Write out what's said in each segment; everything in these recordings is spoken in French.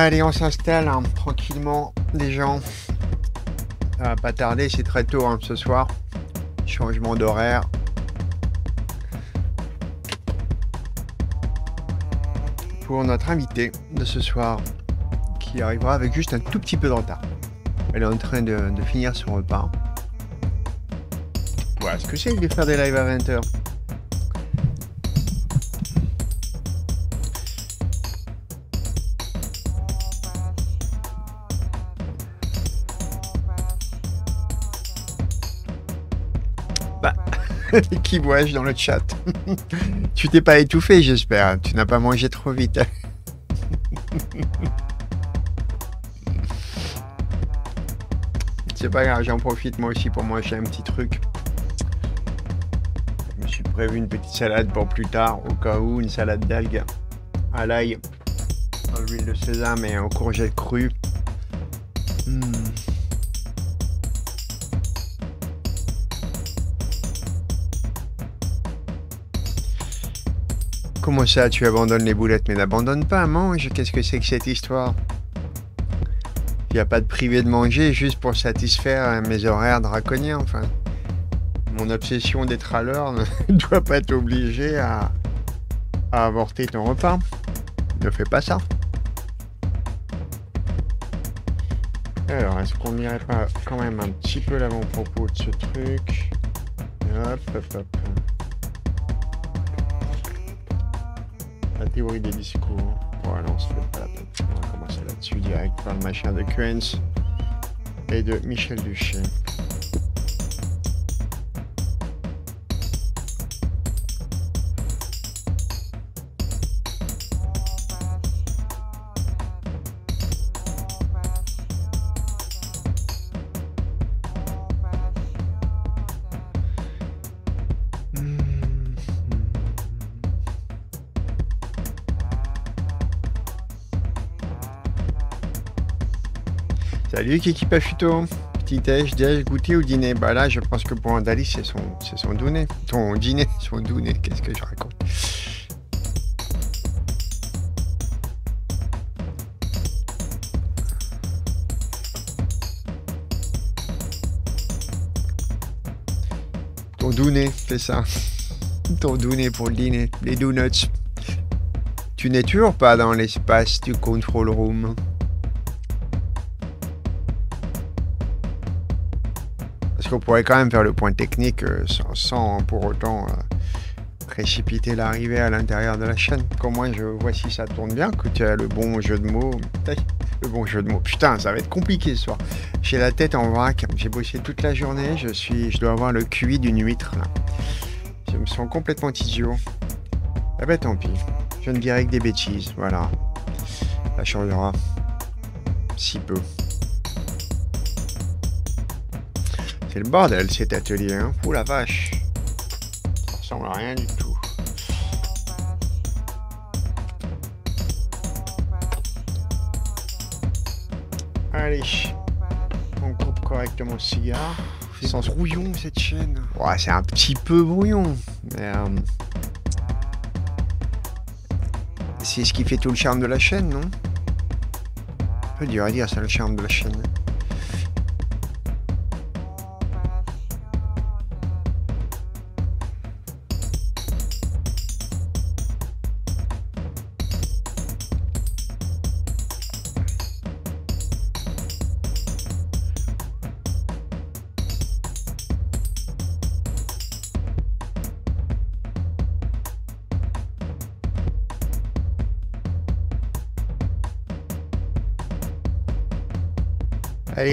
Allez, on s'installe hein, tranquillement, les gens. Ça va pas tarder, c'est très tôt hein, ce soir. Changement d'horaire. Pour notre invité de ce soir, qui arrivera avec juste un tout petit peu de retard. Elle est en train de, finir son repas. Voilà ce que c'est de faire des lives à 20h. qui dans le chat Tu t'es pas étouffé, j'espère. Tu n'as pas mangé trop vite. C'est pas grave, j'en profite moi aussi pour manger un petit truc. Je me suis prévu une petite salade pour plus tard, au cas où, une salade d'algues à l'ail, à l'huile de sésame et en courgettes crues. ça, tu abandonnes les boulettes, mais n'abandonne pas, mange. Qu'est-ce que c'est que cette histoire il n'y a pas de privé de manger juste pour satisfaire euh, mes horaires draconiens, enfin. Mon obsession d'être à l'heure ne doit pas t'obliger à... à avorter ton repas. Ne fais pas ça. Alors, est-ce qu'on n'irait pas quand même un petit peu l'avant-propos de ce truc Hop, hop, hop. théorie des discours. Voilà, on se fait pas la peine. On va commencer là-dessus direct par le machin de Krenz et de Michel Duchesne. Salut Kiki Pachuto. Petit déj, déj, goûter ou dîner Bah là, je pense que pour d'Alice, c'est son, c'est son dîner. Ton dîner, son dîner. Qu'est-ce que je raconte Ton dîner, c'est ça. Ton dîner pour le dîner. Les donuts. Tu n'es toujours pas dans l'espace du control room. On pourrait quand même faire le point technique euh, sans, pour autant euh, précipiter l'arrivée à l'intérieur de la chaîne. quand moins, je vois si ça tourne bien, que tu as le bon jeu de mots. Le bon jeu de mots. Putain, ça va être compliqué ce soir. J'ai la tête en vrac. J'ai bossé toute la journée. Je suis, je dois avoir le QI d'une huître Je me sens complètement idiot. Eh ben tant pis. Je ne dirai que des bêtises. Voilà. Ça changera. Si peu. C'est le bordel cet atelier, hein. la vache. Ça ressemble à rien du tout. Allez, on coupe correctement le cigare. C'est Sans... brouillon cette chaîne. Ouais, c'est un petit peu brouillon. Mais, euh, C'est ce qui fait tout le charme de la chaîne, non On peut dur dire, ça le charme de la chaîne.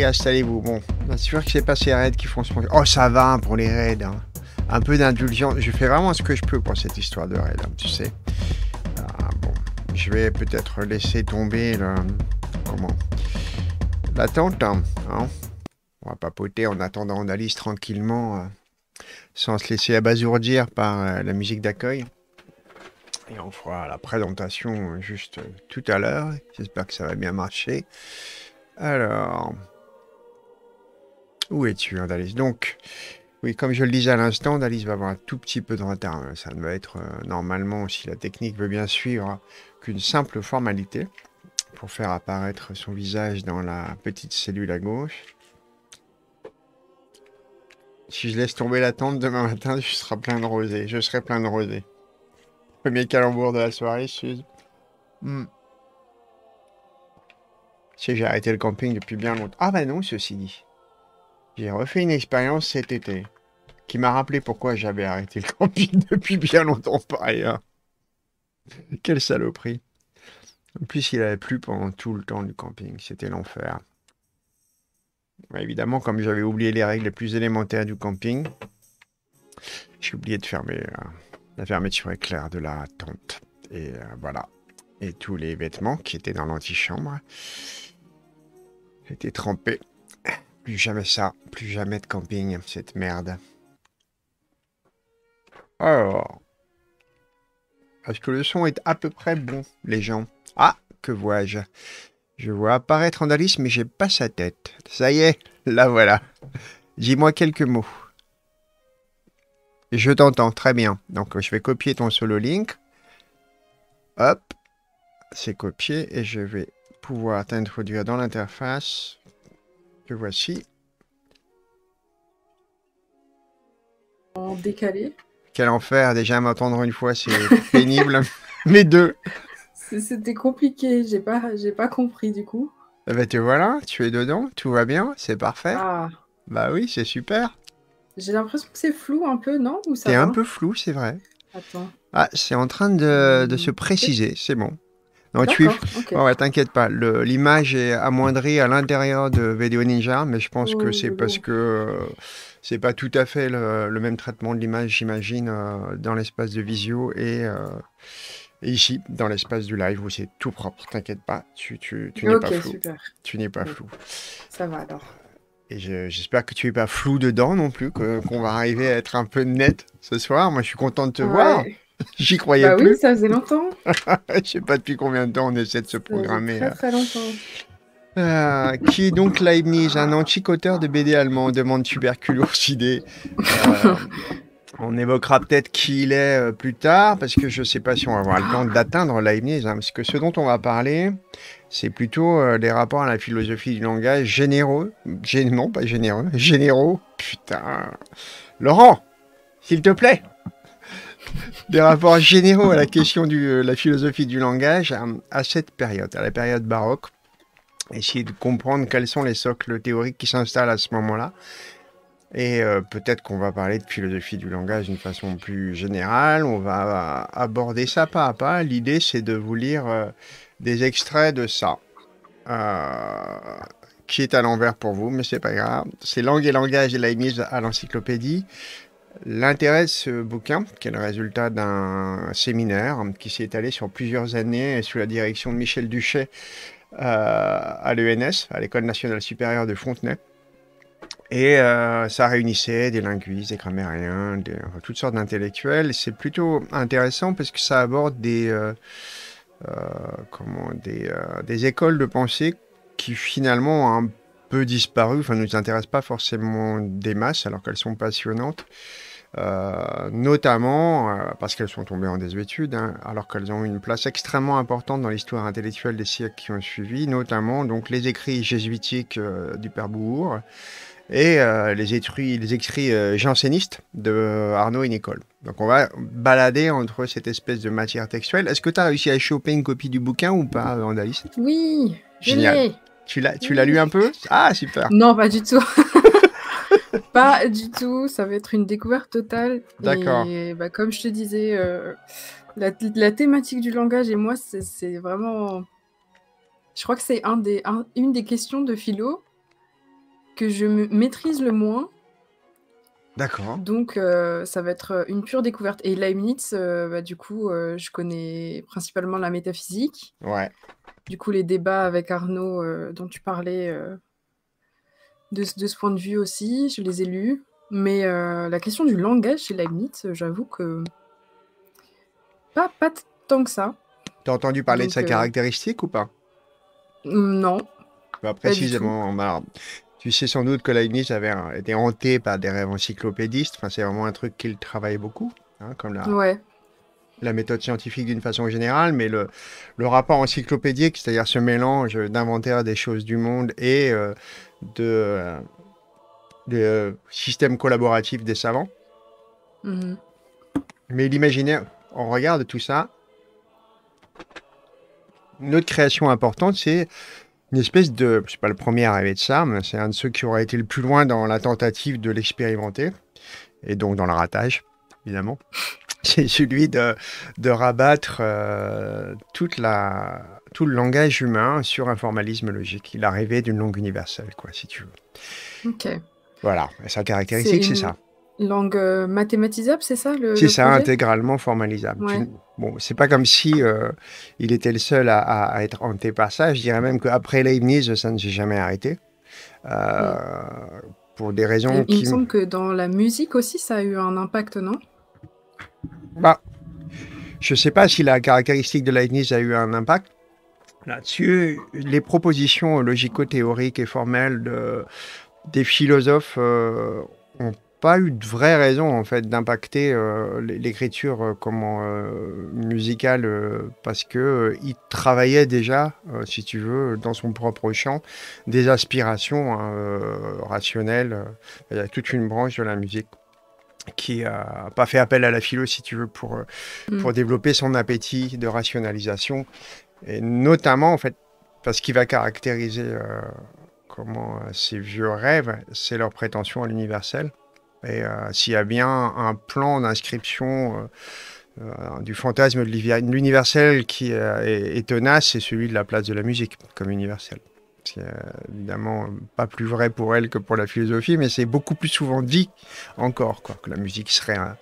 installez-vous. Bon, c'est sûr que c'est pas ces raids qui font ce Oh, ça va hein, pour les raids. Hein. Un peu d'indulgence. Je fais vraiment ce que je peux pour cette histoire de raid, hein, tu sais. Ah, bon, je vais peut-être laisser tomber le... Comment L'attente, On va papoter en attendant la tranquillement, sans se laisser abasourdir par euh, la musique d'accueil. Et on fera la présentation euh, juste euh, tout à l'heure. J'espère que ça va bien marcher. Alors, où es-tu, hein, Dalice Donc, oui, comme je le disais à l'instant, Dalice va avoir un tout petit peu de retard. Euh, ça ne va être euh, normalement, si la technique veut bien suivre, qu'une simple formalité pour faire apparaître son visage dans la petite cellule à gauche. Si je laisse tomber la tente demain matin, je serai plein de rosée. Je serai plein de rosée. Premier calembour de la soirée, Suze. Hmm. Si j'ai arrêté le camping depuis bien longtemps. Ah bah non, ceci dit. J'ai refait une expérience cet été qui m'a rappelé pourquoi j'avais arrêté le camping depuis bien longtemps par ailleurs. Quelle saloperie. En plus, il avait plu pendant tout le temps du camping. C'était l'enfer. Évidemment, comme j'avais oublié les règles les plus élémentaires du camping, j'ai oublié de fermer euh, la fermeture éclair de la tente. Et euh, voilà. Et tous les vêtements qui étaient dans l'antichambre étaient trempés. Plus jamais ça. Plus jamais de camping, cette merde. Alors. Est-ce que le son est à peu près bon, les gens Ah, que vois-je Je vois apparaître Andalice, mais j'ai pas sa tête. Ça y est, la voilà. Dis-moi quelques mots. Je t'entends, très bien. Donc, je vais copier ton solo link. Hop, c'est copié et je vais pouvoir t'introduire dans l'interface que voici. En décalé. Quel enfer, déjà m'attendre une fois, c'est pénible. Mais deux. C'était compliqué, j'ai pas, pas compris du coup. Bah te voilà, tu es dedans, tout va bien, c'est parfait. Ah. Bah oui, c'est super. J'ai l'impression que c'est flou un peu, non C'est un peu flou, c'est vrai. Attends. Ah, c'est en train de se euh, préciser, c'est bon. Non, tu t'inquiète pas. L'image est amoindrie à l'intérieur de Video Ninja, mais je pense que c'est parce que euh, c'est pas tout à fait le, même traitement de l'image, j'imagine, euh, dans l'espace de visio et, euh, ici, dans l'espace du live où c'est tout propre. T'inquiète pas, tu, tu, n'es pas flou. Tu n'es pas flou. Ça va alors. Et j'espère que tu n'es pas flou dedans non plus, qu'on va arriver à être un peu net ce soir. Moi, je suis content de te voir. J'y croyais bah oui, ça faisait longtemps. Je sais pas depuis combien de temps on essaie de se programmer. Très, très longtemps. Ah, qui est donc Leibniz, un antique de BD allemand, demande tuberculosidée Euh, on évoquera peut-être qui il est euh, plus tard, parce que je ne sais pas si on va avoir le temps d'atteindre Leibniz, hein, parce que ce dont on va parler, c'est plutôt euh, les rapports à la philosophie du langage généraux. non pas généraux. généraux. Putain. Laurent, s'il te plaît des rapports généraux à la question de euh, la philosophie du langage à, cette période, à la période baroque. Essayer de comprendre quels sont les socles théoriques qui s'installent à ce moment-là. Et euh, peut-être qu'on va parler de philosophie du langage d'une façon plus générale. On va euh, aborder ça pas à pas. L'idée, c'est de vous lire des extraits de ça. qui est à l'envers pour vous, mais c'est pas grave. C'est Langue et langage et la mise à l'encyclopédie. L'intérêt de ce bouquin, qui est le résultat d'un séminaire qui s'est étalé sur plusieurs années sous la direction de Michel Duchet euh, à l'ENS, à l'École nationale supérieure de Fontenay, et euh, ça réunissait des linguistes, des grammairiens, toutes sortes d'intellectuels. C'est plutôt intéressant parce que ça aborde des, euh, des, écoles de pensée qui finalement ont un peu disparu, enfin ne nous intéressent pas forcément des masses alors qu'elles sont passionnantes. Euh, notamment euh, parce qu'elles sont tombées en désuétude, hein, alors qu'elles ont une place extrêmement importante dans l'histoire intellectuelle des siècles qui ont suivi, notamment donc les écrits jésuitiques euh, du père Bourg et les, écrits jansénistes de Arnaud et Nicole. Donc on va balader entre cette espèce de matière textuelle. Est-ce que tu as réussi à choper une copie du bouquin ou pas, Vandaliste Oui, génial. Tu l'as, tu l'as lu un peu Ah super. Non, pas du tout. Pas du tout, ça va être une découverte totale. D'accord. Et bah, comme je te disais, euh, la, thématique du langage et moi, c'est vraiment. Je crois que c'est une des questions de philo que je maîtrise le moins. D'accord. Donc, euh, ça va être une pure découverte. Et Leibniz, euh, bah, du coup, je connais principalement la métaphysique. Ouais. Du coup, les débats avec Arnaud dont tu parlais de, ce point de vue aussi, je les ai lus. Mais euh, la question du langage chez Leibniz, euh, j'avoue que. Pas, pas tant que ça. T'as entendu parler de sa euh, caractéristique ou pas mm, Non. Pas précisément, tu sais sans doute que Leibniz avait été hanté par des rêves encyclopédistes. Enfin, c'est vraiment un truc qu'il travaille beaucoup, hein, comme la, méthode scientifique d'une façon générale. Mais le, le rapport encyclopédique, c'est-à-dire ce mélange d'inventaire des choses du monde et de, de système collaboratif des savants. Mm-hmm. Mais l'imaginaire, on regarde tout ça. Une autre création importante, c'est une espèce de. C'est pas le premier à rêver de ça, mais c'est un de ceux qui aurait été le plus loin dans la tentative de l'expérimenter, et donc dans le ratage, évidemment. C'est celui de, de rabattre euh, toute la, tout le langage humain sur un formalisme logique. Il a rêvé d'une langue universelle, quoi, si tu veux. Ok. Voilà, et sa caractéristique, c'est ça. Langue euh, mathématisable, c'est ça C'est ça, intégralement formalisable. Bon, c'est pas comme si euh, il était le seul à, être hanté par ça. Je dirais même qu'après Leibniz, ça ne s'est jamais arrêté. Euh, mm. Pour des raisons qui. Il me semble que dans la musique aussi, ça a eu un impact, non Bah, je sais pas si la caractéristique de Leibniz a eu un impact. Là-dessus, les propositions logico-théoriques et formelles des philosophes n'ont euh, pas eu de vraie raison en fait d'impacter euh, l'écriture euh, musicale parce que il travaillait déjà si tu veux dans son propre champ des aspirations hein, rationnelles il y a toute une branche de la musique qui n'a pas fait appel à la philo si tu veux pour mm. pour développer son appétit de rationalisation et notamment, en fait, parce qu'il va caractériser euh, comment euh, ces vieux rêves, c'est leur prétention à l'universel. Et euh, s'il y a bien un plan d'inscription du fantasme de l'universel qui est, tenace, c'est celui de la place de la musique comme universel. C'est évidemment pas plus vrai pour elle que pour la philosophie, mais c'est beaucoup plus souvent dit encore quoi, que la musique serait un,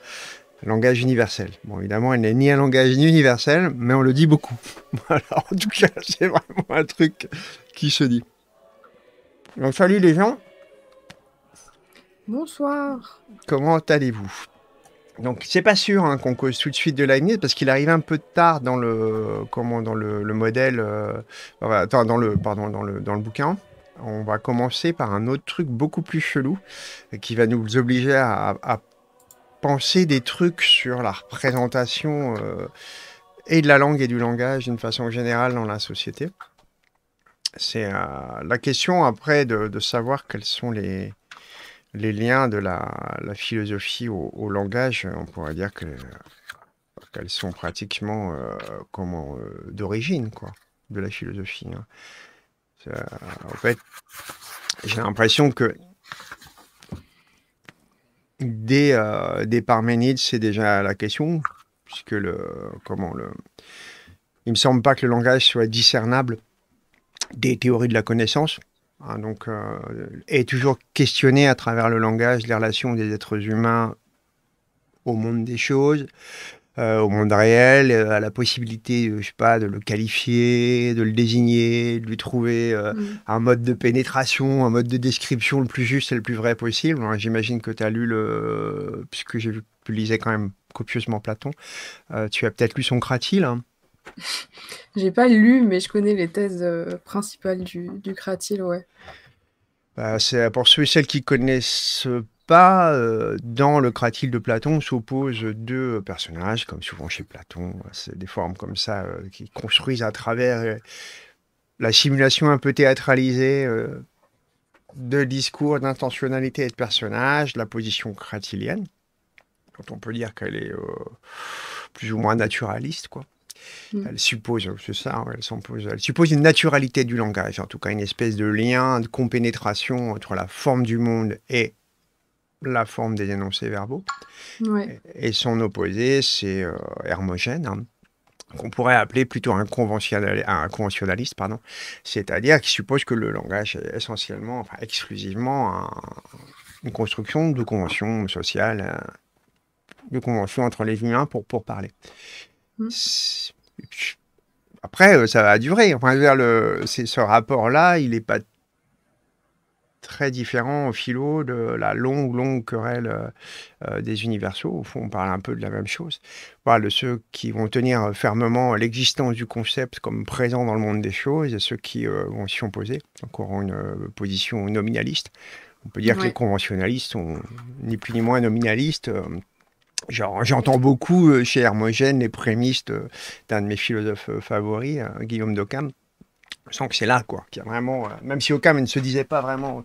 langage universel. Bon, évidemment, elle n'est ni un langage ni universel, mais on le dit beaucoup. en tout cas, c'est vraiment un truc qui se dit. Donc, salut les gens. Bonsoir. Comment allez-vous donc c'est pas sûr hein, qu'on cause tout de suite de l'agnès, parce qu'il arrive un peu tard dans le comment dans le, modèle euh, attends, dans le pardon dans le dans le bouquin. On va commencer par un autre truc beaucoup plus chelou qui va nous obliger à, à, penser des trucs sur la représentation euh, et de la langue et du langage d'une façon générale dans la société. C'est euh, la question après de, savoir quels sont les, les liens de la, philosophie au, langage. On pourrait dire que qu'elles sont pratiquement euh, comment d'origine quoi de la philosophie. Hein. en fait, j'ai l'impression que des, euh, Parménides, c'est déjà la question, puisque le, comment le, il me semble pas que le langage soit discernable des théories de la connaissance. et hein, donc, euh, est toujours questionné à travers le langage les relations des êtres humains au monde des choses, euh, au monde réel, euh, à la possibilité, euh, je sais pas, de le qualifier, de le désigner, de lui trouver mm. un mode de pénétration, un mode de description le plus juste et le plus vrai possible. Hein, j'imagine que tu as lu le. Puisque je lisais quand même copieusement Platon, tu as peut-être lu son Cratyle. Je hein. j'ai pas lu, mais je connais les thèses principales du, du Cratyle, ouais. Bah, c'est pour ceux et celles qui connaissent pas euh, dans le cratyle de Platon s'opposent deux personnages, comme souvent chez Platon, euh, c'est des formes comme ça euh, qui construisent à travers la simulation un peu théâtralisée de discours, d'intentionnalité et de personnages, la position cratylienne, dont on peut dire qu'elle est plus ou moins naturaliste, quoi. Mm. Elle suppose, c'est ça, hein, elle, elle suppose une naturalité du langage, en tout cas une espèce de lien, de compénétration entre la forme du monde et la forme des énoncés verbaux. Et son opposé, c'est euh, Hermogène, hein, qu'on pourrait appeler plutôt un, un conventionnaliste, pardon, c'est-à-dire qui suppose que le langage est essentiellement, enfin exclusivement, une construction de convention sociale euh, de convention entre les humains pour, pour parler. Mmh. Après, euh, ça va durer. Enfin, le, ce rapport-là, il n'est pas très différent au philo de la longue, longue querelle euh, euh, des universaux. Au fond, on parle un peu de la même chose. Voilà de ceux qui vont tenir euh, fermement l'existence du concept comme présent dans le monde des choses et ceux qui vont s'y opposer, Encore une position nominaliste. On peut dire que les conventionnalistes sont ni plus ni moins nominalistes. J'entends beaucoup chez Hermogène les prémistes d'un de mes philosophes favoris, hein, Guillaume camp je sens que c'est là, quoi, vraiment, euh, même si Occam ne se disait pas vraiment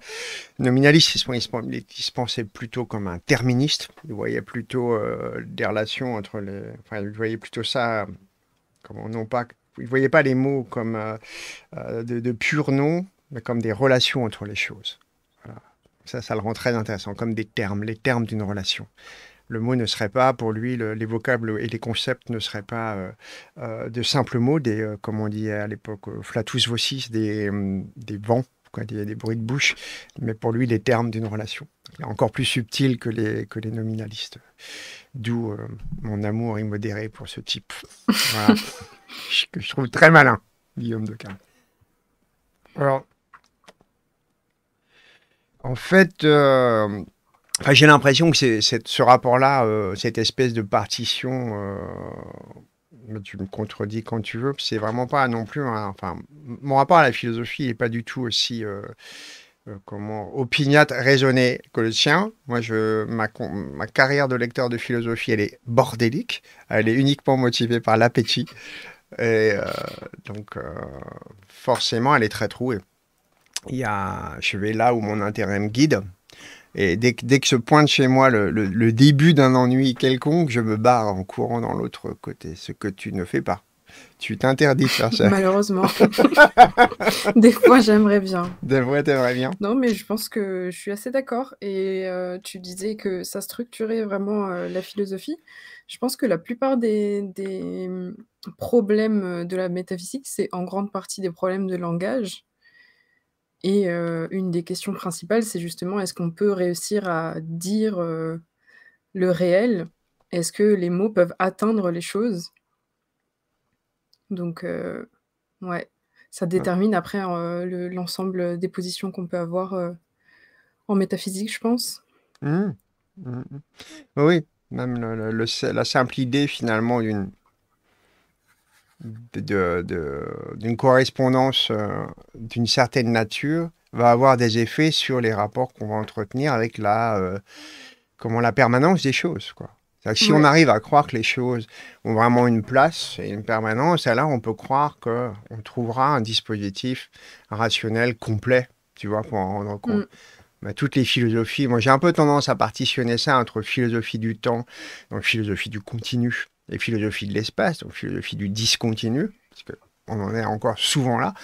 nominaliste, il se pensait plutôt comme un terministe. Il voyait plutôt euh, des relations entre les. Enfin, plutôt ça, comment non pas. Il ne voyait pas les mots comme euh, de, de pur nom, mais comme des relations entre les choses. Ça, ça le rend très intéressant, comme des termes, les termes d'une relation le mot ne serait pas, pour lui, les vocables et les concepts ne seraient pas euh, euh, de simples mots, des, euh, comme on dit à l'époque, flatus vocis, des, des vents Quoi, des, bruits de bouche, mais pour lui, les termes d'une relation. Encore plus subtil que les, que les nominalistes. D'où mon amour immodéré pour ce type. Voilà. que je trouve très malin, Guillaume de Carle. Alors, en fait, euh, j'ai l'impression que c'est, ce rapport-là, euh, cette espèce de partition, euh, tu me contredis quand tu veux, c'est vraiment pas non plus. enfin, mon rapport à la philosophie n'est pas du tout aussi euh, euh, comment opiniâtre, raisonné que le sien. Moi, je, ma, ma, carrière de lecteur de philosophie, elle est bordélique. Elle est uniquement motivée par l'appétit. Et donc, forcément, elle est très trouée. Il y a, je vais là où mon intérêt me guide. Et dès que, je pointe chez moi le, début d'un ennui quelconque, je me barre en courant dans l'autre côté, ce que tu ne fais pas. Tu t'interdis de faire ça. Malheureusement. Des fois, j'aimerais bien. Des fois, t'aimerais bien. Non, mais je pense que je suis assez d'accord. Et euh, tu disais que ça structurait vraiment euh, la philosophie. Je pense que la plupart des hum, problèmes de la métaphysique, c'est en grande partie des problèmes de langage. Et une des questions principales, c'est justement est-ce qu'on peut réussir à dire le réel Est-ce que les mots peuvent atteindre les choses Donc, ouais, ça mmh. détermine après hein, l'ensemble des positions qu'on peut avoir en métaphysique, je pense. Mmh. Mmh, oui, même la simple idée finalement d'une d'une correspondance euh, d'une certaine nature va avoir des effets sur les rapports qu'on va entretenir avec la, euh, comment, la permanence des choses. Quoi. si on arrive à croire que les choses ont vraiment une place et une permanence, alors on peut croire qu'on trouvera un dispositif rationnel complet, tu vois, pour en rendre compte. Mm. toutes les philosophies, moi j'ai un peu tendance à partitionner ça entre philosophie du temps, et philosophie du continu, les philosophies de l'espace, donc philosophie du discontinu, parce qu'on en est encore souvent là,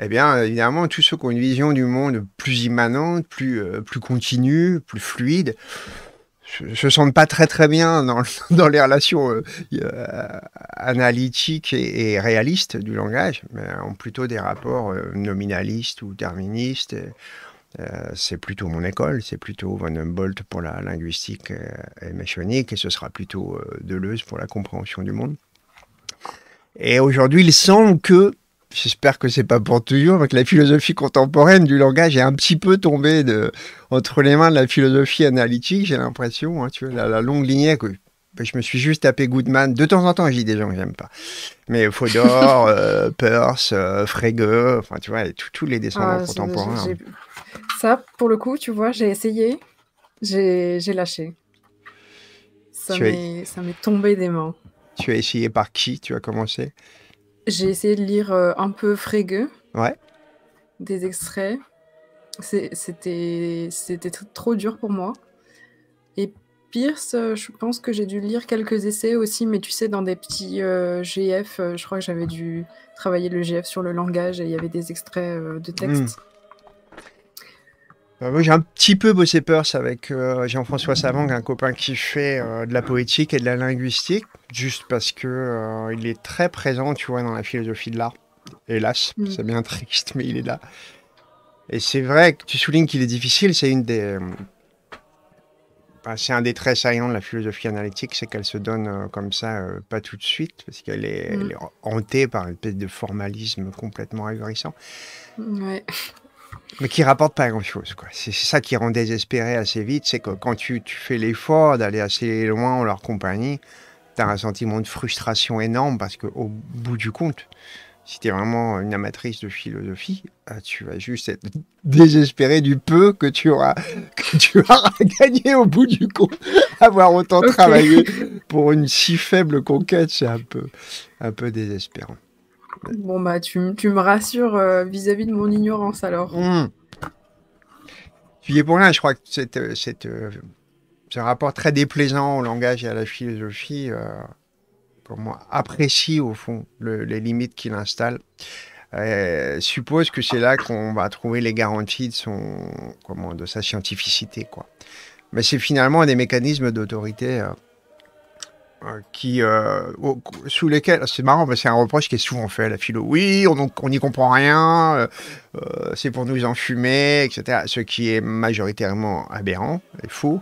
eh bien, évidemment, tous ceux qui ont une vision du monde plus immanente, plus, euh, plus continue, plus fluide, se, sentent pas très très bien dans, dans les relations euh, euh, analytiques et, réalistes du langage, mais ont plutôt des rapports nominalistes ou terministes, euh, c'est plutôt mon école, c'est plutôt Van Humboldt pour la linguistique euh, et méchanique, et ce sera plutôt euh, Deleuze pour la compréhension du monde. Et aujourd'hui, il semble que, j'espère que c'est pas pour toujours, que la philosophie contemporaine du langage est un petit peu tombée de, entre les mains de la philosophie analytique, j'ai l'impression, hein, tu vois, la, longue lignée que ben, je me suis juste tapé Goodman. De temps en temps, j'ai des gens que j'aime pas. Mais Fodor, Peirce, Frege, enfin, tu vois, tous les descendants ah, contemporains. Ça, pour le coup, tu vois, j'ai essayé, j'ai lâché. Ça m'est tombé des mains. Tu as essayé par qui Tu as commencé J'ai essayé de lire euh, un peu Frégueux. Des extraits. C'était trop dur pour moi. Et Pierce, je pense que j'ai dû lire quelques essais aussi, mais tu sais, dans des petits euh, GF, euh, je crois que j'avais dû travailler le GF sur le langage et il y avait des extraits de texte. Hmm. Euh, moi, j'ai un petit peu bossé Peurs avec euh, Jean-François Savang, un copain qui fait euh, de la poétique et de la linguistique, juste parce que il est très présent, tu vois, dans la philosophie de l'art. Hélas, c'est mm. bien triste, mais il est là. Et c'est vrai que tu soulignes qu'il est difficile, c'est une des. c'est un des traits saillants de la philosophie analytique, c'est qu'elle se donne comme ça, pas tout de suite, parce qu'elle mm. est, hantée par une espèce de formalisme complètement ahurissant. Ouais. Mais qui rapporte pas grand-chose. C'est ça qui rend désespéré assez vite, c'est que quand tu, fais l'effort d'aller assez loin en leur compagnie, tu as un sentiment de frustration énorme parce qu'au bout du compte, si tu es vraiment une amatrice de philosophie, euh, tu vas juste être désespéré du peu que tu auras, que tu gagné au bout du compte. Avoir autant travaillé pour une si faible conquête, c'est un peu, un peu désespérant. Bon, bah, tu, tu me rassures euh, vis-à-vis de mon ignorance alors. Mmh. Tu y es pour rien, je crois que cette, euh, cette, euh, ce rapport très déplaisant au langage et à la philosophie, pour moi, apprécie au fond les limites qu'il installe. suppose que c'est là qu'on va trouver les garanties de, son, comment, de sa scientificité. Quoi. Mais c'est finalement des mécanismes d'autorité. Euh, qui, euh, sous lesquels, c'est marrant, c'est un reproche qui est souvent fait à la philo. Oui, on n'y comprend rien, euh, c'est pour nous enfumer, etc. Ce qui est majoritairement aberrant et faux.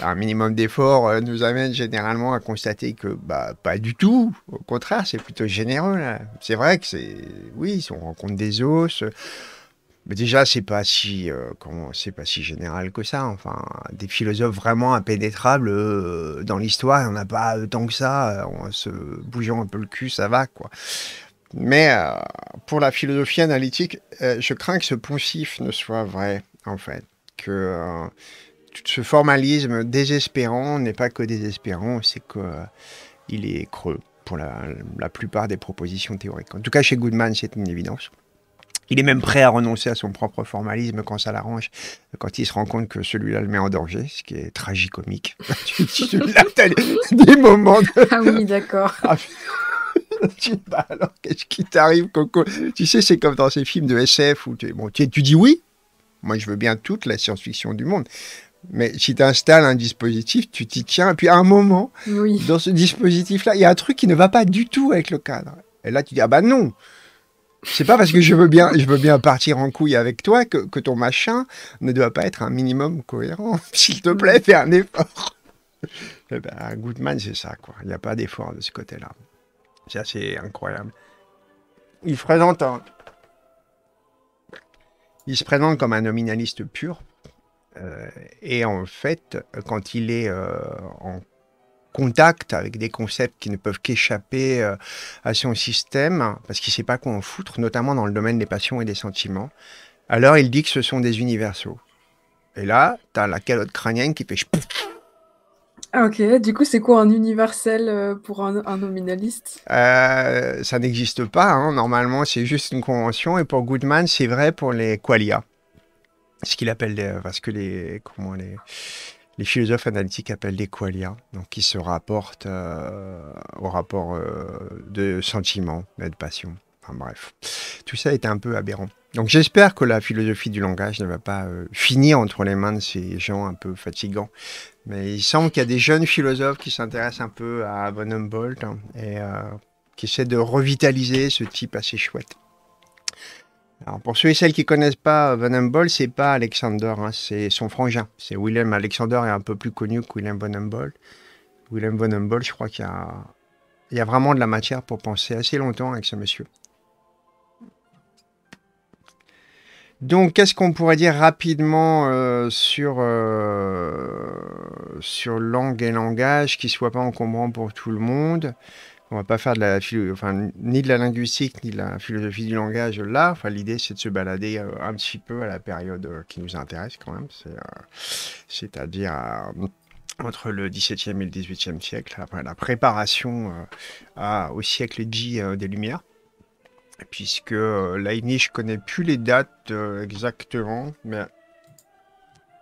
un minimum d'effort nous amène généralement à constater que bah, pas du tout. Au contraire, c'est plutôt généreux. C'est vrai que c'est, oui, on rencontre des os déjà, c'est pas si, euh, c'est pas si général que ça. Enfin, des philosophes vraiment impénétrables euh, dans l'histoire, on n'a pas tant que ça. Euh, en se bougeant un peu le cul, ça va, quoi. Mais pour la philosophie analytique, je crains que ce poncif ne soit vrai, en fait. Que ce formalisme désespérant n'est pas que désespérant, c'est qu'il est creux pour la, la plupart des propositions théoriques. En tout cas, chez Goodman, c'est une évidence. Il est même prêt à renoncer à son propre formalisme quand ça l'arrange, quand il se rend compte que celui-là le met en danger, ce qui est tragicomique. tu, tu des moments de... Ah oui, d'accord. Ah, bah, alors qu'est-ce qui t'arrive, Coco Tu sais, c'est comme dans ces films de SF où tu, tu, dis oui. Moi, je veux bien toute la science-fiction du monde. Mais si tu installes un dispositif, tu t'y tiens. Et puis à un moment, oui. dans ce dispositif-là, il y a un truc qui ne va pas du tout avec le cadre. Et là, tu dis, ah bah non, c'est pas parce que je veux bien, je veux bien partir en couille avec toi que, que ton machin ne doit pas être un minimum cohérent. S'il te plaît, fais un effort. Et eh ben, Goodman, c'est ça, quoi. Il n'y a pas d'effort de ce côté-là. C'est assez incroyable. Il se présente hein. Il se présente comme un nominaliste pur. Euh, et en fait, quand il est euh, en contact avec des concepts qui ne peuvent qu'échapper euh, à son système, parce qu'il ne sait pas quoi en foutre, notamment dans le domaine des passions et des sentiments. Alors il dit que ce sont des universaux. Et là, tu as la calotte crânienne qui fait... Ah, ok, du coup c'est quoi un universel euh, pour un, nominaliste euh, Ça n'existe pas, hein. normalement c'est juste une convention, et pour Goodman c'est vrai pour les qualia, ce qu'il appelle, parce que les... Comment les les philosophes analytiques appellent les qualia, donc qui se rapportent euh, au rapport euh, de sentiments et de passion. Enfin bref, tout ça est un peu aberrant. Donc j'espère que la philosophie du langage ne va pas euh, finir entre les mains de ces gens un peu fatigants. Mais il semble qu'il y a des jeunes philosophes qui s'intéressent un peu à Von Humboldt hein, et qui essaient de revitaliser ce type assez chouette pour ceux et celles qui connaissent pas euh, Van Humboldt, c'est pas Alexander, hein, c'est son frangin. C'est Willem Alexander est un peu plus connu que Willem Van Humboldt. Willem Van Humboldt, je crois qu'il y a, vraiment de la matière pour penser assez longtemps avec ce monsieur. Donc, qu'est-ce qu'on pourrait dire rapidement euh, sur, euh, sur langue et langage qui ne soit pas encombrant pour tout le monde on va pas faire de la enfin, ni de la linguistique ni de la philosophie du langage là. Enfin, l'idée c'est de se balader euh, un petit peu à la période euh, qui nous intéresse quand même, euh, c'est-à-dire entre le XVIIe et le XVIIIe siècle, après la préparation à, au siècle J des Lumières, puisque là, je connais plus les dates exactement, mais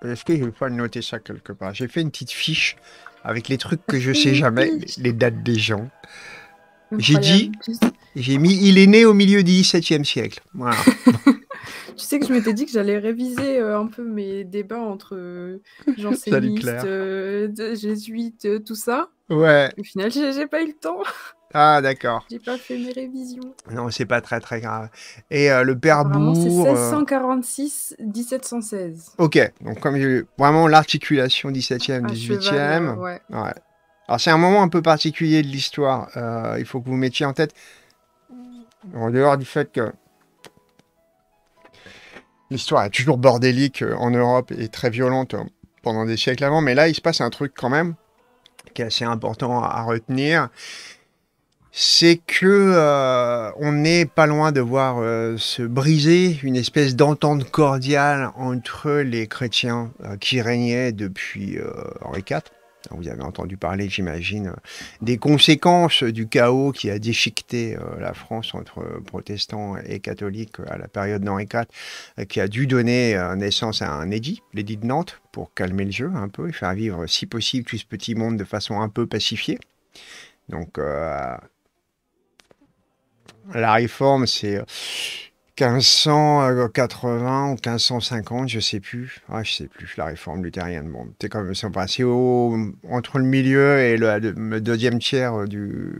est-ce que je vais pas noter ça quelque part J'ai fait une petite fiche avec les trucs que je sais jamais, les dates des gens. J'ai dit, j'ai mis il est né au milieu du XVIIe siècle. tu sais que je m'étais dit que j'allais réviser euh, un peu mes débats entre euh, jansénistes, euh, jésuites, euh, tout ça. Ouais. Au final, j'ai pas eu le temps. Ah, d'accord. J'ai pas fait mes révisions. Non, c'est pas très très grave. Et le père Bourg. C'est 1646-1716. Ok, donc comme vraiment l'articulation 17e, 18e. ouais. Alors c'est un moment un peu particulier de l'histoire. Euh, il faut que vous mettiez en tête, en dehors du fait que l'histoire est toujours bordélique euh, en Europe et très violente euh, pendant des siècles avant, mais là il se passe un truc quand même qui est assez important à, retenir. C'est que on n'est pas loin de voir se briser une espèce d'entente cordiale entre les chrétiens qui régnaient depuis Henri IV vous avez entendu parler, j'imagine, des conséquences du chaos qui a déchiqueté euh, la France entre euh, protestants et catholiques euh, à la période d'Henri IV, qui a dû donner naissance à un édit, l'édit de Nantes, pour calmer le jeu un peu et faire vivre, si possible, tout ce petit monde de façon un peu pacifiée. Donc, la réforme, c'est 1580 ou 1550, je sais plus. Ah, je sais plus, la réforme luthérienne. Bon, c'est comme même passé entre le milieu et le, deuxième tiers euh, du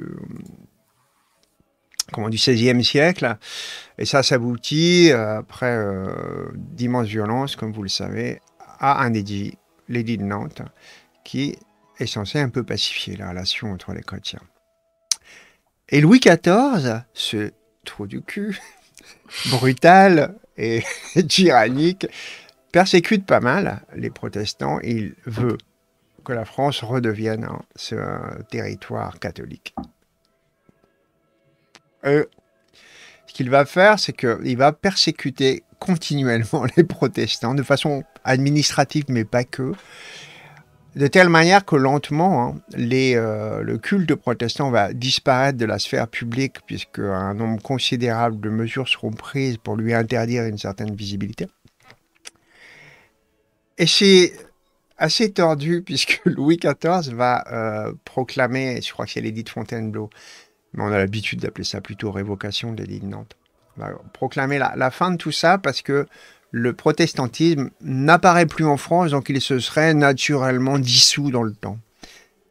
comment du 16e siècle. Et ça s'aboutit euh, après euh, d'immenses violences, comme vous le savez, à un édit, l'édit de Nantes, qui est censé un peu pacifier la relation entre les chrétiens. Et Louis XIV, ce trou du cul brutal et tyrannique, persécute pas mal les protestants. Il veut que la France redevienne ce territoire catholique. Euh, ce qu'il va faire, c'est qu'il va persécuter continuellement les protestants de façon administrative, mais pas que de telle manière que lentement, hein, euh, le culte protestant va disparaître de la sphère publique, puisque un nombre considérable de mesures seront prises pour lui interdire une certaine visibilité. Et c'est assez tordu, puisque Louis XIV va euh, proclamer, je crois que c'est l'édit de Fontainebleau, mais on a l'habitude d'appeler ça plutôt révocation de l'édit de Nantes, va proclamer la, fin de tout ça, parce que le protestantisme n'apparaît plus en France, donc il se serait naturellement dissous dans le temps.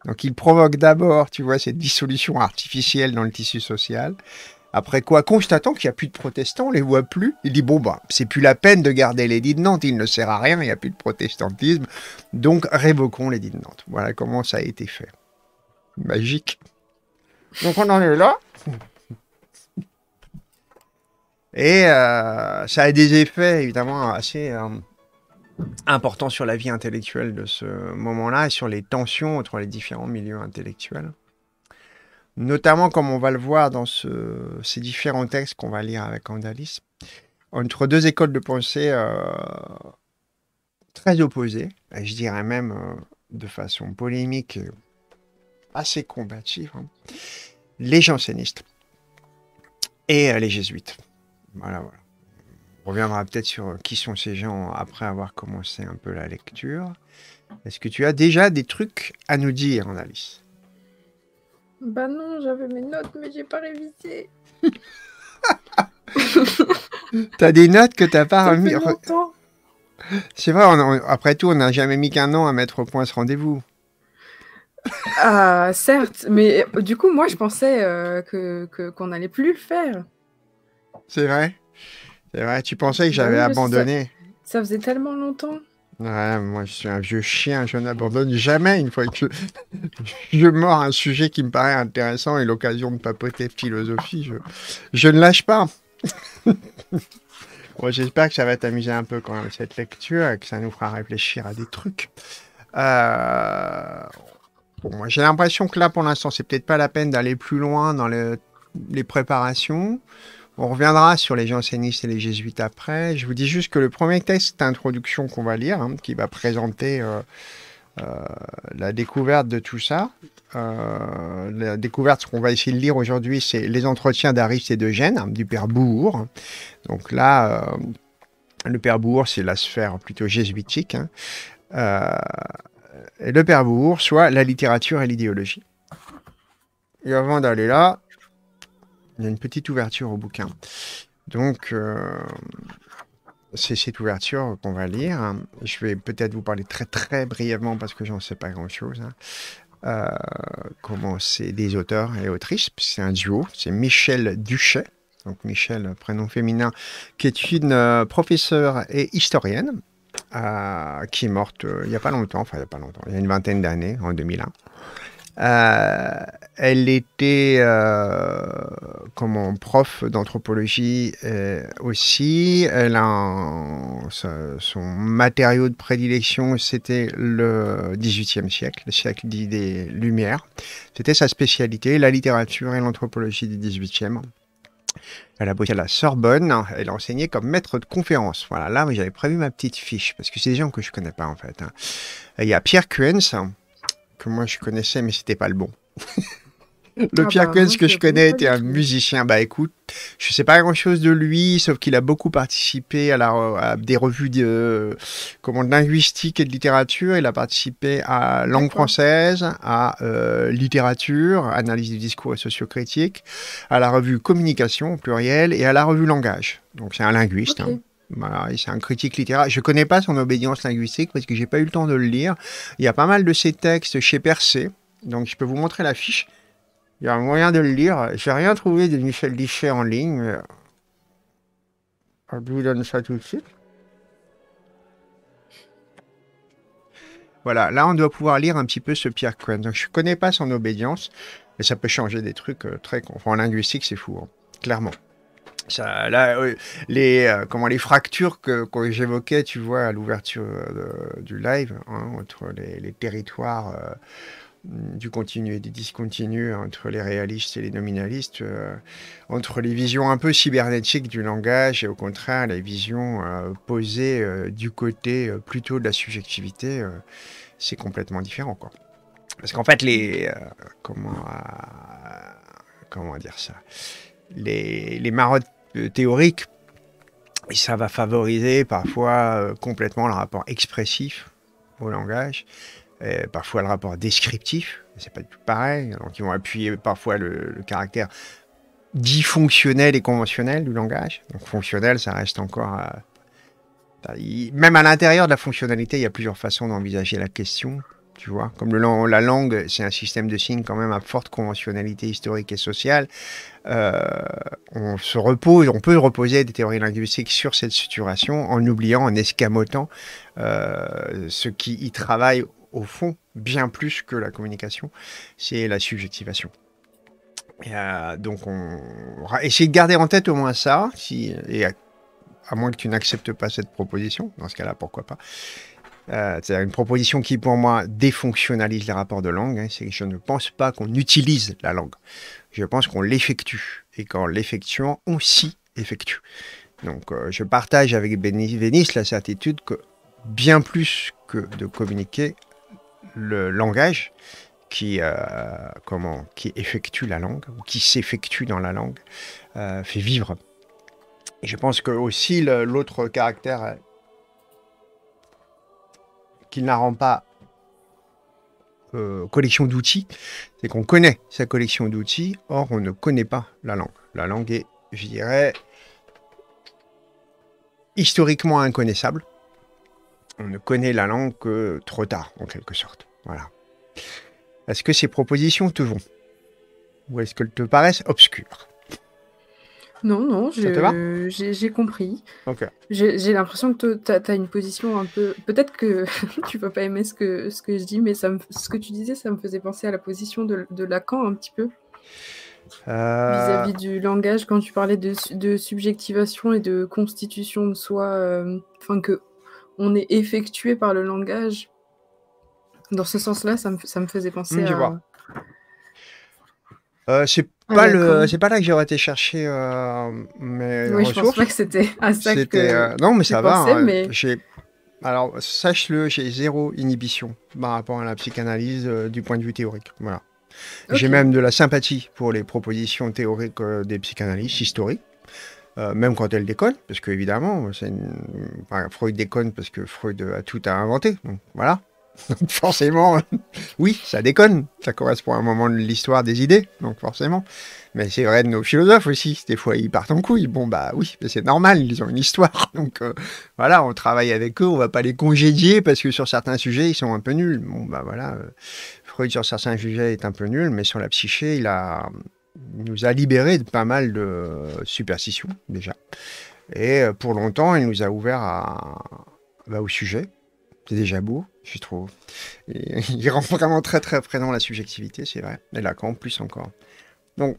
Donc il provoque d'abord, tu vois, cette dissolution artificielle dans le tissu social. Après quoi, constatant qu'il n'y a plus de protestants, on les voit plus, il dit bon bah, c'est plus la peine de garder l'édit de Nantes, il ne sert à rien, il n'y a plus de protestantisme, donc révoquons l'édit de Nantes. Voilà comment ça a été fait. Magique. Donc on en est là. Et euh, ça a des effets évidemment assez euh, importants sur la vie intellectuelle de ce moment-là et sur les tensions entre les différents milieux intellectuels. Notamment, comme on va le voir dans ces différents textes qu'on va lire avec Andalis, entre deux écoles de pensée euh, très opposées, et je dirais même de façon polémique assez combative, hein, les jansénistes et les jésuites. Voilà, On reviendra peut-être sur euh, qui sont ces gens après avoir commencé un peu la lecture. Est-ce que tu as déjà des trucs à nous dire, Alice Ben non, j'avais mes notes, mais j'ai pas révisé. t'as des notes que t'as pas remises. C'est vrai, après tout, on n'a jamais mis qu'un an à mettre au point ce rendez-vous. Ah, certes, mais euh, du coup, moi, je pensais euh, qu'on allait n'allait plus le faire. C'est vrai. C'est vrai. Tu pensais que bah j'avais abandonné. Ça, faisait tellement longtemps. moi je suis un vieux chien, je n'abandonne jamais une fois que je, mords un sujet qui me paraît intéressant et l'occasion de papoter philosophie, je, ne lâche pas. J'espère que ça va t'amuser un peu quand même cette lecture et que ça nous fera réfléchir à des trucs. Euh, j'ai l'impression que là pour l'instant c'est peut-être pas la peine d'aller plus loin dans les préparations. On reviendra sur les jansénistes et les jésuites après. Je vous dis juste que le premier texte d'introduction qu'on va lire, hein, qui va présenter euh, euh, la découverte de tout ça, euh, la découverte, ce qu'on va essayer de lire aujourd'hui, c'est les entretiens d'Arist et de Gênes, hein, du père Bourg. Donc là, le père Bourg, c'est la sphère plutôt jésuitique. Hein. et le père Bourg, soit la littérature et l'idéologie. Et avant d'aller là, il y a une petite ouverture au bouquin. Donc, euh, c'est cette ouverture qu'on va lire. Je vais peut-être vous parler très très brièvement parce que j'en sais pas grand-chose. Hein. Euh, comment c'est des auteurs et autrices. C'est un duo. C'est Michel Duchet, donc Michel, prénom féminin, qui est une euh, professeure et historienne qui est morte il n'y a pas longtemps, enfin il n'y a pas longtemps, il y a une vingtaine d'années, en 2001. Euh, elle était euh, prof d'anthropologie euh, aussi. Elle a son matériau de prédilection, c'était le XVIIIe siècle, le siècle dit des Lumières. C'était sa spécialité, la littérature et l'anthropologie du XVIIIe. Elle a bossé à la Sorbonne, elle a enseigné comme maître de conférence. Voilà, là j'avais prévu ma petite fiche, parce que c'est des gens que je connais pas en fait. Hein. Il y a Pierre Quens que moi je connaissais, mais c'était pas le bon. le ah Pierre ce bah, que je connais, était un musicien. Bah écoute, je sais pas grand chose de lui, sauf qu'il a beaucoup participé à, la, des revues de, linguistique et de littérature. Il a participé à langue française, à euh, littérature, analyse du discours et sociocritique, à la revue communication au pluriel et à la revue langage. Donc c'est un linguiste. Hein c'est un critique littéraire. Je ne connais pas son obédience linguistique parce que j'ai pas eu le temps de le lire. Il y a pas mal de ses textes chez Percé, donc je peux vous montrer la fiche. Il y a un moyen de le lire. J'ai rien trouvé de Michel lichet en ligne. Ah, je vous donne ça tout de suite. Voilà, là on doit pouvoir lire un petit peu ce Pierre Quentin. Donc je connais pas son obédience, mais ça peut changer des trucs euh, très. Enfin, en linguistique, c'est fou, hein, clairement les, euh, comment, les fractures que, j'évoquais, tu vois, à l'ouverture euh, du live, hein, entre les, territoires euh, du continu et du discontinu, entre les réalistes et les nominalistes, entre les visions un peu cybernétiques du langage et au contraire les visions posées du côté plutôt de la subjectivité, c'est complètement différent. Quoi. Parce qu'en fait, les. comment, comment dire ça les marottes euh, théorique. Et ça va favoriser parfois euh, complètement le rapport expressif au langage, euh, parfois le rapport descriptif, c'est pas du tout pareil. Donc ils vont appuyer parfois le, caractère dit fonctionnel et conventionnel du langage. Donc fonctionnel, ça reste encore. Bah, même à l'intérieur de la fonctionnalité, il y a plusieurs façons d'envisager la question tu vois. Comme la langue, c'est un système de signes quand même à forte conventionnalité historique et sociale, euh, on se repose, on peut reposer des théories linguistiques sur cette situation en oubliant, en escamotant euh, ce qui y travaille au fond bien plus que la communication, c'est la subjectivation. Euh, donc on, essayer de garder en tête au moins ça, si, et à moins que tu n'acceptes pas cette proposition, dans ce cas-là, pourquoi pas à euh, c'est une proposition qui, pour moi, défonctionnalise les rapports de langue. Hein. c'est que je ne pense pas qu'on utilise la langue. Je pense qu'on l'effectue. Et qu'en l'effectuant, on s'y effectue. Donc, euh, je partage avec Vénice la certitude que, bien plus que de communiquer, le langage qui, euh, comment, qui effectue la langue, ou qui s'effectue dans la langue, fait vivre. je pense que aussi l'autre caractère qu'il la rend pas euh, collection d'outils, c'est qu'on connaît sa collection d'outils, or on ne connaît pas la langue. La langue est, je dirais, historiquement inconnaissable. On ne connaît la langue que trop tard, en quelque sorte. Voilà. Est-ce que ces propositions te vont Ou est-ce qu'elles te paraissent obscures non, non, j'ai compris. J'ai l'impression que tu as, une position un peu. Peut-être que tu vas pas aimer ce que, ce que je dis, mais ça ce que tu disais, ça me faisait penser à la position de, Lacan un petit peu. Vis-à-vis euh. du langage, quand tu parlais de, de subjectivation et de constitution de soi, euh, enfin que on est effectué par le langage. Dans ce sens-là, ça me, ça me faisait penser hmm, à, euh, c'est ah, pas le, c'est pas là que j'aurais été chercher euh, mes oui, je pense pas que c'était que euh, non, mais ça va. Hein, alors sache-le, j'ai zéro inhibition par rapport à la psychanalyse du point de vue théorique. Voilà. J'ai même de la sympathie pour les propositions théoriques des psychanalystes historiques. même quand elles déconnent, parce que évidemment, Freud déconne parce que Freud a tout à inventer, donc voilà. forcément, euh, oui, ça déconne. Ça correspond à un moment de l'histoire des idées, donc forcément. Mais c'est vrai de nos philosophes aussi. Des fois, ils partent en couille. Bon, bah oui, mais c'est normal, ils ont une histoire. Donc euh, voilà, on travaille avec eux, on va pas les congédier parce que sur certains sujets, ils sont un peu nuls. Bon, bah voilà, euh, Freud sur certains sujets est un peu nul, mais sur la psyché, il a nous a libérés de pas mal de superstitions, déjà. Et pour longtemps, il nous a ouvert à, bah, au sujet, c'est déjà beau je trouve. Et, il rend vraiment très très présent la subjectivité, c'est vrai. Et Lacan plus encore. Donc,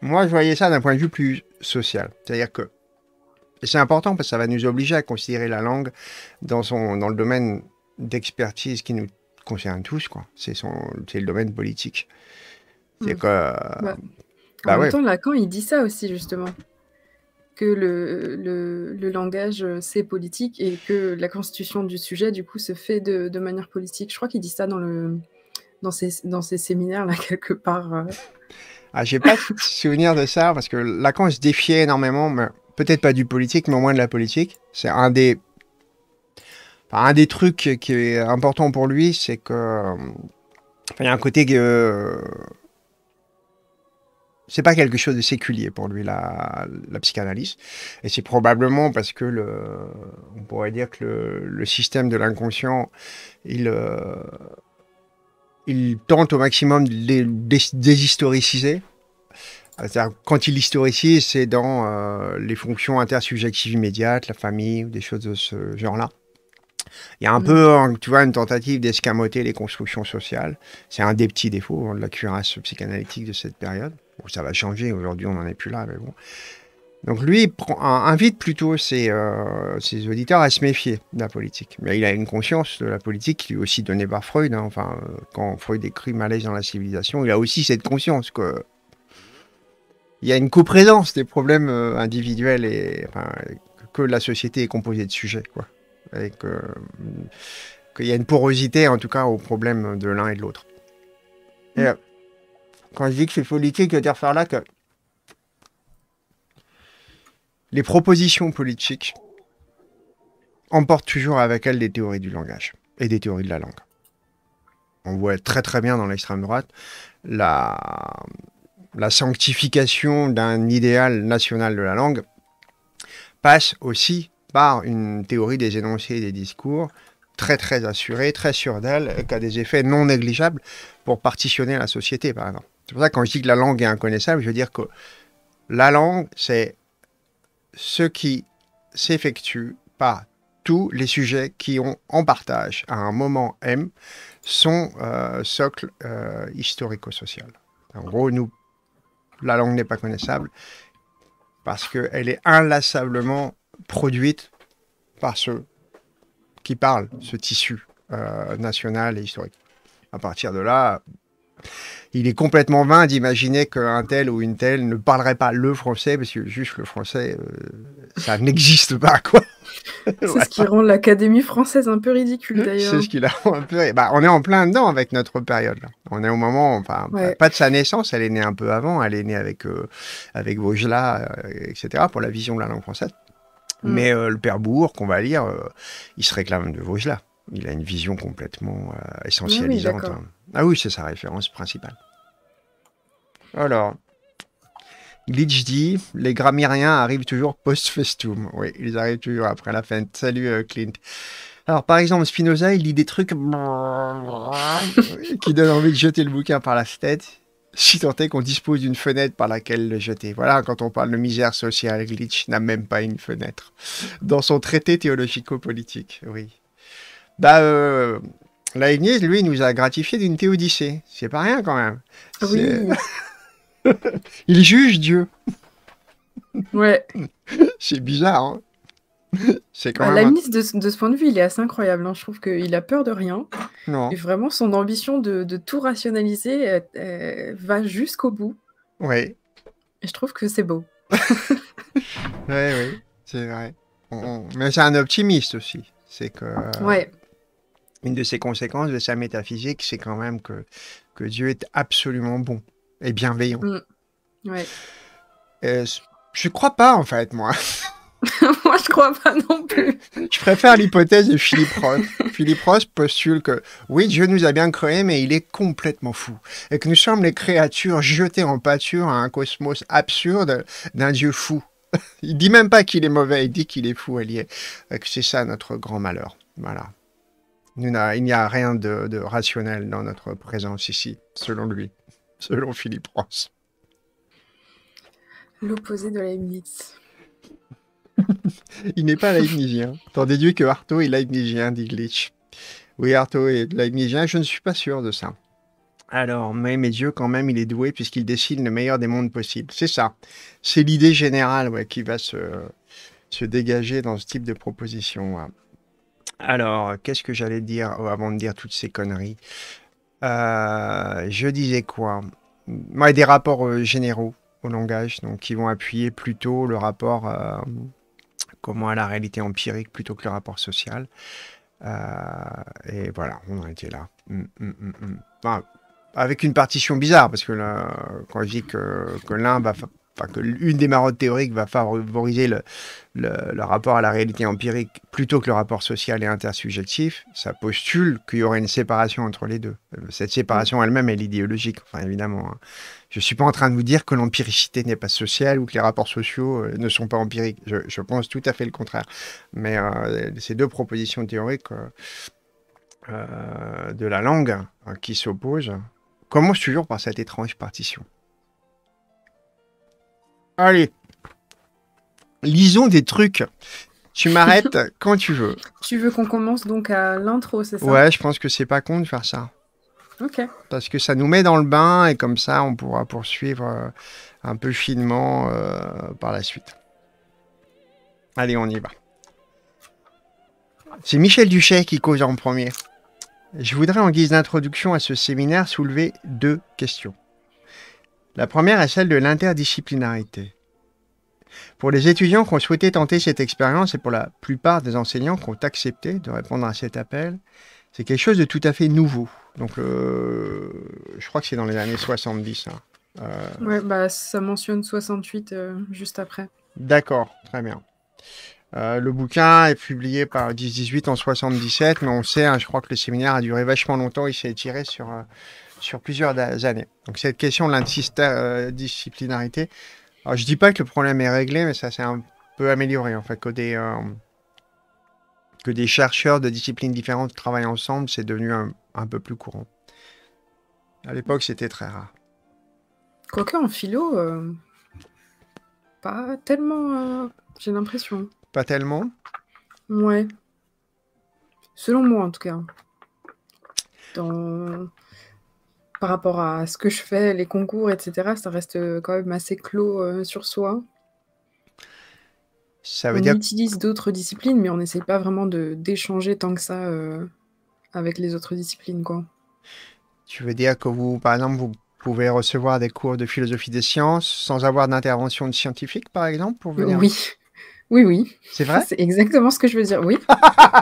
moi je voyais ça d'un point de vue plus social. C'est-à-dire que, c'est important parce que ça va nous obliger à considérer la langue dans, son, dans le domaine d'expertise qui nous concerne tous, quoi. C'est le domaine politique. C'est mmh. bah, bah en même temps, Lacan, il dit ça aussi, justement que le, le, langage, euh, c'est politique et que la constitution du sujet, du coup, se fait de, de manière politique. Je crois qu'il dit ça dans, le, dans, ces, dans ces séminaires, là, quelque part. Euh. Ah, j'ai pas de souvenir de ça, parce que Lacan se défiait énormément, mais peut-être pas du politique, mais au moins de la politique. C'est un des... un des trucs qui est important pour lui, c'est que... Euh, il y a un côté que c'est pas quelque chose de séculier pour lui, la, la psychanalyse. Et c'est probablement parce que le, on pourrait dire que le, système de l'inconscient, il, euh, il tente au maximum de les déshistoriciser. Quand il historicise, c'est dans euh, les fonctions intersubjectives immédiates, la famille, ou des choses de ce genre-là. Il y a un mm. peu, hein, tu vois, une tentative d'escamoter les constructions sociales. C'est un des petits défauts de la cuirasse psychanalytique de cette période. Bon, ça va changer, aujourd'hui on n'en est plus là, mais bon. Donc lui invite plutôt euh, ses, auditeurs à se méfier de la politique. Mais il a une conscience de la politique qui lui aussi donnée par Freud. Hein. Enfin, euh, quand Freud écrit malaise dans la civilisation, il a aussi cette conscience que il y a une coprésence des problèmes euh, individuels et que la société est composée de sujets, quoi, et qu'il y a une porosité en tout cas aux problèmes de l'un et de l'autre. Mmh. Quand je dis que c'est politique, je veux dire faire là que les propositions politiques emportent toujours avec elles des théories du langage et des théories de la langue. On voit très très bien dans l'extrême droite la, la sanctification d'un idéal national de la langue passe aussi par une théorie des énoncés et des discours très très assurée, très sûre d'elle, qui a des effets non négligeables pour partitionner la société par exemple. C'est pour ça que quand je dis que la langue est inconnaissable, je veux dire que la langue, c'est ce qui s'effectue par tous les sujets qui ont en partage à un moment M son euh, socle euh, historico-social. En gros, nous, la langue n'est pas connaissable parce qu'elle est inlassablement produite par ceux qui parlent ce tissu euh, national et historique. À partir de là, il est complètement vain d'imaginer qu'un tel ou une telle ne parlerait pas le français, parce que juste le français, euh, ça n'existe pas, quoi. C'est ce qui rend l'Académie française un peu ridicule, mmh, d'ailleurs. C'est ce qui la un peu... Bah, on est en plein dedans avec notre période, On est au moment, enfin, pas de sa naissance, elle est née un peu avant, elle est née avec, euh, avec Vaugelas, euh, etc., pour la vision de la langue française. Mmh. Mais le père Bourg, qu'on va lire, il se réclame de Vaugelas. Il a une vision complètement ah essentialisante. Ah oui, c'est sa référence principale. Alors, Glitch dit les grammairiens arrivent toujours post-festum. Oui, ils arrivent toujours après la fête. Salut euh, Clint. Alors, par exemple, Spinoza, il lit des trucs qui donnent envie de jeter le bouquin par la tête, si tant est qu'on dispose d'une fenêtre par laquelle le jeter. Voilà, quand on parle de misère sociale, Glitch n'a même pas une fenêtre. Dans son traité théologico-politique, oui. Bah, euh, Leibniz, lui, nous a gratifié d'une théodicée. C'est pas rien quand même. Ah il juge Dieu. Ouais. C'est bizarre. Hein c'est quand bah, de, ce point de vue, il est assez incroyable. Hein. Je trouve qu'il a peur de rien. Non. vraiment, son ambition de, tout rationaliser euh, euh, va jusqu'au bout. Oui. Et je trouve que c'est beau. oui, oui, c'est vrai. Mais c'est un optimiste aussi. C'est que. Euh, ouais une de ses conséquences de sa métaphysique, c'est quand même que, que Dieu est absolument bon et bienveillant. Je mm. Ouais. Euh, je crois pas, en fait, moi. moi, je ne crois pas non plus. Je préfère l'hypothèse de Philippe Ross. Philippe Ross postule que, oui, Dieu nous a bien créés, mais il est complètement fou. Et que nous sommes les créatures jetées en pâture à un cosmos absurde d'un Dieu fou. il dit même pas qu'il est mauvais, il dit qu'il est fou, allié. C'est ça notre grand malheur. Voilà il n'y a rien de, rationnel dans notre présence ici, selon lui, selon Philippe Ross. L'opposé de Leibniz. il n'est pas leibnizien. T'en déduis que Arto est leibnizien, dit Glitch. Oui, Arto est leibnizien, je ne suis pas sûr de ça. Alors, mais mes yeux, quand même, il est doué puisqu'il dessine le meilleur des mondes possibles. C'est ça. C'est l'idée générale qui va se, dégager dans ce type de proposition. Alors, qu'est-ce que j'allais dire oh, avant de dire toutes ces conneries euh, Je disais quoi bah, Des rapports euh, généraux au langage, donc qui vont appuyer plutôt le rapport euh, comment à la réalité empirique plutôt que le rapport social. et voilà, on en était là. Mm, mm, mm, bah, avec une partition bizarre, parce que quand je dis que, que l'un va enfin, que une des marottes théoriques va favoriser le, rapport à la réalité empirique plutôt que le rapport social et intersubjectif, ça postule qu'il y aurait une séparation entre les deux. Cette séparation elle-même, est idéologique, enfin évidemment. Hein. Je ne suis pas en train de vous dire que l'empiricité n'est pas sociale ou que les rapports sociaux euh, ne sont pas empiriques. Je, pense tout à fait le contraire. Mais euh, ces deux propositions théoriques euh, de la langue hein, qui s'opposent commencent toujours par cette étrange partition. Allez. Lisons des trucs. Tu m'arrêtes quand tu veux. Tu veux qu'on commence donc à l'intro, c'est ça Ouais, je pense que c'est pas con de faire ça. Ok. Parce que ça nous met dans le bain et comme ça, on pourra poursuivre euh, un peu finement euh, par la suite. Allez, on y va. C'est Michel Duchet qui cause en premier. Je voudrais, en guise d'introduction à ce séminaire, soulever deux questions. La première est celle de l'interdisciplinarité. Pour les étudiants qui ont souhaité tenter cette expérience et pour la plupart des enseignants qui ont accepté de répondre à cet appel, c'est quelque chose de tout à fait nouveau. Donc, euh, je crois que c'est dans les années 70. Hein. Euh, bah, ça mentionne 68 euh, juste après. D'accord, très bien. le bouquin est publié par 10-18 en 77, mais on sait, hein, je crois que le séminaire a duré vachement longtemps, il s'est étiré sur sur plusieurs années. Donc cette question de l'interdisciplinarité, disciplinarité, je dis pas que le problème est réglé, mais ça s'est un peu amélioré en fait. Que des, euh, que des chercheurs de disciplines différentes travaillent ensemble, c'est devenu un, peu plus courant. À l'époque, c'était très rare. Quoique en philo, euh, pas tellement, euh, j'ai l'impression. Pas tellement Ouais. Selon moi, en tout cas. Dans par rapport à ce que je fais, les concours, etc. Ça reste euh, quand même assez clos euh, sur soi. Ça veut on utilise d'autres disciplines, mais on n'essaie pas vraiment d'échanger tant que ça euh, avec les autres disciplines, quoi. Tu veux dire que vous, par exemple, vous pouvez recevoir des cours de philosophie des sciences sans avoir d'intervention de scientifique, par exemple, pour venir Oui, oui, oui. C'est vrai C'est exactement ce que je veux dire, oui.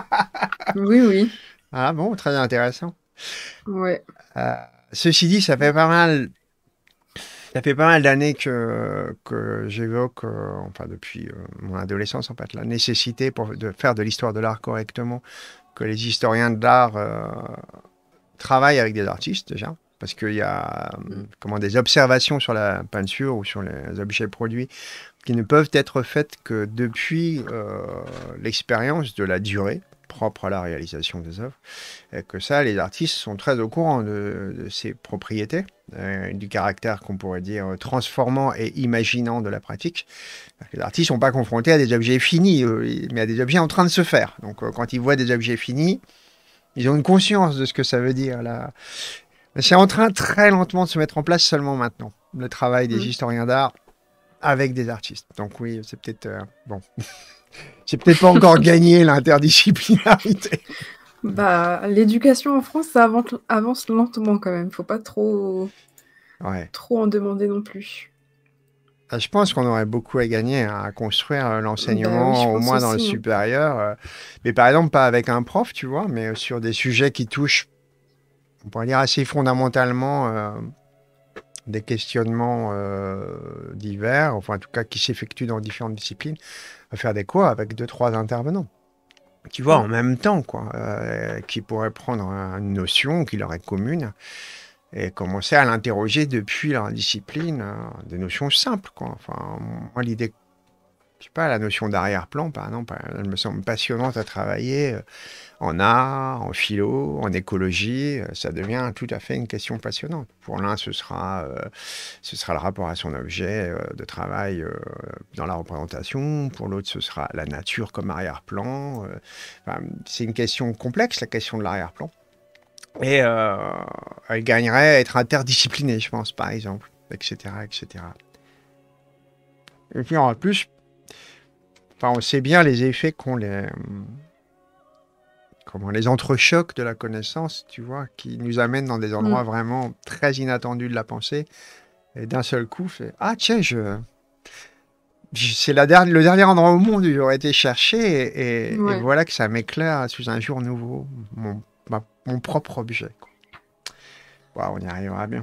oui, oui. Ah bon, très intéressant. Ouais. Ceci dit, ça fait pas mal. Ça fait pas mal d'années que, que j'évoque, euh, enfin depuis euh, mon adolescence en fait, la nécessité pour, de faire de l'histoire de l'art correctement, que les historiens de l'art euh, travaillent avec des artistes déjà, parce qu'il y a mm. comment, des observations sur la peinture ou sur les objets produits qui ne peuvent être faites que depuis l'expérience de la durée, propre à la réalisation des œuvres, que ça, les artistes sont très au courant de, ces propriétés, euh, du caractère qu'on pourrait dire transformant et imaginant de la pratique. Les artistes ne sont pas confrontés à des objets finis, euh, mais à des objets en train de se faire. Donc euh, quand ils voient des objets finis, ils ont une conscience de ce que ça veut dire. Là. C'est en train très lentement de se mettre en place seulement maintenant, le travail des mmh. historiens d'art avec des artistes. Donc oui, c'est peut-être... bon. J'ai peut-être pas encore gagné l'interdisciplinarité. Bah, l'éducation en France, ça avance, lentement quand même. Faut pas trop, trop en demander non plus. Bah, je pense qu'on aurait beaucoup à gagner hein, à construire euh, l'enseignement, bah au moins dans le hein. supérieur. Euh. mais par exemple, pas avec un prof, tu vois, mais sur des sujets qui touchent, on pourrait dire assez fondamentalement, euh, des questionnements euh, divers, enfin en tout cas qui s'effectuent dans différentes disciplines, à faire des quoi avec deux, trois intervenants. Tu vois, mm. en même temps, quoi, euh, qui pourraient prendre une notion qui leur est commune et commencer à l'interroger depuis leur discipline, euh, des notions simples. Quoi. Enfin, moi, l'idée je sais pas, la notion d'arrière-plan, par exemple, elle me semble passionnante à travailler euh, en art, en philo, en écologie. Euh, ça devient tout à fait une question passionnante. Pour l'un, ce, sera, euh, ce sera le rapport à son objet de travail dans la représentation. Pour l'autre, ce sera la nature comme arrière-plan. c'est une question complexe, la question de l'arrière-plan. Et elle gagnerait à être interdisciplinée, je pense, par exemple, etc. etc. Et puis en plus, Enfin, on sait bien les effets qu'ont les, comment, les entrechocs de la connaissance, tu vois, qui nous amènent dans des endroits mm. vraiment très inattendus de la pensée. Et d'un seul coup, fait Ah, tiens, je. C'est le dernier endroit au monde où j'aurais été cherché, et, voilà que ça m'éclaire sous un jour nouveau, mon, propre objet. on y arrivera bien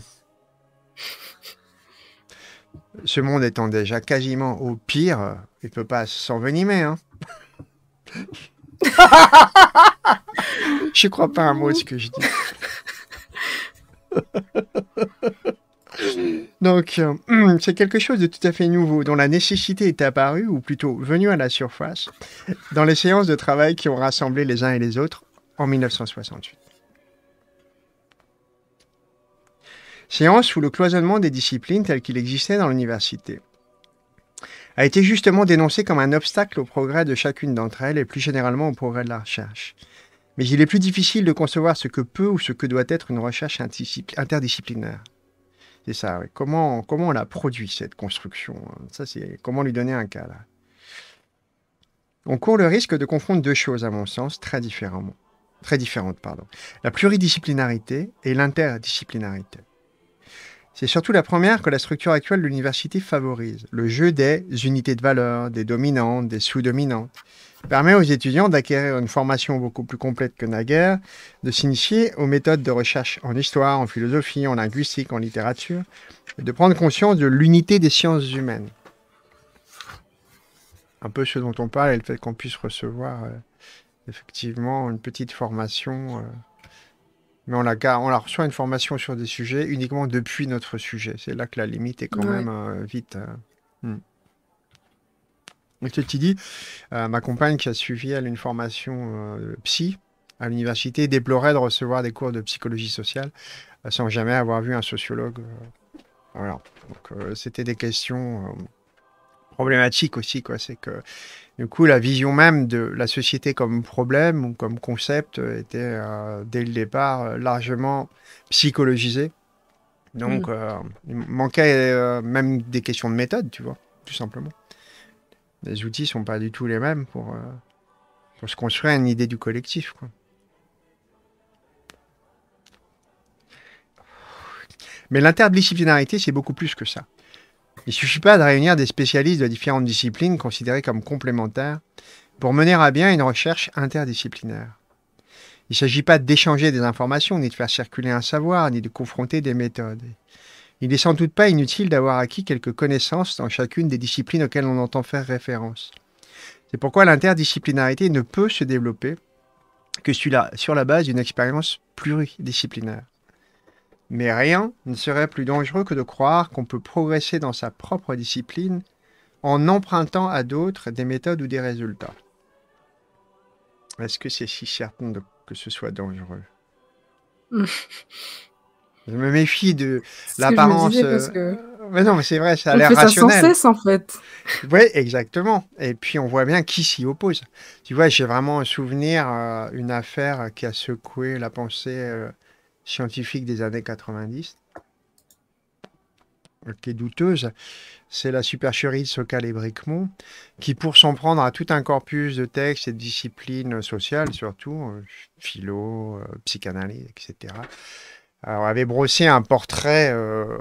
ce monde étant déjà quasiment au pire, il ne peut pas s'envenimer. Je hein. je crois pas un mot de ce que je dis. Donc, euh, c'est quelque chose de tout à fait nouveau, dont la nécessité est apparue, ou plutôt venue à la surface, dans les séances de travail qui ont rassemblé les uns et les autres en 1968. séance où le cloisonnement des disciplines telles qu'il existait dans l'université, a été justement dénoncé comme un obstacle au progrès de chacune d'entre elles et plus généralement au progrès de la recherche. Mais il est plus difficile de concevoir ce que peut ou ce que doit être une recherche interdisciplinaire. C'est ça, Comment, comment on la produit, cette construction hein? Ça, c'est comment lui donner un cas, là. On court le risque de confondre deux choses, à mon sens, très différemment. Très différentes, pardon. La pluridisciplinarité et l'interdisciplinarité. C'est surtout la première que la structure actuelle de l'université favorise, le jeu des unités de valeur, des dominantes, des sous-dominantes. Permet aux étudiants d'acquérir une formation beaucoup plus complète que naguère, de s'initier aux méthodes de recherche en histoire, en philosophie, en linguistique, en littérature, et de prendre conscience de l'unité des sciences humaines. Un peu ce dont on parle le fait qu'on puisse recevoir euh, effectivement une petite formation. Euh, mais on la, reçoit une formation sur des sujets uniquement depuis notre sujet. C'est là que la limite est quand même euh, vite. Euh... Hmm. Et dis, euh, ma compagne qui a suivi elle une formation euh, psy à l'université déplorait de recevoir des cours de psychologie sociale sans jamais avoir vu un sociologue. voilà. Donc c'était des questions problématique aussi, quoi. C'est que du coup, la vision même de la société comme problème ou comme concept euh, était euh, dès le départ euh, largement psychologisée. Donc, mm. il manquait même des questions de méthode, tu vois, tout simplement. Les outils sont pas du tout les mêmes pour, se construire une idée du collectif. Mais l'interdisciplinarité, c'est beaucoup plus que ça. Il ne suffit pas de réunir des spécialistes de différentes disciplines considérées comme complémentaires pour mener à bien une recherche interdisciplinaire. Il ne s'agit pas d'échanger des informations, ni de faire circuler un savoir, ni de confronter des méthodes. Il n'est sans doute pas inutile d'avoir acquis quelques connaissances dans chacune des disciplines auxquelles on entend faire référence. C'est pourquoi l'interdisciplinarité ne peut se développer que sur la, sur la base d'une expérience pluridisciplinaire. Mais rien ne serait plus dangereux que de croire qu'on peut progresser dans sa propre discipline en empruntant à d'autres des méthodes ou des résultats. Est-ce que c'est si certain que ce soit dangereux Je me méfie de l'apparence. Euh, mais non, mais c'est vrai, ça a l'air rationnel. Ça sans cesse, en fait. Oui, exactement. Et puis, on voit bien qui s'y oppose. Tu vois, j'ai vraiment un souvenir, euh, une affaire qui a secoué la pensée euh, scientifique des années 90, qui est douteuse, c'est la supercherie de Sokal et Bricmont, qui pour s'en prendre à tout un corpus de textes et de disciplines sociales, surtout, euh, philo, euh, psychanalyse, etc., avait brossé un portrait euh,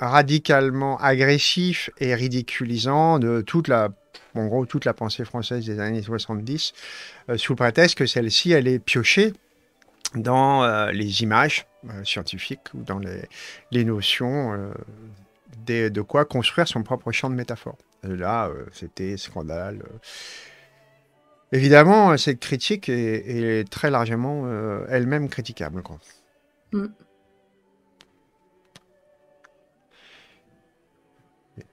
radicalement agressif et ridiculisant de toute la en gros toute la pensée française des années 70 sous prétexte que celle-ci allait piocher dans euh, les images euh, scientifiques ou dans les, notions euh, de quoi construire son propre champ de métaphore. là, c'était scandale. Évidemment, cette critique est, très largement elle-même critiquable. Mm.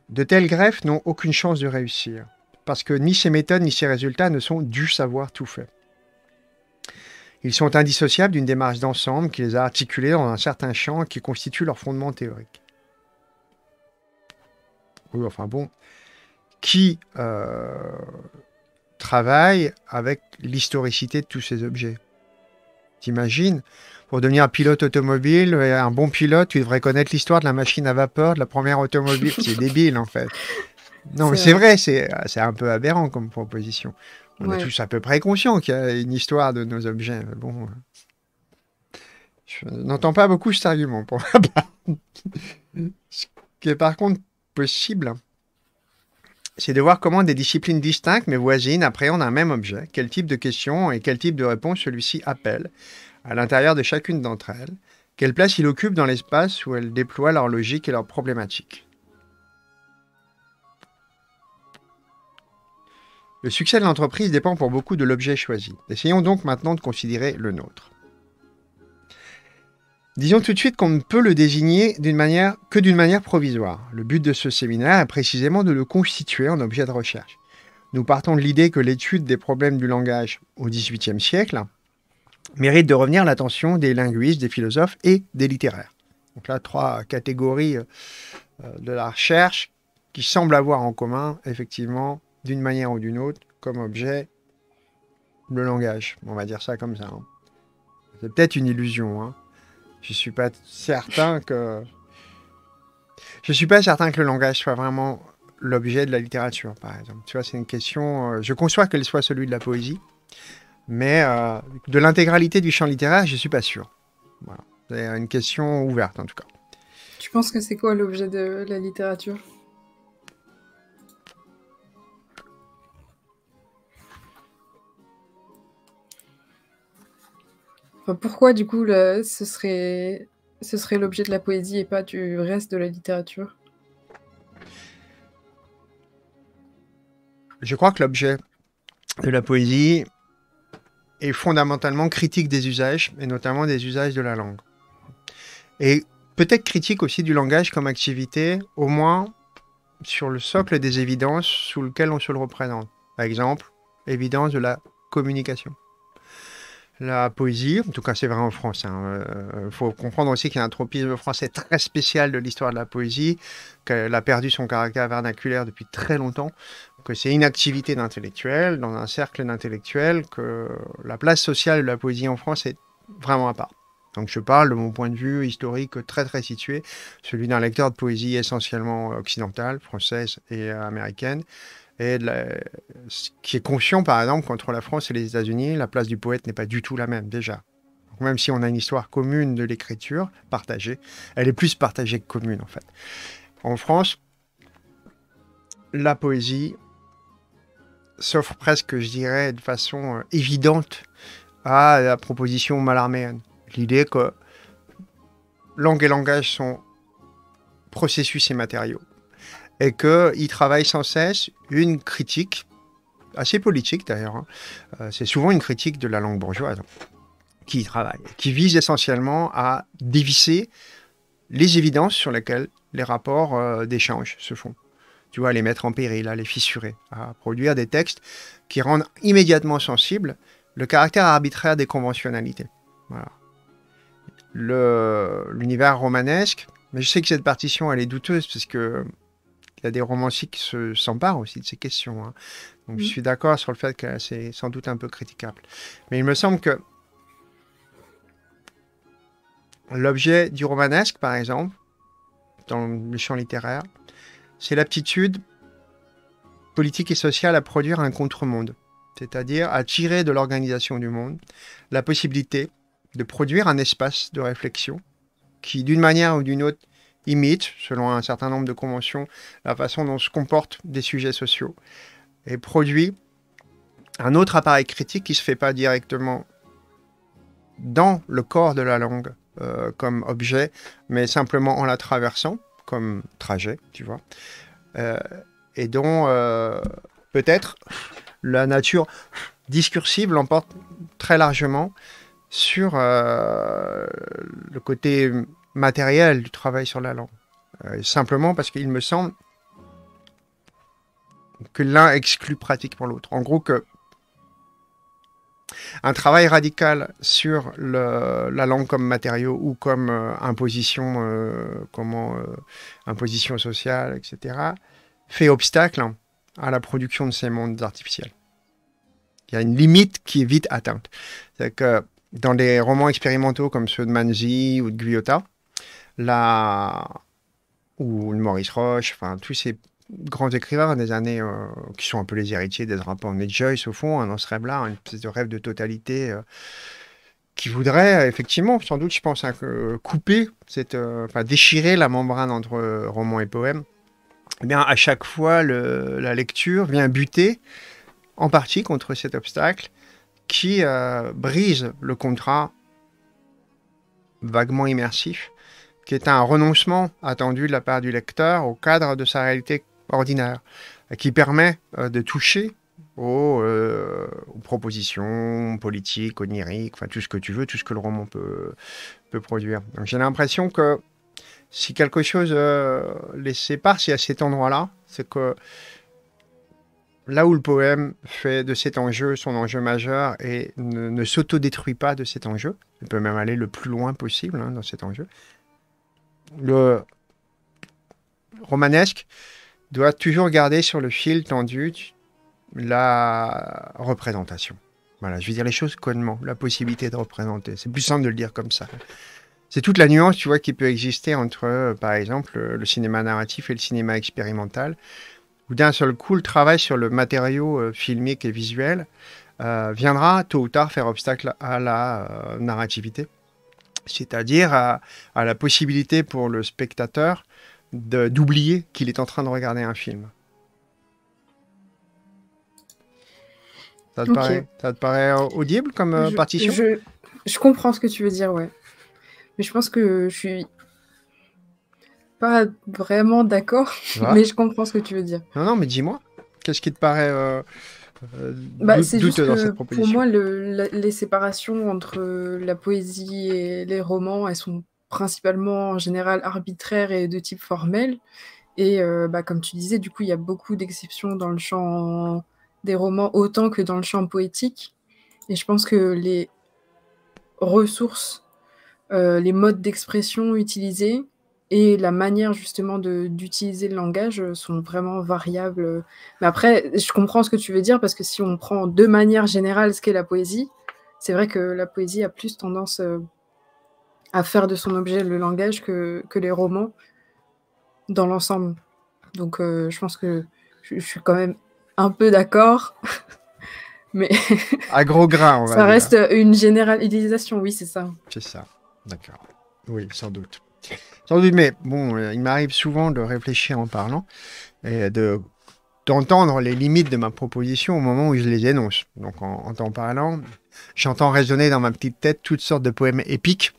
De telles greffes n'ont aucune chance de réussir, parce que ni ses méthodes ni ses résultats ne sont du savoir tout fait. Ils sont indissociables d'une démarche d'ensemble qui les a articulés dans un certain champ qui constitue leur fondement théorique. Oui, enfin bon, qui euh, travaille avec l'historicité de tous ces objets. T'imagines Pour devenir un pilote automobile, un bon pilote, tu devrais connaître l'histoire de la machine à vapeur, de la première automobile. c'est débile en fait. Non, mais c'est vrai, c'est un peu aberrant comme proposition. On est tous à peu près conscients qu'il y a une histoire de nos objets. bon, euh, je n'entends pas beaucoup cet argument pour ma part. Ce qui est par contre possible, c'est de voir comment des disciplines distinctes mais voisines appréhendent un même objet, quel type de questions et quel type de réponses celui-ci appelle à l'intérieur de chacune d'entre elles, quelle place il occupe dans l'espace où elles déploient leur logique et leur problématique. Le succès de l'entreprise dépend pour beaucoup de l'objet choisi. Essayons donc maintenant de considérer le nôtre. Disons tout de suite qu'on ne peut le désigner d'une manière que d'une manière provisoire. Le but de ce séminaire est précisément de le constituer en objet de recherche. Nous partons de l'idée que l'étude des problèmes du langage au XVIIIe siècle mérite de revenir l'attention des linguistes, des philosophes et des littéraires. Donc là, trois catégories euh, de la recherche qui semblent avoir en commun effectivement d'une manière ou d'une autre, comme objet, le langage. On va dire ça comme ça. Hein. C'est peut-être une illusion. Hein. Je suis pas certain que. Je suis pas certain que le langage soit vraiment l'objet de la littérature, par exemple. Tu vois, c'est une question. Euh, je conçois qu'elle soit celui de la poésie, mais euh, de l'intégralité du champ littéraire, je suis pas sûr. Voilà. C'est une question ouverte, en tout cas. Tu penses que c'est quoi l'objet de la littérature pourquoi du coup ce serait l'objet de la poésie et pas du reste de la littérature Je crois que l'objet de la poésie est fondamentalement critique des usages, et notamment des usages de la langue. Et peut-être critique aussi du langage comme activité, au moins sur le socle des évidences sous lequel on se le représente. Par exemple, évidence de la communication la poésie, en tout cas c'est vrai en France. Hein. Il euh, euh, faut comprendre aussi qu'il y a un tropisme français très spécial de l'histoire de la poésie, qu'elle a perdu son caractère vernaculaire depuis très longtemps, que c'est une activité d'intellectuel, dans un cercle d'intellectuels, que la place sociale de la poésie en France est vraiment à part. Donc je parle de mon point de vue historique très très situé, celui d'un lecteur de poésie essentiellement occidentale, française et américaine, et ce qui est conscient, par exemple, contre la France et les États-Unis, la place du poète n'est pas du tout la même déjà. Donc, même si on a une histoire commune de l'écriture, partagée, elle est plus partagée que commune en fait. En France, la poésie s'offre presque, je dirais, de façon euh, évidente à la proposition malarméenne. L'idée que langue et langage sont processus et matériaux et qu'il travaille sans cesse une critique, assez politique d'ailleurs, hein. euh, c'est souvent une critique de la langue bourgeoise hein, qui travaille, qui vise essentiellement à dévisser les évidences sur lesquelles les rapports euh, d'échange se font. Tu vois, à les mettre en péril, à les fissurer, à produire des textes qui rendent immédiatement sensible le caractère arbitraire des conventionnalités. Voilà. L'univers romanesque, mais je sais que cette partition, elle est douteuse, parce que y a des romanciers qui s'emparent aussi de ces questions. Hein. Donc, je mm. suis d'accord sur le fait que c'est sans doute un peu critiquable. Mais il me semble que l'objet du romanesque, par exemple, dans le champ littéraire, c'est l'aptitude politique et sociale à produire un contre-monde, c'est-à-dire à tirer de l'organisation du monde la possibilité de produire un espace de réflexion qui, d'une manière ou d'une autre, imite, selon un certain nombre de conventions, la façon dont se comportent des sujets sociaux, et produit un autre appareil critique qui ne se fait pas directement dans le corps de la langue euh, comme objet, mais simplement en la traversant, comme trajet, tu vois, euh, et dont euh, peut-être la nature discursive l'emporte très largement sur le côté matériel du travail sur la langue. Euh, simplement parce qu'il me semble que l'un exclut pratiquement l'autre. En gros, que un travail radical sur la langue comme matériau ou comme euh, imposition, euh, comment, imposition sociale, etc., fait obstacle à la production de ces mondes artificiels. Il y a une limite qui est vite atteinte. C'est que dans des romans expérimentaux comme ceux de Manzi ou de Guyota, la... ou Maurice Roche, enfin tous ces grands écrivains des années euh, qui sont un peu les héritiers des rapports de Joyce au fond, hein, dans ce rêve-là, hein, une espèce de rêve de totalité euh, qui voudrait euh, effectivement, sans doute, je pense, à hein, couper, cette, enfin déchirer la membrane entre roman et poème. Eh bien, à chaque fois, la lecture vient buter en partie contre cet obstacle qui brise le contrat vaguement immersif qui est un renoncement attendu de la part du lecteur au cadre de sa réalité ordinaire, qui permet euh, de toucher euh, aux, propositions politiques, oniriques, enfin tout ce que tu veux, tout ce que le roman peut, peut produire. Donc j'ai l'impression que si quelque chose les sépare, si à cet endroit-là, c'est que là où le poème fait de cet enjeu son enjeu majeur et ne, s'autodétruit pas de cet enjeu, il peut même aller le plus loin possible hein, dans cet enjeu, le romanesque doit toujours garder sur le fil tendu la représentation. Voilà, je veux dire les choses connement, la possibilité de représenter. C'est plus simple de le dire comme ça. C'est toute la nuance, tu vois, qui peut exister entre, euh, par exemple, euh, le cinéma narratif et le cinéma expérimental, où d'un seul coup, le travail sur le matériau euh, filmique et visuel viendra tôt ou tard faire obstacle à la narrativité c'est-à-dire à, la possibilité pour le spectateur d'oublier qu'il est en train de regarder un film. Ça te, paraît, audible comme euh, partition je, comprends ce que tu veux dire, ouais. Mais je pense que je suis pas vraiment d'accord, mais je comprends ce que tu veux dire. Non, non, mais dis-moi, qu'est-ce qui te paraît euh, euh, bah, c'est juste que Pour moi, les séparations entre euh, la poésie et les romans, elles sont principalement en général arbitraires et de type formel. Et euh, bah, comme tu disais, du coup, il y a beaucoup d'exceptions dans le champ des romans autant que dans le champ poétique. Et je pense que les ressources, les modes d'expression utilisés, et la manière justement d'utiliser le langage euh, sont vraiment variables. Mais après, je comprends ce que tu veux dire parce que si on prend de manière générale ce qu'est la poésie, c'est vrai que la poésie a plus tendance euh, à faire de son objet le langage que, que les romans dans l'ensemble. Donc euh, je pense que je, suis quand même un peu d'accord. Mais à gros grain, on va Ça reste une généralisation, oui, c'est ça. C'est ça, d'accord. Oui, sans doute. Sans doute, mais bon, euh, il m'arrive souvent de réfléchir en parlant et de d'entendre les limites de ma proposition au moment où je les énonce. Donc en, en parlant, j'entends résonner dans ma petite tête toutes sortes de poèmes épiques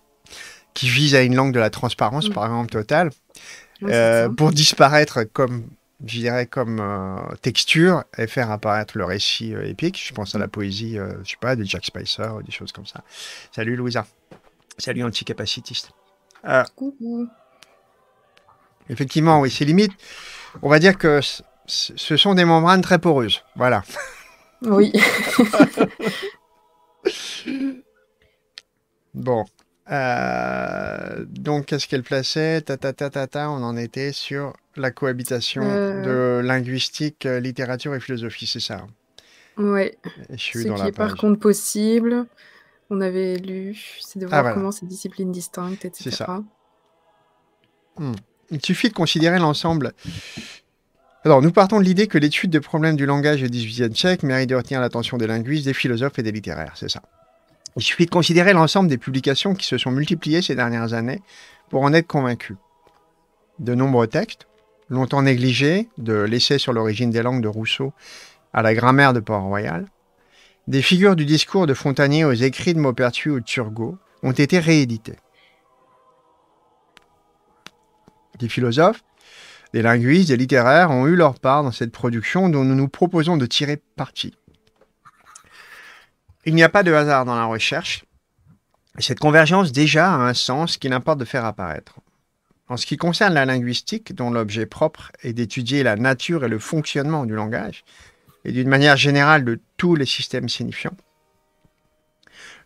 qui visent à une langue de la transparence, mm. par exemple, totale, euh, pour disparaître comme je dirais, comme euh, texture et faire apparaître le récit épique. Je pense à la poésie, je sais pas, de Jack Spicer ou des choses comme ça. Salut Louisa. Salut anticapacitiste effectivement, oui, c'est limite. On va dire que ce sont des membranes très poreuses. Voilà. Oui. bon. Euh, donc, qu'est-ce qu'elle plaçait On en était sur la cohabitation euh. de linguistique, euh, littérature et philosophie, c'est ça hein Oui. Ce qui est par contre possible. On avait lu, c'est de ah, voir comment ces disciplines distinctes, etc. Ça. Hmm. Il suffit de considérer l'ensemble. Alors, nous partons de l'idée que l'étude des problèmes du langage du XVIIIe siècle mérite de retenir l'attention des linguistes, des philosophes et des littéraires, c'est ça. Il suffit de considérer l'ensemble des publications qui se sont multipliées ces dernières années pour en être convaincu. De nombreux textes, longtemps négligés, de l'essai sur l'origine des langues de Rousseau à la grammaire de Port-Royal, des figures du discours de Fontanier aux écrits de Maupertuis ou de Turgot ont été rééditées. Des philosophes, des linguistes, des littéraires ont eu leur part dans cette production dont nous nous proposons de tirer parti. Il n'y a pas de hasard dans la recherche. Cette convergence déjà a un sens qu'il importe de faire apparaître. En ce qui concerne la linguistique, dont l'objet propre est d'étudier la nature et le fonctionnement du langage, et d'une manière générale de tous les systèmes signifiants.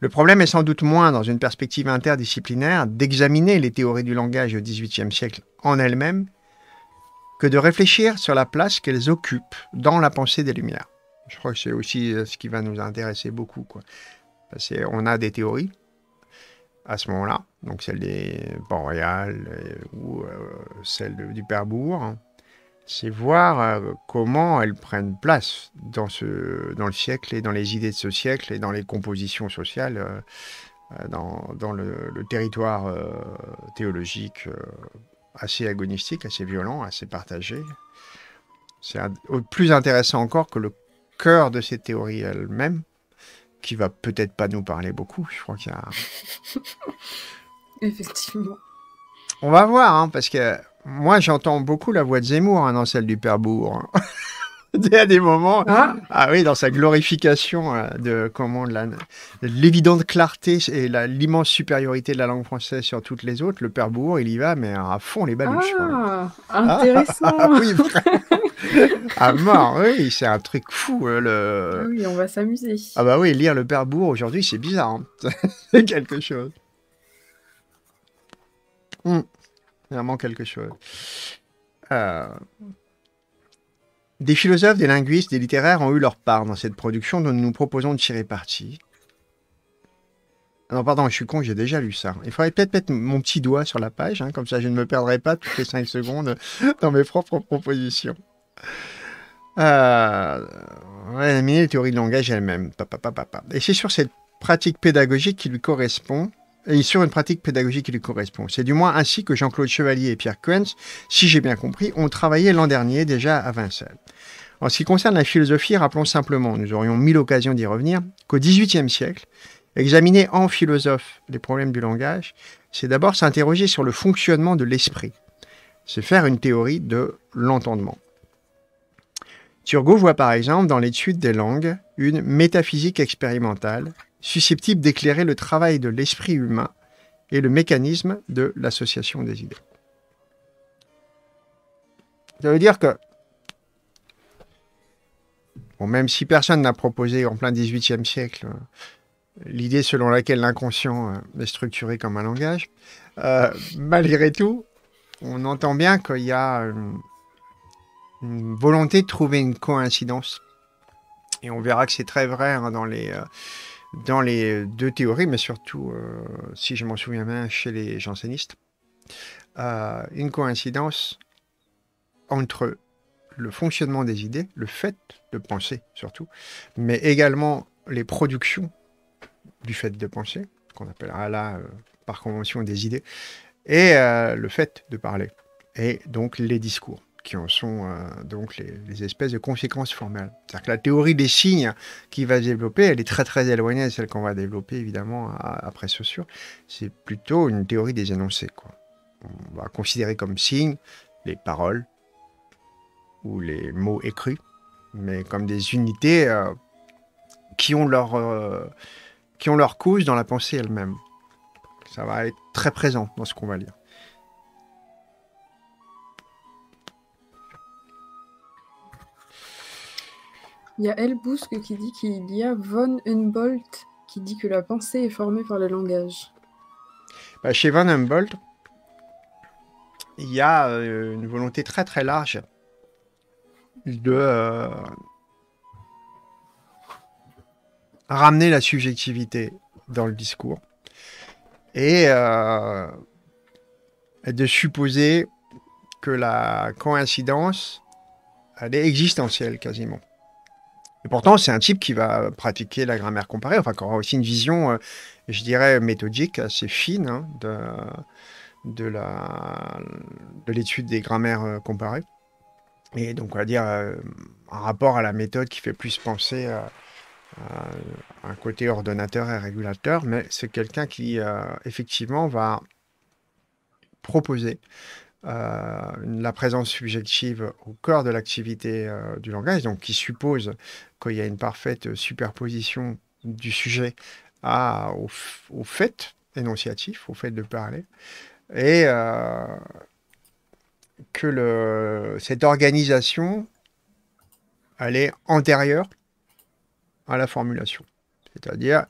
Le problème est sans doute moins, dans une perspective interdisciplinaire, d'examiner les théories du langage au XVIIIe siècle en elles-mêmes que de réfléchir sur la place qu'elles occupent dans la pensée des Lumières. Je crois que c'est aussi euh, ce qui va nous intéresser beaucoup. Parce on a des théories à ce moment-là, donc celle des Pans-Royal euh, ou euh, celle du Perbourg c'est voir euh, comment elles prennent place dans, ce, dans le siècle et dans les idées de ce siècle et dans les compositions sociales, euh, euh, dans, dans le, territoire théologique assez agonistique, assez violent, assez partagé. C'est plus intéressant encore que le cœur de ces théories elles-mêmes, qui va peut-être pas nous parler beaucoup, je crois qu'il y a... Effectivement. On va voir, hein, parce que moi, j'entends beaucoup la voix de Zemmour hein, dans celle du Père Bourg. à des moments. Ah. ah oui, dans sa glorification euh, de comment l'évidente clarté et l'immense supériorité de la langue française sur toutes les autres, le père Bourg, il y va, mais à fond les baluches. Ah, ah, intéressant. Ah, ah oui, à mort, oui, c'est un truc fou. Euh, le... Oui, on va s'amuser. Ah bah oui, lire le père Bourg aujourd'hui, c'est bizarre. Hein. c'est quelque chose. Hmm vraiment quelque chose. Euh, des philosophes, des linguistes, des littéraires ont eu leur part dans cette production dont nous nous proposons de tirer parti. Ah non, pardon, je suis con, j'ai déjà lu ça. Il faudrait peut-être mettre mon petit doigt sur la page, hein, comme ça je ne me perdrai pas toutes les cinq secondes dans mes propres propositions. Euh, les théories de langage elles-mêmes. Et c'est sur cette pratique pédagogique qui lui correspond et sur une pratique pédagogique qui lui correspond. C'est du moins ainsi que Jean-Claude Chevalier et Pierre Quentz, si j'ai bien compris, ont travaillé l'an dernier déjà à Vincennes. En ce qui concerne la philosophie, rappelons simplement, nous aurions mille occasions d'y revenir, qu'au XVIIIe siècle, examiner en philosophe les problèmes du langage, c'est d'abord s'interroger sur le fonctionnement de l'esprit. C'est faire une théorie de l'entendement. Turgot voit par exemple dans l'étude des langues une métaphysique expérimentale Susceptible d'éclairer le travail de l'esprit humain et le mécanisme de l'association des idées. Ça veut dire que, même si personne n'a proposé en plein XVIIIe siècle euh, l'idée selon laquelle l'inconscient euh, est structuré comme un langage, euh, malgré tout, on entend bien qu'il y a une, volonté de trouver une coïncidence. Et on verra que c'est très vrai hein, dans les dans les deux théories, mais surtout, euh, si je m'en souviens bien, chez les jansénistes, euh, une coïncidence entre le fonctionnement des idées, le fait de penser surtout, mais également les productions du fait de penser, qu'on appellera là euh, par convention des idées, et le fait de parler, et donc les discours qui en sont euh, donc les, espèces de conséquences formelles. C'est-à-dire que la théorie des signes qui va se développer, elle est très très éloignée de celle qu'on va développer évidemment après après Saussure. C'est plutôt une théorie des énoncés. Quoi. On va considérer comme signes les paroles ou les mots écrits, mais comme des unités euh, qui ont leur euh, qui ont leur cause dans la pensée elle-même. Ça va être très présent dans ce qu'on va lire. Il y a Bousque qui dit qu'il y a von Humboldt qui dit que la pensée est formée par le langage. Bah, chez von Humboldt, il y a euh, une volonté très très large de euh, ramener la subjectivité dans le discours et euh, de supposer que la coïncidence, est existentielle quasiment. Et pourtant, c'est un type qui va pratiquer la grammaire comparée, enfin, qui aura aussi une vision, euh, je dirais, méthodique, assez fine hein, de, de, l'étude des grammaires euh, comparées. Et donc, on va dire, euh, un rapport à la méthode qui fait plus penser à un côté ordonnateur et régulateur, mais c'est quelqu'un qui, effectivement, va proposer euh, la présence subjective au corps de l'activité euh, du langage, donc qui suppose qu'il y a une parfaite euh, superposition du sujet au, fait énonciatif, au fait de parler, et que cette organisation, elle est antérieure à la formulation. C'est-à-dire,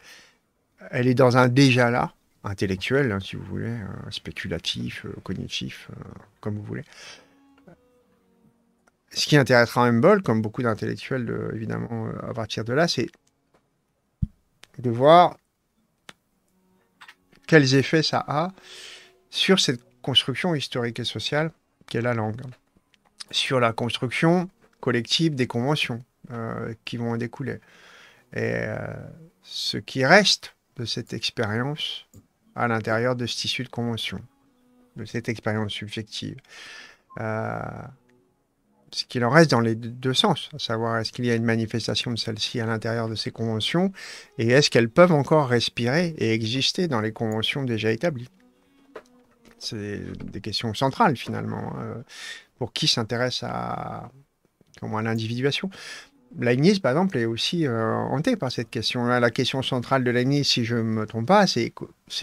elle est dans un déjà là, intellectuel, hein, si vous voulez, euh, spéculatif, euh, cognitif, euh, comme vous voulez. Ce qui intéressera Humboldt, comme beaucoup d'intellectuels, évidemment, à partir de là, c'est de voir quels effets ça a sur cette construction historique et sociale qu'est la langue, sur la construction collective des conventions qui vont en découler. Et ce qui reste de cette expérience à l'intérieur de ce tissu de convention, de cette expérience subjective. Euh, ce qu'il en reste dans les deux sens, à savoir est-ce qu'il y a une manifestation de celle-ci à l'intérieur de ces conventions et est-ce qu'elles peuvent encore respirer et exister dans les conventions déjà établies. C'est des questions centrales finalement euh, pour qui s'intéresse à, à l'individuation. L'agnès, par exemple, est aussi euh, hanté par cette question. -là. La question centrale de l'agnès, si je ne me trompe pas, c'est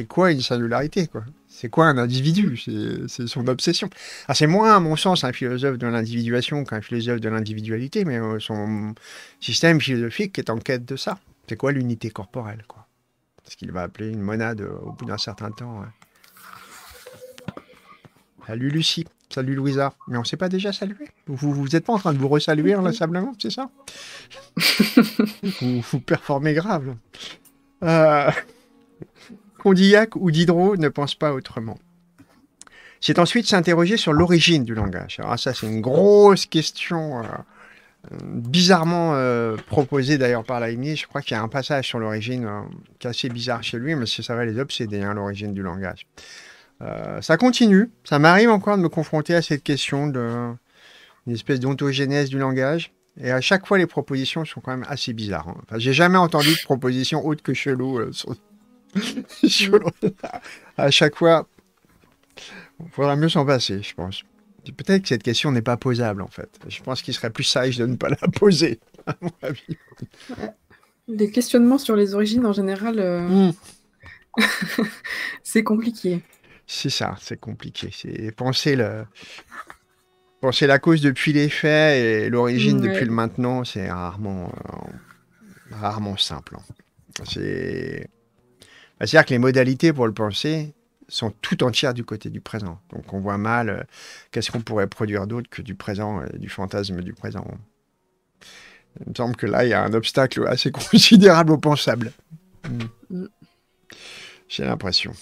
quoi une singularité quoi C'est quoi un individu C'est son obsession. c'est moins, à mon sens, un philosophe de l'individuation qu'un philosophe de l'individualité, mais euh, son système philosophique est en quête de ça. C'est quoi l'unité corporelle quoi Ce qu'il va appeler une monade euh, au bout d'un certain temps. Hein. Salut Lucie. Salut Louisa. Mais on ne s'est pas déjà salué vous, vous êtes pas en train de vous resaluer inlassablement, c'est ça vous, performez grave. Euh... Condillac ou Diderot ne pensent pas autrement. C'est ensuite s'interroger sur l'origine du langage. Alors ça, c'est une grosse question euh, bizarrement euh, proposée d'ailleurs par Leibniz. Je crois qu'il y a un passage sur l'origine euh, qui est assez bizarre chez lui, mais ça va les obséder, hein, l'origine du langage. Euh, ça continue. Ça m'arrive encore de me confronter à cette question d'une espèce d'ontogénèse du langage. Et à chaque fois, les propositions sont quand même assez bizarres. Hein. Enfin, j'ai jamais entendu de proposition autre que chelou. Euh, à chaque fois, il faudra mieux s'en passer, je pense. Peut-être que cette question n'est pas posable, en fait. Je pense qu'il serait plus sage de ne pas la poser, à mon avis. Les questionnements sur les origines, en général, euh, hmm. c'est compliqué. C'est ça, c'est compliqué. C'est penser Penser la cause depuis les faits et l'origine depuis le maintenant, c'est rarement, euh, rarement simple. Hein. C'est... Bah, à dire que les modalités pour le penser sont tout entières du côté du présent. Donc on voit mal euh, qu'est-ce qu'on pourrait produire d'autre que du présent euh, du fantasme du présent. Hein. Il me semble que là, il y a un obstacle assez considérable au pensable. Hmm. Mm. J'ai l'impression.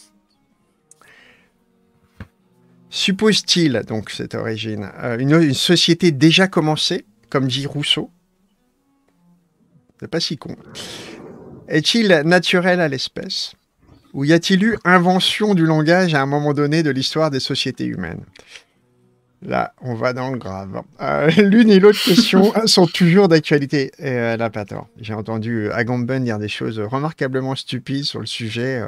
Suppose-t-il, donc cette origine, euh, une, société déjà commencée, comme dit Rousseau C'est pas si con. Est-il naturel à l'espèce Ou y a-t-il eu invention du langage à un moment donné de l'histoire des sociétés humaines Là, on va dans le grave. Hein. Euh, l'une et l'autre question sont toujours d'actualité. Et euh, J'ai entendu Agamben dire des choses remarquablement stupides sur le sujet.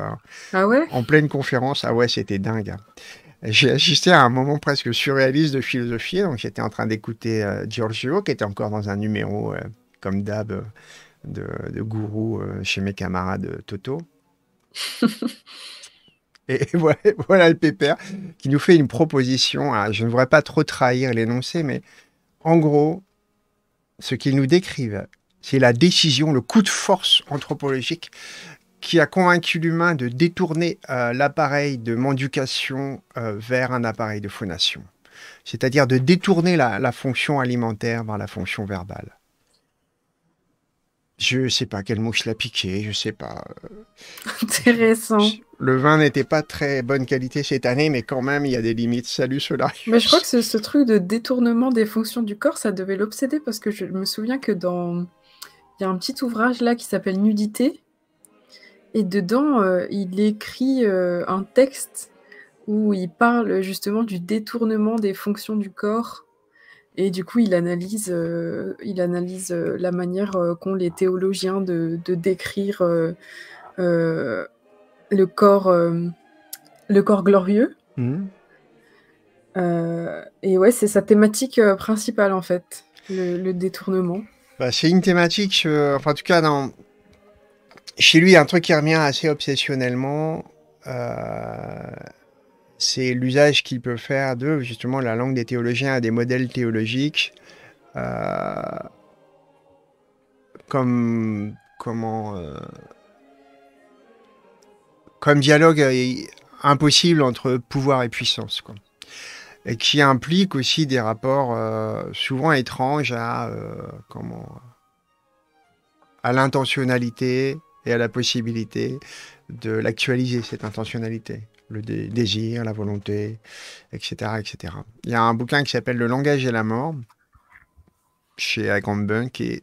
ah En pleine conférence. Ah ouais, c'était dingue. Hein j'ai assisté à un moment presque surréaliste de philosophie. Donc, j'étais en train d'écouter euh, Giorgio, qui était encore dans un numéro, euh, comme d'hab, euh, de, gourou chez mes camarades Toto. Et voilà, le pépère qui nous fait une proposition. je ne voudrais pas trop trahir l'énoncé, mais en gros, ce qu'il nous décrive, c'est la décision, le coup de force anthropologique qui a convaincu l'humain de détourner euh, l'appareil de mendication euh, vers un appareil de phonation, c'est-à-dire de détourner la, fonction alimentaire vers la fonction verbale. Je ne sais pas quel mot la l'ai piqué, je ne sais pas. Euh, Intéressant. Le vin n'était pas très bonne qualité cette année, mais quand même, il y a des limites. Salut cela. Mais je crois que ce truc de détournement des fonctions du corps, ça devait l'obséder parce que je me souviens que dans... Il y a un petit ouvrage là qui s'appelle Nudité, et dedans, euh, il écrit euh, un texte où il parle justement du détournement des fonctions du corps. Et du coup, il analyse, euh, il analyse la manière qu'ont les théologiens de, décrire le, corps, le corps glorieux. Mhm. et ouais, c'est sa thématique principale en fait, le, détournement. Bah, c'est une thématique, enfin en tout cas dans, chez lui, un truc qui revient assez obsessionnellement, euh, c'est l'usage qu'il peut faire de justement la langue des théologiens à des modèles théologiques, euh, comme comment euh, comme dialogue impossible entre pouvoir et puissance, quoi. et qui implique aussi des rapports souvent étranges à comment à l'intentionnalité, et à la possibilité de l'actualiser, cette intentionnalité, le désir, la volonté, etc., etc. Il y a un bouquin qui s'appelle Le langage et la mort chez Agrande-Bun, qui est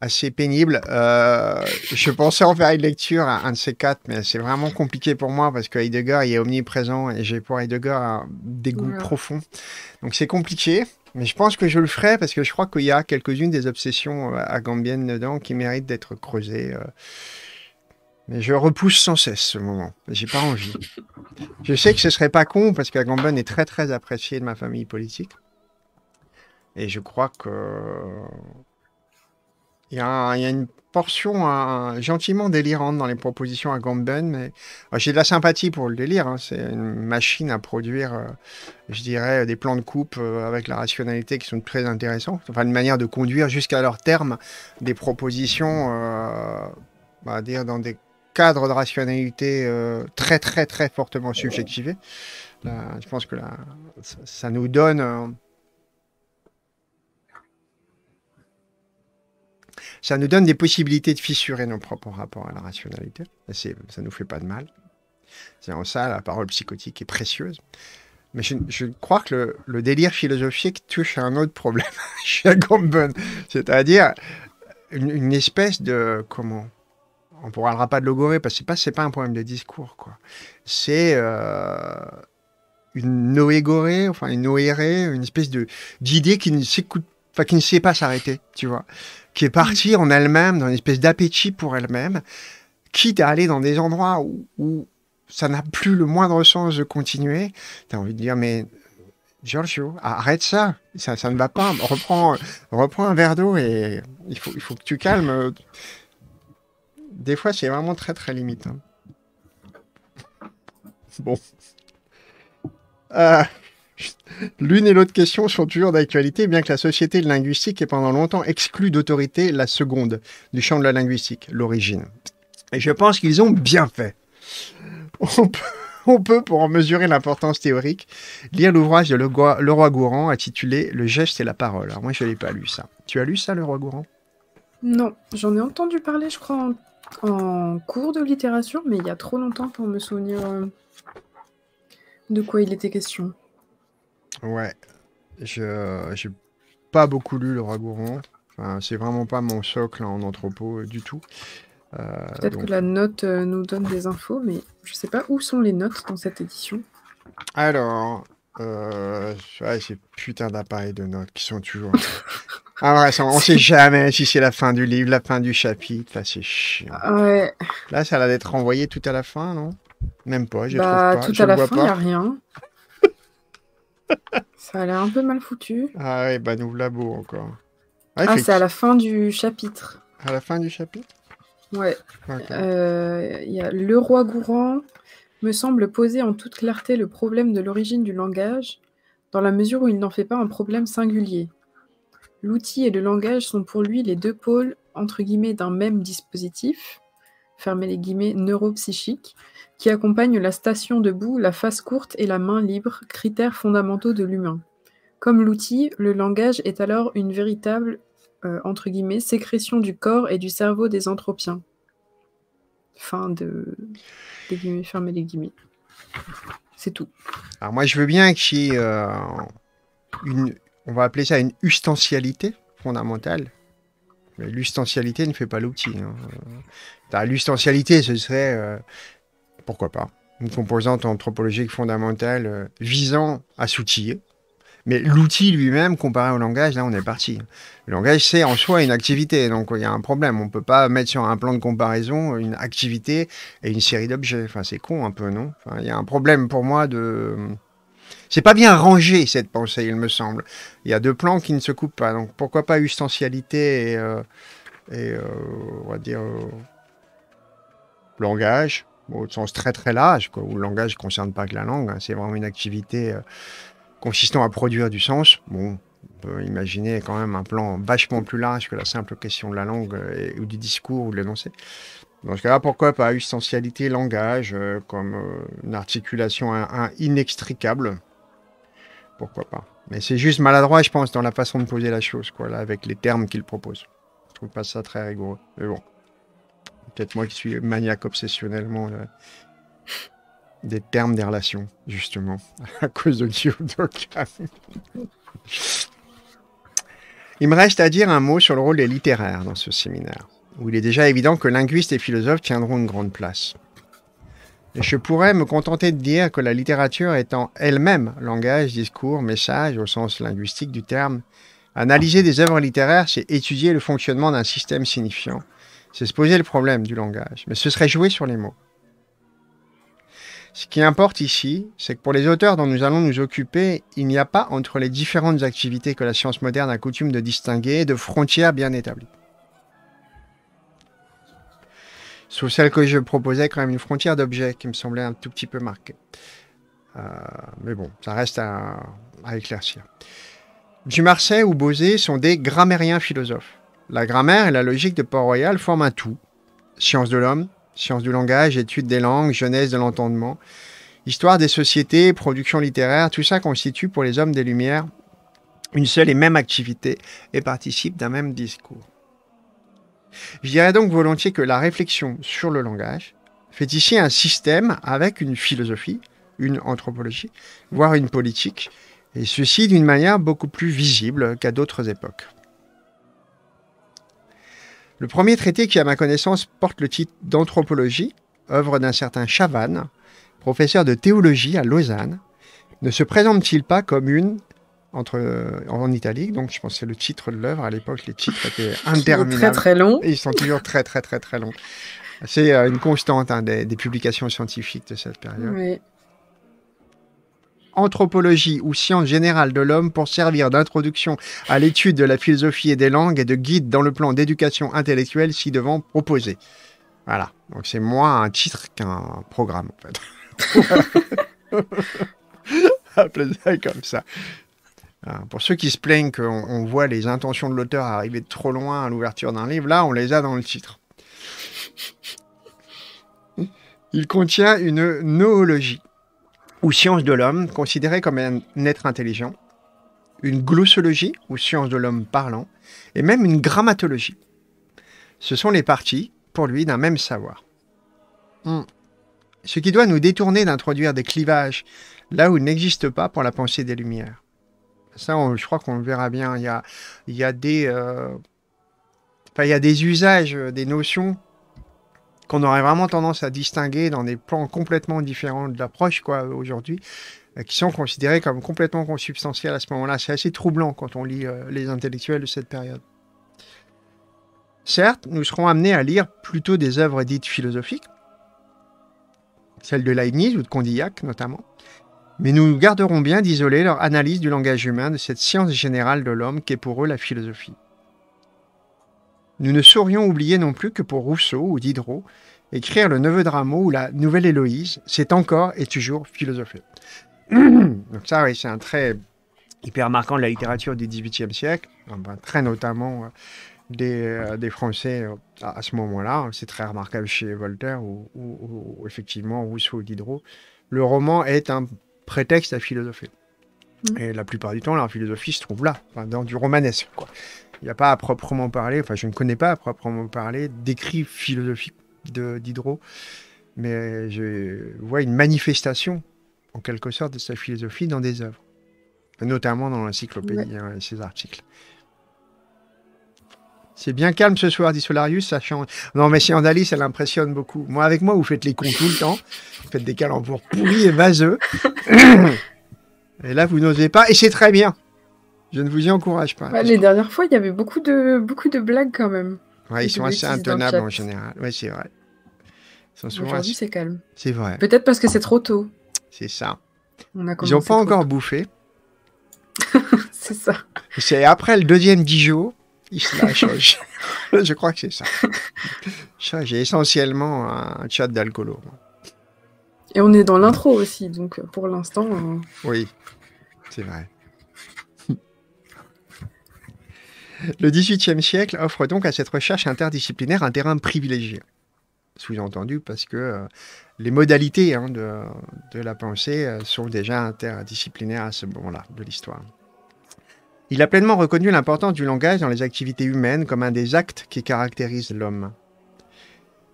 assez pénible. Euh, je pensais en faire une lecture, à un de ces quatre, mais c'est vraiment compliqué pour moi parce que Heidegger, il est omniprésent et j'ai pour Heidegger un dégoût profond. Donc c'est compliqué. Mais je pense que je le ferai parce que je crois qu'il y a quelques-unes des obsessions agambiennes euh, dedans qui méritent d'être creusées. Euh. Mais je repousse sans cesse ce moment. J'ai pas envie. Je sais que ce serait pas con parce qu'Agamben est très très apprécié de ma famille politique. Et je crois que il y, a, une portion gentiment délirante dans les propositions à Gamben, mais ah, j'ai de la sympathie pour le délire. Hein. C'est une machine à produire, euh, je dirais, des plans de coupe euh, avec la rationalité qui sont très intéressants. Enfin, une manière de conduire jusqu'à leur terme des propositions, euh, dire, dans des cadres de rationalité très, très, très fortement subjectivés. je pense que ça nous donne ça nous donne des possibilités de fissurer nos propres rapports à la rationalité. Ça ça nous fait pas de mal. C'est en ça la parole psychotique est précieuse. Mais je, crois que le, délire philosophique touche à un autre problème chez c'est-à-dire une, espèce de comment on parlera pas de l'ogoré, parce que c'est pas pas un problème de discours quoi. C'est euh, une noégorée, enfin une noérée, une espèce d'idée qui ne s'écoute, qui ne sait pas s'arrêter, tu vois qui est partie mm. en elle-même, dans une espèce d'appétit pour elle-même, quitte à aller dans des endroits où, ça n'a plus le moindre sens de continuer, tu as envie de dire, mais Giorgio, arrête ça, ça, ne va pas, reprends, un verre d'eau et il faut, il faut que tu calmes. Des fois, c'est vraiment très très limite. Hein. Bon. Euh, L'une et l'autre question sont toujours d'actualité, bien que la société linguistique ait pendant longtemps exclu d'autorité la seconde du champ de la linguistique, l'origine. Et je pense qu'ils ont bien fait. On peut, pour en mesurer l'importance théorique, lire l'ouvrage de Leroy Gourand intitulé Le geste et la parole. moi, je n'ai l'ai pas lu ça. Tu as lu ça, Leroy Gourand Non, j'en ai entendu parler, je crois, en, en, cours de littérature, mais il y a trop longtemps pour me souvenir euh, de quoi il était question. Ouais. Je j'ai pas beaucoup lu le Ragouron. c'est vraiment pas mon socle en entrepôt euh, du tout. Euh, Peut-être que la note euh, nous donne des infos, mais je sais pas où sont les notes dans cette édition. Alors, ouais, ces putain d'appareils de notes qui sont toujours. Alors, ah on sait jamais si c'est la fin du livre, la fin du chapitre. Là, c'est chiant. Là, ça allait d'être renvoyé tout à la fin, non Même pas, je bah, trouve pas. Tout à la fin, il n'y a rien. Ça a l'air un peu mal foutu. Ah ouais, bah nous beau encore. ah, c'est à la fin du chapitre. À la fin du chapitre Ouais. Euh, le roi Gourand me semble poser en toute clarté le problème de l'origine du langage, dans la mesure où il n'en fait pas un problème singulier. L'outil et le langage sont pour lui les deux pôles entre guillemets d'un même dispositif, fermez les guillemets neuropsychique, qui accompagnent la station debout, la face courte et la main libre, critères fondamentaux de l'humain. Comme l'outil, le langage est alors une véritable euh, entre guillemets, sécrétion du corps et du cerveau des anthropiens. Fin de. les les guillemets. C'est tout. Alors, moi, je veux bien qu'il y ait euh, une. On va appeler ça une ustentialité fondamentale. Mais l'ustensialité ne fait pas l'outil. Hein. Euh, l'ustensialité, ce serait pourquoi pas, une composante anthropologique fondamentale euh, visant à s'outiller. Mais l'outil lui-même, comparé au langage, là, on est parti. Le langage, c'est en soi une activité, donc euh, il y a un problème. On ne peut pas mettre sur un plan de comparaison une activité et une série d'objets. Enfin, c'est con un peu, non Il y a un problème pour moi de... Euh, c'est pas bien rangé, cette pensée, il me semble. Il y a deux plans qui ne se coupent pas, donc pourquoi pas ustentialité et, et on va dire, langage au sens très très large, quoi, où le langage ne concerne pas que la langue. Hein. c'est vraiment une activité euh, consistant à produire du sens. Bon, on peut imaginer quand même un plan vachement plus large que la simple question de la langue euh, ou du discours ou de l'énoncé. Dans ce cas-là, pourquoi pas essentialité langage euh, comme une articulation inextricable Pourquoi pas Mais c'est juste maladroit, je pense, dans la façon de poser la chose, quoi, là, avec les termes qu'il propose. Je trouve pas ça très rigoureux. Mais bon. Peut-être moi qui suis maniaque obsessionnellement euh, des termes des relations, justement, à cause de Kyodokan. Il me reste à dire un mot sur le rôle des littéraires dans ce séminaire, où il est déjà évident que linguistes et philosophes tiendront une grande place. Et je pourrais me contenter de dire que la littérature étant elle-même langage, discours, message au sens linguistique du terme, analyser des œuvres littéraires, c'est étudier le fonctionnement d'un système signifiant c'est se poser le problème du langage, mais ce serait jouer sur les mots. Ce qui importe ici, c'est que pour les auteurs dont nous allons nous occuper, il n'y a pas entre les différentes activités que la science moderne a coutume de distinguer de frontières bien établies. Sauf celle que je proposais, quand même une frontière d'objets qui me semblait un tout petit peu marquée. Euh, mais bon, ça reste à, éclaircir. marseille ou Bosé sont des grammairiens philosophes. La grammaire et la logique de Port-Royal forment un tout. Science de l'homme, science du langage, étude des langues, jeunesse de l'entendement, histoire des sociétés, production littéraire, tout ça constitue pour les hommes des Lumières une seule et même activité et participe d'un même discours. Je dirais donc volontiers que la réflexion sur le langage fait ici un système avec une philosophie, une anthropologie, voire une politique, et ceci d'une manière beaucoup plus visible qu'à d'autres époques. Le premier traité qui, à ma connaissance, porte le titre d'Anthropologie, œuvre d'un certain Chavannes, professeur de théologie à Lausanne, ne se présente-t-il pas comme une entre, en italique, donc je pense que c'est le titre de l'œuvre. À l'époque, les titres étaient interminables. Très très longs. Ils sont toujours très très très très longs. C'est euh, une constante hein, des, des, publications scientifiques de cette période. Oui anthropologie ou sciences générales de l'homme pour servir d'introduction à l'étude de la philosophie et des langues et de guide dans le plan d'éducation intellectuelle ci-devant proposé. Voilà. Donc c'est moins un titre qu'un programme en fait. Appelez le comme ça. Euh, pour ceux qui se plaignent qu'on voit les intentions de l'auteur arriver trop loin à l'ouverture d'un livre, là on les a dans le titre. Il contient une noologie ou science de l'homme, considéré comme un être intelligent, une glossologie, ou science de l'homme parlant, et même une grammatologie. Ce sont les parties, pour lui, d'un même savoir. Hmm. Ce qui doit nous détourner d'introduire des clivages là où n'existe n'existent pas pour la pensée des Lumières. Ça, je crois qu'on le verra bien. Il y il euh, il y a des usages, euh, des notions qu'on aurait vraiment tendance à distinguer dans des plans complètement différents de l'approche quoi aujourd'hui euh, qui sont considérés comme complètement consubstantiels à ce moment-là. C'est assez troublant quand on lit euh, les intellectuels de cette période. Certes, nous serons amenés à lire plutôt des œuvres dites philosophiques, celles de Leibniz ou de Condillac notamment, mais nous garderons bien d'isoler leur analyse du langage humain de cette science générale de l'homme qu'est pour eux la philosophie. Nous ne saurions oublier non plus que pour Rousseau ou Diderot, écrire le neveu de Rameau ou la nouvelle Héloïse, c'est encore et toujours philosopher. Donc ça, c'est un trait hyper marquant de la littérature du XVIIIe siècle, très notamment euh, euh, des, Français euh, à, ce moment-là. C'est très remarquable chez Voltaire, ou effectivement Rousseau ou Diderot, le roman est un prétexte à philosopher. Mmh. Et la plupart du temps, la philosophie se trouve là, dans du romanesque. Quoi. Il n'y a pas à proprement parler, enfin je ne connais pas à proprement parler d'écrit philosophique de Diderot, mais je vois une manifestation en quelque sorte de sa philosophie dans des œuvres, notamment dans l'encyclopédie hein, et ses articles. C'est bien calme ce soir, dit Solarius, ça Non, mais Andalis, elle impressionne beaucoup. Moi, avec moi, vous faites les cons tout le temps. Vous faites des calembours pourris et vaseux. et là, vous n'osez pas. Et c'est très bien. Je ne vous y encourage pas. les dernières fois, il y avait beaucoup de, beaucoup de blagues quand même. Ouais, ils sont assez intenables en général. Oui, c'est vrai. Aujourd'hui, c'est calme. C'est vrai. Peut-être parce que c'est trop tôt. C'est ça. On a ils n'ont pas encore bouffé. c'est ça. C'est après le deuxième Dijon, ils se je, crois que c'est ça. J'ai essentiellement un chat d'alcoolo. Et on est dans l'intro aussi, donc pour l'instant. Euh, oui, c'est vrai. Le XVIIIe siècle offre donc à cette recherche interdisciplinaire un terrain privilégié. Sous-entendu parce que euh, les modalités hein, de, la pensée euh, sont déjà interdisciplinaires à ce moment-là de l'histoire. Il a pleinement reconnu l'importance du langage dans les activités humaines comme un des actes qui caractérisent l'homme.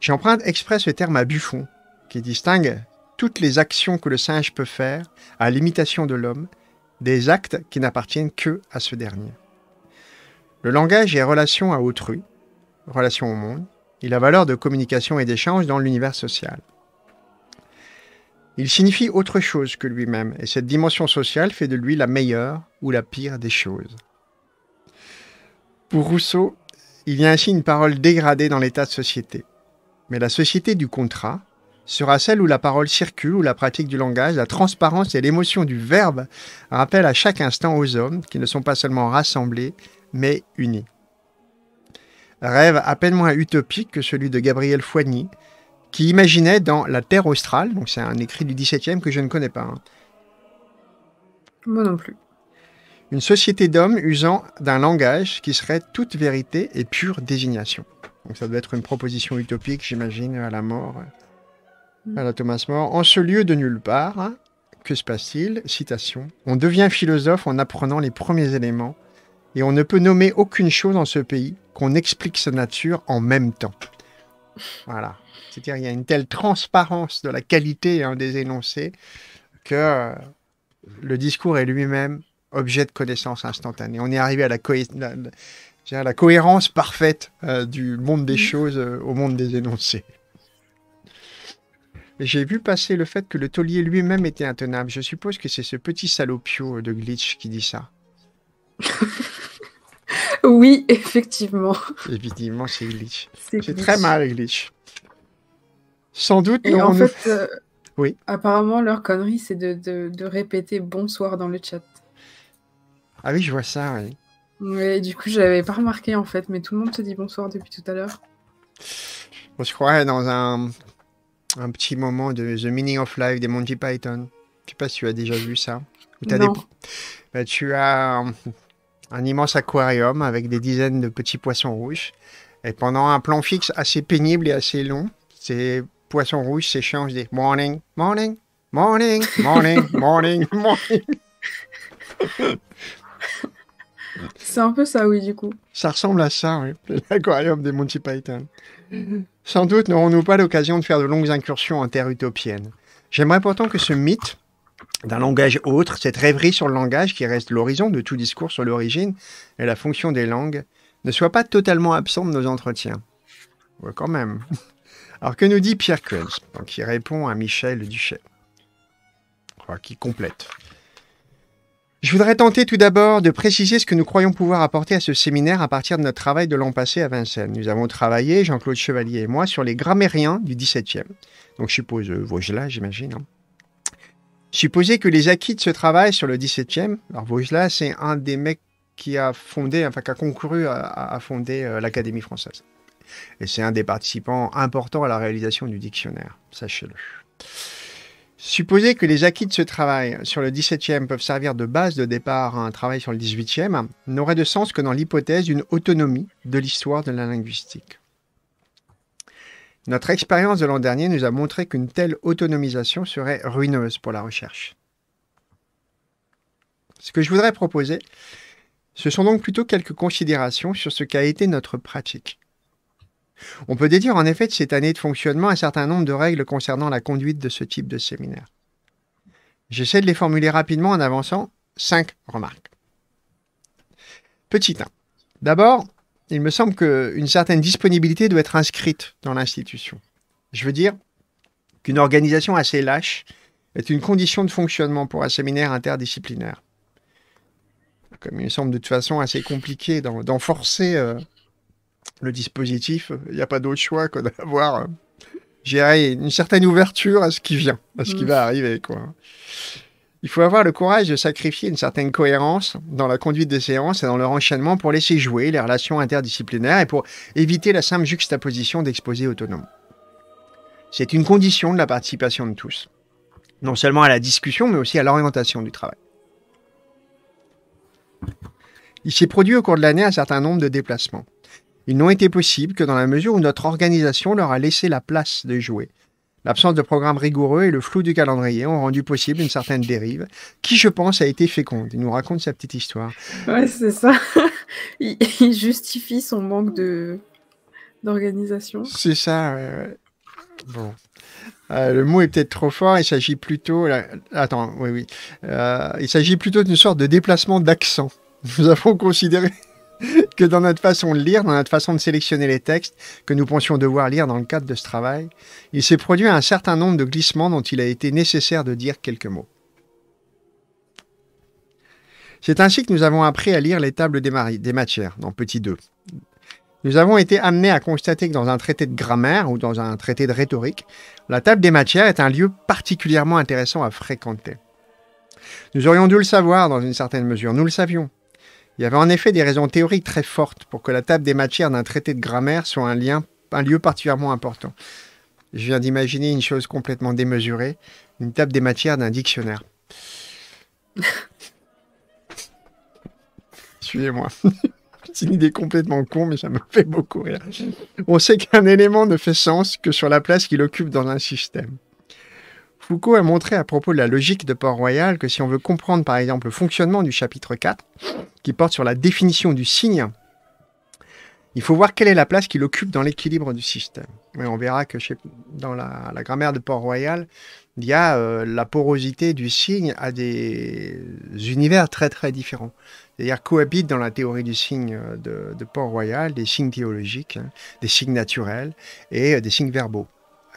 J'emprunte exprès ce terme à Buffon, qui distingue toutes les actions que le singe peut faire à l'imitation de l'homme, des actes qui n'appartiennent que à ce dernier. Le langage est relation à autrui, relation au monde. Il a valeur de communication et d'échange dans l'univers social. Il signifie autre chose que lui-même, et cette dimension sociale fait de lui la meilleure ou la pire des choses. Pour Rousseau, il y a ainsi une parole dégradée dans l'état de société. Mais la société du contrat sera celle où la parole circule, où la pratique du langage, la transparence et l'émotion du verbe rappellent à chaque instant aux hommes qui ne sont pas seulement rassemblés, mais unis. Rêve à peine moins utopique que celui de Gabriel Foigny, qui imaginait dans La Terre australe, donc c'est un écrit du XVIIe que je ne connais pas. Hein, Moi non plus. Une société d'hommes usant d'un langage qui serait toute vérité et pure désignation. Donc ça doit être une proposition utopique, j'imagine, à la mort, mm. à la Thomas More. En ce lieu de nulle part, hein, que se passe-t-il Citation. On devient philosophe en apprenant les premiers éléments et on ne peut nommer aucune chose en ce pays qu'on explique sa nature en même temps. Voilà. C'est-à-dire il y a une telle transparence de la qualité hein, des énoncés que euh, le discours est lui-même objet de connaissance instantanée. On est arrivé à la, cohérence parfaite euh, du monde des choses euh, au monde des énoncés. J'ai vu passer le fait que le taulier lui-même était intenable. Je suppose que c'est ce petit salopio de Glitch qui dit ça. oui, effectivement. Évidemment, c'est glitch. C'est très mal glitch. Sans doute. Et en fait, euh, oui. Apparemment, leur connerie, c'est de, de, répéter bonsoir dans le chat. Ah oui, je vois ça. Oui. du coup, j'avais pas remarqué en fait, mais tout le monde se dit bonsoir depuis tout à l'heure. Je crois dans un, un petit moment de The Meaning of Life des Monty Python. Je sais pas si tu as déjà vu ça. non. Bah, tu as un immense aquarium avec des dizaines de petits poissons rouges. Et pendant un plan fixe assez pénible et assez long, ces poissons rouges s'échangent des morning, morning, morning, morning, morning, morning. C'est un peu ça, oui, du coup. Ça ressemble à ça, oui. L'aquarium des Monty Python. Sans doute n'aurons-nous pas l'occasion de faire de longues incursions en terre utopienne. J'aimerais pourtant que ce mythe d'un langage autre, cette rêverie sur le langage qui reste l'horizon de tout discours sur l'origine et la fonction des langues, ne soit pas totalement absente de nos entretiens. Ouais, quand même. Alors que nous dit Pierre Kunz, qui répond à Michel Duchet, qui complète. Je voudrais tenter tout d'abord de préciser ce que nous croyons pouvoir apporter à ce séminaire à partir de notre travail de l'an passé à Vincennes. Nous avons travaillé, Jean-Claude Chevalier et moi, sur les grammairiens du XVIIe. Donc je suppose euh, Vaugelas, j'imagine. Hein. Supposer que les acquis de ce travail sur le 17e, alors Vosla, c'est un des mecs qui a fondé, enfin qui a concouru à, fonder euh, l'Académie française. Et c'est un des participants importants à la réalisation du dictionnaire, sachez-le. Supposer que les acquis de ce travail sur le 17e peuvent servir de base de départ à un travail sur le 18e, n'aurait de sens que dans l'hypothèse d'une autonomie de l'histoire de la linguistique. Notre expérience de l'an dernier nous a montré qu'une telle autonomisation serait ruineuse pour la recherche. Ce que je voudrais proposer, ce sont donc plutôt quelques considérations sur ce qu'a été notre pratique. On peut déduire en effet de cette année de fonctionnement un certain nombre de règles concernant la conduite de ce type de séminaire. J'essaie de les formuler rapidement en avançant cinq remarques. Petit 1. D'abord, il me semble qu'une certaine disponibilité doit être inscrite dans l'institution. Je veux dire qu'une organisation assez lâche est une condition de fonctionnement pour un séminaire interdisciplinaire. Comme il me semble de toute façon assez compliqué d'en forcer euh, le dispositif, il n'y a pas d'autre choix que d'avoir euh, une certaine ouverture à ce qui vient, à ce qui mm. va arriver. Quoi. Il faut avoir le courage de sacrifier une certaine cohérence dans la conduite des séances et dans leur enchaînement pour laisser jouer les relations interdisciplinaires et pour éviter la simple juxtaposition d'exposés autonomes. C'est une condition de la participation de tous, non seulement à la discussion, mais aussi à l'orientation du travail. Il s'est produit au cours de l'année un certain nombre de déplacements. Ils n'ont été possibles que dans la mesure où notre organisation leur a laissé la place de jouer L'absence de programme rigoureux et le flou du calendrier ont rendu possible une certaine dérive qui, je pense, a été féconde. Il nous raconte sa petite histoire. Ouais, c'est ça. il, justifie son manque de d'organisation. C'est ça. Bon. Euh, le mot est peut-être trop fort. Il s'agit plutôt. Attends, oui, oui. Euh, il s'agit plutôt d'une sorte de déplacement d'accent. Nous avons considéré que dans notre façon de lire, dans notre façon de sélectionner les textes que nous pensions devoir lire dans le cadre de ce travail, il s'est produit un certain nombre de glissements dont il a été nécessaire de dire quelques mots. C'est ainsi que nous avons appris à lire les tables des, matières, dans petit 2. Nous avons été amenés à constater que dans un traité de grammaire ou dans un traité de rhétorique, la table des matières est un lieu particulièrement intéressant à fréquenter. Nous aurions dû le savoir dans une certaine mesure, nous le savions. Il y avait en effet des raisons théoriques très fortes pour que la table des matières d'un traité de grammaire soit un, lien, lieu particulièrement important. Je viens d'imaginer une chose complètement démesurée, une table des matières d'un dictionnaire. Suivez-moi. C'est une idée complètement con, mais ça me fait beaucoup rire. On sait qu'un élément ne fait sens que sur la place qu'il occupe dans un système. Foucault a montré à propos de la logique de Port-Royal que si on veut comprendre par exemple le fonctionnement du chapitre 4, qui porte sur la définition du signe, il faut voir quelle est la place qu'il occupe dans l'équilibre du système. Mais on verra que chez, dans la, grammaire de Port-Royal, il y a euh, la porosité du signe à des univers très très différents. C'est-à-dire cohabitent dans la théorie du signe euh, de, Port-Royal des signes théologiques, hein, des signes naturels et euh, des signes verbaux.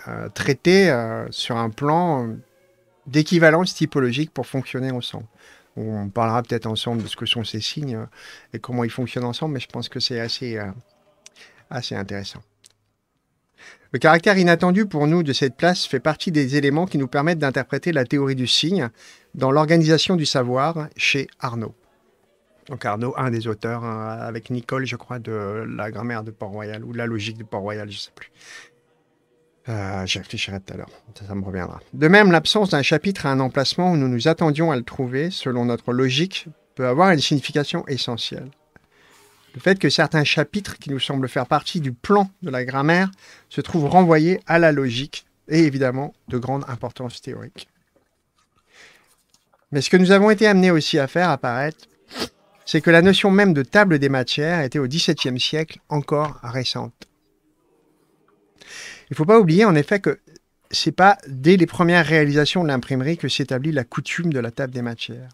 Euh, traités euh, sur un plan d'équivalence typologique pour fonctionner ensemble. On parlera peut-être ensemble de ce que sont ces signes euh, et comment ils fonctionnent ensemble, mais je pense que c'est assez, assez intéressant. Le caractère inattendu pour nous de cette place fait partie des éléments qui nous permettent d'interpréter la théorie du signe dans l'organisation du savoir chez Arnaud. Donc Arnaud, un des auteurs, hein, avec Nicole, je crois, de la grammaire de Port-Royal ou la logique de Port-Royal, je ne sais plus. Euh, j'y réfléchirai tout à l'heure, ça, me reviendra. De même, l'absence d'un chapitre à un emplacement où nous nous attendions à le trouver, selon notre logique, peut avoir une signification essentielle. Le fait que certains chapitres qui nous semblent faire partie du plan de la grammaire se trouvent renvoyés à la logique est évidemment de grande importance théorique. Mais ce que nous avons été amenés aussi à faire apparaître, c'est que la notion même de table des matières était au XVIIe siècle encore récente. Il ne faut pas oublier en effet que ce n'est pas dès les premières réalisations de l'imprimerie que s'établit la coutume de la table des matières.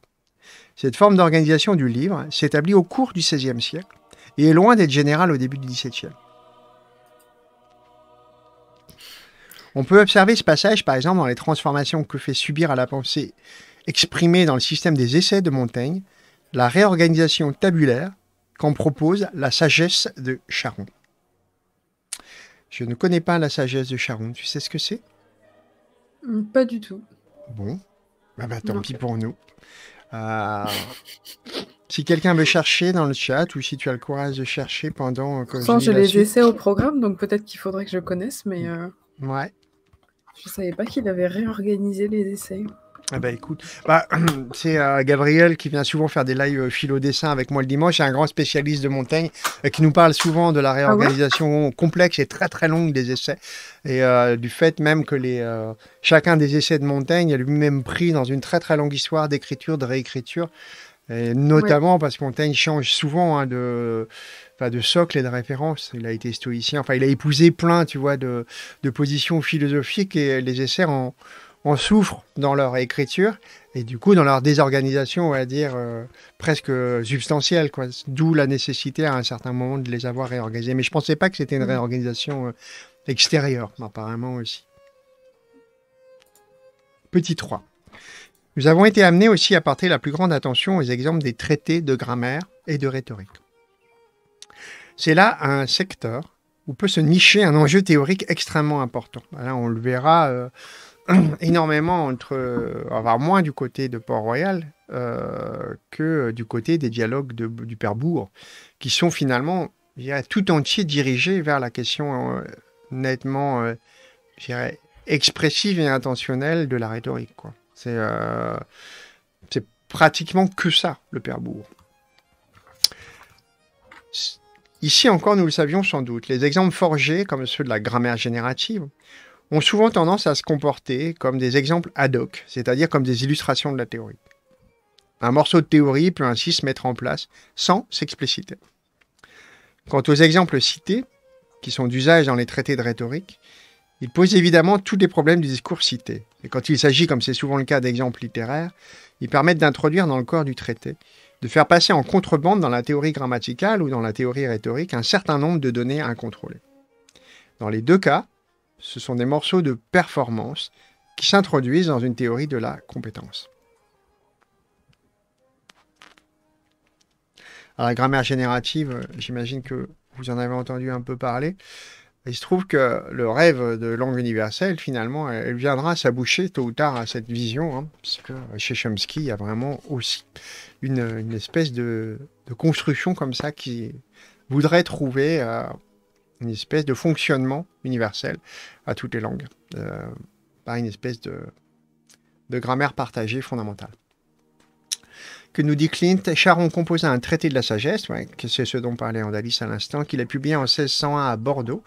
Cette forme d'organisation du livre s'établit au cours du XVIe siècle et est loin d'être générale au début du XVIIe. On peut observer ce passage par exemple dans les transformations que fait subir à la pensée exprimée dans le système des essais de Montaigne la réorganisation tabulaire qu'en propose la sagesse de Charon. Je ne connais pas la sagesse de Charon. Tu sais ce que c'est mm, Pas du tout. Bon. Ah bah, tant pis pour nous. Euh, si quelqu'un veut chercher dans le chat ou si tu as le courage de chercher pendant que je, les au programme, donc peut-être qu'il faudrait que je connaisse, mais. Euh... Ouais. Je savais pas qu'il avait réorganisé les essais. Ah bah, écoute, bah, c'est euh, Gabriel qui vient souvent faire des lives euh, philo dessin avec moi le dimanche. C'est un grand spécialiste de Montaigne euh, qui nous parle souvent de la ah réorganisation complexe et très très longue des essais et du fait même que les, chacun des essais de Montaigne a lui-même pris dans une très très longue histoire d'écriture, de réécriture, et notamment parce que Montaigne change souvent hein, de socle et de référence. Il a été stoïcien, enfin il a épousé plein, tu vois, de, de positions philosophiques et les essais en on souffre dans leur écriture et du coup dans leur désorganisation, on va dire, euh, presque substantielle. Quoi. D'où la nécessité à un certain moment de les avoir réorganisés. Mais je ne pensais pas que c'était une mm. réorganisation euh, extérieure, apparemment aussi. Petit 3. Nous avons été amenés aussi à porter la plus grande attention aux exemples des traités de grammaire et de rhétorique. C'est là un secteur où peut se nicher un enjeu théorique extrêmement important. Là, on le verra euh, énormément entre, avoir euh, moins du côté de Port-Royal euh, que du côté des dialogues de, du Père Bourg, qui sont finalement tout entier dirigés vers la question euh, nettement expressive et intentionnelle de la rhétorique. Quoi. C'est, c'est pratiquement que ça, le Père Bourg. Ici encore, nous le savions sans doute, les exemples forgés, comme ceux de la grammaire générative, ont souvent tendance à se comporter comme des exemples ad hoc, c'est-à-dire comme des illustrations de la théorie. Un morceau de théorie peut ainsi se mettre en place sans s'expliciter. Quant aux exemples cités, qui sont d'usage dans les traités de rhétorique, ils posent évidemment tous les problèmes du discours cité. Et quand il s'agit, comme c'est souvent le cas, d'exemples littéraires, ils permettent d'introduire dans le corps du traité, de faire passer en contrebande dans la théorie grammaticale ou dans la théorie rhétorique un certain nombre de données incontrôlées. Dans les deux cas, ce sont des morceaux de performance qui s'introduisent dans une théorie de la compétence. la grammaire générative, j'imagine que vous en avez entendu un peu parler. Il se trouve que le rêve de langue universelle, finalement, elle viendra s'aboucher tôt ou tard à cette vision, hein, Parce que chez Chomsky, il y a vraiment aussi une, espèce de, construction comme ça qui voudrait trouver euh, une espèce de fonctionnement universel à toutes les langues, euh, par une espèce de, grammaire partagée fondamentale. Que nous dit Clint Charon composa un traité de la sagesse, que c'est ce dont parlait Andalis à l'instant, qu'il a publié en 1601 à Bordeaux.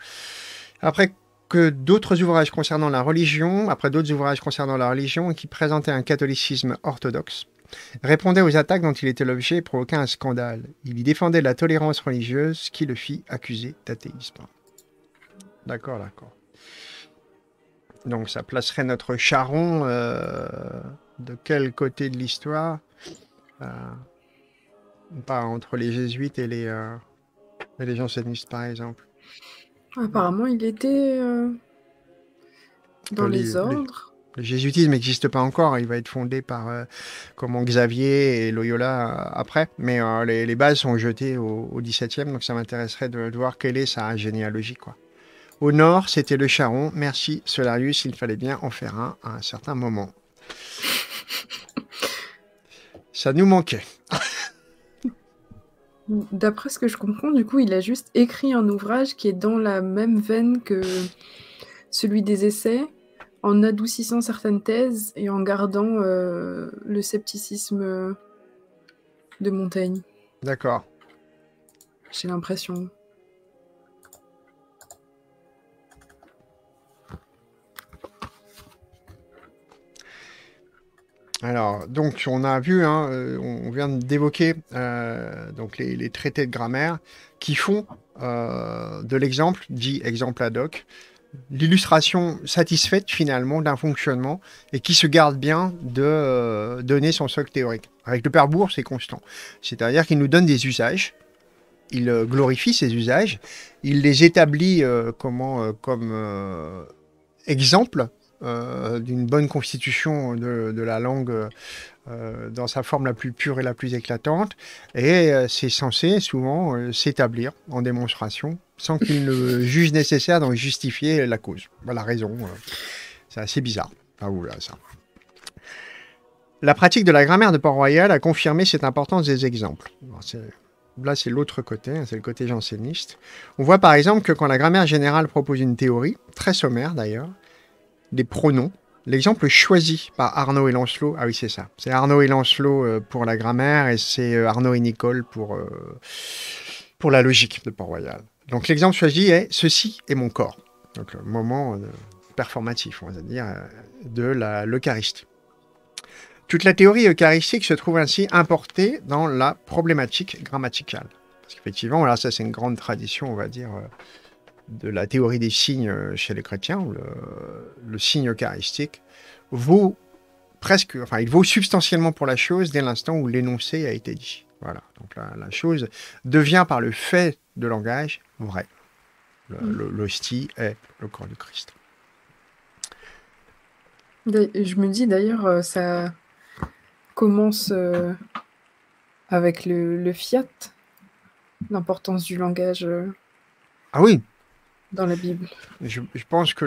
Après que d'autres ouvrages concernant la religion, après d'autres ouvrages concernant la religion, qui présentaient un catholicisme orthodoxe, répondait aux attaques dont il était l'objet et provoquait un scandale. Il y défendait la tolérance religieuse qui le fit accuser d'athéisme. D'accord, d'accord. Donc ça placerait notre charron euh, de quel côté de l'histoire euh, Pas entre les jésuites euh, et les, jansénistes, par exemple. Apparemment, il était dans les ordres le jésuitisme n'existe pas encore, il va être fondé par euh, Xavier et Loyola euh, après, mais euh, les, bases sont jetées au, XVIIe, 17e, donc ça m'intéresserait de, voir quelle est sa généalogie. Au nord, c'était le Charon, merci Solarius, il fallait bien en faire un à un certain moment. Ça nous manquait. D'après ce que je comprends, du coup, il a juste écrit un ouvrage qui est dans la même veine que celui des essais, en adoucissant certaines thèses et en gardant euh, le scepticisme euh, de Montaigne. D'accord. J'ai l'impression. Alors, donc, on a vu, hein, euh, on vient d'évoquer donc les, traités de grammaire qui font de l'exemple, dit exemple ad hoc, l'illustration satisfaite finalement d'un fonctionnement et qui se garde bien de euh, donner son socle théorique. Avec le père Bourg, c'est constant. C'est-à-dire qu'il nous donne des usages, il euh, glorifie ces usages, il les établit euh, comme exemple euh, d'une bonne constitution de, la langue euh, dans sa forme la plus pure et la plus éclatante, et euh, c'est censé souvent s'établir en démonstration sans qu'il ne juge nécessaire d'en justifier la cause, la raison. c'est assez bizarre. Ah, ça. La pratique de la grammaire de Port-Royal a confirmé cette importance des exemples. Là, c'est l'autre côté, hein, c'est le côté janséniste. On voit par exemple que quand la grammaire générale propose une théorie, très sommaire d'ailleurs, des pronoms. L'exemple choisi par Arnaud et Lancelot, ah oui c'est ça, c'est Arnaud et Lancelot euh, pour la grammaire et c'est euh, Arnaud et Nicole pour, euh, pour la logique de Port-Royal. Donc l'exemple choisi est Ceci est mon corps. Donc le moment performatif, on va dire, de l'Eucharistie. Toute la théorie eucharistique se trouve ainsi importée dans la problématique grammaticale. Parce qu'effectivement, ça c'est une grande tradition, on va dire, de la théorie des signes euh, chez les chrétiens, le, signe eucharistique, vaut presque, enfin, il vaut substantiellement pour la chose dès l'instant où l'énoncé a été dit. Voilà. Donc la, chose devient par le fait de langage vrai. Mm. L'hostie est le corps du Christ. Je me dis d'ailleurs, euh, ça commence euh, avec le fiat, l'importance du langage. Ah oui, dans la Bible. Je, pense que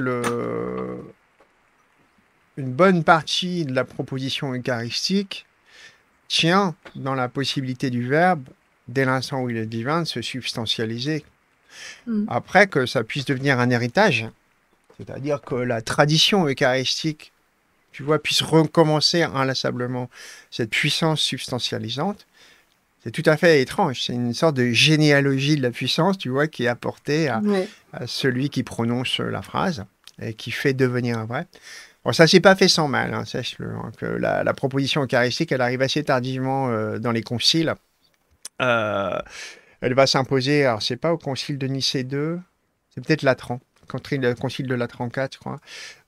une bonne partie de la proposition eucharistique tient dans la possibilité du Verbe, dès l'instant où il est divin, de se substantialiser. Hmm. Après, que ça puisse devenir un héritage, c'est-à-dire que la tradition eucharistique, tu vois, puisse recommencer inlassablement cette puissance substantialisante, c'est tout à fait étrange. C'est une sorte de généalogie de la puissance, tu vois, qui est apportée à, celui qui prononce la phrase et qui fait devenir vrai. Bon, ça s'est pas fait sans mal, hein, hein la, proposition eucharistique, elle arrive assez tardivement euh, dans les conciles. Euh, elle va s'imposer, alors c'est pas au concile de Nicée II, c'est peut-être Latran, le concile de Latran IV, je crois,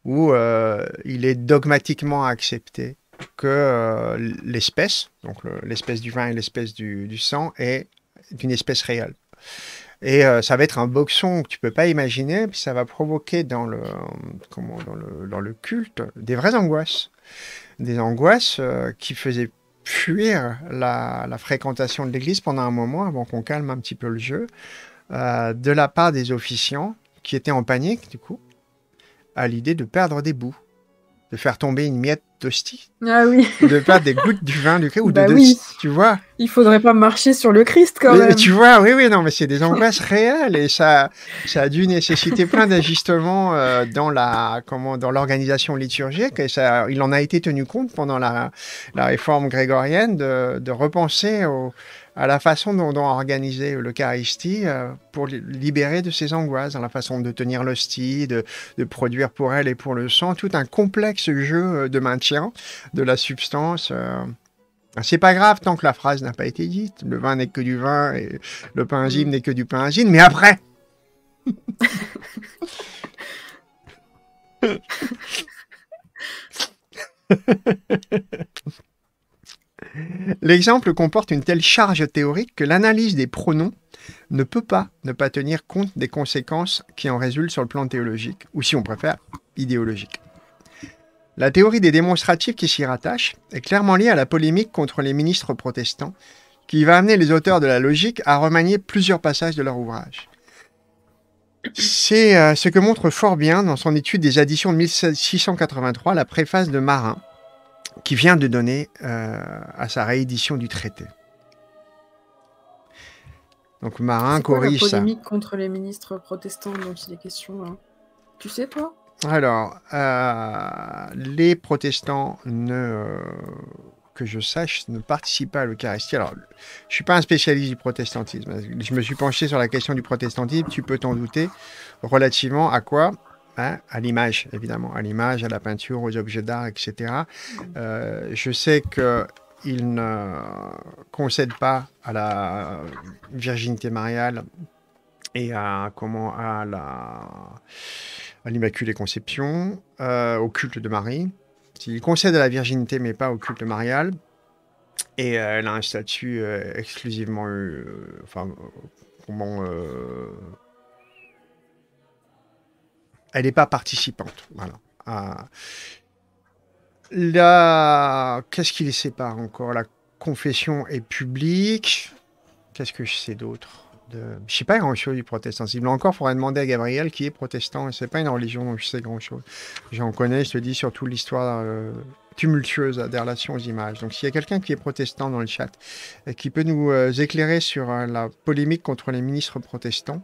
où euh, il est dogmatiquement accepté que euh, l'espèce, donc l'espèce du vin et l'espèce du, sang, est d'une espèce réelle. Et euh, ça va être un boxon que tu peux pas imaginer, puis ça va provoquer dans le, dans le, culte des vraies angoisses. Des angoisses euh, qui faisaient fuir la fréquentation de l'Église pendant un moment, avant qu'on calme un petit peu le jeu, de la part des officiants qui étaient en panique, du coup, à l'idée de perdre des bouts de faire tomber une miette d'hostie. Ah oui. de faire des gouttes du vin du Christ ou bah de, tu vois. Il faudrait pas marcher sur le Christ quand même. Tu vois, oui, oui, non, mais c'est des angoisses réelles et ça, ça a dû nécessiter plein d'ajustements euh, dans la, comment, dans l'organisation liturgique et ça, il en a été tenu compte pendant la, la réforme grégorienne de, de repenser au, à la façon dont, a organisé l'Eucharistie euh, pour libérer de ses angoisses, à la façon de tenir l'hostie, de, de, produire pour elle et pour le sang, tout un complexe jeu euh, de maintien de la substance. Ce euh. C'est pas grave tant que la phrase n'a pas été dite. Le vin n'est que du vin et le pain enzyme n'est que du pain enzyme, mais après L'exemple comporte une telle charge théorique que l'analyse des pronoms ne peut pas ne pas tenir compte des conséquences qui en résultent sur le plan théologique, ou si on préfère, idéologique. La théorie des démonstratifs qui s'y rattache est clairement liée à la polémique contre les ministres protestants, qui va amener les auteurs de la logique à remanier plusieurs passages de leur ouvrage. C'est euh, ce que montre fort bien dans son étude des additions de 1683 la préface de Marin, qui vient de donner euh, à sa réédition du traité. Donc Marin corrige quoi, polémique contre les ministres protestants dont il est question. Hein tu sais toi Alors, euh, les protestants ne, euh, que je sache, ne participent pas à l'Eucharistie. Alors, je suis pas un spécialiste du protestantisme. Je me suis penché sur la question du protestantisme. Tu peux t'en douter relativement à quoi Hein, à l'image, évidemment, à l'image, à la peinture, aux objets d'art, etc. Euh, je sais qu'il ne concède pas à la virginité mariale et à comment à la l'Immaculée Conception, euh, au culte de Marie. Il concède à la virginité, mais pas au culte marial. Et euh, elle a un statut exclusivement, enfin, comment elle n'est pas participante. Voilà. Ah. Qu'est-ce qui les sépare encore La confession est publique. Qu'est-ce que je sais d'autre de... Je ne sais pas grand-chose du protestantisme. encore, il faudrait demander à Gabriel qui est protestant. Ce n'est pas une religion dont je sais grand-chose. J'en connais, je te dis, surtout l'histoire euh, tumultueuse des relations aux images. Donc s'il y a quelqu'un qui est protestant dans le chat, et euh, qui peut nous euh, éclairer sur la polémique contre les ministres protestants,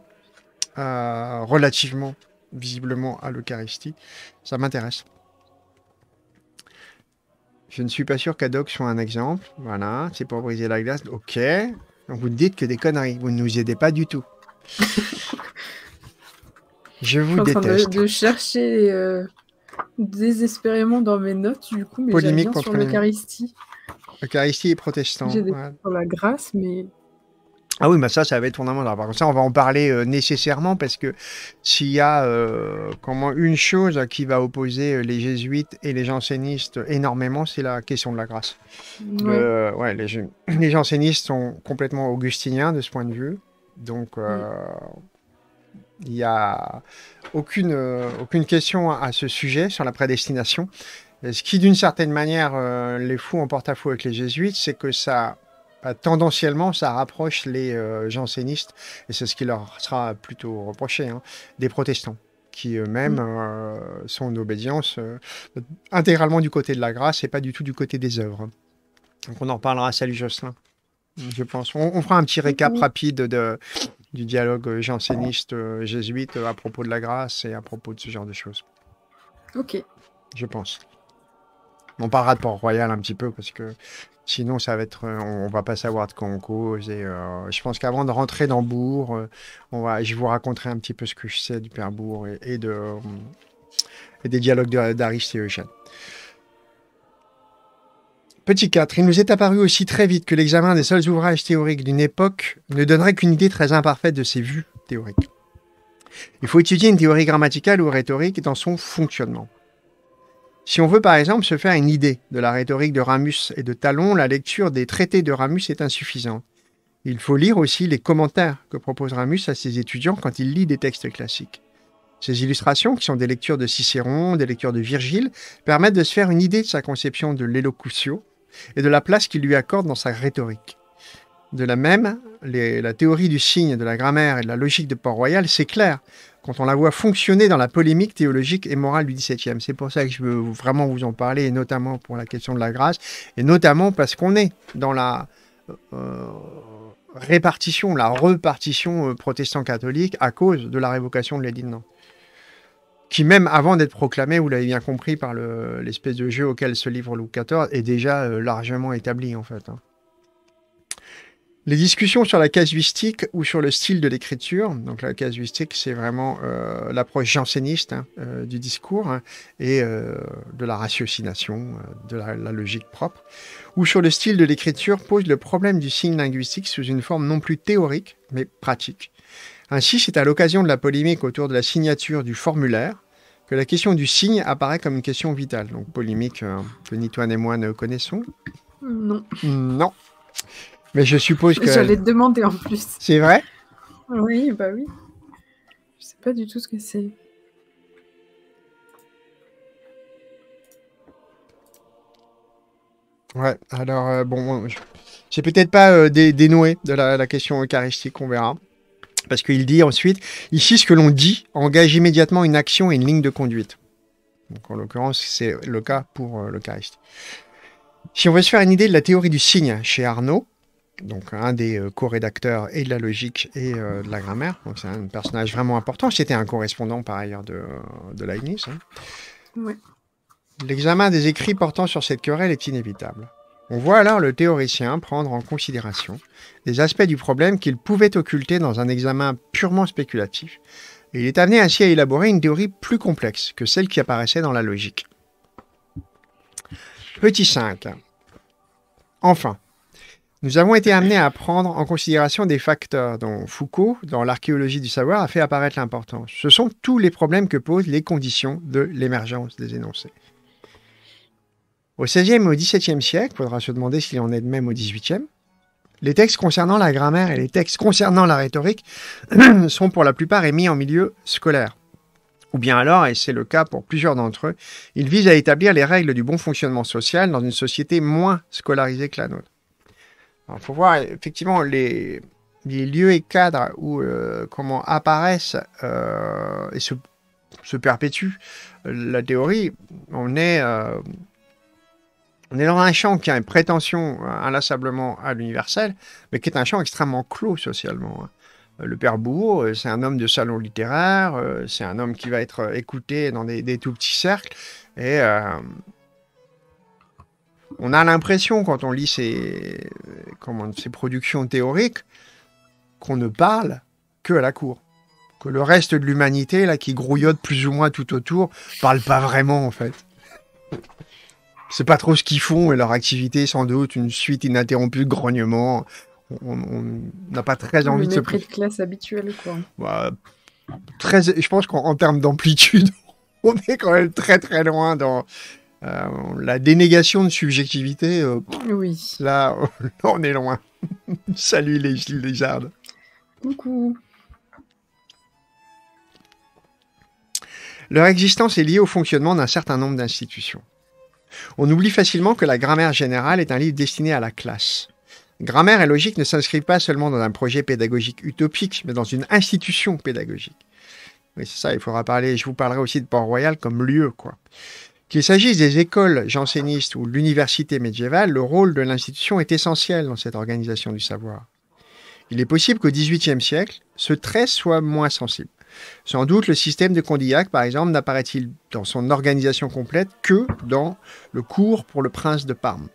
relativement visiblement à l'Eucharistie. Ça m'intéresse. Je ne suis pas sûr qu'Adoc soit un exemple. Voilà, c'est pour briser la glace. Ok. Donc vous dites que des conneries. Vous ne nous aidez pas du tout. Je vous je suis déteste. En train de, chercher euh, désespérément dans mes notes, du coup, mais Polémique sur l'Eucharistie. L'Eucharistie est protestant. J'ai des sur la grâce, mais ah oui, mais bah ça, ça va être fondamental. Par contre, ça, on va en parler euh, nécessairement parce que s'il y a euh, comment, une chose qui va opposer euh, les jésuites et les jansénistes énormément, c'est la question de la grâce. Ouais. les, jansénistes sont complètement augustiniens de ce point de vue. Donc, il n'y a aucune, aucune question à, ce sujet sur la prédestination. Ce qui, d'une certaine manière, les fous en porte-à-faux avec les jésuites, c'est que ça euh, tendanciellement, ça rapproche les euh, jansénistes, et c'est ce qui leur sera plutôt reproché, hein, des protestants qui eux-mêmes mm. euh, sont en obédience intégralement du côté de la grâce et pas du tout du côté des œuvres. Donc on en reparlera, salut Jocelyn, je pense. On, fera un petit récap rapide du dialogue janséniste-jésuite à propos de la grâce et à propos de ce genre de choses. Ok. Je pense. On parlera de Port-Royal un petit peu parce que sinon ça va être, euh, on, ne va pas savoir de quoi on cause. Et euh, je pense qu'avant de rentrer dans Bourg, euh, va, je vous raconterai un petit peu ce que je sais du Père Bourg et, de, des dialogues d'Arish de, Petit 4. Il nous est apparu aussi très vite que l'examen des seuls ouvrages théoriques d'une époque ne donnerait qu'une idée très imparfaite de ses vues théoriques. Il faut étudier une théorie grammaticale ou rhétorique dans son fonctionnement. Si on veut par exemple se faire une idée de la rhétorique de Ramus et de Talon, la lecture des traités de Ramus est insuffisante. Il faut lire aussi les commentaires que propose Ramus à ses étudiants quand il lit des textes classiques. Ces illustrations, qui sont des lectures de Cicéron, des lectures de Virgile, permettent de se faire une idée de sa conception de l'élocutio et de la place qu'il lui accorde dans sa rhétorique. De la même, la théorie du signe, de la grammaire et de la logique de Port-Royal s'éclaire quand on la voit fonctionner dans la polémique théologique et morale du XVIIe. C'est pour ça que je veux vraiment vous en parler, et notamment pour la question de la grâce, et notamment parce qu'on est dans la euh, répartition, la repartition euh, protestant-catholique à cause de la révocation de l'édit de Nantes qui même avant d'être proclamé, vous l'avez bien compris par l'espèce de jeu auquel se livre Louis XIV, est déjà euh, largement établi en fait. Hein. Les discussions sur la casuistique ou sur le style de l'écriture, donc la casuistique c'est vraiment euh, l'approche janséniste hein, euh, du discours hein, et euh, de la ratiocination, de la, logique propre, ou sur le style de l'écriture pose le problème du signe linguistique sous une forme non plus théorique mais pratique. Ainsi c'est à l'occasion de la polémique autour de la signature du formulaire que la question du signe apparaît comme une question vitale, donc polémique hein, que ni toi ni moi ne connaissons. Non. Non. Mais je suppose que. J'allais te demander en plus. C'est vrai Oui, bah oui. Je sais pas du tout ce que c'est. Ouais, alors euh, bon, j'ai peut-être pas euh, dénoué de la, question eucharistique, on verra. Parce qu'il dit ensuite, ici ce que l'on dit engage immédiatement une action et une ligne de conduite. Donc en l'occurrence, c'est le cas pour euh, l'Eucharistie. Si on veut se faire une idée de la théorie du signe chez Arnaud, donc un des euh, co-rédacteurs et de la logique et euh, de la grammaire. Donc c'est un personnage vraiment important. C'était un correspondant par ailleurs de, de Leibniz. Hein. L'examen des écrits portant sur cette querelle est inévitable. On voit alors le théoricien prendre en considération des aspects du problème qu'il pouvait occulter dans un examen purement spéculatif, et il est amené ainsi à élaborer une théorie plus complexe que celle qui apparaissait dans la logique. Petit 5. Enfin, nous avons été amenés à prendre en considération des facteurs dont Foucault, dans l'archéologie du savoir, a fait apparaître l'importance. Ce sont tous les problèmes que posent les conditions de l'émergence des énoncés. Au XVIe et au XVIIe siècle, faudra se demander s'il en est de même au XVIIIe, les textes concernant la grammaire et les textes concernant la rhétorique sont pour la plupart émis en milieu scolaire. Ou bien alors, et c'est le cas pour plusieurs d'entre eux, ils visent à établir les règles du bon fonctionnement social dans une société moins scolarisée que la nôtre. Il faut voir effectivement les, lieux et cadres où euh, comment apparaissent euh, et se, perpétuent perpétue la théorie, euh, on est, dans un champ qui a une prétention inlassablement à l'universel, mais qui est un champ extrêmement clos socialement. Hein. Le père Bourreau, c'est un homme de salon littéraire, c'est un homme qui va être écouté dans des, tout petits cercles, et on a l'impression, quand on lit ces, ces productions théoriques, qu'on ne parle que à la cour. Que le reste de l'humanité, là, qui grouillote plus ou moins tout autour, parle pas vraiment, en fait. C'est pas trop ce qu'ils font, et leur activité, sans doute, une suite ininterrompue de grognements. On n'a pas très envie de se... Le de classe habituel, quoi. Bah, très, je pense qu'en termes d'amplitude, on est quand même très très loin dans euh, la dénégation de subjectivité, euh, oui. là, on est loin. Salut les lézardes. Coucou. Leur existence est liée au fonctionnement d'un certain nombre d'institutions. On oublie facilement que la grammaire générale est un livre destiné à la classe. Grammaire et logique ne s'inscrivent pas seulement dans un projet pédagogique utopique, mais dans une institution pédagogique. Oui, c'est ça, il faudra parler, je vous parlerai aussi de Port-Royal comme lieu, quoi. Qu'il s'agisse des écoles jansénistes ou de l'université médiévale, le rôle de l'institution est essentiel dans cette organisation du savoir. Il est possible qu'au XVIIIe siècle, ce trait soit moins sensible. Sans doute le système de Condillac, par exemple, n'apparaît-il dans son organisation complète que dans le cours pour le prince de Parme.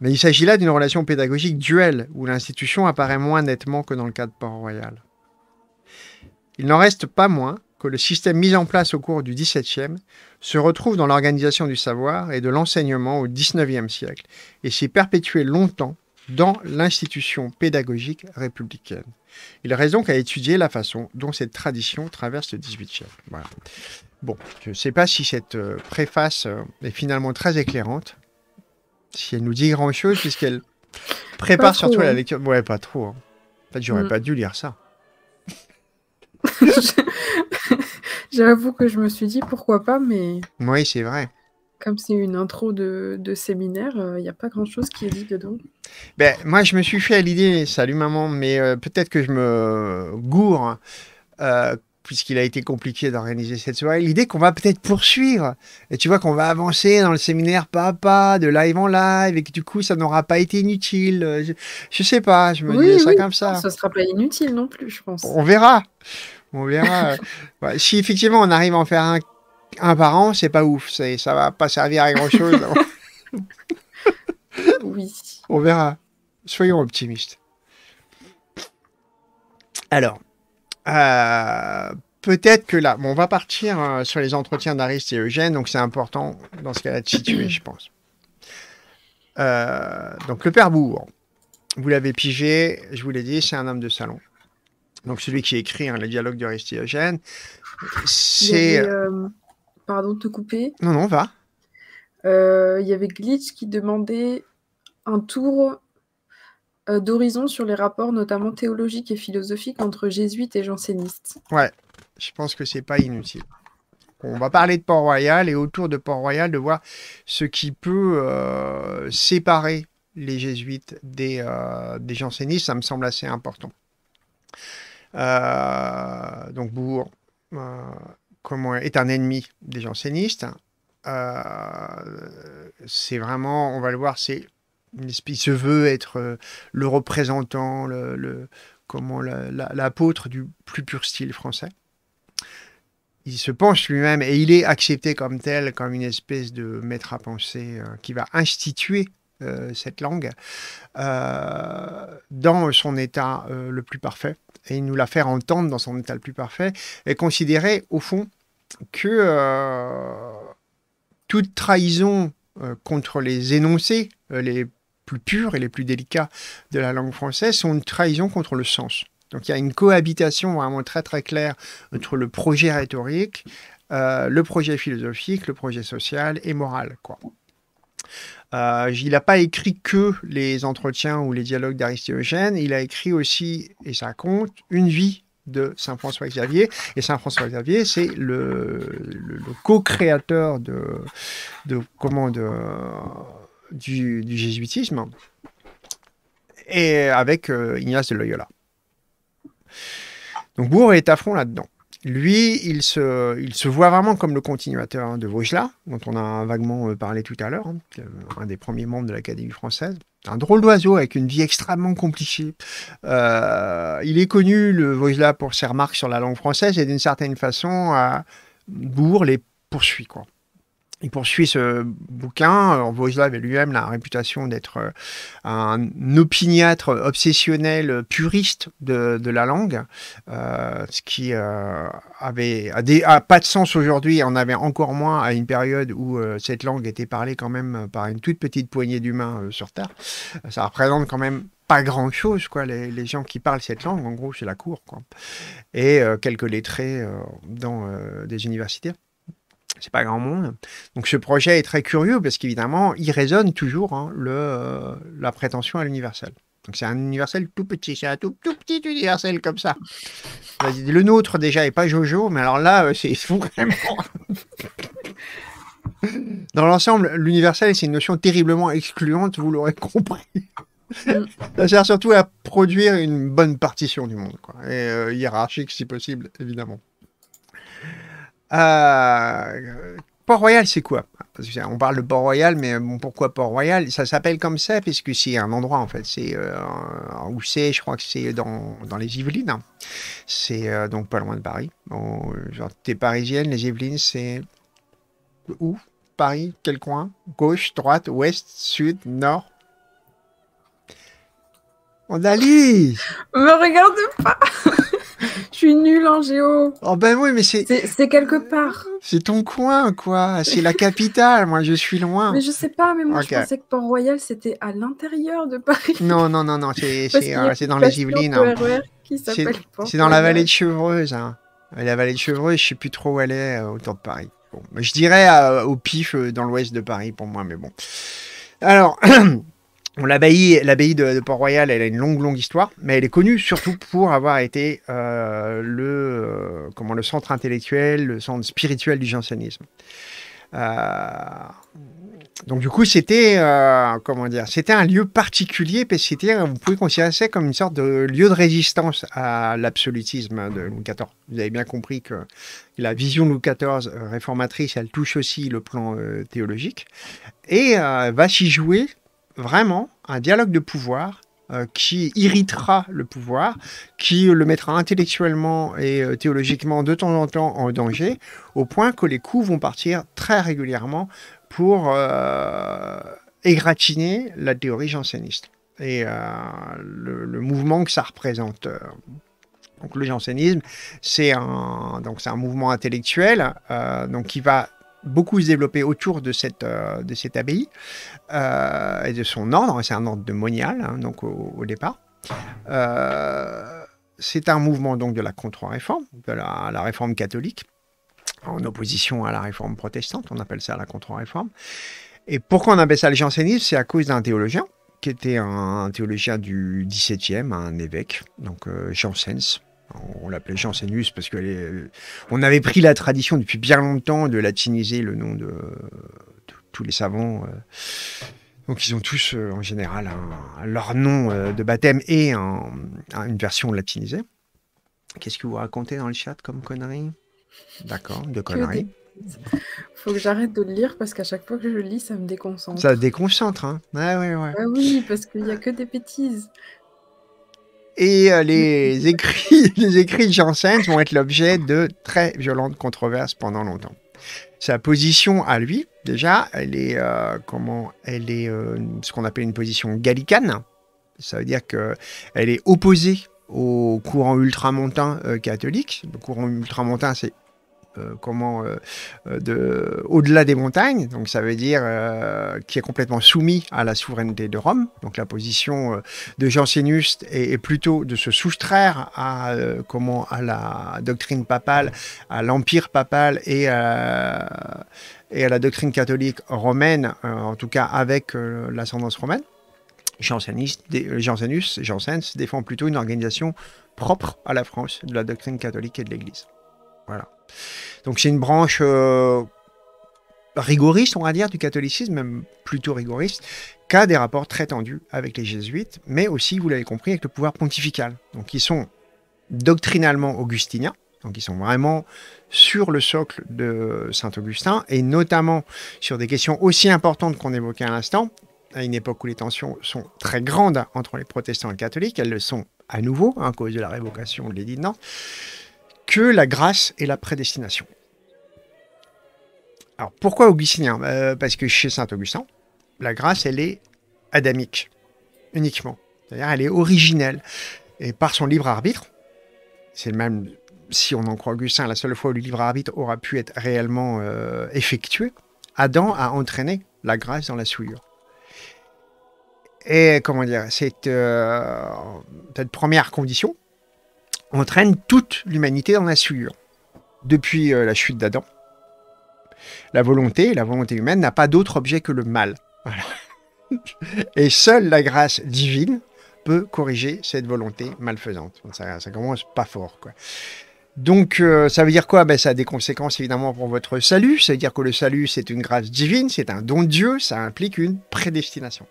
Mais il s'agit là d'une relation pédagogique duelle, où l'institution apparaît moins nettement que dans le cas de Port-Royal. Il n'en reste pas moins que le système mis en place au cours du XVIIe se retrouve dans l'organisation du savoir et de l'enseignement au XIXe siècle et s'est perpétué longtemps dans l'institution pédagogique républicaine. Il reste donc à étudier la façon dont cette tradition traverse le XVIIIe. Voilà. Bon, je ne sais pas si cette euh, préface euh, est finalement très éclairante, si elle nous dit grand-chose, puisqu'elle prépare surtout la hein. lecture. Ouais, pas trop. Hein. En fait, j'aurais mm. pas dû lire ça. J'avoue que je me suis dit pourquoi pas, mais. Oui, c'est vrai. Comme c'est une intro de, de séminaire, il euh, n'y a pas grand chose qui est dit dedans. Ben, moi, je me suis fait à l'idée, salut maman, mais euh, peut-être que je me gourre. Euh, puisqu'il a été compliqué d'organiser cette soirée, l'idée qu'on va peut-être poursuivre. Et tu vois qu'on va avancer dans le séminaire pas à pas, de live en live, et que du coup, ça n'aura pas été inutile. Euh, je, ne sais pas, je me dis ça comme ça. Ça sera pas inutile non plus, je pense. On verra. On verra. si effectivement on arrive à en faire un, un par an, c'est pas ouf. Ça va pas servir à grand chose. oui. On verra. Soyons optimistes. Alors, euh, peut-être que là, on va partir hein, sur les entretiens d'Ariste et Eugène, donc c'est important dans ce cas-là de situer, je pense. Euh, donc le père Bourg, vous l'avez pigé, je vous l'ai dit, c'est un homme de salon. Donc celui qui écrit hein, les dialogues d'Ariste et Eugène, c'est... Euh, pardon de te couper. Non, non, va. Il y avait Glitch qui demandait un tour euh, d'horizon sur les rapports, notamment théologiques et philosophiques, entre jésuites et jansénistes. Ouais, je pense que c'est pas inutile. On va parler de Port-Royal et autour de Port-Royal de voir ce qui peut euh, séparer les jésuites des, euh, des jansénistes. Ça me semble assez important. donc Bourg comment, est un ennemi des jansénistes. c'est vraiment, on va le voir, c'est il se veut être euh, le représentant, le, comment l'apôtre du plus pur style français. Il se penche lui-même et il est accepté comme tel, comme une espèce de maître à penser euh, qui va instituer euh, cette langue dans son état le plus parfait et il nous la faire entendre dans son état le plus parfait et considérer au fond que toute trahison contre les énoncés, les plus purs et les plus délicats de la langue française sont une trahison contre le sens. Donc il y a une cohabitation vraiment très très claire entre le projet rhétorique, euh, le projet philosophique, le projet social et moral. Quoi. Euh, il n'a pas écrit que les entretiens ou les dialogues d'Aristiogène, il a écrit aussi, et ça compte, une vie de Saint François Xavier. Et Saint François Xavier, c'est le, co-créateur de, de, comment, de, du, jésuitisme et avec euh, Ignace de Loyola. Donc Bourg est à fond là-dedans. Lui, il se, voit vraiment comme le continuateur hein, de Vaugelas, dont on a vaguement euh, parlé tout à l'heure, hein, euh, un des premiers membres de l'Académie française. Un drôle d'oiseau avec une vie extrêmement compliquée. il est connu, le Vaugelas, pour ses remarques sur la langue française, et d'une certaine façon, Bourg les poursuit. Quoi. Il poursuit ce bouquin. Voslav euh, avait lui-même la réputation d'être euh, un opiniâtre obsessionnel puriste de, la langue, euh, ce qui n'a avait pas de sens aujourd'hui On en avait encore moins à une période où cette langue était parlée quand même par une toute petite poignée d'humains sur Terre. Ça représente quand même pas grand chose, quoi. Les, gens qui parlent cette langue, en gros, c'est la cour, Et quelques lettrés dans des universités c'est pas grand monde. Donc ce projet est très curieux parce qu'évidemment, il résonne toujours hein, le, euh, la prétention à l'universel. Donc c'est un universel tout petit, c'est un tout, tout, petit universel comme ça. Le nôtre déjà est pas Jojo, mais alors là, euh, c'est vraiment... Dans l'ensemble, l'universel, c'est une notion terriblement excluante, vous l'aurez compris. Mm. Ça sert surtout à produire une bonne partition du monde, quoi. et euh, hiérarchique si possible, évidemment. Euh, Port-Royal, c'est quoi on parle de Port-Royal, mais pourquoi Port-Royal Ça s'appelle comme ça, puisque c'est un endroit, en fait. C'est euh, où c'est Je crois que c'est dans, les Yvelines. C'est euh, donc pas loin de Paris. Bon, genre, t'es parisienne, les Yvelines, c'est où Paris Quel coin Gauche, droite, ouest, sud, nord On a Me regarde pas Je suis nulle en géo. Oh ben oui, mais c'est. quelque part. C'est ton coin, quoi. C'est la capitale. moi, je suis loin. Mais je sais pas, mais moi, je pensais que Port-Royal, c'était à l'intérieur de Paris. Non, non, non, non. C'est dans les Yvelines. Hein. E c'est dans la vallée de Chevreuse. Hein. La vallée de Chevreuse, je sais plus trop où elle est euh, autour de Paris. Bon, je dirais euh, au pif euh, dans l'ouest de Paris pour moi, mais bon. Alors, L'abbaye, de, Port-Royal, elle a une longue, longue histoire, mais elle est connue surtout pour avoir été euh, le, euh, comment, le centre intellectuel, le centre spirituel du jansénisme. Euh, donc du coup, c'était comment dire, c'était un lieu particulier, parce que vous pouvez considérer ça comme une sorte de lieu de résistance à l'absolutisme de Louis XIV. Vous avez bien compris que la vision de Louis XIV réformatrice, elle touche aussi le plan théologique et va s'y jouer vraiment un dialogue de pouvoir euh, qui irritera le pouvoir, qui le mettra intellectuellement et euh, théologiquement de temps en temps en danger, au point que les coups vont partir très régulièrement pour euh, égratigner la théorie janséniste et le, mouvement que ça représente. Donc le jansénisme, c'est un, donc un mouvement intellectuel donc qui va beaucoup se développer autour de cette, euh, de cette abbaye euh, et de son ordre. Hein, c'est un ordre de monial, hein, donc au, départ. Euh, c'est un mouvement donc de la contre-réforme, de la, réforme catholique, en opposition à la réforme protestante. On appelle ça la contre-réforme. Et pourquoi on appelle ça le jansénisme C'est à cause d'un théologien qui était un, théologien du XVIIe, un évêque, donc Janssens, on l'appelait Jansénus parce que euh, on avait pris la tradition depuis bien longtemps de latiniser le nom de, euh, tous les savants. Euh. Donc ils ont tous en général leur nom de baptême et une version latinisée. Qu'est-ce que vous racontez dans le chat comme conneries D'accord, de conneries. Faut que j'arrête de le lire parce qu'à chaque fois que je lis, ça me déconcentre. Ça déconcentre, hein ouais. Ah oui, parce qu'il n'y a que des bêtises. Et euh, les écrits, les écrits de vont être l'objet de très violentes controverses pendant longtemps. Sa position à lui, déjà, elle est, euh, comment, elle est euh, ce qu'on appelle une position gallicane. Ça veut dire qu'elle est opposée au courant ultramontain catholique. Le courant ultramontain, c'est euh, comment euh, euh, de au-delà des montagnes, donc ça veut dire qui est complètement soumis à la souveraineté de Rome. Donc la position de Jansénus est, plutôt de se soustraire à comment à la doctrine papale, à l'empire papal et à la doctrine catholique romaine, en tout cas avec l'ascendance romaine. Jansenus, Jansénus, défend plutôt une organisation propre à la France de la doctrine catholique et de l'Église. Voilà. Donc c'est une branche euh, rigoriste, on va dire, du catholicisme, même plutôt rigoriste, qui a des rapports très tendus avec les jésuites, mais aussi, vous l'avez compris, avec le pouvoir pontifical. Donc ils sont doctrinalement augustiniens, donc ils sont vraiment sur le socle de Saint-Augustin, et notamment sur des questions aussi importantes qu'on évoquait à l'instant, à une époque où les tensions sont très grandes entre les protestants et les catholiques, elles le sont à nouveau, hein, à cause de la révocation de l'édit de Nantes que la grâce et la prédestination. Alors pourquoi augustinien euh, Parce que chez saint Augustin, la grâce, elle est adamique, uniquement. C'est-à-dire, elle est originelle. Et par son libre arbitre, c'est même, si on en croit Augustin, la seule fois où le libre arbitre aura pu être réellement euh, effectué, Adam a entraîné la grâce dans la souillure. Et comment dire, c'est cette euh, première condition entraîne toute l'humanité dans la souillure. Depuis euh, la chute d'Adam, la volonté, la volonté humaine n'a pas d'autre objet que le mal. Et seule la grâce divine peut corriger cette volonté malfaisante. Ça, commence pas fort, quoi. Donc, euh, ça veut dire quoi ben, Ça a des conséquences évidemment pour votre salut. Ça veut dire que le salut, c'est une grâce divine, c'est un don de Dieu, ça implique une prédestination.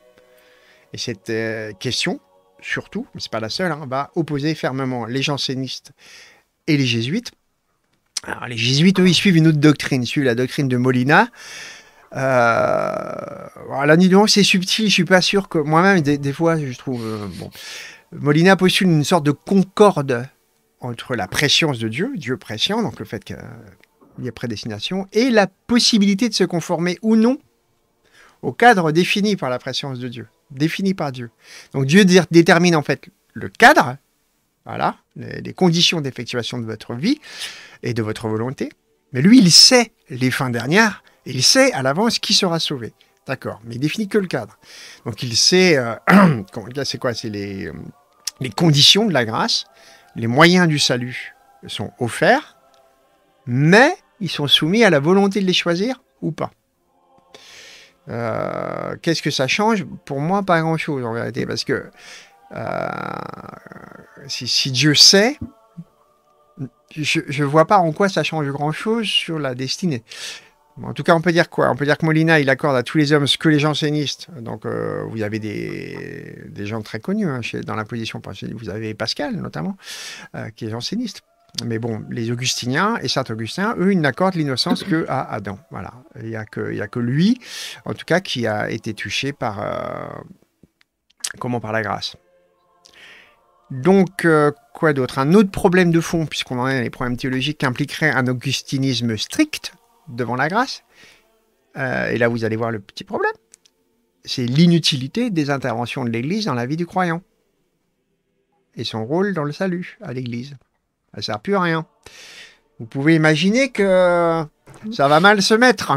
Et cette euh, question, surtout, mais c'est pas la seule, hein, va opposer fermement les jansénistes et les jésuites. les jésuites, eux, ils suivent une autre doctrine, ils suivent la doctrine de Molina. Euh, voilà, c'est subtil, je suis pas sûr que moi-même, des, fois, je trouve. Euh, bon. Molina possède une sorte de concorde entre la préscience de Dieu, Dieu préscient, donc le fait qu'il euh, y ait prédestination, et la possibilité de se conformer ou non au cadre défini par la préscience de Dieu défini par Dieu. Donc Dieu détermine en fait le cadre, voilà, les conditions d'effectuation de votre vie et de votre volonté. Mais lui, il sait les fins dernières, et il sait à l'avance qui sera sauvé. D'accord, mais il définit que le cadre. Donc il sait, euh, c'est quoi C'est euh, les conditions de la grâce, les moyens du salut sont offerts, mais ils sont soumis à la volonté de les choisir ou pas. Euh, qu'est-ce que ça change Pour moi, pas grand-chose en vérité, parce que euh, si, Dieu sait, je ne vois pas en quoi ça change grand-chose sur la destinée. En tout cas, on peut dire quoi On peut dire que Molina, il accorde à tous les hommes ce que les jansénistes. Donc, euh, vous avez des, gens très connus hein, dans la position. Vous avez Pascal, notamment, qui est janséniste. Mais bon, les Augustiniens et Saint Augustin, eux, ils n'accordent l'innocence qu'à Adam. Voilà, il n'y a, que, lui, en tout cas, qui a été touché par euh, comment par la grâce. Donc, euh, quoi d'autre Un autre problème de fond, puisqu'on en est dans les problèmes théologiques, qui impliquerait un augustinisme strict devant la grâce. Euh, et là, vous allez voir le petit problème. C'est l'inutilité des interventions de l'Église dans la vie du croyant et son rôle dans le salut à l'Église. Ça sert plus à rien. Vous pouvez imaginer que ça va mal se mettre.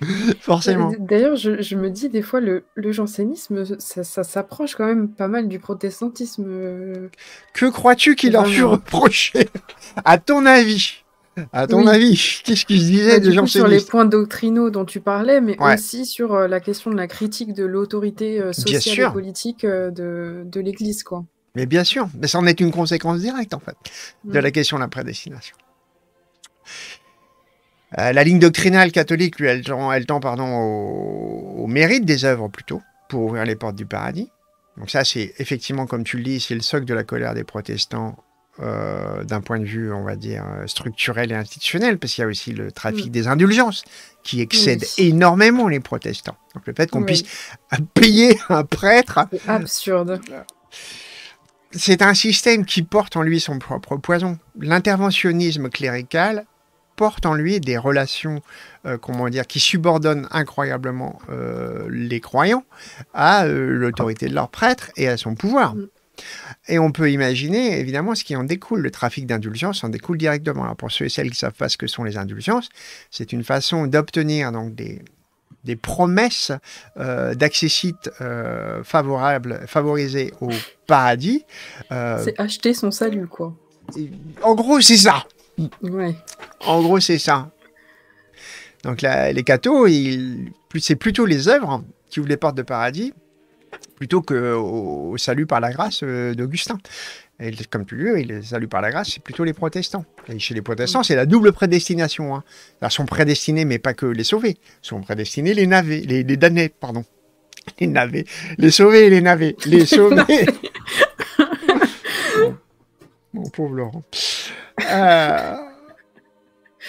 Forcément. Euh, d'ailleurs, je, me dis des fois, le, jansénisme, ça, s'approche quand même pas mal du protestantisme. Euh, que crois-tu qu'il leur fut reproché À ton avis à ton avis, qu'est-ce qu'ils disaient des bah, Jansénisme Sur les points doctrinaux dont tu parlais, mais aussi sur euh, la question de la critique de l'autorité sociale et politique de, de l'Église, quoi. Mais bien sûr, mais en est une conséquence directe, en fait, de mm. la question de la prédestination. Euh, la ligne doctrinale catholique, lui, elle tend, pardon, au, mérite des œuvres plutôt, pour ouvrir les portes du paradis. Donc ça, c'est effectivement, comme tu le dis, c'est le socle de la colère des protestants euh, d'un point de vue, on va dire, euh, structurel et institutionnel, parce qu'il y a aussi le trafic mm. des indulgences qui excède énormément les protestants. Donc le fait qu'on puisse payer un prêtre... Absurde c'est un système qui porte en lui son propre poison. L'interventionnisme clérical porte en lui des relations, euh, comment dire, qui subordonnent incroyablement euh, les croyants à euh, l'autorité de leur prêtre et à son pouvoir. Mm. Et on peut imaginer, évidemment, ce qui en découle. Le trafic d'indulgences en découle directement. pour ceux et celles qui savent pas ce que sont les indulgences, c'est une façon d'obtenir donc des, des promesses d'accès-sites euh, euh favorisées au paradis. Euh, c'est acheter son salut, quoi. En gros, c'est ça. Ouais. En gros, c'est ça. Donc les cathos, c'est plutôt les œuvres qui ouvrent les portes de paradis plutôt qu'au salut par la grâce euh, d'Augustin comme tu le dis, les salut par la grâce, c'est plutôt les protestants. chez les protestants, mm. c'est la double prédestination. Ils hein. sont prédestinés, mais pas que les sauvés. Ils sont prédestinés les navets, les, damnés, pardon. Les navets, les sauvés, les navets, les sauvés. Mon pauvre Laurent. Euh,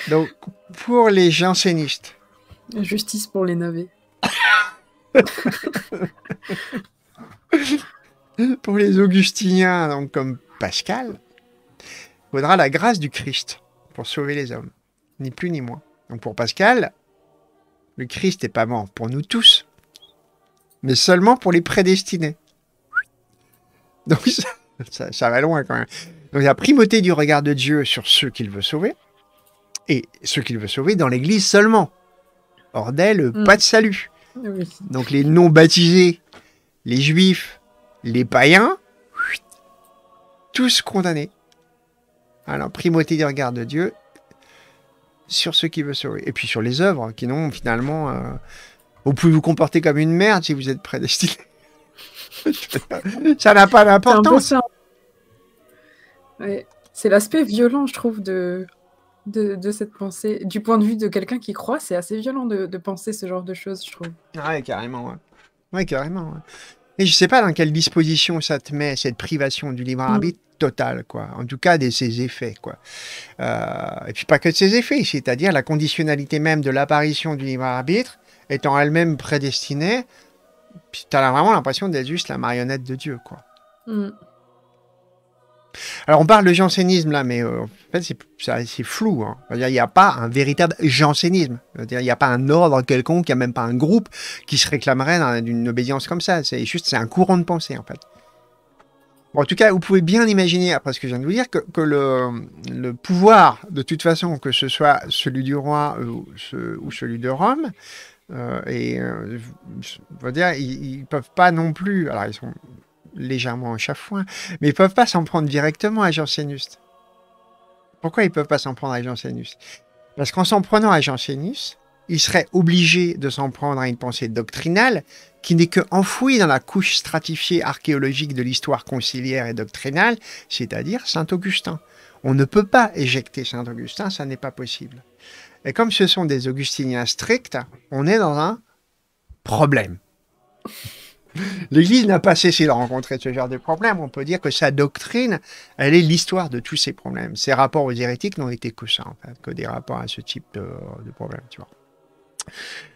donc, pour les jansénistes. Justice pour les navets. pour les augustiniens, donc comme Pascal, vaudra la grâce du Christ pour sauver les hommes, ni plus ni moins. Donc pour Pascal, le Christ n'est pas mort pour nous tous, mais seulement pour les prédestinés. Donc ça, va loin quand même. Donc la primauté du regard de Dieu sur ceux qu'il veut sauver, et ceux qu'il veut sauver dans l'Église seulement. Hors d'elle, mm. pas de salut. Donc les non baptisés, les juifs, les païens, tous condamnés Alors, la primauté du regard de Dieu sur ceux qui veut sauver. Et puis sur les œuvres qui n'ont finalement... vous euh, pouvez vous comporter comme une merde si vous êtes prédestiné. ça n'a pas d'importance. C'est l'aspect violent, je trouve, de, de, cette pensée. Du point de vue de quelqu'un qui croit, c'est assez violent de, penser ce genre de choses, je trouve. Ouais, carrément. Ouais, carrément. Et je ne sais pas dans quelle disposition ça te met, cette privation du libre mm. arbitre total, quoi. En tout cas, de ses effets, quoi. Euh, et puis pas que de ses effets, c'est-à-dire la conditionnalité même de l'apparition du libre arbitre étant elle-même prédestinée, tu as vraiment l'impression d'être juste la marionnette de Dieu, quoi. Mm. Alors on parle de jansénisme là, mais euh, en fait c'est flou. Hein. Il n'y a pas un véritable jansénisme. Il n'y a pas un ordre quelconque, il n'y a même pas un groupe qui se réclamerait d'une obédience comme ça. C'est juste c'est un courant de pensée en fait. en tout cas, vous pouvez bien imaginer, après ce que je viens de vous dire, que, le, pouvoir, de toute façon, que ce soit celui du roi ou, celui de Rome, euh, et euh, ils, ne peuvent pas non plus. Alors, ils sont légèrement en chafouin, mais ils peuvent pas s'en prendre directement à Jansénus. Pourquoi ils peuvent pas s'en prendre à Jansénus Parce qu'en s'en prenant à Jansénus, ils seraient obligés de s'en prendre à une pensée doctrinale qui n'est que enfouie dans la couche stratifiée archéologique de l'histoire conciliaire et doctrinale, c'est-à-dire Saint Augustin. On ne peut pas éjecter Saint Augustin, ça n'est pas possible. Et comme ce sont des augustiniens stricts, on est dans un problème. L'Église n'a pas cessé de rencontrer ce genre de problèmes. On peut dire que sa doctrine, elle est l'histoire de tous ces problèmes. Ses rapports aux hérétiques n'ont été que ça, en fait, que des rapports à ce type de, euh, de problème, tu vois.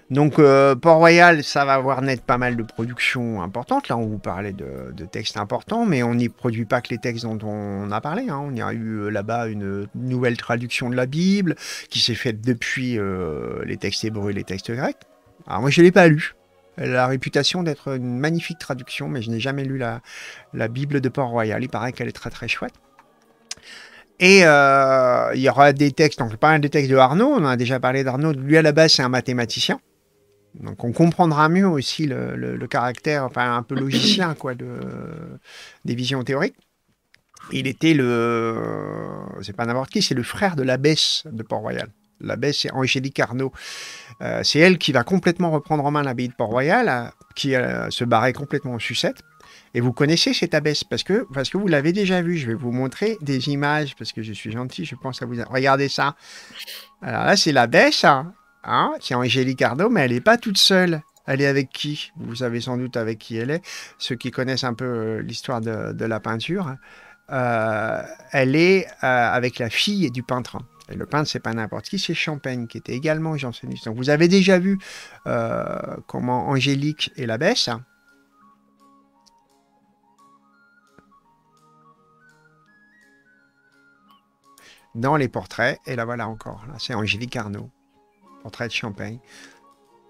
Donc, euh, Port-Royal, ça va avoir naître pas mal de productions importantes. Là, on vous parlait de, textes importants, mais on n'y produit pas que les textes dont on a parlé. Hein. On y a eu euh, là-bas une nouvelle traduction de la Bible qui s'est faite depuis les textes hébreux et les textes grecs. Alors, moi, je ne l'ai pas lu la réputation d'être une magnifique traduction, mais je n'ai jamais lu la, Bible de Port-Royal. Il paraît qu'elle est très très chouette. Et euh, il y aura des textes, donc pas des textes de Arnaud, on a déjà parlé d'Arnaud, lui à la base c'est un mathématicien. Donc on comprendra mieux aussi le, caractère, enfin un peu logicien quoi, de, des visions théoriques. Il était le, c'est pas n'importe qui, c'est le frère de l'abbesse de Port-Royal. L'abbesse c'est Angélique Arnaud. Euh, c'est elle qui va complètement reprendre en main l'abbaye de Port-Royal, euh, qui euh, se barrait complètement au sucette. Et vous connaissez cette abbesse parce que, parce que vous l'avez déjà vue. Je vais vous montrer des images parce que je suis gentil, je pense à vous. Regardez ça. Alors là, c'est l'abbesse. Hein, c'est hein, Angélique Arnaud, mais elle n'est pas toute seule. Elle est avec qui Vous savez sans doute avec qui elle est. Ceux qui connaissent un peu l'histoire de, la peinture. Hein. elle est avec la fille du peintre. Et le peintre, c'est pas n'importe qui, c'est Champagne, qui était également janséniste. Donc vous avez déjà vu euh, comment Angélique et l'abbesse. Dans les portraits, et là, voilà encore. c'est Angélique Arnaud, portrait de Champagne.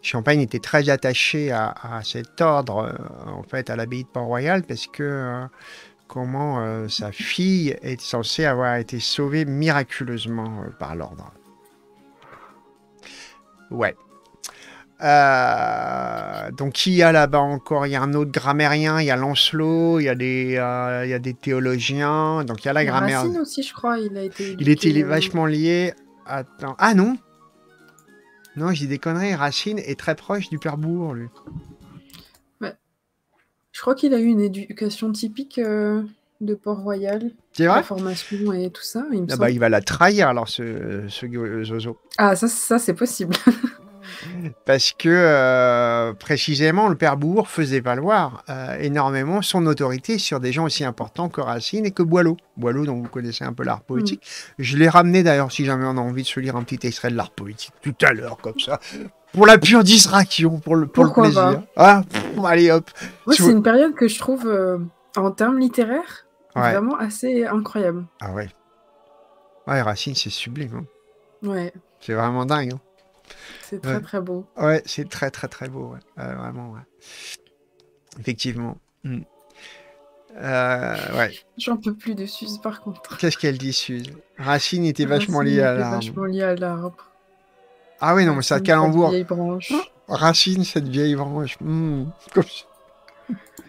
Champagne était très attaché à, cet ordre, euh, en fait, à l'abbaye de Port-Royal, parce que euh, comment euh, sa fille est censée avoir été sauvée miraculeusement euh, par l'ordre. Ouais. Euh, donc il y a là-bas encore Il y a un autre grammairien, il y a Lancelot, il y a des, des théologiens, donc il y a la grammaire. Racine aussi, je crois, il a été. Il était vachement lié. à... ah non, non, j'ai des conneries. Racine est très proche du père Bourg, lui. Je crois qu'il a eu une éducation typique euh, de Port-Royal. C'est vrai La formation et tout ça, il ah bah, va la trahir alors, ce, ce euh, Zozo. Ah, ça, ça c'est possible. Parce que, euh, précisément, le père Bourg faisait valoir énormément son autorité sur des gens aussi importants que Racine et que Boileau. Boileau, dont vous connaissez un peu l'art hmm. poétique. Je l'ai ramené d'ailleurs, si jamais on a envie de se lire un petit extrait de l'art poétique tout à l'heure, comme ça, pour la pure distraction, pour le, pour le plaisir. Ah, allez hop. Moi, c'est une période que je trouve, euh, en termes littéraires, vraiment assez incroyable. Ah ouais. Ouais, Racine, c'est sublime. Hein. Ouais. C'est vraiment dingue. Hein. C'est très très beau. Ouais, c'est très très très beau. vraiment, Effectivement. Hmm. Euh, ouais. J'en peux plus de Suze par contre. Qu'est-ce qu'elle dit Suze Racine était vachement liée à la Vachement liée à l'arbre. Ah oui, non, mais c'est Calembour. Hein Racine, cette vieille branche. Hmm,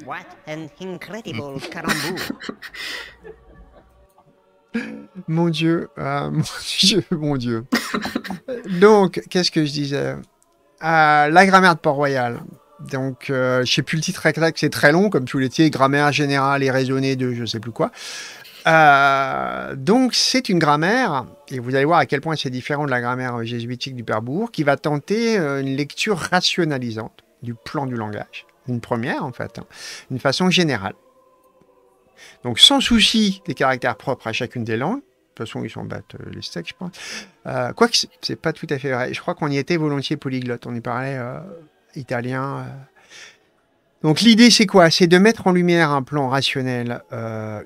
What an incredible mon Dieu, euh, mon Dieu, mon Dieu. Donc, qu'est-ce que je disais euh, La grammaire de Port-Royal. Donc, euh, je sais plus le titre exact, c'est très long, comme tous les titres, grammaire générale et raisonnée de je sais plus quoi. Euh, donc c'est une grammaire, et vous allez voir à quel point c'est différent de la grammaire jésuitique du Père Bourg, qui va tenter euh, une lecture rationalisante du plan du langage. Une première en fait, hein. une façon générale. Donc sans souci des caractères propres à chacune des langues, de toute façon, ils s'en battent euh, les steaks, je pense. Euh, Quoique, c'est pas tout à fait vrai. Je crois qu'on y était volontiers polyglotte. On y parlait italien. Donc, l'idée, c'est quoi C'est de mettre en lumière un plan rationnel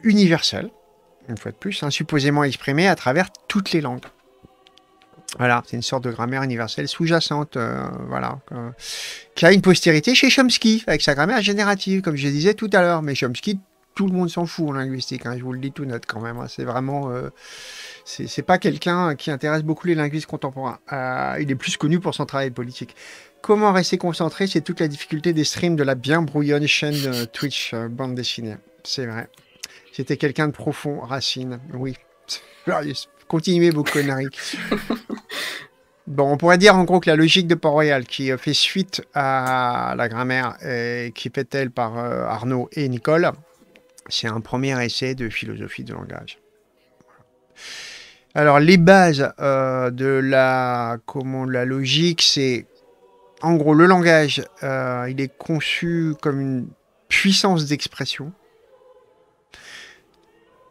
universel, une fois de plus, hein, supposément exprimé à travers toutes les langues. Voilà, c'est une sorte de grammaire universelle sous-jacente, euh, voilà, qui a une postérité chez Chomsky, avec sa grammaire générative, comme je disais tout à l'heure. Mais Chomsky, tout le monde s'en fout en linguistique, hein, je vous le dis tout net quand même. Hein. c'est vraiment. Euh, c'est pas quelqu'un qui intéresse beaucoup les linguistes contemporains. Euh, il est plus connu pour son travail politique. Comment rester concentré C'est toute la difficulté des streams de la bien brouillonne chaîne Twitch bande dessinée. C'est vrai. C'était quelqu'un de profond, Racine. Oui. Continuez vos conneries. Bon, on pourrait dire en gros que la logique de Port-Royal, qui euh, fait suite à la grammaire et euh, qui fait elle par euh, Arnaud et Nicole, c'est un premier essai de philosophie de langage. Alors, les bases de la, comment, la logique, c'est en gros le langage, il est conçu comme une puissance d'expression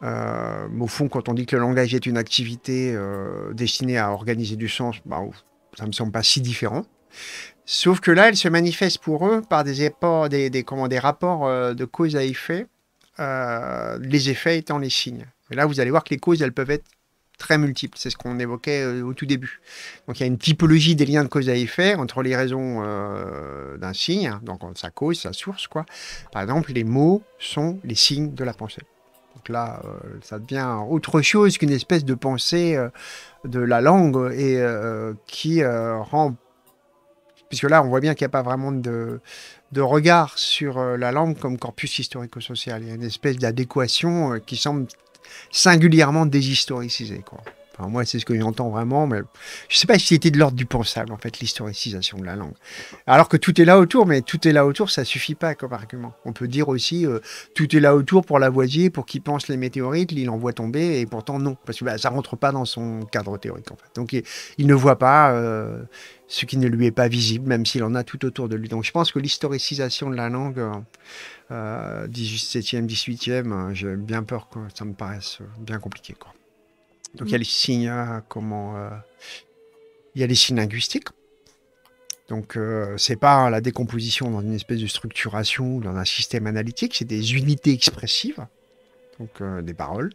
euh, au fond, quand on dit que le langage est une activité euh, destinée à organiser du sens, bah, oh, ça ne me semble pas si différent. Sauf que là, elle se manifeste pour eux par des, des, des rapports euh, de cause à effet, les effets étant les signes. Et là, vous allez voir que les causes, elles peuvent être très multiples. C'est ce qu'on évoquait au tout début. Donc il y a une typologie des liens de cause à effet entre les raisons d'un signe, donc sa cause, sa source, quoi. Par exemple, les mots sont les signes de la pensée. Donc là, euh, ça devient autre chose qu'une espèce de pensée euh, de la langue et euh, qui rend. Puisque là, on voit bien qu'il n'y a pas vraiment de, regard sur la langue comme corpus historico-social. Il y a une espèce d'adéquation qui semble singulièrement déshistoricisée. Quoi moi, c'est ce que j'entends vraiment, mais je ne sais pas si c'était de l'ordre du pensable, en fait, l'historicisation de la langue. Alors que tout est là autour, mais tout est là autour, ça suffit pas comme argument. On peut dire aussi, euh, tout est là autour pour Lavoisier, pour qu'il pense les météorites, il en voit tomber, et pourtant non, parce que ça bah, ça rentre pas dans son cadre théorique, en fait. Donc, il, ne voit pas euh, ce qui ne lui est pas visible, même s'il en a tout autour de lui. Donc, je pense que l'historicisation de la langue, euh, 17e, euh, 18e, j'ai bien peur que ça me paraisse bien compliqué, quoi. Donc mhm. il y a les signes, euh, comment, euh, il y a les signes linguistiques. Donc euh, c'est pas hein, la décomposition dans une espèce de structuration ou dans un système analytique, c'est des unités expressives, donc des paroles,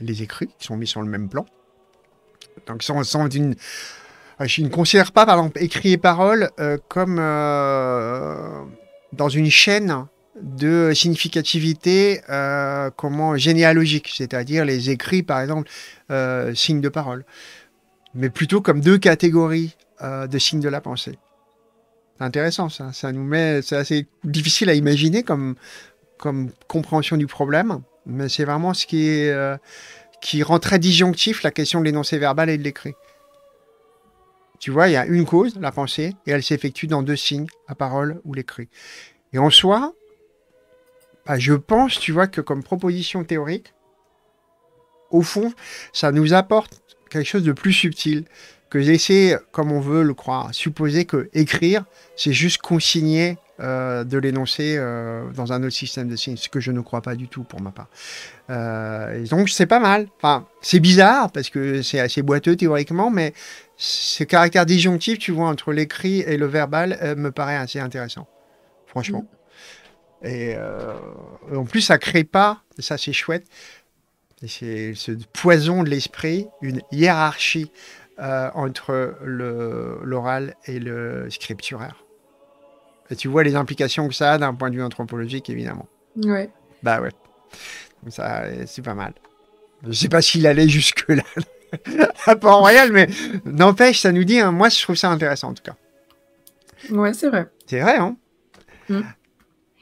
les écrits qui sont mis sur le même plan. Donc ah, Je ne considère pas, par exemple, écrit et parole comme dans une chaîne de significativité euh, comment généalogique, c'est-à-dire les écrits, par exemple, euh, signes de parole, mais plutôt comme deux catégories euh, de signes de la pensée. C'est intéressant, ça. Ça nous met, c'est assez difficile à imaginer comme, comme compréhension du problème, mais c'est vraiment ce qui, qui rend très disjonctif la question de l'énoncé verbal et de l'écrit. Tu vois, il y a une cause, la pensée, et elle s'effectue dans deux signes, la parole ou l'écrit. Et en soi, bah, je pense, tu vois, que comme proposition théorique, au fond, ça nous apporte quelque chose de plus subtil que j'essaie, comme on veut le croire, supposer que écrire, c'est juste consigner euh, de l'énoncer euh, dans un autre système de signes, ce que je ne crois pas du tout pour ma part. Euh, donc c'est pas mal. Enfin, c'est bizarre parce que c'est assez boiteux théoriquement, mais ce caractère disjonctif, tu vois, entre l'écrit et le verbal, me paraît assez intéressant, franchement. Mm. Et euh, en plus, ça crée pas, ça c'est chouette, c'est ce poison de l'esprit, une hiérarchie euh, entre l'oral et le scripturaire. Et tu vois les implications que ça a d'un point de vue anthropologique, évidemment. Ouais. Bah ouais. ça, c'est pas mal. Je sais pas s'il allait jusque-là à Port-Royal, mais n'empêche, ça nous dit, hein, moi je trouve ça intéressant en tout cas. Ouais, c'est vrai. C'est vrai, hein? Mm.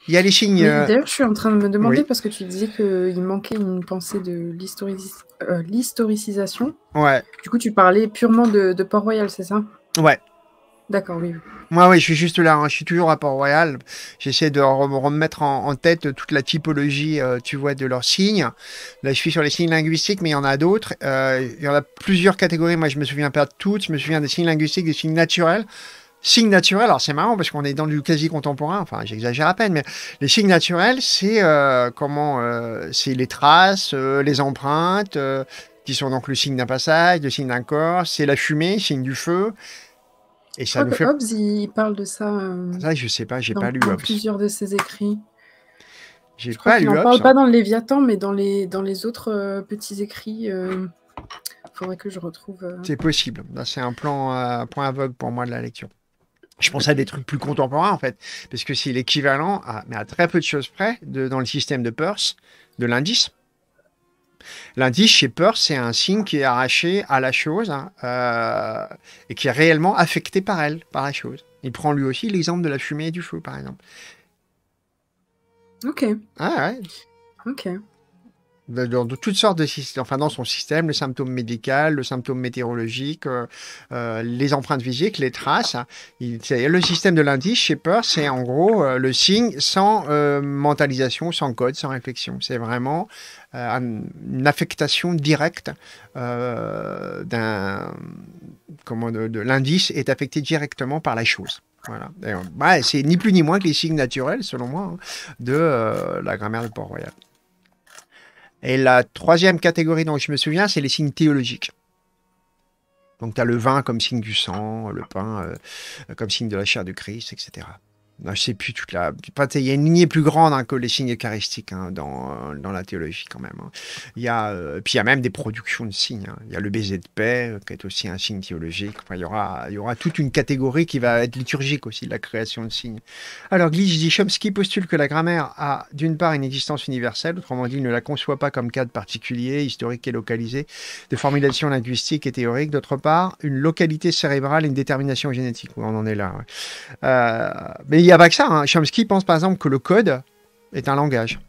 Il y a les signes. Euh, d'ailleurs, je suis en train de me demander parce que tu disais qu'il manquait une pensée de euh, l'historicisation. ouais. Du coup, tu parlais purement de, Port-Royal, c'est ça Ouais. D'accord, oui. Moi, oui, je suis juste là. Hein. Je suis toujours à Port-Royal. J'essaie de remettre en, tête toute la typologie, euh, tu vois, de leurs signes. Là, je suis sur les signes linguistiques, mais il y en a d'autres. il y en a plusieurs catégories. Moi, je me souviens pas de toutes. Je me souviens des signes linguistiques, des signes naturels signes naturels, alors c'est marrant parce qu'on est dans du quasi contemporain, enfin j'exagère à peine, mais les signes naturels, c'est euh, comment euh, C'est les traces, euh, les empreintes, qui sont donc le signe d'un passage, le signe d'un corps, c'est la fumée, signe du feu. Et ça Hobbes, il parle de ça. ça, je sais pas, j'ai pas lu plusieurs de ses écrits. J'ai pas lu parle pas dans le Léviathan, mais dans les, dans les autres petits écrits faudrait que je retrouve. C'est possible. Bah, c'est un plan, point aveugle pour moi de la lecture. Je pensais à des trucs plus contemporains, en fait, parce que c'est l'équivalent, à, mais à très peu de choses près, de, dans le système de Peirce, de l'indice. L'indice chez Peirce, c'est un signe qui est arraché à la chose hein, euh, et qui est réellement affecté par elle, par la chose. Il prend lui aussi l'exemple de la fumée et du feu, par exemple. Ok. Ah ouais. Ok dans, toutes sortes de enfin dans son système, le symptôme médical, le symptôme météorologique, euh, euh, les empreintes physiques, les traces. Hein. le système de l'indice, chez peur c'est en gros euh, le signe sans mentalisation, sans code, sans réflexion. C'est vraiment une affectation directe d'un comment de, l'indice est affecté directement par la chose. Voilà. Bah, c'est ni plus ni moins que les signes naturels, selon moi, hein, de la grammaire de Port-Royal. Et la troisième catégorie dont je me souviens, c'est les signes théologiques. Donc tu as le vin comme signe du sang, le pain euh, comme signe de la chair du Christ, etc. Bah, je sais plus toute la. Il y a une lignée plus grande hein, que les signes eucharistiques hein, dans, euh, dans, la théologie quand même. Hein. Il y a, euh, puis il y a même des productions de signes. Il y a le baiser de paix euh, qui est aussi un signe théologique. il y aura, il y aura toute une catégorie qui va être liturgique aussi la création de signes. Alors Glitch dit Chomsky postule que la grammaire a d'une part une existence universelle, autrement dit, il ne la conçoit pas comme cadre particulier, historique et localisé, de formulation linguistique et théorique. D'autre part, une localité cérébrale et une détermination génétique. On en est là. mais il n'y a pas que ça. Hein, Chomsky pense par exemple que le code est un langage.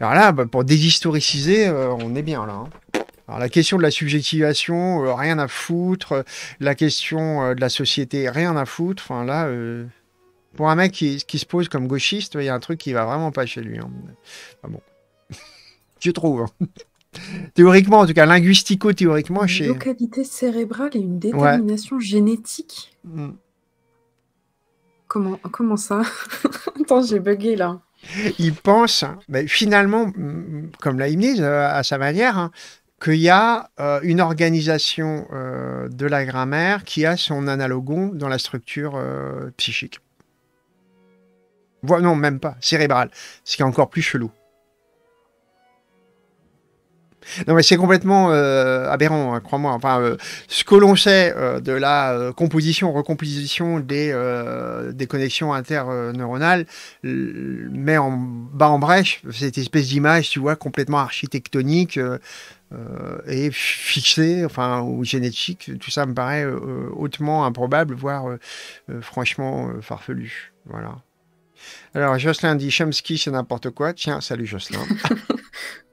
Alors là, bah, pour déshistoriciser, euh, on est bien là. Hein. Alors la question de la subjectivation, euh, rien à foutre. La question euh, de la société, rien à foutre. Enfin là, pour un mec qui, se pose comme gauchiste, il y a un truc qui va vraiment pas chez lui. Hein. bon, je trouve. théoriquement, en tout cas, linguistico-théoriquement, chez. Une localité cérébrale et une détermination génétique. Mm. Comment, comment ça Attends, j'ai bugué là. Il pense, finalement, comme la Leibniz euh, à sa manière, hein, qu'il y a euh, une organisation euh, de la grammaire qui a son analogon dans la structure psychique. non, même pas, cérébrale, ce qui est encore plus chelou. Non, mais c'est complètement euh, aberrant, hein, crois-moi. Enfin, euh, ce que l'on sait euh, de la composition, recomposition des, des connexions interneuronales met en bas en brèche cette espèce d'image, tu vois, complètement architectonique et fixée, enfin, ou génétique. Tout ça me paraît hautement improbable, voire franchement farfelu. Voilà. Alors, Jocelyn dit Chomsky, c'est n'importe quoi. Tiens, salut Jocelyn.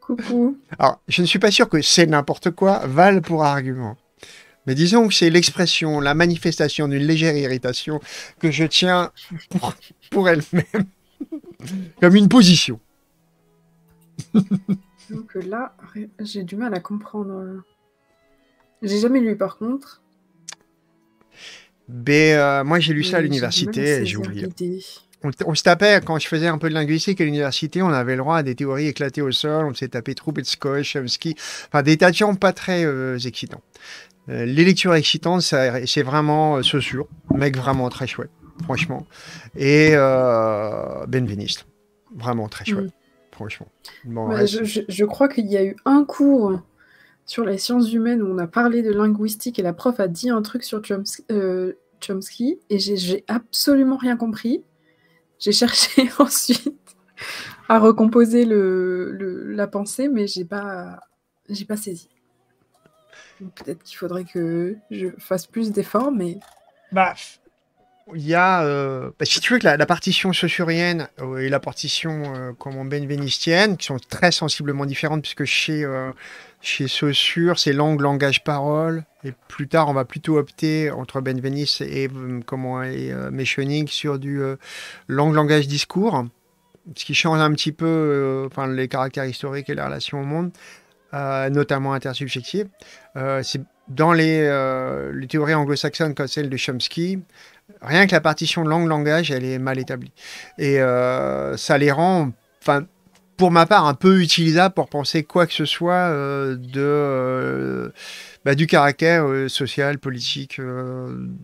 Coucou. Alors, je ne suis pas sûr que c'est n'importe quoi valent pour argument. Mais disons que c'est l'expression, la manifestation d'une légère irritation que je tiens pour, elle-même, comme une position. Donc là, j'ai du mal à comprendre. Euh. J'ai jamais lu par contre. Mais ben, euh, moi j'ai lu ça à euh, l'université j'ai oublié on, se tapait, quand je faisais un peu de linguistique à l'université, on avait le droit à des théories éclatées au sol, on s'est tapé Troubetskoy, Chomsky, enfin des tas pas très euh, excitants. Euh, les lectures excitantes, c'est vraiment euh, Saussure, mec vraiment très chouette, franchement. Et euh, Benveniste, vraiment très chouette, franchement. je, crois qu'il y a eu un cours sur les sciences humaines où on a parlé de linguistique et la prof a dit un truc sur Chomsky et j'ai absolument rien compris. J'ai cherché ensuite à recomposer le, la pensée, mais j'ai pas, j'ai pas saisi. Peut-être qu'il faudrait que je fasse plus d'efforts, mais. baf il y a, euh, bah, si tu veux, que la, partition saussurienne euh, et la partition euh, comment benvenistienne, qui sont très sensiblement différentes, puisque chez, chez Saussure, c'est langue, langage, parole. Et plus tard, on va plutôt opter entre Benveniste et, comment, et sur du langue, langage, discours, ce qui change un petit peu les caractères historiques et les relations au monde, notamment intersubjective. c'est dans les, les théories anglo-saxonnes comme celle de Chomsky, rien que la partition langue-langage, elle est mal établie. Et euh, ça les rend, enfin, pour ma part, un peu utilisables pour penser quoi que ce soit euh, de, euh, bah, du caractère social, politique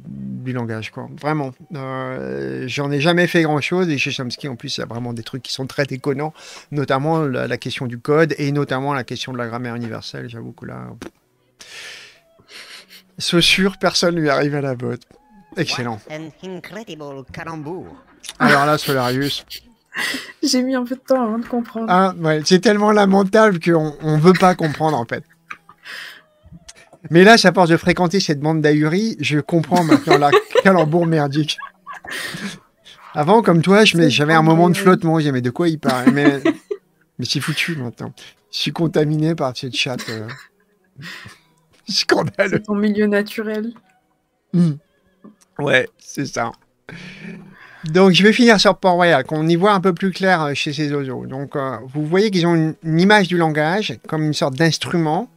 du langage. Quoi. Vraiment. J'en ai jamais fait grand-chose. Et chez Chomsky, en plus, il y a vraiment des trucs qui sont très déconnants, notamment la, question du code et notamment la question de la grammaire universelle. J'avoue que là. sûr, personne lui arrive à la botte. Excellent. Alors là, Solarius. J'ai mis un peu de temps avant de comprendre. Ah, c'est tellement lamentable qu'on ne veut pas comprendre en fait. Mais là, ça porte de fréquenter cette bande d'ahuri, je comprends maintenant la calembour merdique. Avant, comme toi, j'avais un moment de flottement, j'aimais de quoi il parle. Mais, mais c'est foutu maintenant. Je suis contaminé par cette chatte. Euh. Scandaleux. ton milieu naturel. Hmm. Ouais, c'est ça. Donc, je vais finir sur Port-Royal, qu'on y voit un peu plus clair euh, chez ces oiseaux. Donc, euh, vous voyez qu'ils ont une, image du langage comme une sorte d'instrument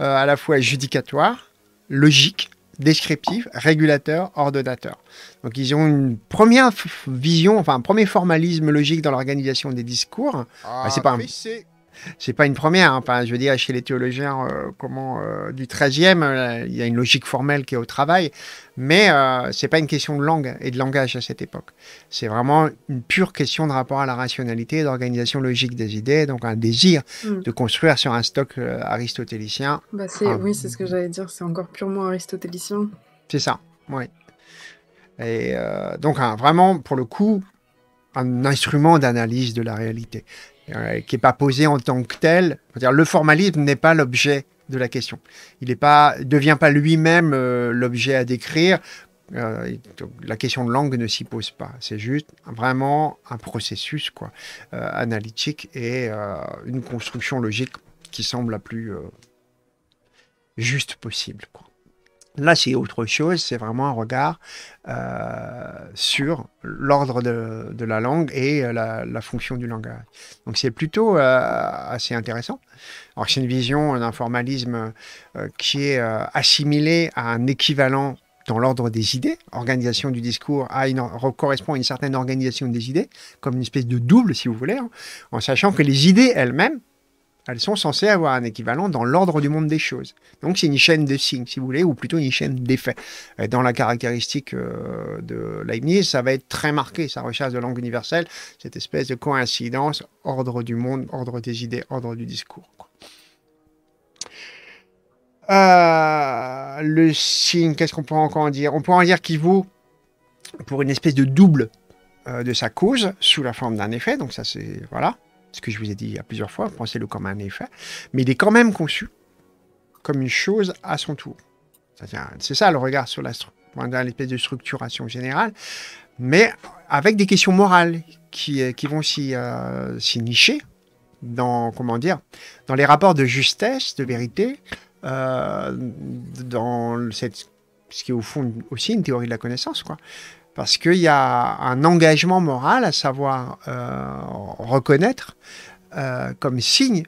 euh, à la fois judicatoire, logique, descriptif, régulateur, ordonnateur. Donc, ils ont une première vision, enfin, un premier formalisme logique dans l'organisation des discours. Ah, bah, c'est pas c'est pas une première. Hein. Enfin, je veux dire, chez les théologiens euh, comment, euh, du 13e, euh, il y a une logique formelle qui est au travail, mais c'est pas une question de langue et de langage à cette époque. C'est vraiment une pure question de rapport à la rationalité, d'organisation logique des idées, donc un désir hmm. de construire sur un stock aristotélicien. Bah, oui, c'est ce que j'allais dire, c'est encore purement aristotélicien. C'est ça, oui. Et donc, vraiment, pour le coup, un instrument d'analyse de la réalité. Euh, qui n'est pas posé en tant que tel, -dire, le formalisme n'est pas l'objet de la question. Il ne pas, devient pas lui-même euh, l'objet à décrire. Euh, la question de langue ne s'y pose pas. C'est juste vraiment un processus quoi, analytique et une construction logique qui semble la plus juste possible. Quoi. Là, c'est autre chose, c'est vraiment un regard euh, sur l'ordre de, la langue et euh, la, fonction du langage. Donc c'est plutôt euh, assez intéressant. Alors c'est une vision d'un formalisme qui est assimilé à un équivalent dans l'ordre des idées, organisation du discours à correspond à une certaine organisation des idées, comme une espèce de double, si vous voulez, hein, en sachant que les idées elles-mêmes elles sont censées avoir un équivalent dans l'ordre du monde des choses. Donc c'est une chaîne de signes, si vous voulez, ou plutôt une chaîne d'effets. Dans la caractéristique euh, de Leibniz, ça va être très marqué, sa recherche de langue universelle, cette espèce de coïncidence, ordre du monde, ordre des idées, ordre du discours. Euh, le signe, qu'est-ce qu'on peut encore en dire On peut en dire qu'il vaut pour une espèce de double euh, de sa cause sous la forme d'un effet, donc ça c'est... voilà ce que je vous ai dit à plusieurs fois, pensez-le comme un effet, mais il est quand même conçu comme une chose à son tour. C'est ça le regard sur la l'espèce de structuration générale, mais avec des questions morales qui, euh, vont euh, s'y nicher dans, comment dire, dans les rapports de justesse, de vérité, euh, dans cette, ce qui est au fond aussi une théorie de la connaissance. Quoi parce qu'il y a un engagement moral à savoir euh, reconnaître euh, comme signe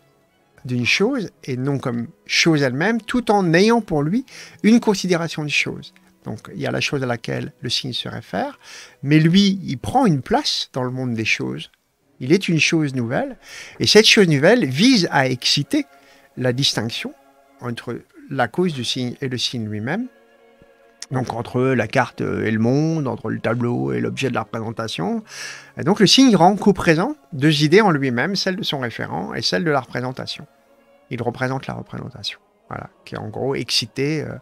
d'une chose et non comme chose elle-même, tout en ayant pour lui une considération de chose. Donc il y a la chose à laquelle le signe se réfère, mais lui, il prend une place dans le monde des choses. Il est une chose nouvelle, et cette chose nouvelle vise à exciter la distinction entre la cause du signe et le signe lui-même, donc entre la carte euh, et le monde, entre le tableau et l'objet de la représentation. Et donc le signe rend co-présent deux idées en lui-même, celle de son référent et celle de la représentation. Il représente la représentation, voilà, qui est en gros excitée euh,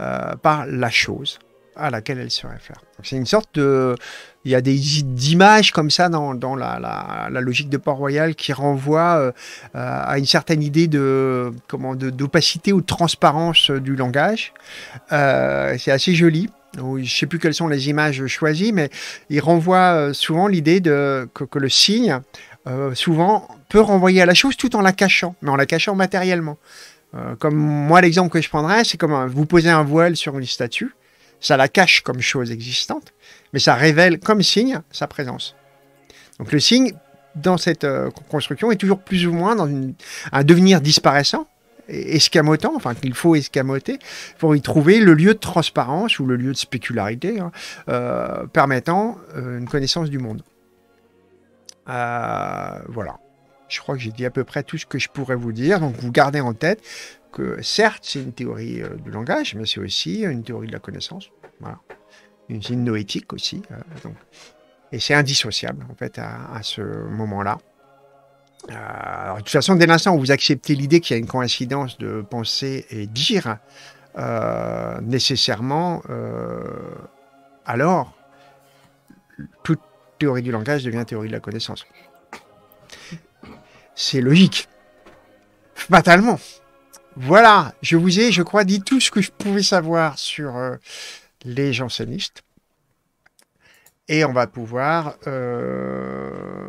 euh, par la chose à laquelle elle se réfère. C'est une sorte de, il y a des images comme ça dans, la, logique de Port-Royal qui renvoient euh, euh, à une certaine idée de d'opacité ou de transparence euh, du langage. c'est assez joli. Je ne sais plus quelles sont les images choisies, mais il renvoie souvent l'idée que, le signe souvent peut renvoyer à la chose tout en la cachant, mais en la cachant matériellement. comme moi, l'exemple que je prendrais, c'est comme vous posez un voile sur une statue, ça la cache comme chose existante, mais ça révèle comme signe sa présence. Donc le signe, dans cette euh, construction, est toujours plus ou moins dans un devenir disparaissant, escamotant, enfin qu'il faut escamoter, pour y trouver le lieu de transparence ou le lieu de spécularité hein, euh, permettant euh, une connaissance du monde. voilà. Je crois que j'ai dit à peu près tout ce que je pourrais vous dire, donc vous gardez en tête que certes c'est une théorie du langage, mais c'est aussi une théorie de la connaissance. Voilà une usine noétique aussi. Euh, donc. Et c'est indissociable, en fait, à, ce moment-là. Euh, de toute façon, dès l'instant où vous acceptez l'idée qu'il y a une coïncidence de penser et dire, euh, nécessairement, alors, toute théorie du langage devient théorie de la connaissance. C'est logique. Fatalement. Voilà, je vous ai, je crois, dit tout ce que je pouvais savoir sur les jansénistes. Et on va pouvoir euh,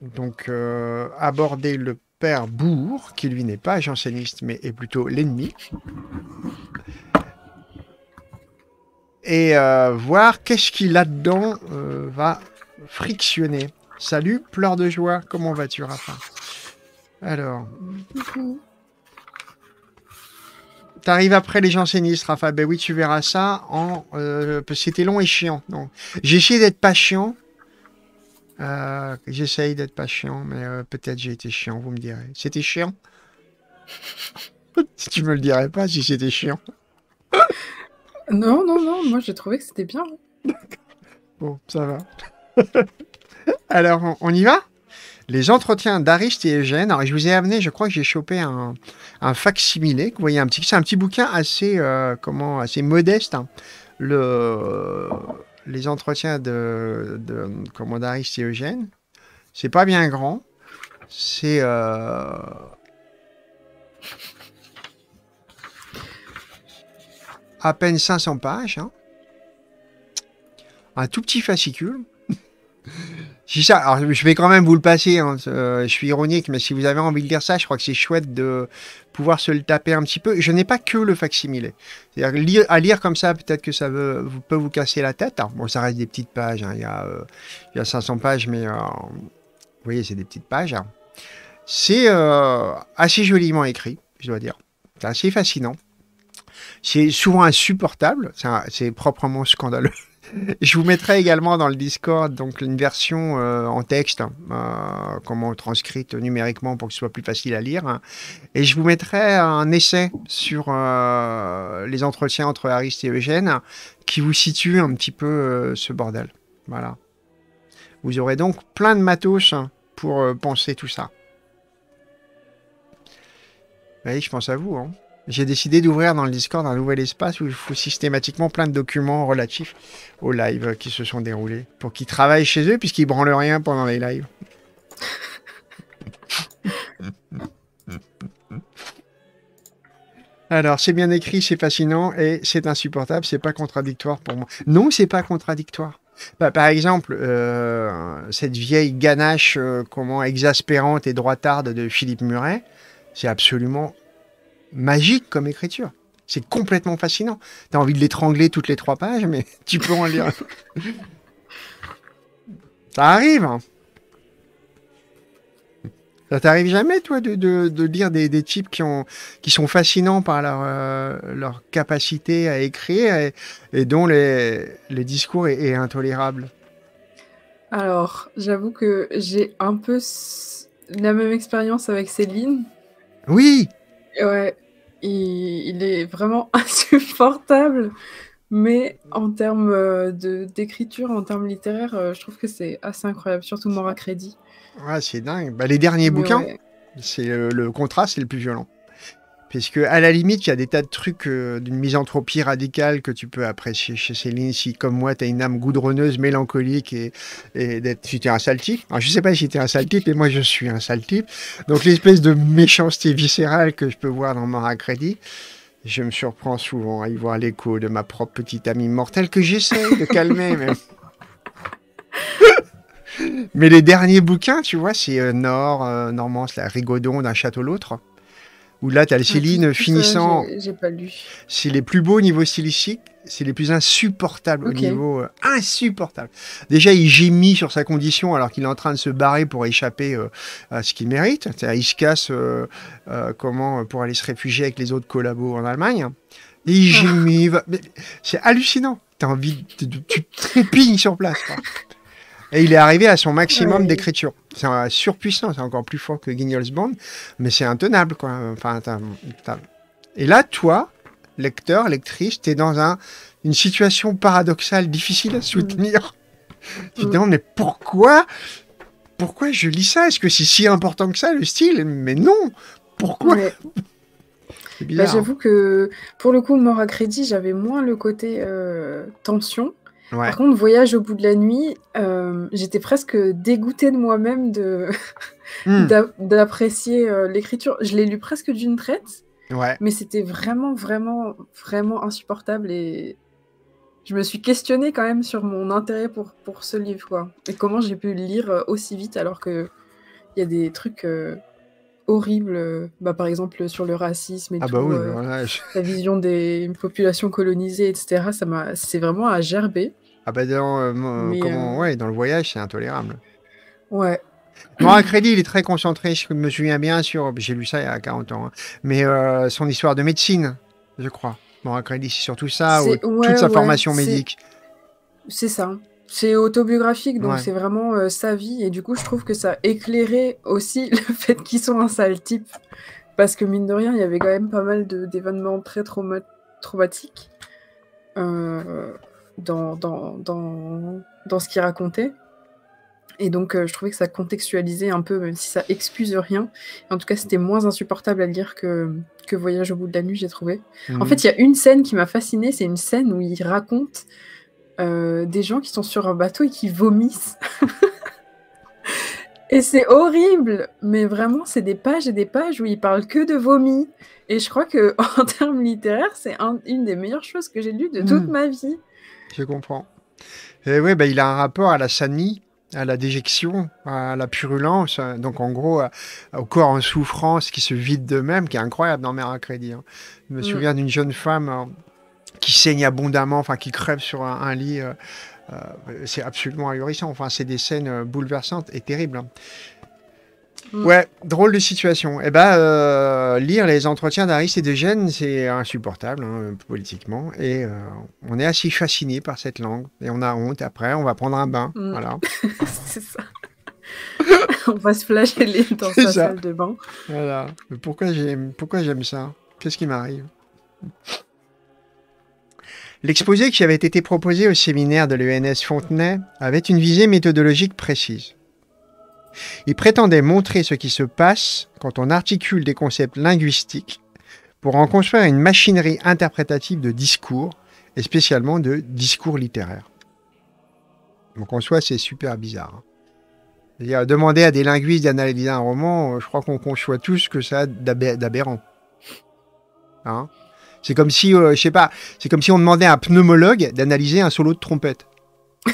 donc euh, aborder le père Bourg, qui lui n'est pas janséniste, mais est plutôt l'ennemi, et euh, voir qu'est-ce qui là-dedans va frictionner. Salut, pleure de joie, comment vas-tu, Rafa Alors. T'arrives après les gens sinistres, Rafa. Ben oui, tu verras ça. En, euh, c'était long et chiant. Donc, j'ai essayé d'être pas chiant. Euh, j'essaye d'être pas chiant, mais euh, peut-être j'ai été chiant, vous me direz. C'était chiant tu me le dirais pas, si c'était chiant. non, non, non, moi j'ai trouvé que c'était bien. bon, ça va. Alors, on y va les entretiens d'Ariste et Eugène. Alors, je vous ai amené, je crois que j'ai chopé un, fac facsimilé. Vous voyez un petit, c'est un petit bouquin assez, euh, comment, assez modeste. Hein. les entretiens de, comment, d'Ariste et Eugène. C'est pas bien grand. C'est euh, à peine 500 pages. Hein. Un tout petit fascicule ça. alors je vais quand même vous le passer, hein, euh, je suis ironique, mais si vous avez envie de lire ça, je crois que c'est chouette de pouvoir se le taper un petit peu. Je n'ai pas que le facsimilé. cest à lire, comme ça, peut-être que ça vous, peut vous casser la tête. bon, ça reste des petites pages, hein. il, y a, 500 euh, pages, mais euh, vous voyez, c'est des petites pages. C'est assez joliment écrit, je dois dire. C'est assez fascinant. C'est souvent insupportable, c'est proprement scandaleux. Je vous mettrai également dans le Discord donc une version euh, en texte, hein, euh, comment transcrite numériquement pour que ce soit plus facile à lire. Hein. Et je vous mettrai un essai sur euh, les entretiens entre Ariste et Eugène qui vous situe un petit peu ce bordel. Voilà. Vous aurez donc plein de matos hein, pour penser tout ça. Bah oui, je pense à vous. Hein j'ai décidé d'ouvrir dans le Discord un nouvel espace où il faut systématiquement plein de documents relatifs aux lives qui se sont déroulés. Pour qu'ils travaillent chez eux puisqu'ils branlent rien pendant les lives. Alors, c'est bien écrit, c'est fascinant et c'est insupportable, c'est pas contradictoire pour moi. Non, c'est pas contradictoire. Bah, par exemple, euh, cette vieille ganache euh, comment exaspérante et droitarde de Philippe Muret, c'est absolument magique comme écriture. C'est complètement fascinant. Tu as envie de l'étrangler toutes les trois pages, mais tu peux en lire. Ça arrive. Hein. Ça t'arrive jamais, toi, de, lire des, types qui, ont, qui sont fascinants par leur, euh, capacité à écrire et, dont les, les discours est, est intolérable Alors, j'avoue que j'ai un peu la même expérience avec Céline. Oui Ouais, il, est vraiment insupportable. Mais en termes euh, d'écriture, en termes littéraires, euh, je trouve que c'est assez incroyable, surtout Mora Crédit. Ah, c'est dingue. Bah, les derniers bouquins, c'est le, euh, le, contraste, c'est le plus violent. Parce à la limite, il y a des tas de trucs euh, d'une misanthropie radicale que tu peux apprécier chez Céline. Si, comme moi, tu as une âme goudronneuse, mélancolique et, d'être, si un sale type. Alors, je sais pas si tu un sale type, mais moi, je suis un sale Donc, l'espèce de méchanceté viscérale que je peux voir dans Mara Crédit, je me surprends souvent à y voir l'écho de ma propre petite amie mortelle que j'essaie de calmer, Mais les derniers bouquins, tu vois, c'est euh, Nord, euh, *Normance*, la rigodon d'un château l'autre où là, tu as le ah, Céline finissant. J'ai pas lu. C'est les plus beaux au niveau stylistique, c'est les plus insupportables au niveau. Euh, insupportable. Déjà, il gémit sur sa condition alors qu'il est en train de se barrer pour échapper euh, à ce qu'il mérite. Il se casse euh, comment, pour aller se réfugier avec les autres collabos en Allemagne. Et il ah. gémit. C'est hallucinant. As envie de, tu trépignes sur place. Et il est arrivé à son maximum d'écriture. C'est surpuissant, c'est encore plus fort que Guignol's Band, mais c'est intenable. Quoi. Enfin, Et là, toi, lecteur, lectrice, tu es dans un, une situation paradoxale, difficile à mm. soutenir. tu te mm. demandes, mais pourquoi pourquoi je lis ça Est-ce que c'est si important que ça, le style Mais non Pourquoi bah, J'avoue hein. que pour le coup, mort à crédit, j'avais moins le côté euh, tension. Par contre, Voyage au bout de la nuit, euh, j'étais presque dégoûtée de moi-même de hmm. d'apprécier euh, l'écriture. Je l'ai lu presque d'une traite, mais c'était vraiment, vraiment, vraiment insupportable et je me suis questionnée quand même sur mon intérêt pour, pour ce livre, Et comment j'ai pu le lire euh, aussi vite alors que il y a des trucs horribles, bah, par exemple sur le racisme et ah, bah la vision des populations colonisées, etc. Ça m'a, c'est vraiment à gerber. Ah bah dans, euh, euh, comment, euh, ouais, dans le voyage, c'est intolérable. Ouais. Bon, crédit, il est très concentré, je me souviens bien sur, j'ai lu ça il y a 40 ans, hein, mais son histoire de médecine, je crois. Bon, un crédit, c'est surtout ça, toute sa formation médique. C'est ça. C'est autobiographique, donc c'est vraiment sa vie, et du coup, je trouve que ça éclairait aussi le fait qu'ils sont un sale type, parce que mine de rien, il y avait quand même pas mal d'événements très traumatiques. Euh, dans, dans, dans, ce qu'il racontait. Et donc, euh, je trouvais que ça contextualisait un peu, même si ça excuse rien. En tout cas, c'était moins insupportable à lire que, que Voyage au bout de la nuit, j'ai trouvé. Mhm. En fait, il y a une scène qui m'a fascinée, c'est une scène où il raconte euh, des gens qui sont sur un bateau et qui vomissent. et c'est horrible, mais vraiment, c'est des pages et des pages où il parle que de vomi. Et je crois que en termes littéraires, c'est une des meilleures choses que j'ai lues de toute mhm. ma vie je comprends. Et eh oui, bah, il a un rapport à la sanie, à la déjection, à la purulence, hein. donc en gros au corps en souffrance qui se vide d'eux-mêmes, qui est incroyable dans Mère à Crédit. Je me mm. souviens d'une jeune femme euh, qui saigne abondamment, enfin qui crève sur un, lit. Euh, euh, c'est absolument ahurissant. Enfin, c'est des scènes bouleversantes et terribles. Hein. Mm. Ouais, drôle de situation. Eh ben, euh, lire les entretiens d'Aris et de Gênes, c'est insupportable hein, politiquement, et euh, on est assez fasciné par cette langue, et on a honte. Après, on va prendre un bain, mm. voilà. c'est ça. on va se flageller dans sa salle de bain. Voilà. pourquoi j'aime, pourquoi j'aime ça Qu'est-ce qui m'arrive L'exposé qui avait été proposé au séminaire de l'ENS Fontenay avait une visée méthodologique précise. Il prétendait montrer ce qui se passe quand on articule des concepts linguistiques pour en construire une machinerie interprétative de discours, et spécialement de discours littéraires. Donc en soi, c'est super bizarre. Hein. demander à des linguistes d'analyser un roman, euh, je crois qu'on conçoit tous que ça d'aberrant. Hein c'est comme si, euh, je sais pas, c'est comme si on demandait à un pneumologue d'analyser un solo de trompette.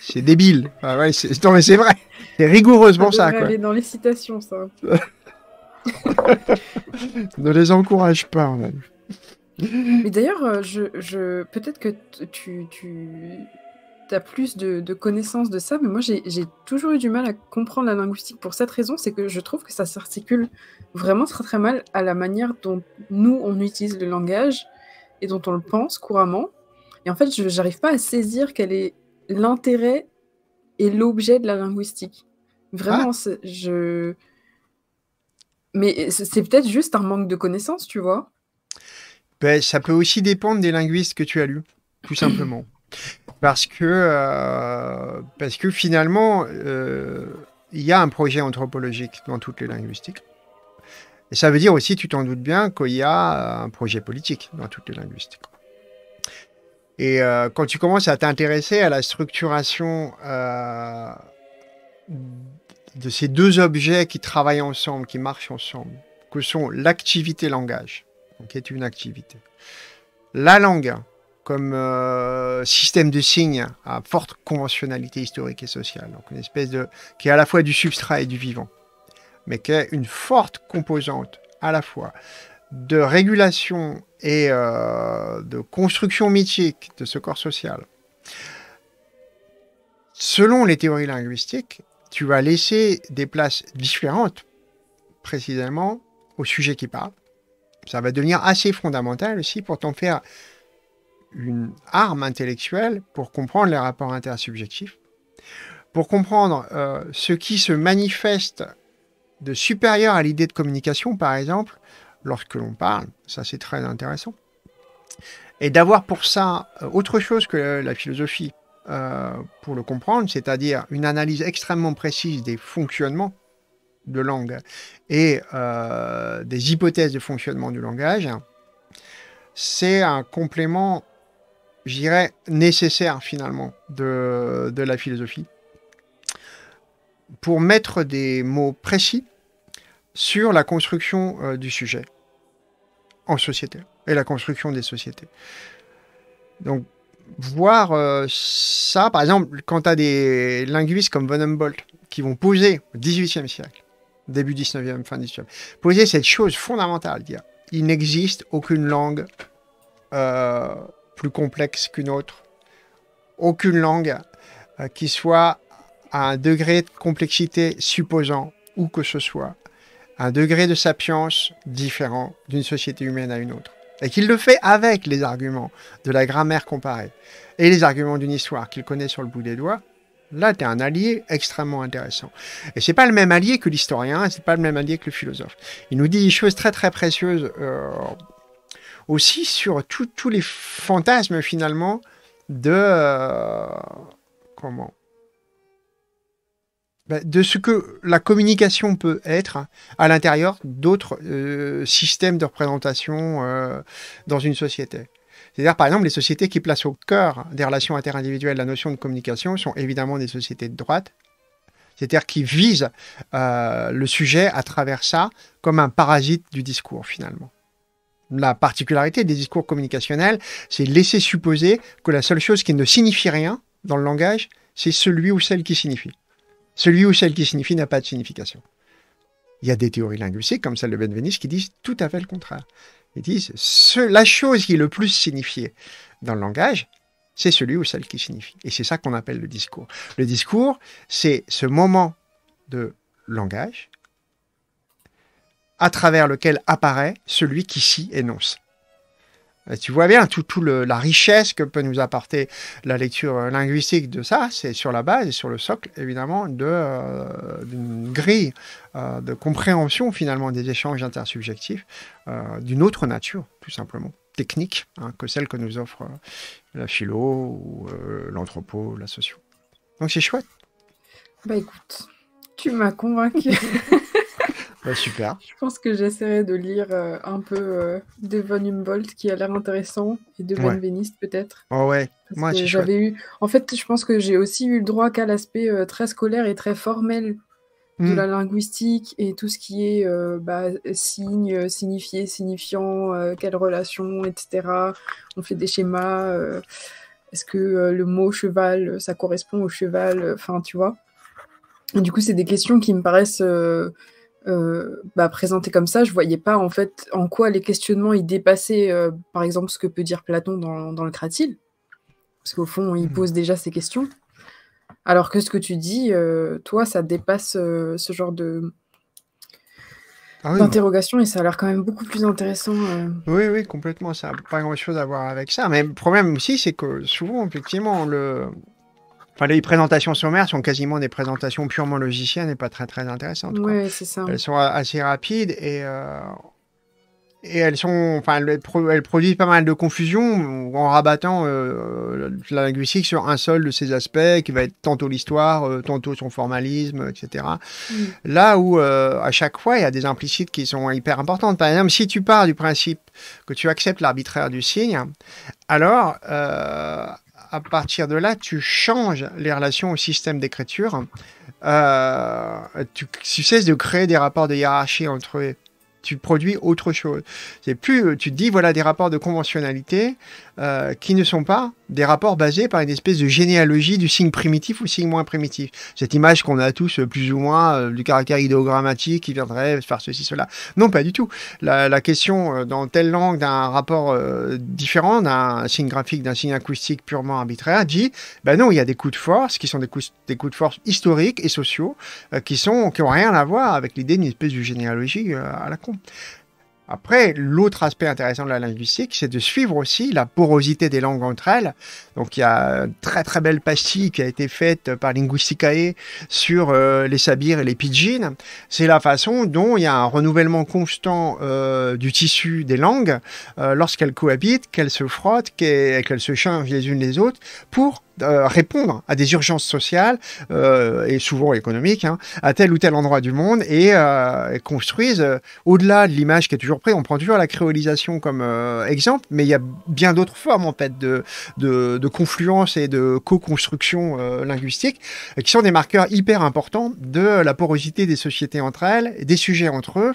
c'est débile. Ah ouais, non, mais c'est vrai. C'est rigoureusement ça. dans les citations, ça. ne les encourage pas, Mais d'ailleurs, euh, je, je... peut-être que tu, tu as plus de, de connaissances de ça, mais moi j'ai toujours eu du mal à comprendre la linguistique pour cette raison, c'est que je trouve que ça s'articule vraiment très très mal à la manière dont nous on utilise le langage et dont on le pense couramment. Et en fait, je n'arrive pas à saisir quelle est l'intérêt et l'objet de la linguistique. Vraiment, ah. je. Mais c'est peut-être juste un manque de connaissances, tu vois. Ben, ça peut aussi dépendre des linguistes que tu as lus, tout simplement. parce, que, euh, parce que finalement, euh, il y a un projet anthropologique dans toutes les linguistiques. Et ça veut dire aussi, tu t'en doutes bien, qu'il y a un projet politique dans toutes les linguistiques. Et euh, quand tu commences à t'intéresser à la structuration euh, de ces deux objets qui travaillent ensemble, qui marchent ensemble, que sont l'activité langage, qui est une activité, la langue comme euh, système de signes à forte conventionnalité historique et sociale, donc une espèce de qui est à la fois du substrat et du vivant, mais qui est une forte composante à la fois de régulation et euh, de construction mythique de ce corps social, selon les théories linguistiques, tu vas laisser des places différentes, précisément, au sujet qui parle. Ça va devenir assez fondamental aussi pour t'en faire une arme intellectuelle pour comprendre les rapports intersubjectifs, pour comprendre euh, ce qui se manifeste de supérieur à l'idée de communication, par exemple, lorsque l'on parle. Ça, c'est très intéressant. Et d'avoir pour ça euh, autre chose que la philosophie euh, pour le comprendre, c'est-à-dire une analyse extrêmement précise des fonctionnements de langue et euh, des hypothèses de fonctionnement du langage, c'est un complément, je nécessaire finalement de la philosophie pour mettre des mots précis sur la construction euh, du sujet en société et la construction des sociétés. Donc, voir euh, ça, par exemple, quand tu as des linguistes comme Von Humboldt qui vont poser au XVIIIe siècle, début 19e, fin XIXe, poser cette chose fondamentale, dire il n'existe aucune langue euh, plus complexe qu'une autre, aucune langue qui soit à un degré de complexité supposant ou que ce soit, un degré de sapience différent d'une société humaine à une autre. Et qu'il le fait avec les arguments de la grammaire comparée et les arguments d'une histoire qu'il connaît sur le bout des doigts, là, tu as un allié extrêmement intéressant. Et c'est pas le même allié que l'historien, c'est pas le même allié que le philosophe. Il nous dit des choses très très précieuses euh, aussi sur tous les fantasmes finalement de... Euh, comment bah, de ce que la communication peut être à l'intérieur d'autres euh, systèmes de représentation euh, dans une société. C'est-à-dire, par exemple, les sociétés qui placent au cœur des relations interindividuelles la notion de communication sont évidemment des sociétés de droite, c'est-à-dire qui visent euh, le sujet à travers ça comme un parasite du discours finalement. La particularité des discours communicationnels, c'est laisser supposer que la seule chose qui ne signifie rien dans le langage, c'est celui ou celle qui signifie. Celui ou celle qui signifie n'a pas de signification. Il y a des théories linguistiques, comme celle de Benveniste, qui disent tout à fait le contraire. Ils disent la chose qui est le plus signifiée dans le langage, c'est celui ou celle qui signifie. Et c'est ça qu'on appelle le discours. Le discours, c'est ce moment de langage à travers lequel apparaît celui qui s'y énonce. Euh, tu vois bien, tout, la richesse que peut nous apporter la lecture euh, linguistique de ça, c'est sur la base et sur le socle, évidemment, euh, d'une grille de compréhension, finalement, des échanges intersubjectifs d'une autre nature, tout simplement, technique, hein, que celle que nous offre la philo ou l'anthropo, la socio. Donc c'est chouette. Bah écoute, tu m'as convaincu. super. Je pense que j'essaierai de lire euh, un peu euh, de Von Humboldt qui a l'air intéressant et de ouais. peut-être. Oh, ouais, moi j'avais eu. En fait, je pense que j'ai aussi eu le droit qu'à l'aspect euh, très scolaire et très formel de hmm. la linguistique et tout ce qui est bah, signe, signifié, signifiant, quelle relation, etc. On fait des schémas. Est-ce que le mot cheval, ça correspond au cheval Enfin, tu vois. Et du coup, c'est des questions qui me paraissent euh, bah, présenté comme ça, je voyais pas en fait en quoi les questionnements dépassaient, euh, par exemple, ce que peut dire Platon dans, le Cratyle, parce qu'au fond, il hmm. pose déjà ces questions. Alors que ce que tu dis, euh, toi, ça dépasse ce genre de ah d'interrogation et ça a l'air quand même beaucoup plus intéressant. Oui, oui, complètement. Ça n'a pas grand-chose à voir avec ça. Mais le problème aussi, c'est que souvent, effectivement, le, Enfin, les présentations sommaires sont quasiment des présentations purement logiciennes et pas très très intéressantes. Elles sont assez rapides et, euh, et elles sont, enfin, elles, produisent pas mal de confusion en rabattant euh, la linguistique sur un seul de ces aspects qui va être tantôt l'histoire, euh, tantôt son formalisme, etc. Mm. Là où à chaque fois il y a des implicites qui sont hyper importantes. Par exemple, si tu pars du principe que tu acceptes l'arbitraire du signe, alors à partir de là, tu changes les relations au système d'écriture. Euh, tu, cesses de créer des rapports de hiérarchie entre eux. Tu produis autre chose. C'est plus, euh, tu te dis, voilà des rapports de conventionnalité. Euh, qui ne sont pas des rapports basés par une espèce de généalogie du signe primitif ou signe moins primitif. Cette image qu'on a tous euh, plus ou moins euh, du caractère idéogrammatique qui viendrait faire ceci, cela. Non, pas du tout. La, question dans telle langue d'un rapport différent, d'un signe graphique, d'un signe acoustique purement arbitraire, dit, ben non, il y a des coups de force qui sont des coups, des de force historiques et sociaux qui sont qui rien à voir avec l'idée d'une espèce de généalogie à la con. Après, l'autre aspect intéressant de la linguistique, c'est de suivre aussi la porosité des langues entre elles. Donc, il y a une très très belle pastille qui a été faite par Linguisticae sur euh, les sabirs et les pidgins. C'est la façon dont il y a un renouvellement constant euh, du tissu des langues euh, lorsqu'elles cohabitent, qu'elles se frottent, qu'elles se changent les unes les autres pour euh, répondre à des urgences sociales euh, et souvent économiques hein, à tel ou tel endroit du monde et, euh, construisent euh, au-delà de l'image qui est toujours prise. On prend toujours la créolisation comme exemple, mais il y a bien d'autres formes en fait de, de, de confluence et de co-construction linguistique qui sont des marqueurs hyper importants de la porosité des sociétés entre elles, des sujets entre eux,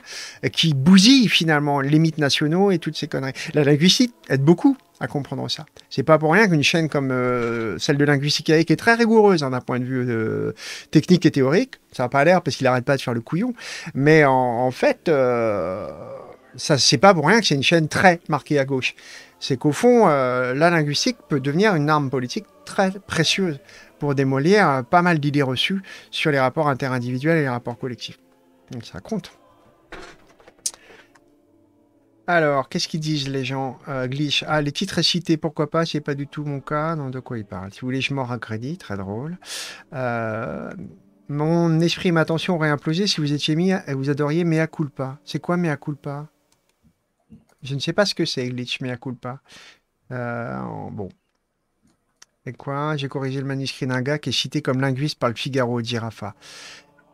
qui bousillent finalement les mythes nationaux et toutes ces conneries. La linguistique aide beaucoup à comprendre ça. C'est pas pour rien qu'une chaîne comme euh, celle de linguistique qui est très rigoureuse hein, d'un point de vue euh, technique et théorique, ça n'a pas l'air parce qu'il n'arrête pas de faire le couillon, mais en, fait, euh, ça c'est pas pour rien que c'est une chaîne très marquée à gauche. C'est qu'au fond, la linguistique peut devenir une arme politique très précieuse pour démolir pas mal d'idées reçues sur les rapports interindividuels et les rapports collectifs. Donc ça compte. Alors, qu'est-ce qu'ils disent les gens euh, Glitch. Ah, les titres cités, pourquoi pas, c'est pas du tout mon cas. Non, de quoi ils parlent Si vous voulez, je mords à crédit, très drôle. Euh, mon esprit et ma tension auraient implosé si vous étiez mis et vous adoriez Mea Culpa. C'est quoi Mea Culpa Je ne sais pas ce que c'est, Glitch, Mea Culpa. Euh, bon. Et quoi J'ai corrigé le manuscrit d'un gars qui est cité comme linguiste par le Figaro, dit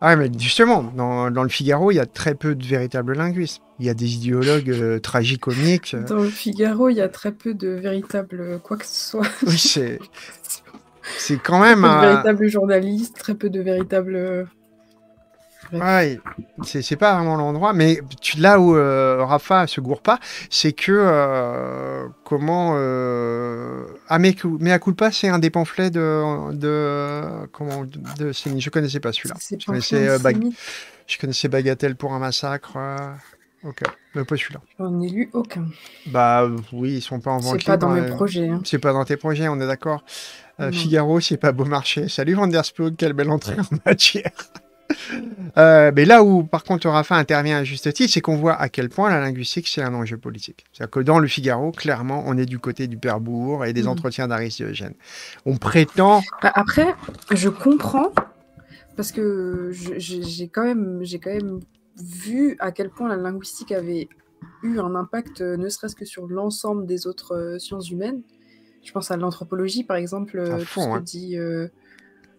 Ah, mais justement, dans, dans le Figaro, il y a très peu de véritables linguistes il y a des idéologues euh, tragicomiques. Dans le Figaro, il y a très peu de véritables euh, quoi que ce soit. Oui, c'est. C'est quand même un. véritable journaliste, très peu de véritables. Euh, ouais, c'est pas vraiment l'endroit, mais là où Rafa se gourre pas, c'est que comment ah, mais, mais à pas, c'est un des pamphlets de de comment de, je connaissais pas celui-là, je connaissais, je connaissais Bagatelle pour un massacre. Ok, mais pas celui-là. On ai lu aucun. Bah oui, ils sont pas en vente. C'est pas dans mes projets. Hein. C'est pas dans tes projets, on est d'accord. Figaro, euh, Figaro, c'est pas beau marché. Salut Vandersplug, quelle belle entrée en matière. Euh, mais là où, par contre, Rafa intervient à juste titre, c'est qu'on voit à quel point la linguistique, c'est un enjeu politique. C'est-à-dire que dans le Figaro, clairement, on est du côté du père Bourg et des mm. entretiens entretiens Eugène. On prétend. Bah, après, je comprends, parce que j'ai quand, même, quand même vu à quel point la linguistique avait eu un impact, euh, ne serait-ce que sur l'ensemble des autres euh, sciences humaines, je pense à l'anthropologie, par exemple, euh, tout ce que dit.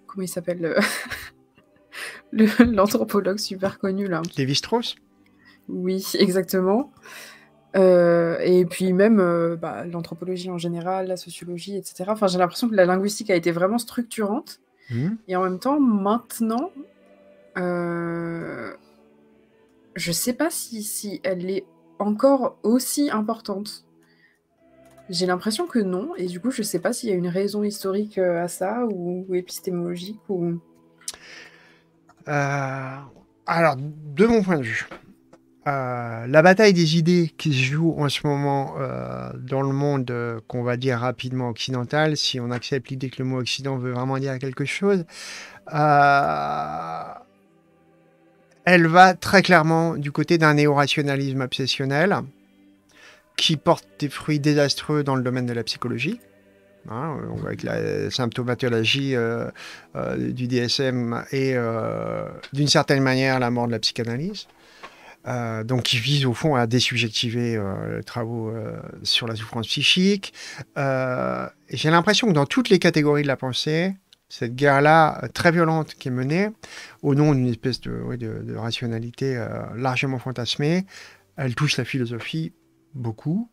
comment il s'appelle L'anthropologue super connu, là. Lévi-Strauss Oui, exactement. et puis même bah, l'anthropologie en général, la sociologie, etc. Enfin, j'ai l'impression que la linguistique a été vraiment structurante. Mmh. Et en même temps, maintenant, je sais pas si, si elle est encore aussi importante. J'ai l'impression que non, et du coup, je sais pas s'il y a une raison historique euh, à ça ou, épistémologique ou. Euh, alors, de mon point de vue, euh, la bataille des idées qui se joue en ce moment dans le monde qu'on va dire rapidement occidental, si on accepte l'idée que le mot Occident veut vraiment dire quelque chose, elle va très clairement du côté d'un néo-rationalisme obsessionnel qui porte des fruits désastreux dans le domaine de la psychologie. Hein, euh, avec la symptomatologie euh, euh, du DSM et d'une certaine manière la mort de la psychanalyse, donc qui vise au fond à désubjectiver les travaux sur la souffrance psychique. J'ai l'impression que dans toutes les catégories de la pensée, cette guerre-là euh, très violente qui est menée au nom d'une espèce de, rationalité euh, largement fantasmée. Elle touche la philosophie beaucoup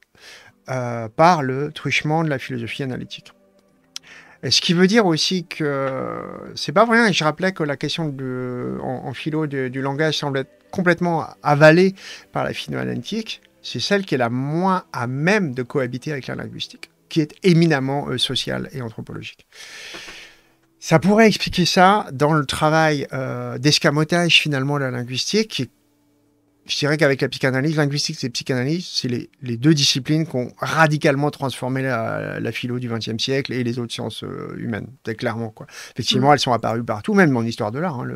euh, par le truchement de la philosophie analytique. Et ce qui veut dire aussi que c'est pas vrai. Je rappelais que la question de, en, philo du langage semble être complètement avalée par la philo analytique. C'est celle qui est la moins à même de cohabiter avec la linguistique, qui est éminemment sociale et anthropologique. Ça pourrait expliquer ça dans le travail euh, d'escamotage finalement de la linguistique. je dirais qu'avec la psychanalyse, linguistique et psychanalyse, c'est les, deux disciplines qui ont radicalement transformé la, philo du XXe siècle et les autres sciences euh, humaines, très clairement. Quoi. Effectivement, mm. elles sont apparues partout, même en histoire de l'art. Hein.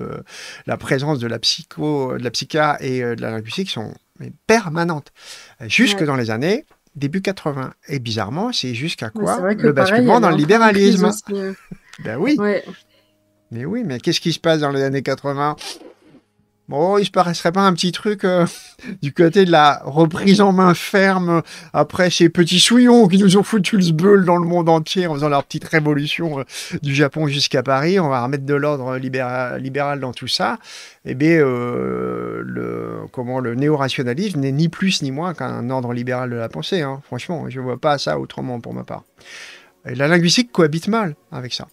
la présence de la psycho, euh, de la psycha et de la linguistique sont permanentes, jusque dans les années début 80. Et bizarrement, c'est jusqu'à quoi Le basculement dans le libéralisme. Hein. Ben oui. Mais oui, mais qu'est-ce qui se passe dans les années 80 Bon, il se paraisserait pas un petit truc euh, du côté de la reprise en main ferme après ces petits souillons qui nous ont foutu le bull dans le monde entier en faisant leur petite révolution euh, du Japon jusqu'à Paris. On va remettre de l'ordre libéral dans tout ça. Eh bien, euh, le, comment, le néo-rationalisme n'est ni plus ni moins qu'un ordre libéral de la pensée. Hein. Franchement, je ne vois pas ça autrement pour ma part. Et la linguistique cohabite mal avec ça.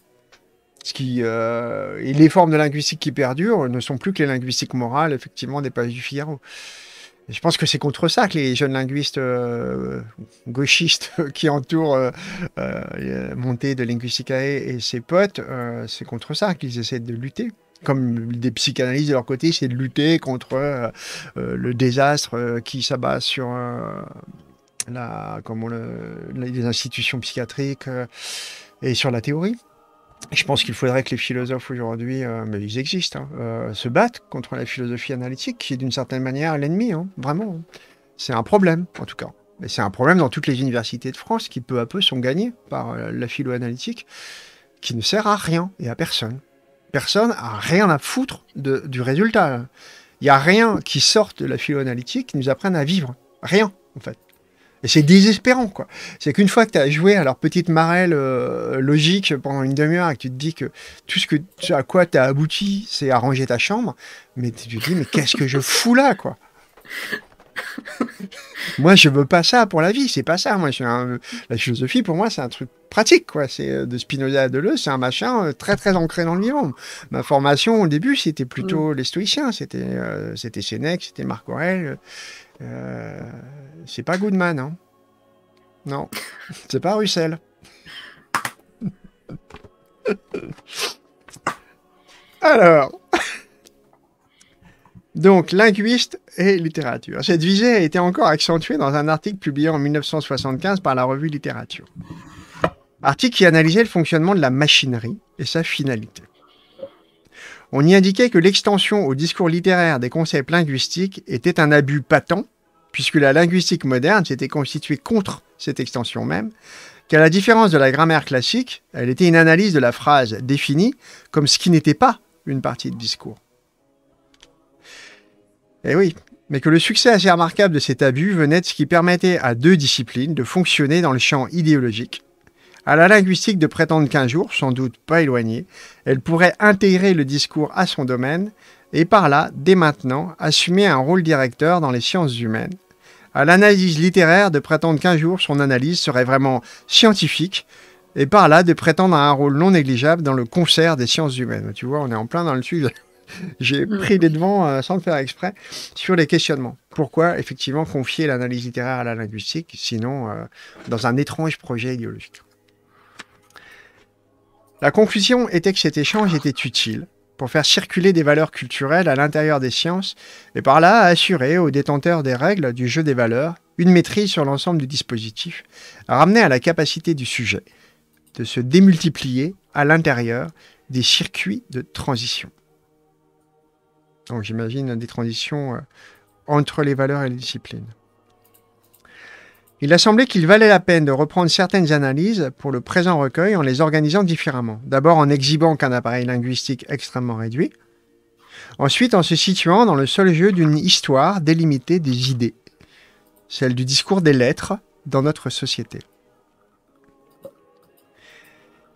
Ce qui, euh, et les formes de linguistique qui perdurent ne sont plus que les linguistiques morales, effectivement, des pages du Figaro. je pense que c'est contre ça que les jeunes linguistes euh, gauchistes qui entourent euh, Monté de Linguisticae et ses potes, c'est contre ça qu'ils essaient de lutter comme des psychanalystes de leur côté, c'est de lutter contre le désastre qui s'abat sur la, le, les institutions psychiatriques et sur la théorie. Je pense qu'il faudrait que les philosophes aujourd'hui, euh, mais ils existent, hein, euh, se battent contre la philosophie analytique qui est d'une certaine manière l'ennemi, hein, vraiment. C'est un problème, en tout cas. Mais c'est un problème dans toutes les universités de France qui peu à peu sont gagnées par euh, la philo analytique qui ne sert à rien et à personne. Personne a rien à foutre du résultat. Il n'y a rien qui sorte de la philo analytique qui nous apprenne à vivre. Rien, en fait. Et c'est désespérant, quoi. C'est qu'une fois que tu as joué à leur petite marelle euh, logique pendant une demi-heure et que tu te dis que tout ce, à quoi tu as abouti, c'est à ranger ta chambre, mais tu te dis, mais qu'est-ce que je fous là, quoi Moi, je veux pas ça pour la vie, c'est pas ça. Moi, la philosophie, pour moi, c'est un truc pratique, quoi. C'est euh, de Spinoza à Deleuze, c'est un machin euh, très très ancré dans le vivant. Ma formation au début, c'était plutôt mm. les stoïciens, c'était c'était Sénèque, c'était Marc Aurèle. Euh, c'est pas Goodman, hein. Non, c'est pas Russell. Alors, donc linguiste et littérature. Cette visée a été encore accentuée dans un article publié en 1975 par la revue Littérature. Article qui analysait le fonctionnement de la machinerie et sa finalité. On y indiquait que l'extension au discours littéraire des concepts linguistiques était un abus patent, puisque la linguistique moderne s'était constituée contre cette extension même, qu'à la différence de la grammaire classique, elle était une analyse de la phrase définie comme ce qui n'était pas une partie de discours. Eh oui, mais que le succès assez remarquable de cet abus venait de ce qui permettait à deux disciplines de fonctionner dans le champ idéologique, à la linguistique de prétendre qu'un jour, sans doute pas éloigné, elle pourrait intégrer le discours à son domaine et par là, dès maintenant, assumer un rôle directeur dans les sciences humaines. À l'analyse littéraire de prétendre qu'un jour son analyse serait vraiment scientifique et par là de prétendre à un rôle non négligeable dans le concert des sciences humaines. Tu vois, on est en plein dans le sujet j'ai mm. pris les devants euh, sans le faire exprès sur les questionnements. Pourquoi effectivement confier l'analyse littéraire à la linguistique, sinon euh, dans un étrange projet idéologique la conclusion était que cet échange était utile pour faire circuler des valeurs culturelles à l'intérieur des sciences et par là assurer aux détenteurs des règles du jeu des valeurs une maîtrise sur l'ensemble du dispositif, ramener à la capacité du sujet de se démultiplier à l'intérieur des circuits de transition. Donc j'imagine des transitions euh, entre les valeurs et les disciplines. Il a semblé qu'il valait la peine de reprendre certaines analyses pour le présent recueil en les organisant différemment. D'abord en exhibant qu'un appareil linguistique extrêmement réduit, ensuite en se situant dans le seul jeu d'une histoire délimitée des idées, celle du discours des lettres dans notre société.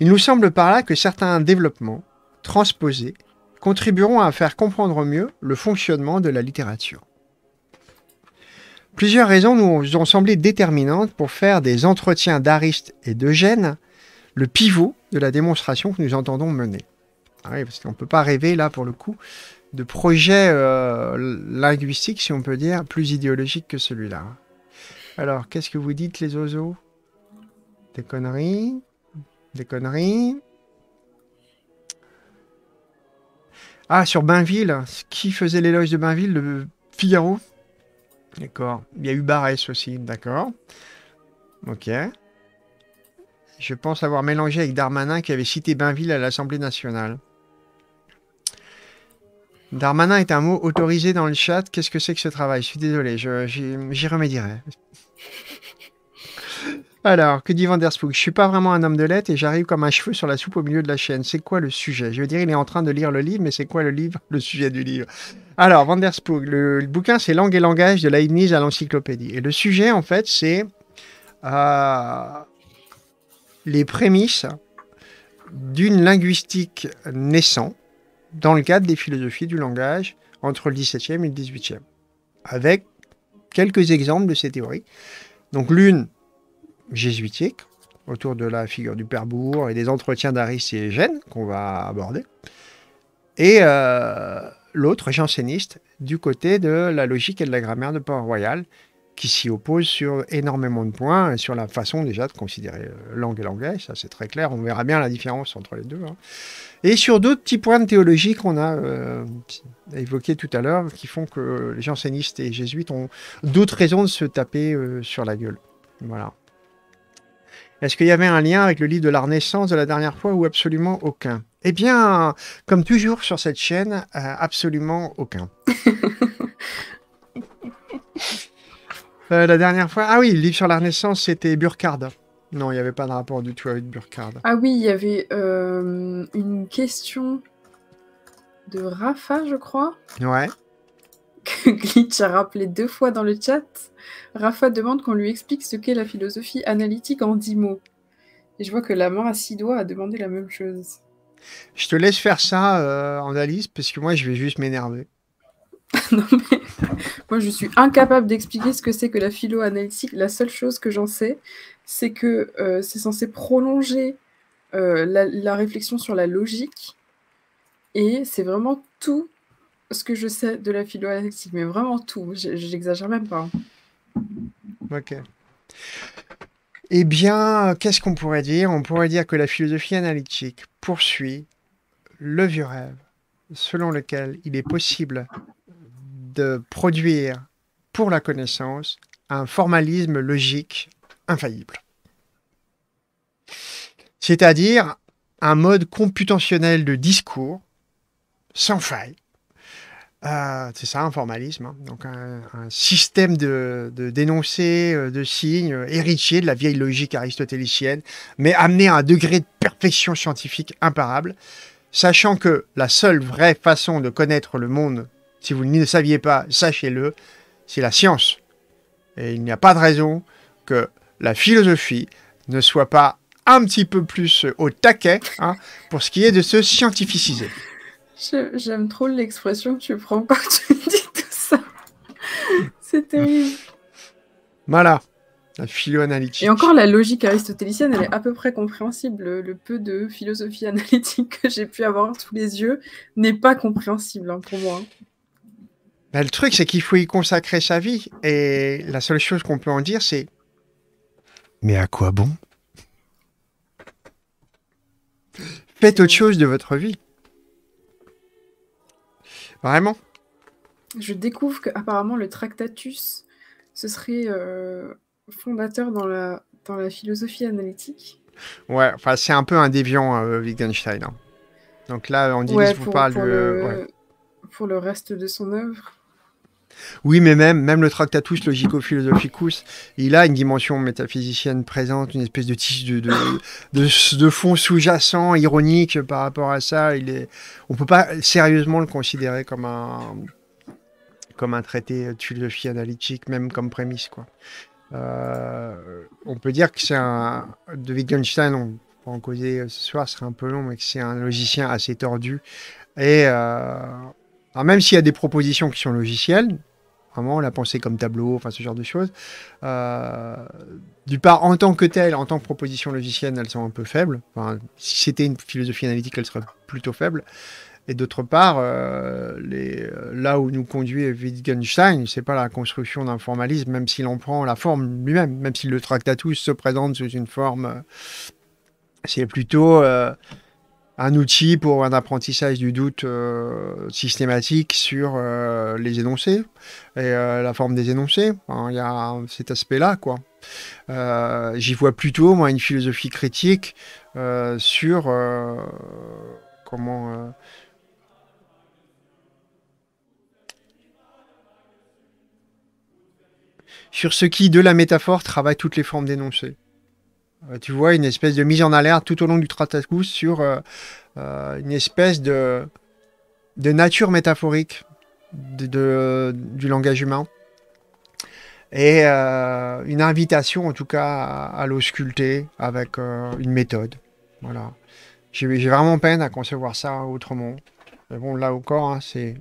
Il nous semble par là que certains développements, transposés, contribueront à faire comprendre mieux le fonctionnement de la littérature. Plusieurs raisons nous ont semblé déterminantes pour faire des entretiens d'aristes et d'Eugène le pivot de la démonstration que nous entendons mener. Ah parce qu'on ne peut pas rêver, là, pour le coup, de projet euh, linguistique, si on peut dire, plus idéologique que celui-là. Alors, qu'est-ce que vous dites, les oiseaux Des conneries Des conneries Ah, sur Bainville, qui faisait l'éloge de Bainville Le Figaro D'accord. Il y a eu Barès aussi, d'accord. Ok. Je pense avoir mélangé avec Darmanin qui avait cité Bainville à l'Assemblée nationale. Darmanin est un mot autorisé dans le chat. Qu'est-ce que c'est que ce travail Je suis désolé, j'y remédierai. Alors, que dit Van der Spook Je suis pas vraiment un homme de lettres et j'arrive comme un cheveu sur la soupe au milieu de la chaîne. C'est quoi le sujet Je veux dire, il est en train de lire le livre, mais c'est quoi le livre Le sujet du livre Alors, Van der le, bouquin, c'est Langue et langage de Leibniz à l'encyclopédie. Et le sujet, en fait, c'est euh, les prémices d'une linguistique naissante dans le cadre des philosophies du langage entre le XVIIe et le XVIIIe, avec quelques exemples de ces théories. Donc l'une, jésuitique, autour de la figure du père Bourg et des entretiens d'Arice et Gênes qu'on va aborder. Et euh, l'autre janséniste du côté de la logique et de la grammaire de Port-Royal qui s'y oppose sur énormément de points et sur la façon déjà de considérer euh, langue et langage, ça c'est très clair, on verra bien la différence entre les deux. Hein. Et sur d'autres petits points de théologie qu'on a euh, évoqués tout à l'heure, qui font que les jansénistes et jésuites ont d'autres raisons de se taper sur la gueule. Voilà. Est-ce qu'il y avait un lien avec le livre de la Renaissance de la dernière fois ou absolument aucun Eh bien, comme toujours sur cette chaîne, euh, absolument aucun. Euh, la dernière fois, ah oui, le livre sur la Renaissance, c'était Burkhard. Non, il n'y avait pas de rapport du tout avec Burkhard. Ah oui, il y avait euh, une question de Rafa, je crois. Ouais que Glitch a rappelé deux fois dans le chat, Rafa demande qu'on lui explique ce qu'est la philosophie analytique en dix mots. Et je vois que la mort à six doigts a demandé la même chose. Je te laisse faire ça euh, en parce que moi, je vais juste m'énerver. non, mais moi, je suis incapable d'expliquer ce que c'est que la philo analytique. La seule chose que j'en sais, c'est que euh, c'est censé prolonger euh, la réflexion sur la logique. Et c'est vraiment tout ce que je sais de la philo mais vraiment tout. je n'exagère même pas. Hein. Ok. Eh bien, qu'est-ce qu'on pourrait dire On pourrait dire que la philosophie analytique poursuit le vieux rêve selon lequel il est possible de produire pour la connaissance un formalisme logique infaillible. C'est-à-dire un mode computationnel de discours sans faille euh, c'est ça, un formalisme. Hein. Donc, un, système de, d'énoncés, euh, de signes, euh, héritier de la vieille logique aristotélicienne, mais amené à un degré de perfection scientifique imparable, sachant que la seule vraie façon de connaître le monde, si vous ne le saviez pas, sachez-le, c'est la science. Et il n'y a pas de raison que la philosophie ne soit pas un petit peu plus au taquet hein, pour ce qui est de se scientificiser. J'aime trop l'expression que tu prends quand tu dis tout ça. C'est terrible. Voilà. La philo Et encore, la logique aristotélicienne, elle est à peu près compréhensible. Le, peu de philosophie analytique que j'ai pu avoir sous les yeux n'est pas compréhensible hein, pour moi. Bah, le truc, c'est qu'il faut y consacrer sa vie. Et la seule chose qu'on peut en dire, c'est Mais à quoi bon Faites autre chose de votre vie. Vraiment Je découvre qu'apparemment le Tractatus, ce serait euh, fondateur dans la, dans la philosophie analytique. Ouais, enfin c'est un peu un déviant euh, Wittgenstein. Hein. Donc là, on dit vous parle le, pour le reste de son œuvre. Oui, mais même, même le Tractatus Logico-Philosophicus, il a une dimension métaphysicienne présente, une espèce de tige de, fond sous-jacent, ironique par rapport à ça. on ne peut pas sérieusement le considérer comme un, comme un traité de philosophie analytique, même comme prémisse. Quoi. Euh, on peut dire que c'est un. De Wittgenstein, on en causer ce soir, ce serait un peu long, mais que c'est un logicien assez tordu. Et. Euh, alors même s'il y a des propositions qui sont logicielles, vraiment la pensée comme tableau, enfin ce genre de choses, d'une euh, du part en tant que telle, en tant que proposition logicienne, elles sont un peu faibles. si c'était une philosophie analytique, elles seraient plutôt faibles. Et d'autre part, euh, euh, là où nous conduit Wittgenstein, c'est pas la construction d'un formalisme, même s'il en prend la forme lui-même, même si le Tractatus se présente sous une forme, c'est plutôt un outil pour un apprentissage du doute euh, systématique sur euh, les énoncés et euh, la forme des énoncés. Il y a cet aspect-là, quoi. J'y vois plutôt, moi, une philosophie critique sur comment. sur ce qui, de la métaphore, travaille toutes les formes d'énoncés. Euh, tu vois, une espèce de mise en alerte tout au long du Tractatus sur euh, euh, une espèce de, de nature métaphorique de, du langage humain. Et une invitation, en tout cas, à, l'ausculter avec une méthode. Voilà. J'ai vraiment peine à concevoir ça autrement. Mais bon, là encore, hein, c'est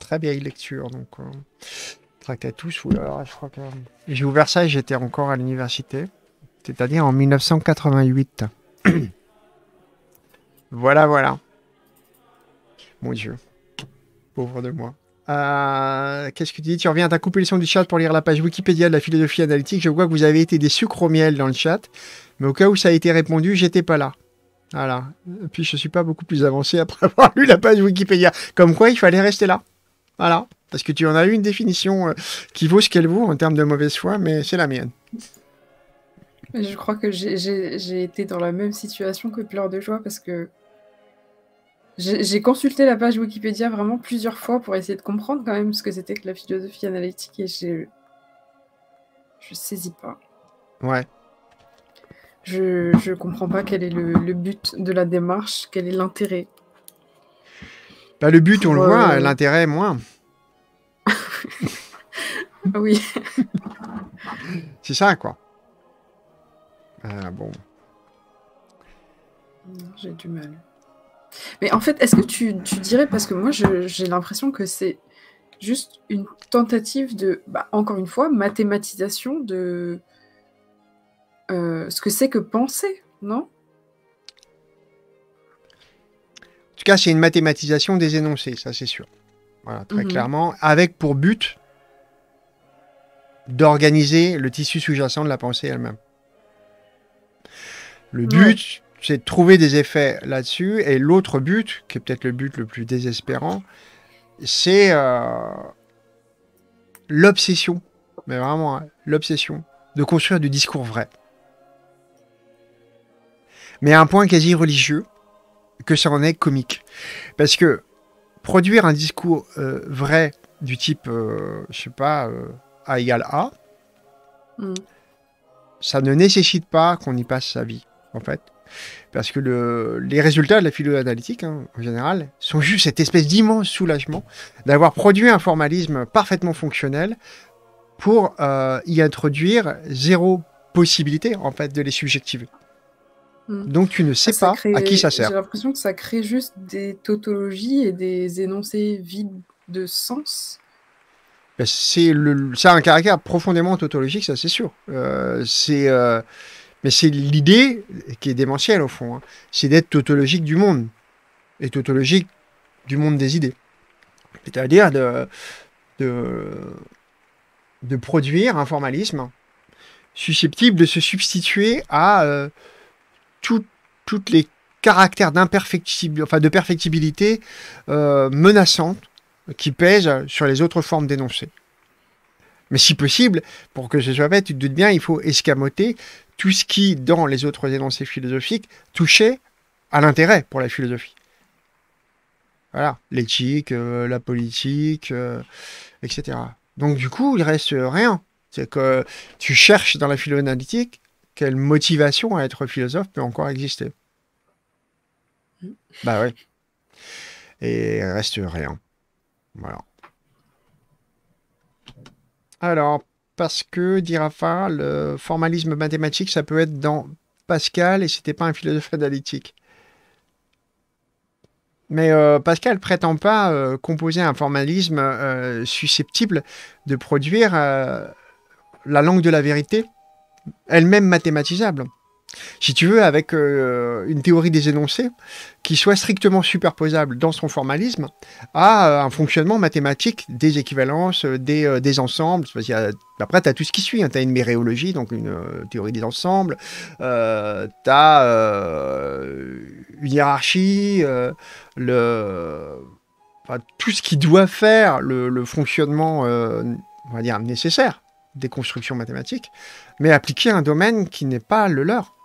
très vieille lecture. Donc, Tractatus, alors je crois que j'ai ouvert ça et j'étais encore à l'université c'est-à-dire en 1988. voilà, voilà. Mon Dieu. Pauvre de moi. Euh, qu'est-ce que tu dis Tu reviens à ta son du chat pour lire la page Wikipédia de la philosophie analytique. Je vois que vous avez été des sucres au miel dans le chat, mais au cas où ça a été répondu, j'étais pas là. Voilà. Et puis je suis pas beaucoup plus avancé après avoir lu la page Wikipédia. Comme quoi, il fallait rester là. Voilà. Parce que tu en as eu une définition euh, qui vaut ce qu'elle vaut en termes de mauvaise foi, mais c'est la mienne. Je crois que j'ai été dans la même situation que Pleur de joie parce que j'ai consulté la page Wikipédia vraiment plusieurs fois pour essayer de comprendre quand même ce que c'était que la philosophie analytique et Je saisis pas. Ouais. Je, comprends pas quel est le, but de la démarche, quel est l'intérêt. Bah, le but, on le voit, l'intérêt, moins. oui. C'est ça, quoi. Ah bon. J'ai du mal. Mais en fait, est-ce que tu, dirais, parce que moi j'ai l'impression que c'est juste une tentative de, bah, encore une fois, mathématisation de euh, ce que c'est que penser, non En tout cas, c'est une mathématisation des énoncés, ça c'est sûr. Voilà, très mhm. clairement, avec pour but d'organiser le tissu sous-jacent de la pensée elle-même. Le but, c'est de trouver des effets là-dessus. Et l'autre but, qui est peut-être le but le plus désespérant, c'est euh, l'obsession, mais vraiment hein, l'obsession, de construire du discours vrai. Mais à un point quasi religieux, que ça en est comique. Parce que produire un discours euh, vrai du type, euh, je sais pas, A égale A, mm. ça ne nécessite pas qu'on y passe sa vie en fait. Parce que les résultats de la philo analytique, hein, en général, sont juste cette espèce d'immense soulagement d'avoir produit un formalisme parfaitement fonctionnel pour euh, y introduire zéro possibilité, en fait, de les subjectiver. Hmm. Donc tu ne sais pas à qui ça sert. J'ai l'impression que ça crée juste des tautologies et des énoncés vides de sens. Ben, c'est le, ça a un caractère profondément tautologique, ça c'est sûr. Euh, c'est euh, mais c'est l'idée qui est démentielle au fond, hein. c'est d'être tautologique du monde, et tautologique du monde des idées. C'est-à-dire de, de, produire un formalisme susceptible de se substituer à euh, tous toutes les caractères d'imperfectibilité, enfin de perfectibilité euh, menaçante qui pèsent sur les autres formes d'énoncés. Mais si possible, pour que ce soit fait, tu te doutes bien, il faut escamoter tout ce qui, dans les autres énoncés philosophiques, touchait à l'intérêt pour la philosophie. Voilà, l'éthique, euh, la politique, euh, etc. Donc du coup, il reste rien. C'est que tu cherches dans la philosophie quelle motivation à être philosophe peut encore exister. Bah oui. Et il reste rien. Voilà. Alors, parce que, dit Rafa, le formalisme mathématique, ça peut être dans Pascal et c'était pas un philosophe analytique. Mais Pascal euh, Pascal prétend pas euh, composer un formalisme euh, susceptible de produire la langue de la vérité, elle-même mathématisable si tu veux, avec euh, une théorie des énoncés qui soit strictement superposable dans son formalisme à euh, un fonctionnement mathématique des équivalences, euh, des, ensembles. après, tu as tout ce qui suit. Hein. Tu as une méréologie, donc une théorie des ensembles. tu as une hiérarchie, le, tout ce qui doit faire le, fonctionnement, on va dire, nécessaire des constructions mathématiques, mais appliquer un domaine qui n'est pas le leur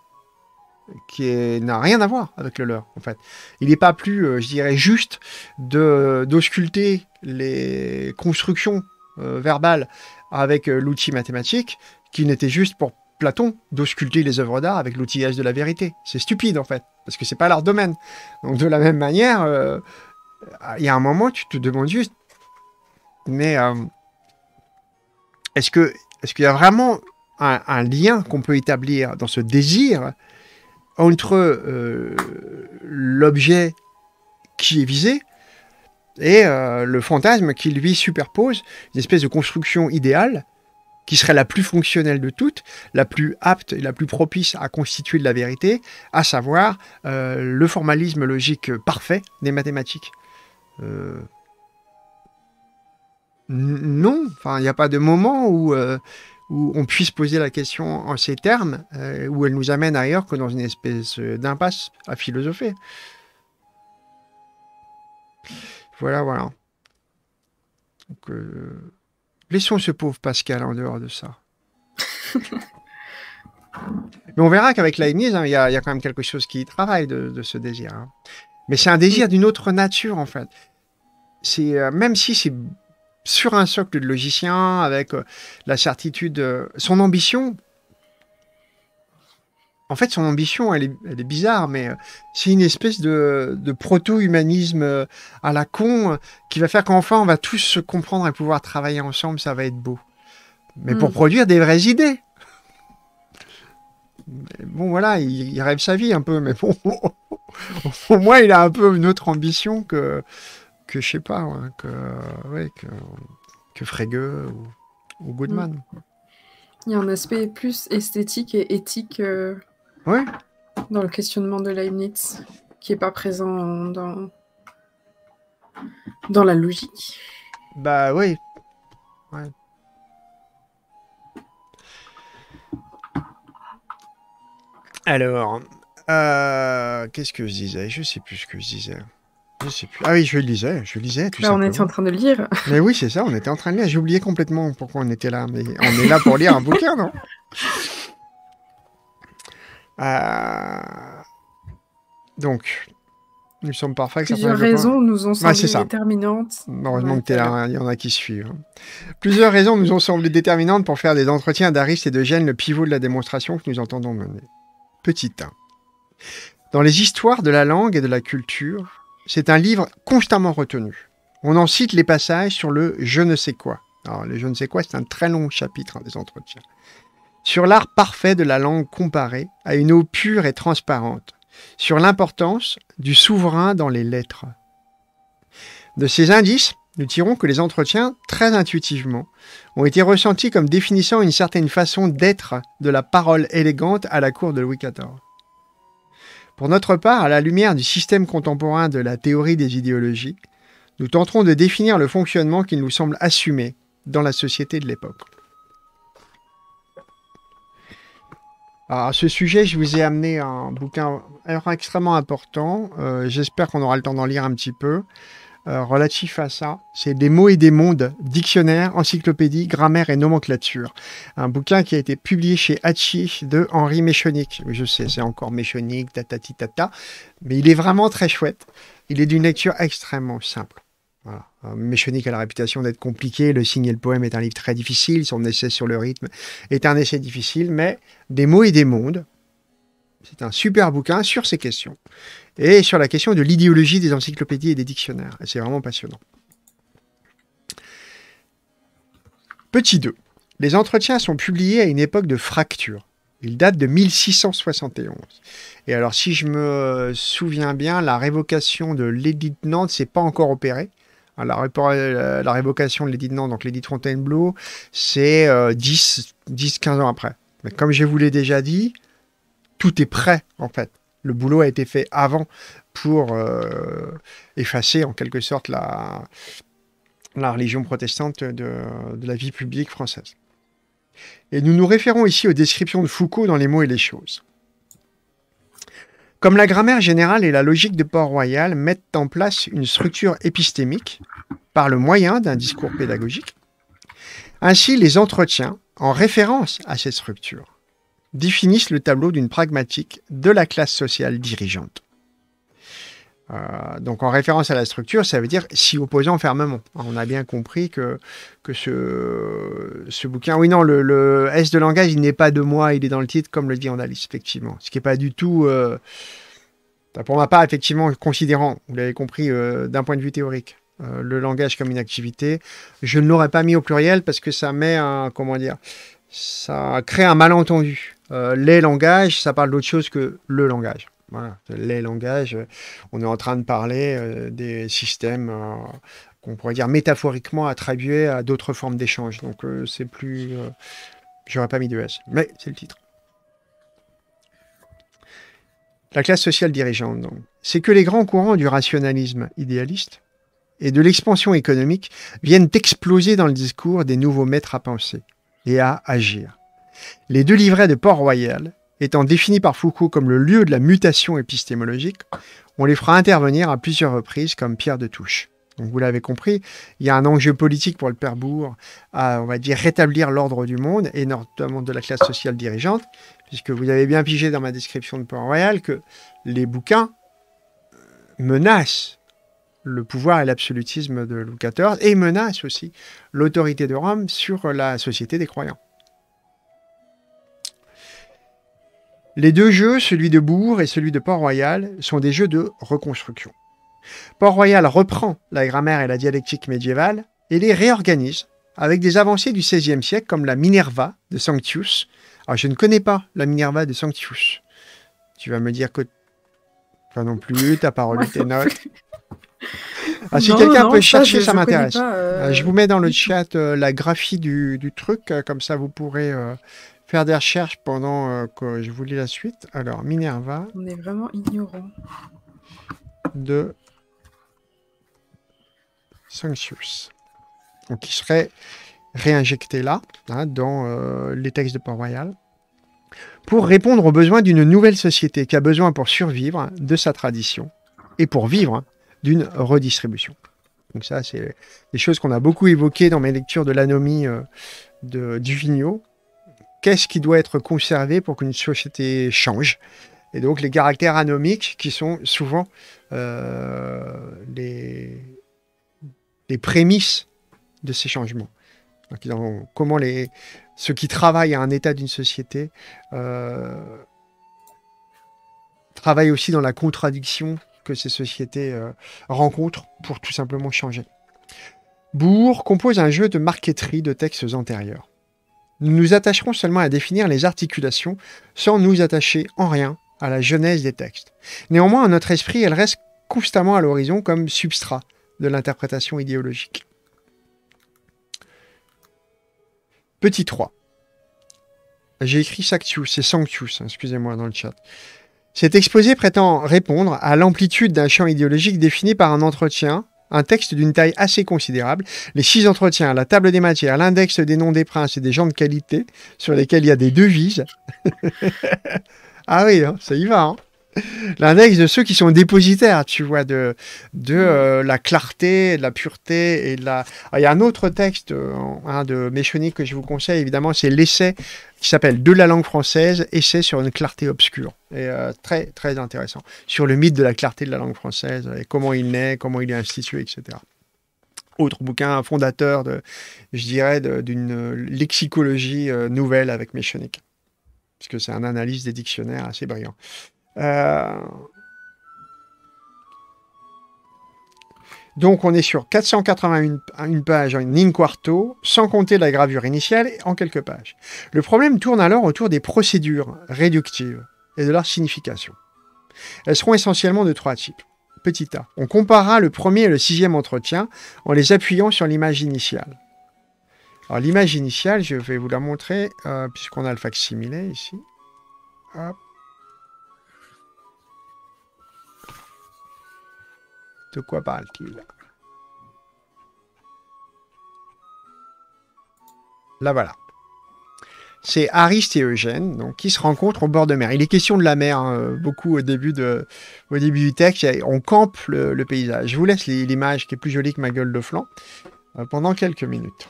qui n'a rien à voir avec le leur, en fait. Il n'est pas plus, euh, je dirais, juste d'ausculter les constructions euh, verbales avec euh, l'outil mathématique qu'il n'était juste pour Platon d'ausculter les œuvres d'art avec l'outillage de la vérité. C'est stupide, en fait, parce que c'est pas leur domaine. Donc, de la même manière, il y a un moment, tu te demandes juste, mais est-ce que est-ce qu'il y a vraiment un lien qu'on peut établir dans ce désir entre euh, l'objet qui est visé et euh, le fantasme qui lui superpose une espèce de construction idéale qui serait la plus fonctionnelle de toutes, la plus apte et la plus propice à constituer de la vérité, à savoir euh, le formalisme logique parfait des mathématiques. non, il n'y a pas de moment où où on puisse poser la question en ces termes, euh, où elle nous amène ailleurs que dans une espèce euh, d'impasse à philosopher. Voilà, voilà. Euh, laissons ce pauvre Pascal en dehors de ça. Mais on verra qu'avec Leibniz, hein, il y, a quand même quelque chose qui travaille de, ce désir. Hein. Mais c'est un désir d'une autre nature, en fait. Même si c'est sur un socle de logicien, avec euh, la certitude, euh, son ambition. En fait, son ambition, elle est, bizarre, mais euh, c'est une espèce de, proto-humanisme à la con qui va faire qu'enfin, on va tous se comprendre et pouvoir travailler ensemble, ça va être beau. Mais pour hmm. produire des vraies idées. Bon, voilà, il, il rêve sa vie un peu, mais bon, au moins, il a un peu une autre ambition que, que je sais pas, hein, que, ouais, que, que Frege ou, Goodman. Mm. Il y a un aspect plus esthétique et éthique euh, dans le questionnement de Leibniz qui est pas présent dans, dans la logique. Bah oui. Alors, euh, qu'est-ce que je disais Je sais plus ce que je disais. Je sais plus. Ah oui, je lisais, je lisais. Là, bah, on était en train de lire. Mais oui, c'est ça, on était en train de lire. J'ai oublié complètement pourquoi on était là. Mais on est là pour lire un bouquin, non euh, Donc, nous sommes parfaits. Plusieurs raisons nous ont bah, semblé déterminantes. Heureusement que tu es là, hein, il y en a qui suivent. Hein. Plusieurs raisons nous ont semblé déterminantes pour faire des entretiens d'Ariste et de Gênes le pivot de la démonstration que nous entendons mener. Petit Dans les histoires de la langue et de la culture, c'est un livre constamment retenu. On en cite les passages sur le je ne sais quoi. Alors, le je ne sais quoi, c'est un très long chapitre hein, des entretiens. Sur l'art parfait de la langue comparée à une eau pure et transparente. Sur l'importance du souverain dans les lettres. De ces indices, nous tirons que les entretiens, très intuitivement, ont été ressentis comme définissant une certaine façon d'être de la parole élégante à la cour de Louis XIV. Pour notre part, à la lumière du système contemporain de la théorie des idéologies, nous tenterons de définir le fonctionnement qu'il nous semble assumer dans la société de l'époque. à ce sujet, je vous ai amené un bouquin extrêmement important. Euh, j'espère qu'on aura le temps d'en lire un petit peu. Euh, relatif à ça. C'est Des mots et des mondes, dictionnaire, encyclopédie, grammaire et nomenclature. Un bouquin qui a été publié chez Hachi de Henri Méchonique. je sais, c'est encore tatati tatatitata, mais il est vraiment très chouette. Il est d'une lecture extrêmement simple. Voilà. Euh, a la réputation d'être compliqué. Le signe et le poème est un livre très difficile. Son essai sur le rythme est un essai difficile, mais Des mots et des mondes, c'est un super bouquin sur ces questions et sur la question de l'idéologie des encyclopédies et des dictionnaires. C'est vraiment passionnant. Petit 2. Les entretiens sont publiés à une époque de fracture. Ils datent de 1671. Et alors, si je me souviens bien, la révocation de l'édit de Nantes s'est pas encore opérée. Hein, euh, la, révocation de l'édit de Nantes, donc l'édit Fontainebleau, c'est 10-15 euh, ans après. Mais comme je vous l'ai déjà dit, tout est prêt, en fait le boulot a été fait avant pour euh, effacer en quelque sorte la, la religion protestante de, de, la vie publique française. Et nous nous référons ici aux descriptions de Foucault dans Les mots et les choses. Comme la grammaire générale et la logique de Port-Royal mettent en place une structure épistémique par le moyen d'un discours pédagogique, ainsi les entretiens en référence à cette structure définissent le tableau d'une pragmatique de la classe sociale dirigeante. Euh, donc en référence à la structure, ça veut dire s'y opposant fermement. Hein, on a bien compris que, que ce, ce bouquin, oui non, le, S de langage, il n'est pas de moi, il est dans le titre, comme le dit Andalis, effectivement. Ce qui n'est pas du tout, euh, pour ma part, effectivement, considérant, vous l'avez compris, euh, d'un point de vue théorique, le langage comme une activité. Je ne l'aurais pas mis au pluriel parce que ça met un, comment dire, ça crée un malentendu. Euh, les langages, ça parle d'autre chose que le langage. Voilà, les langages, euh, on est en train de parler euh, des systèmes qu'on pourrait dire métaphoriquement attribués à d'autres formes d'échange. Donc c'est plus... J'aurais pas mis de S, mais c'est le titre. La classe sociale dirigeante, donc. C'est que les grands courants du rationalisme idéaliste et de l'expansion économique viennent exploser dans le discours des nouveaux maîtres à penser et à agir les deux livrets de Port-Royal étant définis par Foucault comme le lieu de la mutation épistémologique, on les fera intervenir à plusieurs reprises comme pierre de touche. Donc vous l'avez compris, il y a un enjeu politique pour le père Bourg à, on va dire, rétablir l'ordre du monde, et notamment de la classe sociale dirigeante, puisque vous avez bien pigé dans ma description de Port-Royal que les bouquins euh, menacent le pouvoir et l'absolutisme de Louis XIV, et menacent aussi l'autorité de Rome sur la société des croyants. Les deux jeux, celui de Bourg et celui de Port-Royal, sont des jeux de reconstruction. Port-Royal reprend la grammaire et la dialectique médiévale et les réorganise avec des avancées du XVIe siècle comme la Minerva de Sanctius. Alors ah, je ne connais pas la Minerva de Sanctius. Tu vas me dire que Enfin non plus, ta parole est tes notes. Ah, si quelqu'un peut chercher, ça m'intéresse. Euh, ah, je, vous mets dans le chat euh, la graphie du, du truc, euh, comme ça vous pourrez faire des recherches pendant euh, que je vous lis la suite. Alors, Minerva. On est vraiment ignorant. De Sanctius. Donc, il serait réinjecté là, hein, dans euh, les textes de Port-Royal, pour répondre aux besoins d'une nouvelle société qui a besoin pour survivre de sa tradition et pour vivre d'une redistribution. Donc ça, c'est des choses qu'on a beaucoup évoquées dans mes lectures de l'anomie du euh, de qu'est-ce qui doit être conservé pour qu'une société change Et donc les caractères anomiques qui sont souvent euh, les, prémices de ces changements. comment les, ceux qui travaillent à un état d'une société euh, travaillent aussi dans la contradiction que ces sociétés euh, rencontrent pour tout simplement changer. Bourg compose un jeu de marqueterie de textes antérieurs. Nous nous attacherons seulement à définir les articulations sans nous attacher en rien à la genèse des textes. Néanmoins, notre esprit, elle reste constamment à l'horizon comme substrat de l'interprétation idéologique. Petit 3. J'ai écrit Sanctius et Sanctius, hein, excusez-moi, dans le chat. Cet exposé prétend répondre à l'amplitude d'un champ idéologique défini par un entretien un texte d'une taille assez considérable, les six entretiens, la table des matières, l'index des noms des princes et des gens de qualité, sur lesquels il y a des devises. ah oui, hein, ça y va. Hein l'index de ceux qui sont dépositaires, tu vois, de, de hmm. euh, la clarté, de la pureté et ah, il y a un autre texte euh, de Méchonique que je vous conseille, évidemment, c'est l'essai qui s'appelle De la langue française, essai sur une clarté obscure. Et euh, très, très intéressant. Sur le mythe de la clarté de la langue française et comment il naît, comment il est institué, etc autre bouquin fondateur de, je dirais, d'une lexicologie nouvelle avec Méchonique, puisque c'est un analyse des dictionnaires assez brillant. Euh, donc on est sur 481 pages en in quarto, sans compter la gravure initiale en quelques pages. Le problème tourne alors autour des procédures réductives et de leur signification. Elles seront essentiellement de trois types. Petit a, on comparera le premier et le sixième entretien en les appuyant sur l'image initiale. Alors l'image initiale, je vais vous la montrer euh, puisqu'on a le facsimilé ici. Hop. De quoi parle-t-il Là voilà. C'est Ariste et Eugène donc, qui se rencontrent au bord de mer. Il est question de la mer hein, beaucoup au début, de, au du texte. On campe le, paysage. Je vous laisse l'image qui est plus jolie que ma gueule de flanc euh, pendant quelques minutes.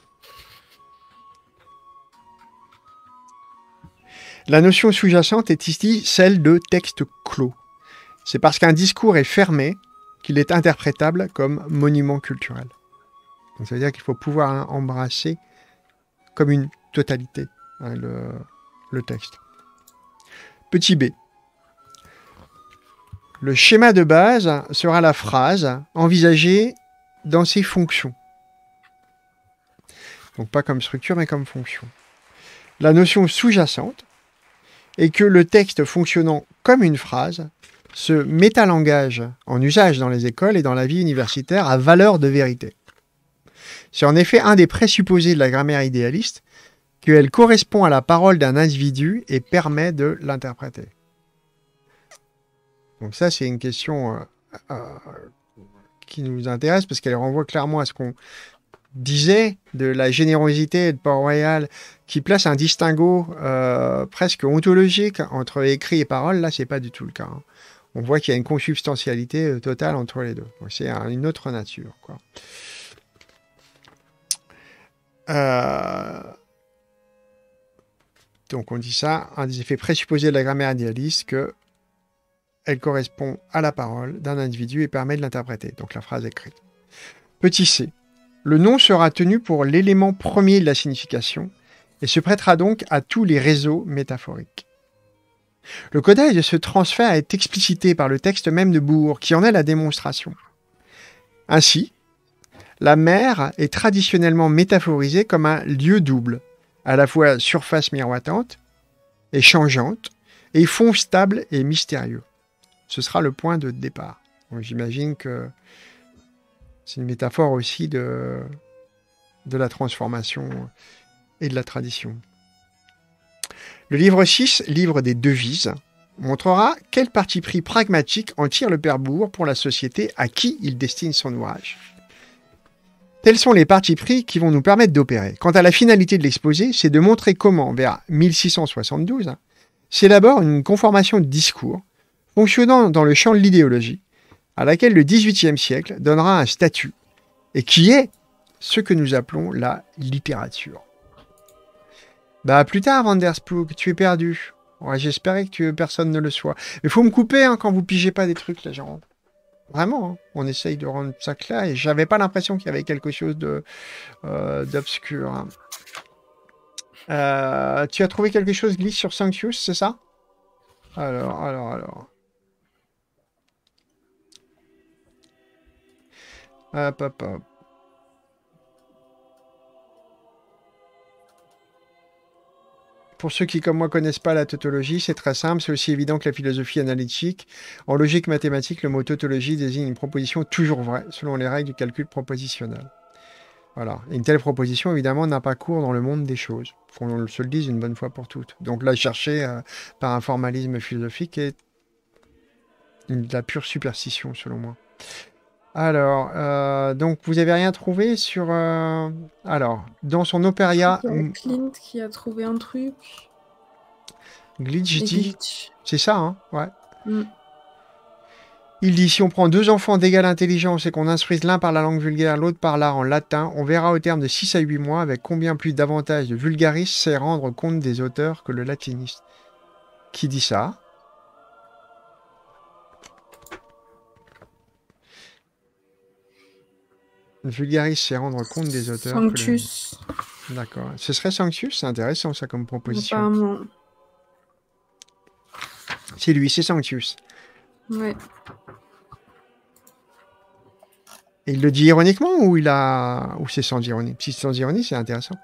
La notion sous-jacente est ici celle de texte clos. C'est parce qu'un discours est fermé qu'il est interprétable comme monument culturel. cest ça veut dire qu'il faut pouvoir hein, embrasser comme une totalité hein, le, le texte. Petit b. Le schéma de base sera la phrase envisagée dans ses fonctions. Donc pas comme structure, mais comme fonction. La notion sous-jacente est que le texte fonctionnant comme une phrase ce métalangage en usage dans les écoles et dans la vie universitaire a valeur de vérité. C'est en effet un des présupposés de la grammaire idéaliste qu'elle correspond à la parole d'un individu et permet de l'interpréter. Donc ça, c'est une question euh, euh, qui nous intéresse parce qu'elle renvoie clairement à ce qu'on disait de la générosité de Port-Royal qui place un distinguo euh, presque ontologique entre écrit et parole. Là, c'est pas du tout le cas. Hein on voit qu'il y a une consubstantialité euh, totale entre les deux. C'est une autre nature. Quoi. Euh, donc on dit ça, un des effets présupposés de la grammaire idéaliste que elle correspond à la parole d'un individu et permet de l'interpréter. Donc la phrase écrite. Petit c. Le nom sera tenu pour l'élément premier de la signification et se prêtera donc à tous les réseaux métaphoriques. Le codage de ce transfert est explicité par le texte même de Bourg, qui en est la démonstration. Ainsi, la mer est traditionnellement métaphorisée comme un lieu double, à la fois surface miroitante et changeante, et fond stable et mystérieux. Ce sera le point de départ. J'imagine que c'est une métaphore aussi de, de la transformation et de la tradition. Le livre 6, livre des devises, montrera quel parti pris pragmatique en tire le père Bourg pour la société à qui il destine son ouvrage. Tels sont les partis pris qui vont nous permettre d'opérer. Quant à la finalité de l'exposé, c'est de montrer comment, vers 1672, s'élabore une conformation de discours, fonctionnant dans le champ de l'idéologie, à laquelle le XVIIIe siècle donnera un statut, et qui est ce que nous appelons la littérature. Bah plus tard, Vanderspook, tu es perdu. Ouais, j'espérais que personne ne le soit. Mais faut me couper hein, quand vous pigez pas des trucs, là, genre. Vraiment, hein. on essaye de rendre ça clair et j'avais pas l'impression qu'il y avait quelque chose de euh, d'obscur. Hein. Euh, tu as trouvé quelque chose glisse sur Sanctius, c'est ça Alors, alors, alors. Hop, hop, hop. Pour ceux qui, comme moi, connaissent pas la tautologie, c'est très simple, c'est aussi évident que la philosophie analytique. En logique mathématique, le mot tautologie désigne une proposition toujours vraie, selon les règles du calcul propositionnel. Voilà. une telle proposition, évidemment, n'a pas cours dans le monde des choses. Qu'on se le dise une bonne fois pour toutes. Donc là, chercher euh, par un formalisme philosophique est de la pure superstition, selon moi. Alors, euh, donc vous avez rien trouvé sur. Euh, alors, dans son Opéria, Clint qui a trouvé un truc. Glitch C'est ça, hein Ouais. Mm. Il dit si on prend deux enfants d'égale intelligence et qu'on instruise l'un par la langue vulgaire, l'autre par l'art en latin, on verra au terme de 6 à 8 mois avec combien plus d'avantage de vulgarisme c'est rendre compte des auteurs que le latiniste. Qui dit ça Vulgaris, c'est rendre compte des auteurs. Sanctus. D'accord. Ce serait Sanctus, c'est intéressant ça comme proposition. C'est lui, c'est Sanctus. Ouais. il le dit ironiquement ou il a ou c'est sans ironie Si c'est sans ironie, c'est intéressant.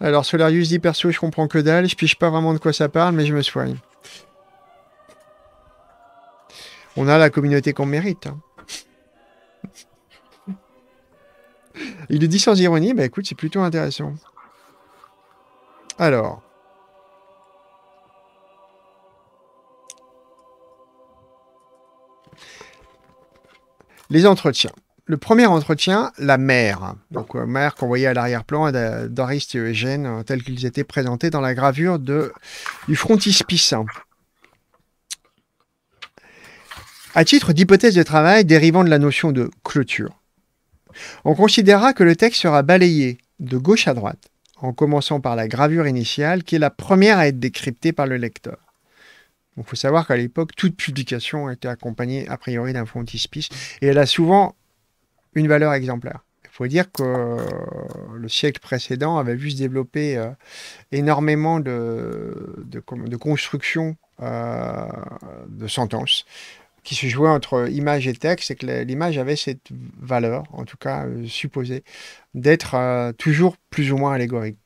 Alors Solarius dit perso, je comprends que dalle, je pige pas vraiment de quoi ça parle, mais je me soigne. On a la communauté qu'on mérite. Hein. Il est dit sans ironie, bah écoute, c'est plutôt intéressant. Alors. Les entretiens. Le premier entretien, la mère. Donc, euh, mère qu'on voyait à l'arrière-plan d'Ariste et Eugène, euh, tels qu'ils étaient présentés dans la gravure de, du frontispice. à titre d'hypothèse de travail dérivant de la notion de clôture. On considérera que le texte sera balayé de gauche à droite, en commençant par la gravure initiale, qui est la première à être décryptée par le lecteur. Il faut savoir qu'à l'époque, toute publication était accompagnée a priori d'un frontispice, et elle a souvent une valeur exemplaire. Il faut dire que le siècle précédent avait vu se développer euh, énormément de, constructions euh, de sentences qui se jouait entre image et texte, c'est que l'image avait cette valeur, en tout cas euh, supposée, d'être euh, toujours plus ou moins allégorique.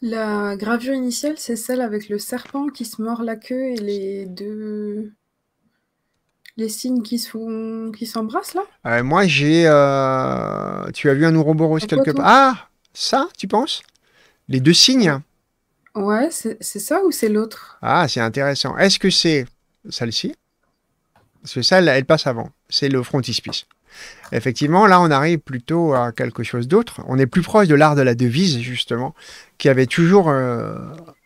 La gravure initiale, c'est celle avec le serpent qui se mord la queue et les deux les signes qui sont qui s'embrassent là euh, Moi j'ai. Tu as vu un ouroboros quelque part Ah Ça, tu penses Les deux signes Ouais, c'est ça ou c'est l'autre Ah, c'est intéressant. Est-ce que c'est celle-ci. Parce que celle, elle passe avant. C'est le frontispice. Effectivement, là, on arrive plutôt à quelque chose d'autre. On est plus proche de l'art de la devise, justement, qui avait toujours euh,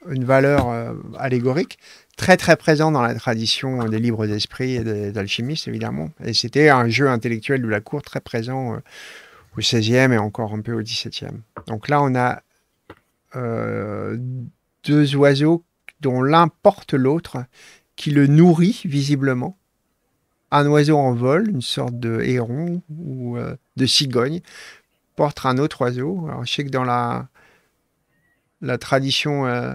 une valeur euh, allégorique, très très présent dans la tradition des libres d'esprit et des alchimistes, évidemment. Et c'était un jeu intellectuel de la cour très présent euh, au 16e et encore un peu au 17 Donc là, on a deux oiseaux dont l'un porte l'autre qui le nourrit visiblement. Un oiseau en vol, une sorte de héron ou euh, de cigogne, porte un autre oiseau. Alors, je sais que dans la, tradition euh,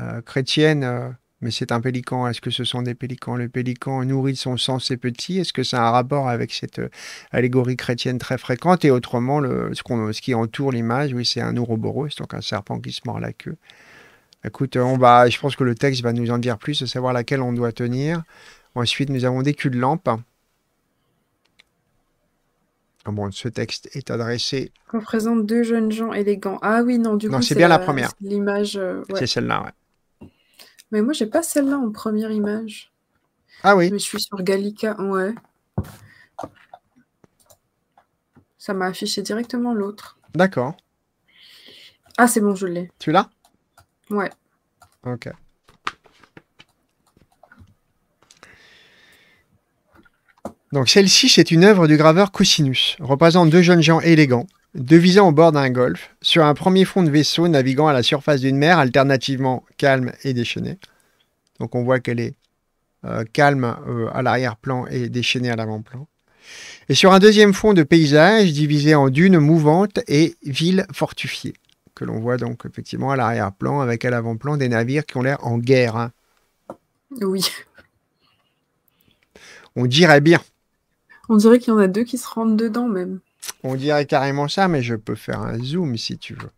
euh, chrétienne, mais c'est un pélican. Est-ce que ce sont des pélicans Le pélican nourrit son sang ses petits. Est-ce que ça a un rapport avec cette allégorie chrétienne très fréquente Et autrement, le, ce, qui entoure l'image, oui, c'est un ouroboros, donc un serpent qui se mord la queue. Écoute, euh, on va, je pense que le texte va nous en dire plus, de savoir laquelle on doit tenir. Ensuite, nous avons des culs de lampe. Ah bon, ce texte est adressé. On présente deux jeunes gens élégants. Ah oui, non, du coup, c'est bien la, première. L'image. Euh, c'est celle-là, ouais. Mais moi, j'ai pas celle-là en première image. Ah oui. je suis sur Gallica, ouais. Ça m'a affiché directement l'autre. D'accord. Ah, c'est bon, je l'ai. Tu l'as Ouais. Ok. Donc celle-ci, c'est une œuvre du graveur Cosinus, représentant deux jeunes gens élégants, devisant au bord d'un golfe, sur un premier fond de vaisseau naviguant à la surface d'une mer alternativement calme et déchaînée. Donc on voit qu'elle est euh, calme euh, à l'arrière-plan et déchaînée à l'avant-plan. Et sur un deuxième fond de paysage divisé en dunes mouvantes et villes fortifiées que l'on voit donc effectivement à l'arrière-plan avec à l'avant-plan des navires qui ont l'air en guerre. Hein. Oui. On dirait bien. On dirait qu'il y en a deux qui se rendent dedans même. On dirait carrément ça, mais je peux faire un zoom si tu veux.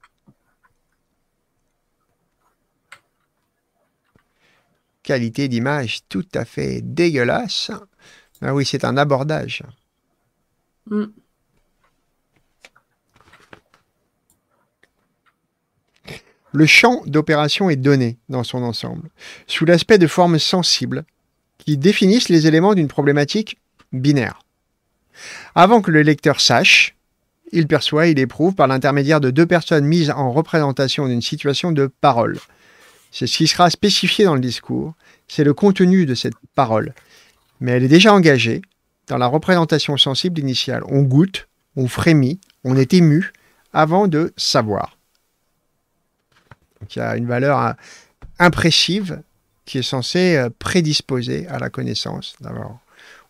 Qualité d'image tout à fait dégueulasse. Ah oui, c'est un abordage. Mm. le champ d'opération est donné dans son ensemble, sous l'aspect de formes sensibles qui définissent les éléments d'une problématique binaire. Avant que le lecteur sache, il perçoit, il éprouve par l'intermédiaire de deux personnes mises en représentation d'une situation de parole. C'est ce qui sera spécifié dans le discours, c'est le contenu de cette parole. Mais elle est déjà engagée dans la représentation sensible initiale. On goûte, on frémit, on est ému avant de savoir y a une valeur hein, impressive qui est censée euh, prédisposer à la connaissance.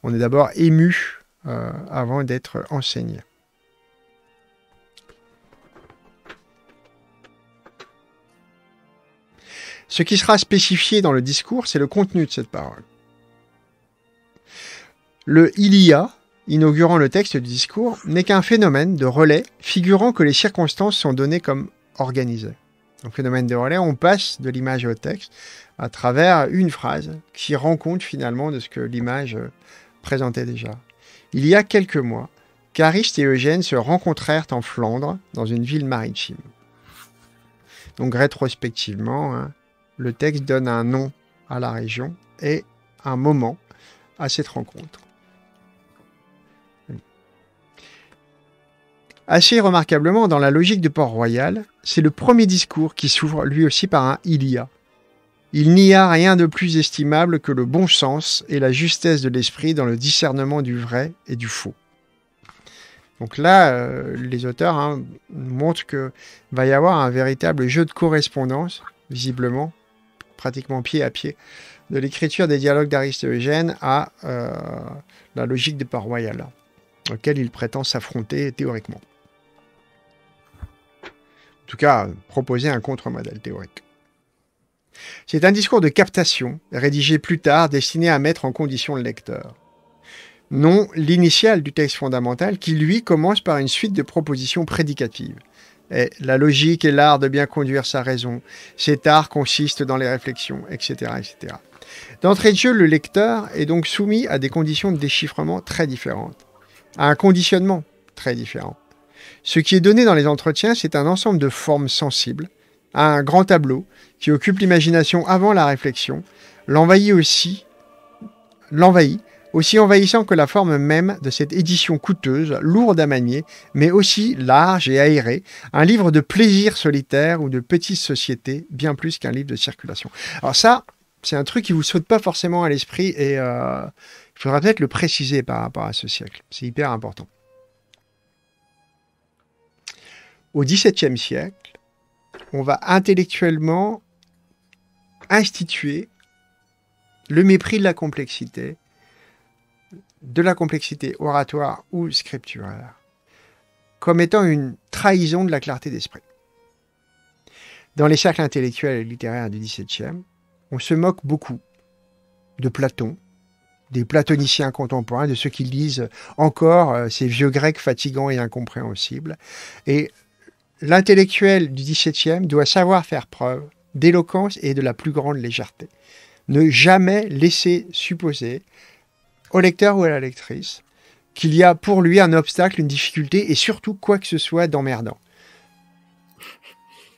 on est d'abord ému euh, avant d'être enseigné. Ce qui sera spécifié dans le discours, c'est le contenu de cette parole. Le ilia, inaugurant le texte du discours, n'est qu'un phénomène de relais figurant que les circonstances sont données comme organisées phénomène de relais, on passe de l'image au texte à travers une phrase qui rend compte finalement de ce que l'image euh, présentait déjà. Il y a quelques mois, Cariste et Eugène se rencontrèrent en Flandre, dans une ville maritime. Donc rétrospectivement, hein, le texte donne un nom à la région et un moment à cette rencontre. Assez remarquablement, dans la logique de Port-Royal, c'est le premier discours qui s'ouvre lui aussi par un Il y a. Il n'y a rien de plus estimable que le bon sens et la justesse de l'esprit dans le discernement du vrai et du faux. Donc là, euh, les auteurs hein, montrent que va y avoir un véritable jeu de correspondance, visiblement, pratiquement pied à pied, de l'écriture des dialogues d'Aristogène à euh, la logique de Port-Royal, auquel il prétend s'affronter théoriquement cas proposer un contre-modèle théorique. C'est un discours de captation, rédigé plus tard, destiné à mettre en condition le lecteur. Non l'initiale du texte fondamental, qui lui commence par une suite de propositions prédicatives. la logique est l'art de bien conduire sa raison, cet art consiste dans les réflexions, etc. etc. D'entrée de jeu, le lecteur est donc soumis à des conditions de déchiffrement très différentes, à un conditionnement très différent. Ce qui est donné dans les entretiens, c'est un ensemble de formes sensibles, un grand tableau qui occupe l'imagination avant la réflexion, l'envahit aussi, l'envahit, aussi envahissant que la forme même de cette édition coûteuse, lourde à manier, mais aussi large et aérée, un livre de plaisir solitaire ou de petite société, bien plus qu'un livre de circulation. Alors ça, c'est un truc qui vous saute pas forcément à l'esprit et euh, il faudra peut-être le préciser par rapport à ce siècle. C'est hyper important. au XVIIe siècle, on va intellectuellement instituer le mépris de la complexité, de la complexité oratoire ou scripturaire, comme étant une trahison de la clarté d'esprit. Dans les cercles intellectuels et littéraires du XVIIe, on se moque beaucoup de Platon, des platoniciens contemporains, de ceux qui lisent encore euh, ces vieux grecs fatigants et incompréhensibles. Et L'intellectuel du XVIIe doit savoir faire preuve d'éloquence et de la plus grande légèreté. Ne jamais laisser supposer au lecteur ou à la lectrice qu'il y a pour lui un obstacle, une difficulté et surtout quoi que ce soit d'emmerdant.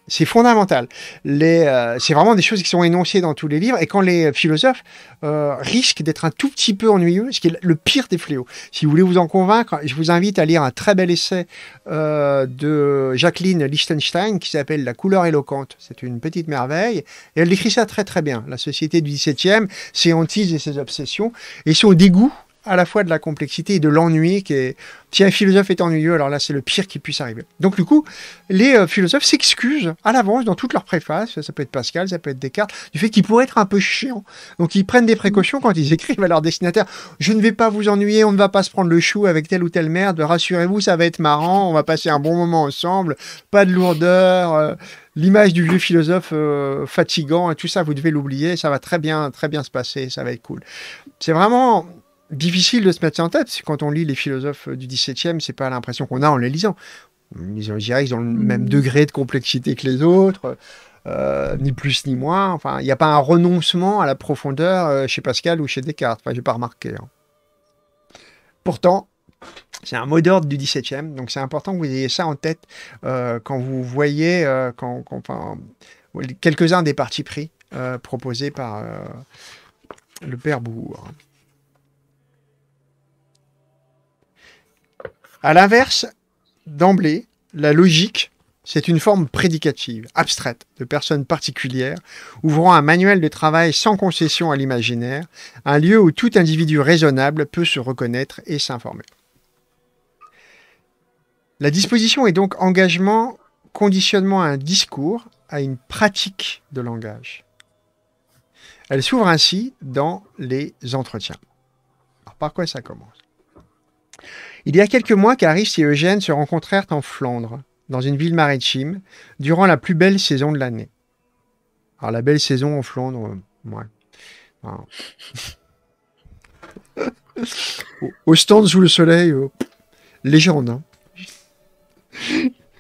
C'est fondamental. Euh, c'est vraiment des choses qui sont énoncées dans tous les livres. Et quand les philosophes euh, risquent d'être un tout petit peu ennuyeux, ce qui est le pire des fléaux. Si vous voulez vous en convaincre, je vous invite à lire un très bel essai euh, de Jacqueline Lichtenstein qui s'appelle La couleur éloquente. C'est une petite merveille. Et elle décrit ça très très bien. La société du 17e, ses hantises et ses obsessions, et son dégoût à la fois de la complexité et de l'ennui qui est si un philosophe est ennuyeux, alors là c'est le pire qui puisse arriver. Donc du coup, les euh, philosophes s'excusent à l'avance dans toutes leurs préfaces, ça peut être Pascal, ça peut être Descartes, du fait qu'ils pourraient être un peu chiants. Donc ils prennent des précautions quand ils écrivent à leur destinataire, je ne vais pas vous ennuyer, on ne va pas se prendre le chou avec telle ou telle merde, rassurez-vous, ça va être marrant, on va passer un bon moment ensemble, pas de lourdeur. Euh, l'image du vieux philosophe euh, fatigant tout ça, vous devez l'oublier, ça va très bien, très bien se passer, ça va être cool. C'est vraiment difficile de se mettre ça en tête. Quand on lit les philosophes euh, du XVIIe, c'est pas l'impression qu'on a en les lisant. Je dirais qu'ils ont le mm. même degré de complexité que les autres, euh, ni plus ni moins. Enfin, il n'y a pas un renoncement à la profondeur euh, chez Pascal ou chez Descartes. Enfin, n'ai pas remarqué. Hein. Pourtant, c'est un mot d'ordre du XVIIe, donc c'est important que vous ayez ça en tête quand vous voyez quelques-uns des partis pris proposés par le père Bourg. À l'inverse, d'emblée, la logique, c'est une forme prédicative, abstraite, de personnes particulières, ouvrant un manuel de travail sans concession à l'imaginaire, un lieu où tout individu raisonnable peut se reconnaître et s'informer. La disposition est donc engagement, conditionnement à un discours, à une pratique de langage. Elle s'ouvre ainsi dans les entretiens. Alors, par quoi ça commence il y a quelques mois, qu'Arist et Eugène se rencontrèrent en Flandre, dans une ville maritime, durant la plus belle saison de l'année. Alors, la belle saison en Flandre, euh, ouais. Au stand sous le soleil, euh, les légende. Hein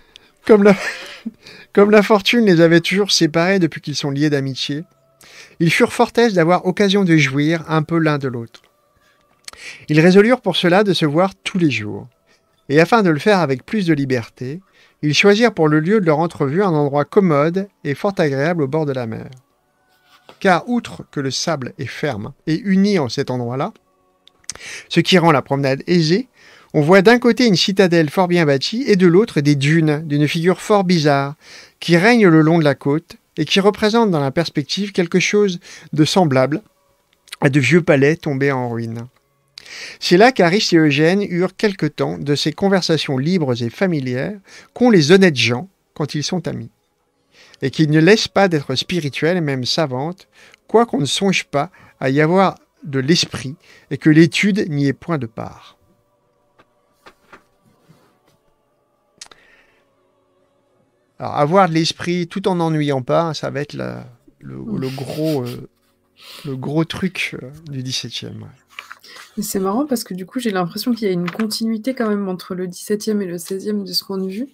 comme, la... fortune les avait toujours séparés depuis qu'ils sont liés d'amitié, ils furent fort d'avoir occasion de jouir un peu l'un de l'autre. Ils résolurent pour cela de se voir tous les jours. Et afin de le faire avec plus de liberté, ils choisirent pour le lieu de leur entrevue un endroit commode et fort agréable au bord de la mer. Car outre que le sable est ferme et uni en cet endroit-là, ce qui rend la promenade aisée, on voit d'un côté une citadelle fort bien bâtie et de l'autre des dunes d'une figure fort bizarre qui règne le long de la côte et qui représente dans la perspective quelque chose de semblable à de vieux palais tombés en ruine. C'est là qu'Ariste et Eugène eurent quelque temps de ces conversations libres et familières qu'ont les honnêtes gens quand ils sont amis, et qui ne laissent pas d'être spirituelles et même savantes, quoiqu'on ne songe pas à y avoir de l'esprit et que l'étude n'y ait point de part. Alors, avoir de l'esprit tout en n'ennuyant pas, hein, ça va être le, gros, euh, le gros truc euh, du 17e c'est marrant parce que du coup, j'ai l'impression qu'il y a une continuité quand même entre le 17e et le 16e de ce point de vue.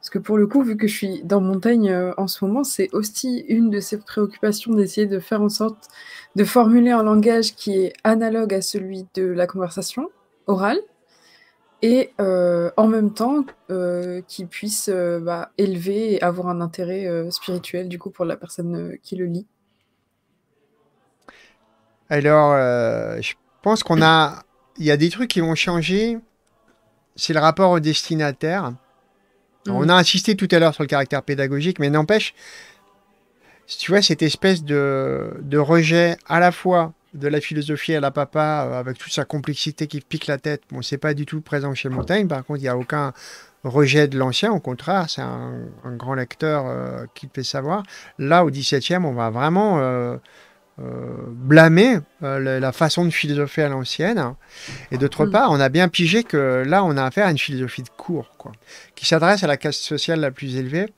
Parce que pour le coup, vu que je suis dans montagne euh, en ce moment, c'est aussi une de ses préoccupations d'essayer de faire en sorte de formuler un langage qui est analogue à celui de la conversation orale et euh, en même temps euh, qui puisse bah, élever et avoir un intérêt spirituel du coup pour la personne qui le lit. Alors, je pense qu'on a. Il y a des trucs qui vont changer. C'est le rapport au destinataire. On mm. a insisté tout à l'heure sur le caractère pédagogique, mais n'empêche, tu vois, cette espèce de, de rejet à la fois de la philosophie à la papa, euh, avec toute sa complexité qui pique la tête. Bon, c'est pas du tout présent chez Montaigne. Par contre, il n'y a aucun rejet de l'ancien. Au contraire, c'est un, grand lecteur euh, qui le fait savoir. Là, au XVIIe, on va vraiment euh, euh, blâmer euh, la, façon de philosopher à l'ancienne. Et d'autre mm. part, on a bien pigé que là, on a affaire à une philosophie de cours, quoi, qui s'adresse à la caste sociale la plus élevée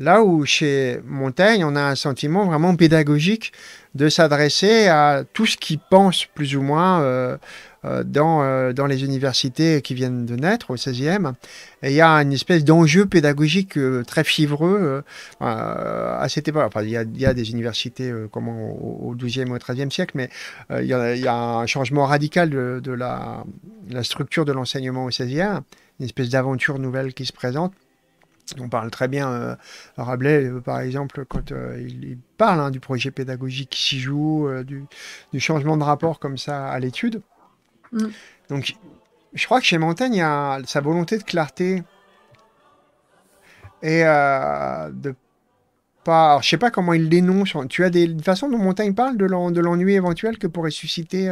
Là où chez Montaigne, on a un sentiment vraiment pédagogique de s'adresser à tout ce qui pense plus ou moins euh, euh, dans, euh, dans les universités qui viennent de naître au 16e. Et il y a une espèce d'enjeu pédagogique très fiévreux à cette époque. il y a, des universités au, XIIe 12e ou au 13e siècle, mais il y, a, un changement radical de, la, la structure de l'enseignement au 16e, une espèce d'aventure nouvelle qui se présente on parle très bien euh, Rabelais, euh, par exemple, quand euh, il, parle hein, du projet pédagogique qui s'y joue, du, changement de rapport comme ça à l'étude. Mm. Donc, je crois que chez Montaigne, il y a sa volonté de clarté et de pas. je sais pas comment il dénonce. Tu as des, façons dont Montaigne parle de l'ennui éventuel que pourrait susciter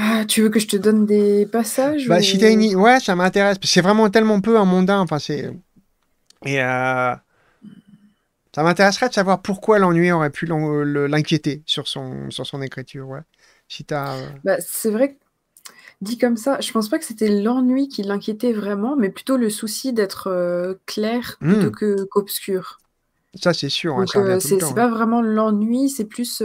Ah, tu veux que je te donne des passages bah, Ouais, ça m'intéresse. C'est vraiment tellement peu un mondain. Enfin, c'est... Et euh, ça m'intéresserait de savoir pourquoi l'ennui aurait pu l'inquiéter sur son, sur son écriture, ouais. Si euh, Bah, c'est vrai que dit comme ça, je pense pas que c'était l'ennui qui l'inquiétait vraiment, mais plutôt le souci d'être euh, clair plutôt hmm. qu'obscur. ça, c'est sûr. Hein, c'est pas vraiment l'ennui, c'est plus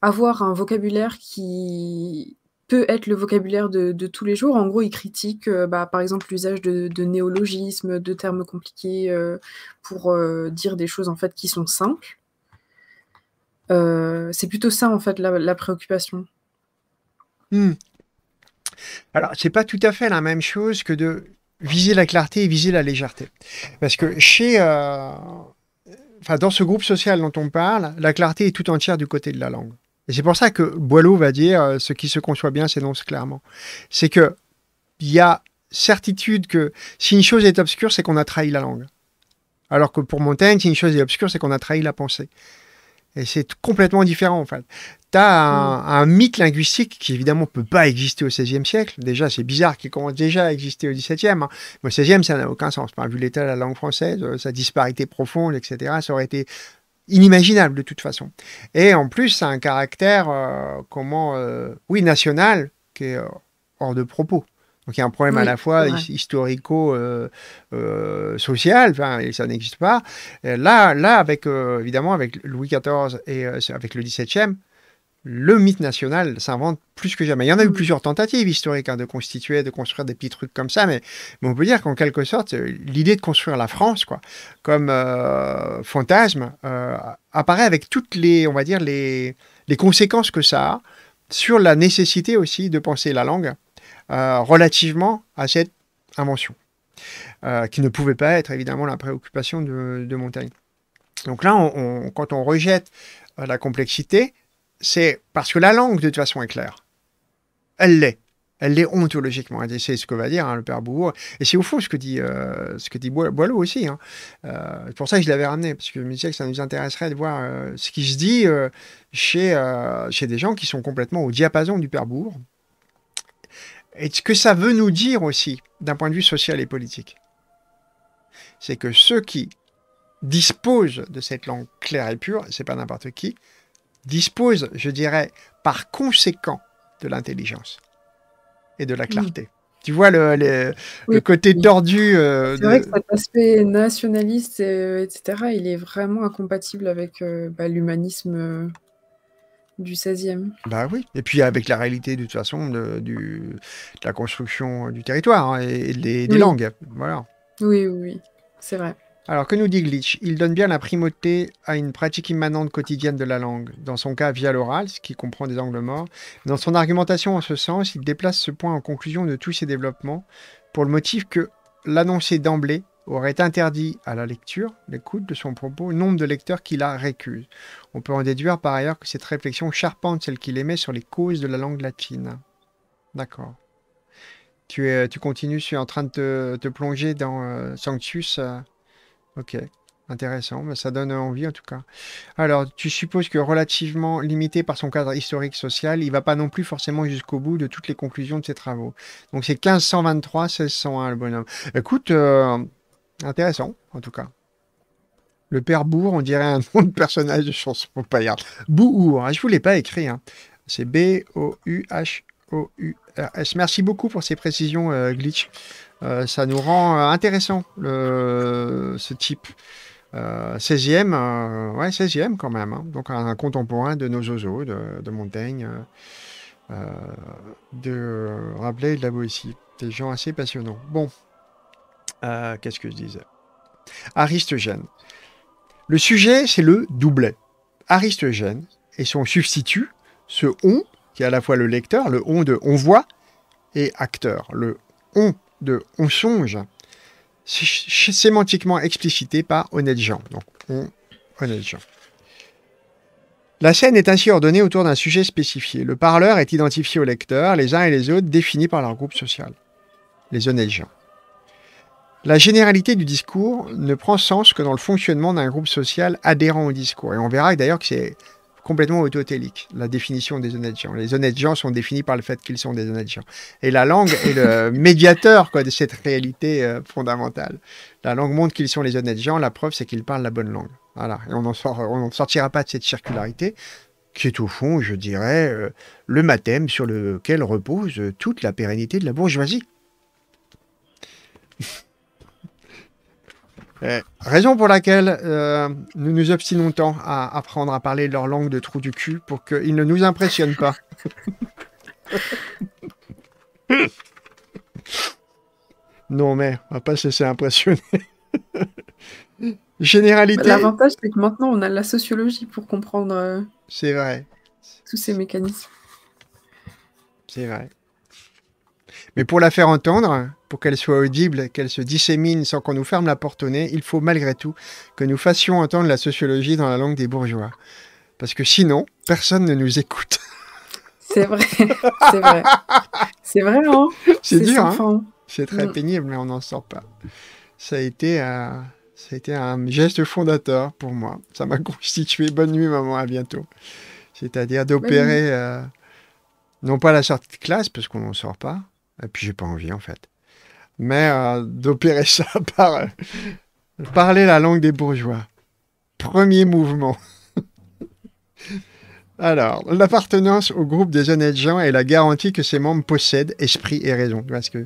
avoir un vocabulaire qui peut être le vocabulaire de, tous les jours. En gros, il critique, euh, bah, par exemple, l'usage de, de, néologismes, de termes compliqués euh, pour euh, dire des choses en fait qui sont simples. c'est plutôt ça en fait la, préoccupation. Hmm. Alors, c'est pas tout à fait la même chose que de viser la clarté et viser la légèreté, parce que chez Enfin, dans ce groupe social dont on parle, la clarté est tout entière du côté de la langue. Et c'est pour ça que Boileau va dire euh, ce qui se conçoit bien s'énonce clairement. C'est que il y a certitude que si une chose est obscure, c'est qu'on a trahi la langue. Alors que pour Montaigne, si une chose est obscure, c'est qu'on a trahi la pensée. Et c'est complètement différent, en fait. Tu as mm. un, mythe linguistique qui, évidemment, peut pas exister au XVIe siècle. Déjà, c'est bizarre qu'il commence déjà à exister au XVIIe. Hein. Mais au XVIe, ça n'a aucun sens. vu l'état de la langue française, euh, sa disparité profonde, etc., ça aurait été inimaginable de toute façon. Et en plus, ça a un caractère, euh, comment, euh, oui, national, qui est euh, hors de propos. Donc il y a un problème à la fois historico-social, enfin, et ça n'existe pas. là, là, avec évidemment avec Louis XIV et avec le XVIIe, le mythe national s'invente plus que jamais. Il y en a eu mm. plusieurs tentatives historiques hein, de constituer, de construire des petits trucs comme ça, mais, on peut dire qu'en quelque sorte, euh, l'idée de construire la France, quoi, comme euh, fantasme, euh, apparaît avec toutes les, on va dire, les, les, conséquences que ça a sur la nécessité aussi de penser la langue relativement à cette invention, qui ne pouvait pas être évidemment la préoccupation de, Montaigne. Donc là, quand on rejette la complexité, c'est parce que la langue, de toute façon, est claire. Elle l'est. Elle l'est ontologiquement. Et c'est ce que va dire hein, le père Bourg. Et c'est au fond ce que dit, euh, ce que dit Boileau aussi. Hein. Euh, c'est pour ça que je l'avais ramené, parce que je me disais que ça nous intéresserait de voir euh, ce qui se dit chez, des gens qui sont complètement au diapason du père Bourg. Et ce que ça veut nous dire aussi, d'un point de vue social et politique, c'est que ceux qui disposent de cette langue claire et pure, c'est pas n'importe qui, dispose, je dirais, par conséquent, de l'intelligence et de la clarté. Tu vois le, côté tordu. Euh, c'est vrai que cet aspect nationaliste, euh, etc., il est vraiment incompatible avec euh, bah, l'humanisme du 16e. Bah oui, et puis avec la réalité, de toute façon, de, la construction du territoire hein, et, des, langues. Voilà. oui, oui. c'est vrai. Alors, que nous dit Glitch Il donne bien la primauté à une pratique immanente quotidienne de la langue, dans son cas via l'oral, ce qui comprend des angles morts. Dans son argumentation en ce sens, il déplace ce point en conclusion de tous ses développements, pour le motif que l'annoncer d'emblée aurait interdit à la lecture, l'écoute de son propos, nombre de lecteurs qui la récusent. On peut en déduire par ailleurs que cette réflexion charpente celle qu'il émet sur les causes de la langue latine. D'accord. Tu, es, tu continues, je suis en train de te, plonger dans euh, Sanctus. Euh, Ok, intéressant, mais bah, ça donne envie en tout cas. Alors, tu supposes que relativement limité par son cadre historique social, il va pas non plus forcément jusqu'au bout de toutes les conclusions de ses travaux. Donc c'est 1523, 1601 le bonhomme. Écoute, euh, intéressant en tout cas. Le père Bourg, on dirait un nom de personnage de chanson pour Bouhour, hein, je ne vous l'ai pas écrit. Hein. C'est B-O-U-H-O-U-R-S. Merci beaucoup pour ces précisions, euh, Glitch. Euh, ça nous rend euh, intéressant, ce type. 16e, euh, 16e quand même. Hein. Donc un, contemporain de nos de, Montaigne, de Rabelais et de la Boétie. Des gens assez passionnants. Bon, qu'est-ce que je disais Aristogène. Le sujet, c'est le doublet. Aristogène et son substitut, ce on, qui est à la fois le lecteur, le on de on voit, et acteur, le on de on songe sémantiquement explicité par honnête gens. Donc, on, La scène est ainsi ordonnée autour d'un sujet spécifié. Le parleur est identifié au lecteur, les uns et les autres définis par leur groupe social, les honnêtes gens. La généralité du discours ne prend sens que dans le fonctionnement d'un groupe social adhérent au discours. Et on verra d'ailleurs que c'est complètement autotélique, la définition des honnêtes gens. Les honnêtes gens sont définis par le fait qu'ils sont des honnêtes gens. Et la langue est le médiateur de cette réalité euh, fondamentale. La langue montre qu'ils sont les honnêtes gens, la preuve c'est qu'ils parlent la bonne langue. Voilà, et on n'en sortira pas de cette circularité qui est au fond, je dirais, euh, le mathème sur lequel repose toute la pérennité de la bourgeoisie. Euh, raison pour laquelle euh, nous nous obstinons tant à apprendre à parler leur langue de trou du cul pour qu'ils ne nous impressionnent pas. non mais, on va pas se laisser impressionner. Généralité. L'avantage c'est que maintenant on a la sociologie pour comprendre. Euh, c'est vrai. Tous ces mécanismes. C'est vrai. Mais pour la faire entendre, pour qu'elle soit audible, qu'elle se dissémine sans qu'on nous ferme la porte au nez, il faut malgré tout que nous fassions entendre la sociologie dans la langue des bourgeois. Parce que sinon, personne ne nous écoute. C'est vrai, c'est vrai. C'est vraiment. Hein. C'est dur, hein. c'est très mm. pénible, mais on n'en sort pas. Euh, ça a été, un geste fondateur pour moi. Ça m'a constitué. Bonne nuit, maman, à bientôt. C'est-à-dire d'opérer, euh, non pas la sortie de classe, parce qu'on n'en sort pas, et puis j'ai pas envie en fait. Mais euh, d'opérer ça par euh, parler la langue des bourgeois. Premier mouvement. Alors, l'appartenance au groupe des honnêtes gens est la garantie que ses membres possèdent esprit et raison. que...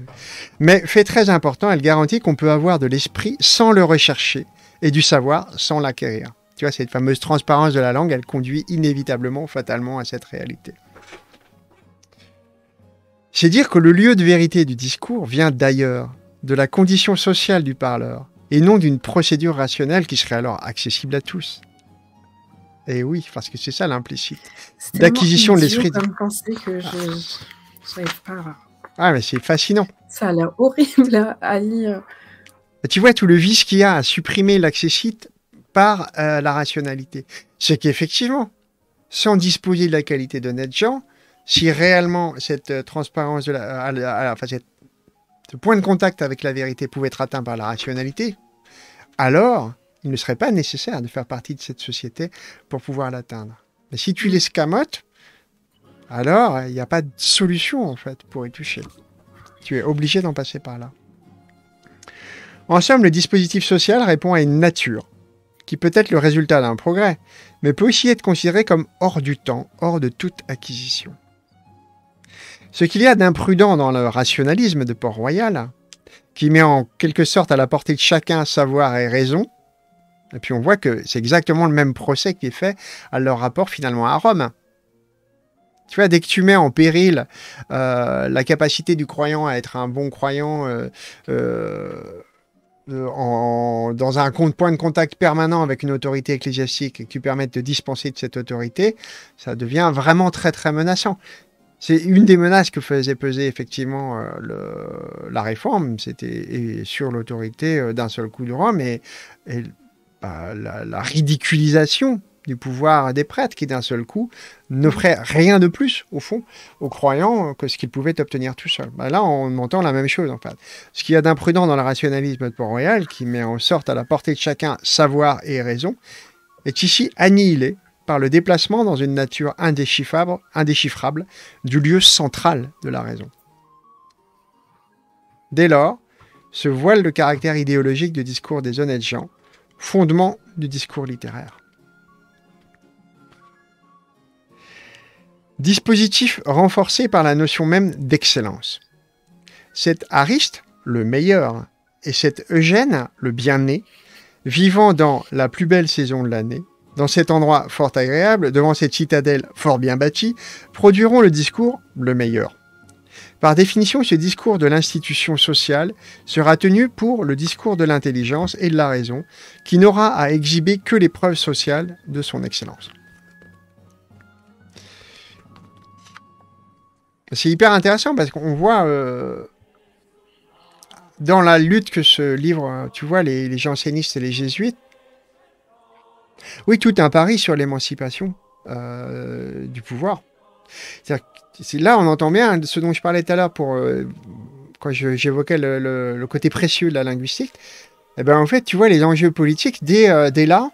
Mais fait très important, elle garantit qu'on peut avoir de l'esprit sans le rechercher et du savoir sans l'acquérir. Tu vois, cette fameuse transparence de la langue, elle conduit inévitablement, fatalement à cette réalité. C'est dire que le lieu de vérité du discours vient d'ailleurs, de la condition sociale du parleur, et non d'une procédure rationnelle qui serait alors accessible à tous. Et eh oui, parce que c'est ça l'implicite. D'acquisition de l'esprit. Ah. ah. mais c'est fascinant. Ça a l'air horrible à lire. Bah, tu vois tout le vice qu'il y a à supprimer l'accessite par euh, la rationalité. C'est qu'effectivement, sans disposer de la qualité d'honnêtes gens, si réellement cette euh, transparence, de la, euh, ce point de contact avec la vérité pouvait être atteint par la rationalité, alors il ne serait pas nécessaire de faire partie de cette société pour pouvoir l'atteindre. Mais si tu l'escamotes, alors euh, il n'y a pas de solution en fait pour y toucher. Tu es obligé d'en passer par là. En somme, le dispositif social répond à une nature, qui peut être le résultat d'un progrès, mais peut aussi être considéré comme hors du temps, hors de toute acquisition. Ce qu'il y a d'imprudent dans le rationalisme de Port-Royal, qui met en quelque sorte à la portée de chacun savoir et raison, et puis on voit que c'est exactement le même procès qui est fait à leur rapport finalement à Rome. Tu vois, dès que tu mets en péril euh, la capacité du croyant à être un bon croyant euh, euh, dans un point de contact permanent avec une autorité ecclésiastique et qui permettes de dispenser de cette autorité, ça devient vraiment très très menaçant. C'est une des menaces que faisait peser effectivement euh, la réforme, c'était sur l'autorité euh, d'un seul coup de Rome et, bah, la, ridiculisation du pouvoir des prêtres qui d'un seul coup ferait rien de plus au fond aux croyants euh, que ce qu'ils pouvaient obtenir tout seuls. Bah, là, on entend la même chose en fait. Ce qu'il y a d'imprudent dans le rationalisme de Port-Royal, qui met en sorte à la portée de chacun savoir et raison, est ici annihilé par le déplacement dans une nature indéchiffrable, indéchiffrable du lieu central de la raison. Dès lors, se voile le caractère idéologique du discours des honnêtes gens, fondement du discours littéraire. Dispositif renforcé par la notion même d'excellence. Cet Ariste, le meilleur, et cet Eugène, le bien-né, vivant dans la plus belle saison de l'année, dans cet endroit fort agréable, devant cette citadelle fort bien bâtie, produiront le discours le meilleur. Par définition, ce discours de l'institution sociale sera tenu pour le discours de l'intelligence et de la raison, qui n'aura à exhiber que les preuves sociales de son excellence. C'est hyper intéressant parce qu'on voit euh, dans la lutte que ce livre, tu vois, les, les jansénistes et les jésuites, oui, tout un pari sur l'émancipation euh, du pouvoir. C'est là, on entend bien ce dont je parlais tout à l'heure pour euh, quand j'évoquais le, côté précieux de la linguistique. Eh ben, en fait, tu vois les enjeux politiques dès, euh, là,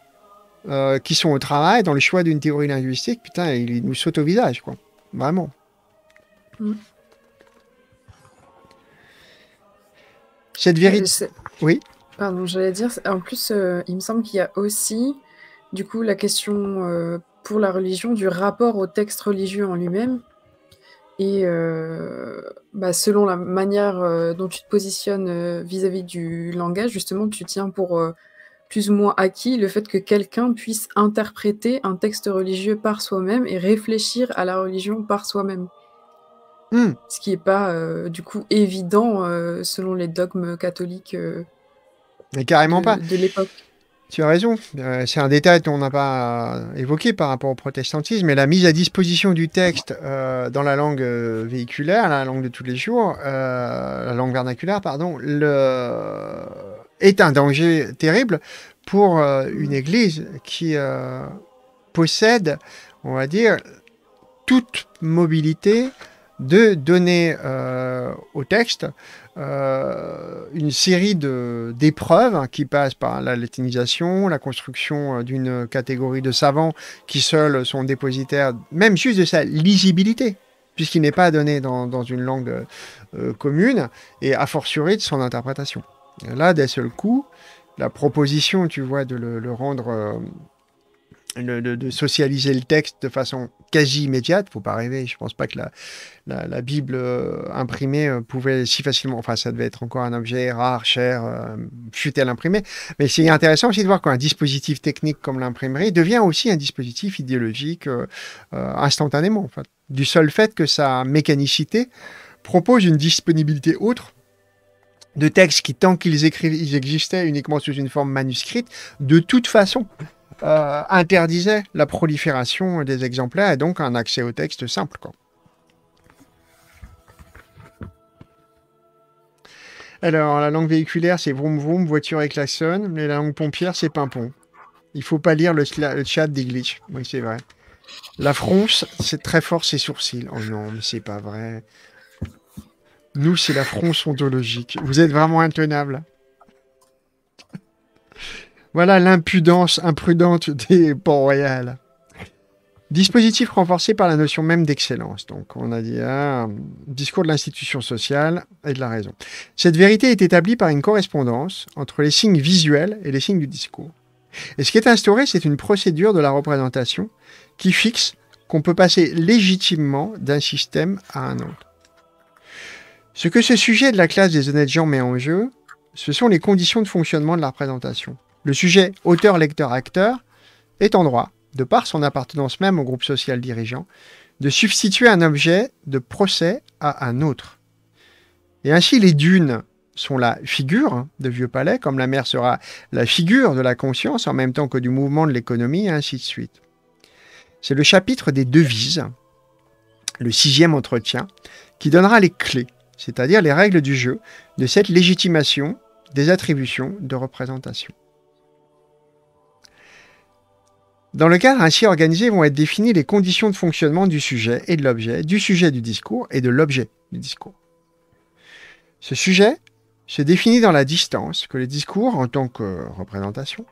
qui sont au travail dans le choix d'une théorie linguistique. Putain, ils nous sautent au visage, quoi. Vraiment. Mm. Cette vérité. Oui. Pardon, j'allais dire. En plus, il me semble qu'il y a aussi du coup, la question euh, pour la religion du rapport au texte religieux en lui-même. Et euh, bah, selon la manière euh, dont tu te positionnes vis-à-vis du langage, justement, tu tiens pour plus ou moins acquis le fait que quelqu'un puisse interpréter un texte religieux par soi-même et réfléchir à la religion par soi-même. Hmm. Ce qui n'est pas du coup évident selon les dogmes catholiques. Mais carrément pas. De l'époque. Tu as raison. Euh, c'est un détail qu'on n'a pas euh, évoqué par rapport au protestantisme, mais la mise à disposition du texte euh, dans la langue véhiculaire, la langue de tous les jours, la langue vernaculaire, pardon, est un danger terrible pour une Église qui possède, on va dire, toute mobilité de donner au texte euh, une série d'épreuves hein, qui passent par la latinisation, la construction euh, d'une catégorie de savants qui seuls sont dépositaires, même juste de sa lisibilité, puisqu'il n'est pas donné dans, dans une langue euh, commune, et a fortiori de son interprétation. là, d'un seul coup, la proposition, tu vois, de le, le rendre de, socialiser le texte de façon quasi immédiate. Faut pas rêver. Je pense pas que la, Bible euh, imprimée euh, pouvait si facilement. Enfin, ça devait être encore un objet rare, cher, euh, fut-elle Mais c'est intéressant aussi de voir qu'un dispositif technique comme l'imprimerie devient aussi un dispositif idéologique instantanément. Du seul fait que sa mécanicité propose une disponibilité autre de textes qui, tant qu'ils existaient uniquement sous une forme manuscrite, de toute façon euh, interdisait la prolifération des exemplaires et donc un accès au texte simple. Alors, la langue véhiculaire, c'est vroom vroom, voiture et klaxon, mais la langue pompière, c'est pimpon. Il faut pas lire le, chat des glitches. Oui, c'est vrai. La fronce, c'est très fort ses sourcils. Oh non, mais c'est pas vrai. Nous, c'est la fronce ontologique. Vous êtes vraiment intenable. Voilà l'impudence imprudente des Port-Royal. Dispositif renforcé par la notion même d'excellence. Donc, on a dit un hein, discours de l'institution sociale et de la raison. Cette vérité est établie par une correspondance entre les signes visuels et les signes du discours. Et ce qui est instauré, c'est une procédure de la représentation qui fixe qu'on peut passer légitimement d'un système à un autre. Ce que ce sujet de la classe des honnêtes gens met en jeu, ce sont les conditions de fonctionnement de la représentation. Le sujet auteur-lecteur-acteur est en droit, de par son appartenance même au groupe social dirigeant, de substituer un objet de procès à un autre. Et ainsi, les dunes sont la figure de Vieux Palais, comme la mer sera la figure de la conscience en même temps que du mouvement de l'économie, et ainsi de suite. C'est le chapitre des devises, le sixième entretien, qui donnera les clés, c'est-à-dire les règles du jeu, de cette légitimation des attributions de représentation. Dans le cadre ainsi organisé vont être définies les conditions de fonctionnement du sujet et de l'objet, du sujet du discours et de l'objet du discours. Ce sujet se définit dans la distance que le discours, en tant que représentation,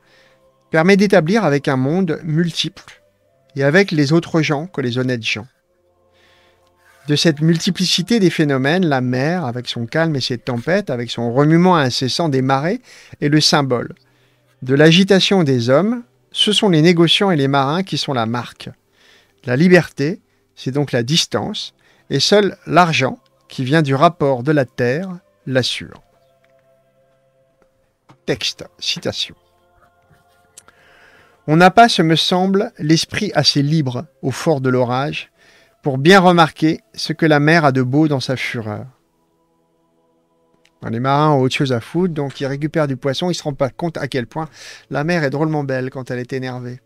permet d'établir avec un monde multiple et avec les autres gens que les honnêtes gens. De cette multiplicité des phénomènes, la mer, avec son calme et ses tempêtes, avec son remuement incessant des marées, est le symbole. De l'agitation des hommes, ce sont les négociants et les marins qui sont la marque. La liberté, c'est donc la distance, et seul l'argent, qui vient du rapport de la terre, l'assure. Texte, citation. On n'a pas, ce me semble, l'esprit assez libre au fort de l'orage pour bien remarquer ce que la mer a de beau dans sa fureur. Les marins ont autre chose à foutre, donc ils récupèrent du poisson, ils se rendent pas compte à quel point la mer est drôlement belle quand elle est énervée.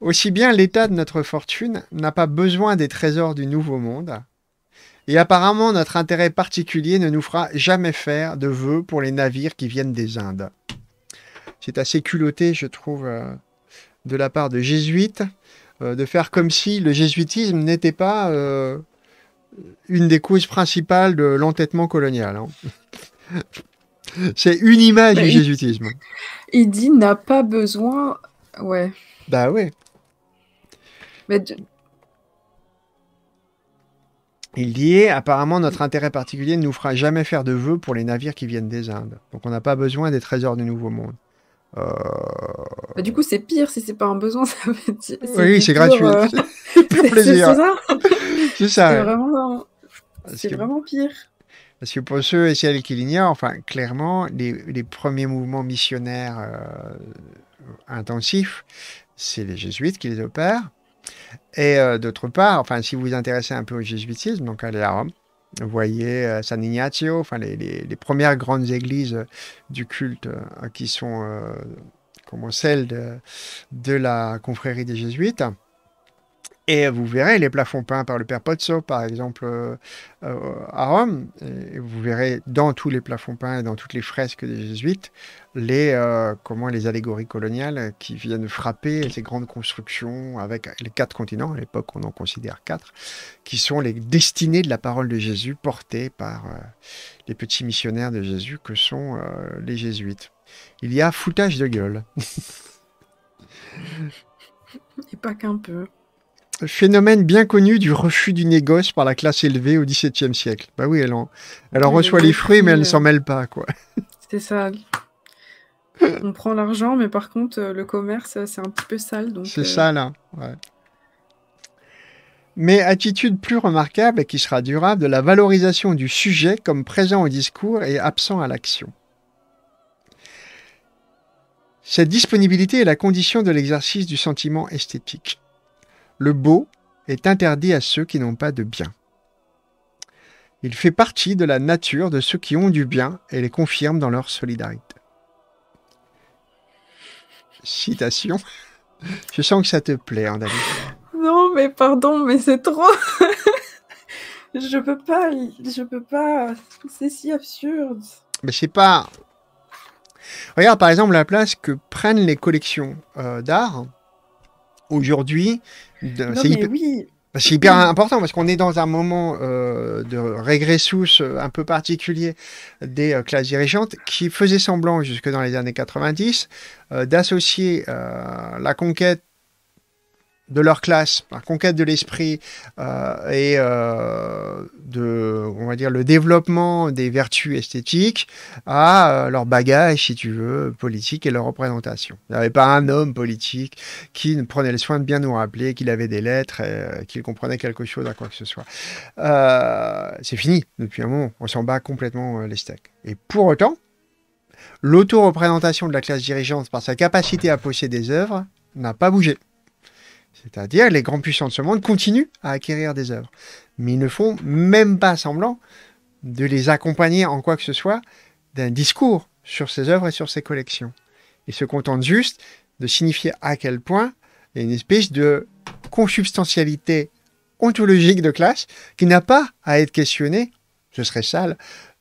Aussi bien l'état de notre fortune n'a pas besoin des trésors du nouveau monde, et apparemment notre intérêt particulier ne nous fera jamais faire de vœux pour les navires qui viennent des Indes. C'est assez culotté, je trouve, euh, de la part de jésuites, euh, de faire comme si le jésuitisme n'était pas... Euh, une des causes principales de l'entêtement colonial. Hein. C'est une image du jésuitisme. Il dit n'a pas besoin. Ouais. Bah ouais. Il dit eh, apparemment notre intérêt particulier ne nous fera jamais faire de vœux pour les navires qui viennent des Indes. Donc on n'a pas besoin des trésors du Nouveau Monde. Euh, bah, du coup, c'est pire si c'est pas un besoin. oui, c'est gratuit. Euh, c'est plaisir. C'est ça. C'est hein. vraiment, pire. Parce que pour ceux et celles qui l'ignorent, enfin, clairement, les, premiers mouvements missionnaires euh, intensifs, c'est les jésuites qui les opèrent. Et d'autre part, enfin, si vous vous intéressez un peu au jésuitisme, donc allez à Rome, vous voyez euh, San Ignacio, enfin les, premières grandes églises euh, du culte euh, qui sont comme celles de la confrérie des Jésuites. Et vous verrez les plafonds peints par le père Pozzo, par exemple, euh, euh, à Rome. Et vous verrez dans tous les plafonds peints et dans toutes les fresques des jésuites les, euh, comment, les allégories coloniales qui viennent frapper ces grandes constructions avec les quatre continents. À l'époque, on en considère quatre, qui sont les destinées de la parole de Jésus portées par les petits missionnaires de Jésus que sont les jésuites. Il y a foutage de gueule. et pas qu'un peu phénomène bien connu du refus du négoce par la classe élevée au XVIIe siècle. Bah oui, elle en, reçoit les fruits, mais elle ne s'en mêle pas, quoi. C'est ça. On prend l'argent, mais par contre, euh, le commerce, euh, c'est un petit peu sale. C'est ça, euh, là. Hein, mais attitude plus remarquable et qui sera durable de la valorisation du sujet comme présent au discours et absent à l'action. Cette disponibilité est la condition de l'exercice du sentiment esthétique. Le beau est interdit à ceux qui n'ont pas de bien. Il fait partie de la nature de ceux qui ont du bien et les confirme dans leur solidarité. Citation. Je sens que ça te plaît, hein, Non, mais pardon, mais c'est trop. je peux pas, je peux pas. C'est si absurde. Mais c'est pas. Regarde par exemple la place que prennent les collections euh, d'art aujourd'hui. Bah, c'est hyper... important parce qu'on est dans un moment euh, de régressus euh, un peu particulier des euh, classes dirigeantes qui faisaient semblant, jusque dans les années 90, d'associer la conquête de leur classe, par conquête de l'esprit euh, et euh, de, on va dire, le développement des vertus esthétiques à euh, leur bagage, si tu veux, politique et leur représentation. Il n'y avait pas un homme politique qui ne prenait le soin de bien nous rappeler qu'il avait des lettres et qu'il comprenait quelque chose à quoi que ce soit. C'est fini depuis un moment. On s'en bat complètement les steaks. Et pour autant, l'auto-représentation de la classe dirigeante par sa capacité à posséder des œuvres n'a pas bougé. C'est-à-dire les grands puissants de ce monde continuent à acquérir des œuvres. Mais ils ne font même pas semblant de les accompagner en quoi que ce soit d'un discours sur ces œuvres et sur ces collections. Ils se contentent juste de signifier à quel point il y a une espèce de consubstantialité ontologique de classe qui n'a pas à être questionnée, ce serait sale,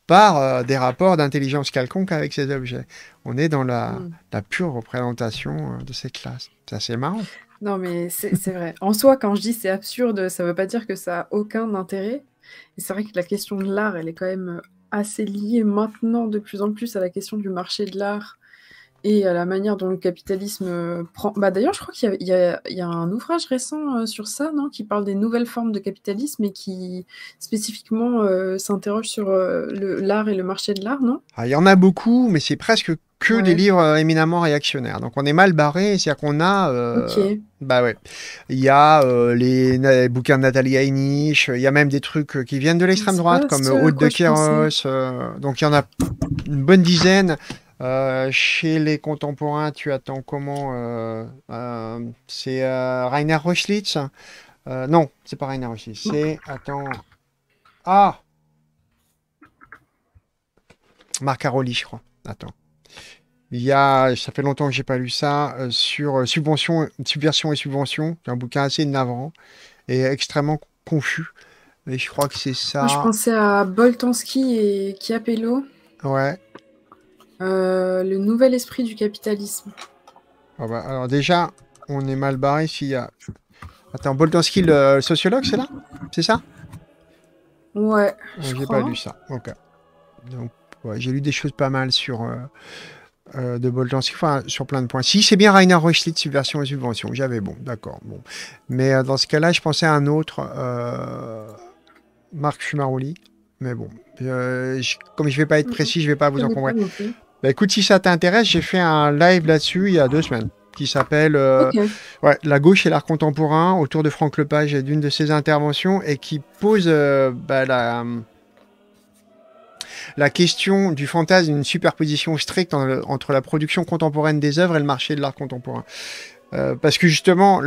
par euh, des rapports d'intelligence quelconque avec ces objets. On est dans la, mm. pure représentation euh, de cette classe. C'est assez marrant. Non, mais c'est vrai. En soi, quand je dis c'est absurde, ça ne veut pas dire que ça a aucun intérêt. Et c'est vrai que la question de l'art, elle est quand même assez liée maintenant de plus en plus à la question du marché de l'art et à la manière dont le capitalisme euh, prend. Bah, d'ailleurs, je crois qu'il y, a un ouvrage récent euh, sur ça, non qui parle des nouvelles formes de capitalisme et qui spécifiquement euh, s'interroge sur l'art et le marché de l'art, non ah, Il y en a beaucoup, mais c'est presque que des livres éminemment réactionnaires. Donc on est mal barré, c'est-à-dire qu'on a. Bah ouais. Il y a les, bouquins de Nathalie Heinisch, il y a même des trucs qui viennent de l'extrême droite, comme Haute de Kéros. donc il y en a une bonne dizaine. Euh, chez les contemporains, tu attends comment euh, euh, C'est Rainer Röschlitz Non, c'est pas Rainer Röschlitz. C'est. Attends. Ah Marc Aroli, je crois. Attends. Il y a, ça fait longtemps que j'ai pas lu ça, sur subvention, Subversion et Subvention. C'est un bouquin assez navrant et extrêmement confus. Mais je crois que c'est ça. je pensais à Boltanski et Chiapello. Ouais. Euh, le nouvel esprit du capitalisme. Ah bah, alors déjà, on est mal barré s'il y a... Attends, Boltanski, le, sociologue, c'est là C'est ça Ouais. Ah, je j'ai pas lu ça. Ok. Donc, j'ai lu des choses pas mal sur euh, euh, de Boltanski, enfin, sur plein de points. Si, c'est bien Rainer Reuschlitz, subversion et subvention. J'avais bon, d'accord. Bon. Mais dans ce cas-là, je pensais à un autre, Marc Fumaroli. Mais bon, comme je ne vais pas être mhm. précis, je ne vais pas vous encombrer. Bah, écoute, si ça t'intéresse, j'ai fait un live là-dessus il y a deux semaines qui s'appelle euh, La gauche et l'art contemporain autour de Franck Lepage et d'une de ses interventions et qui pose euh, bah, euh, la, question du fantasme d'une superposition stricte entre la production contemporaine des œuvres et le marché de l'art contemporain. parce que justement,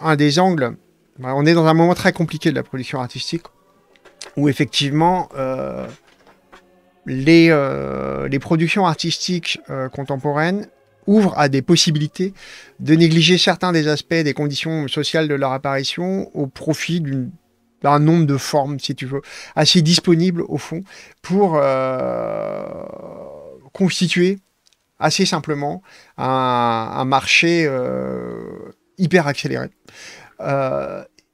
un des angles, bah, on est dans un moment très compliqué de la production artistique où effectivement les, euh, les productions artistiques euh, contemporaines ouvrent à des possibilités de négliger certains des aspects des conditions sociales de leur apparition au profit d'un nombre de formes, si tu veux, assez disponibles au fond pour euh, constituer assez simplement un, un marché hyper accéléré.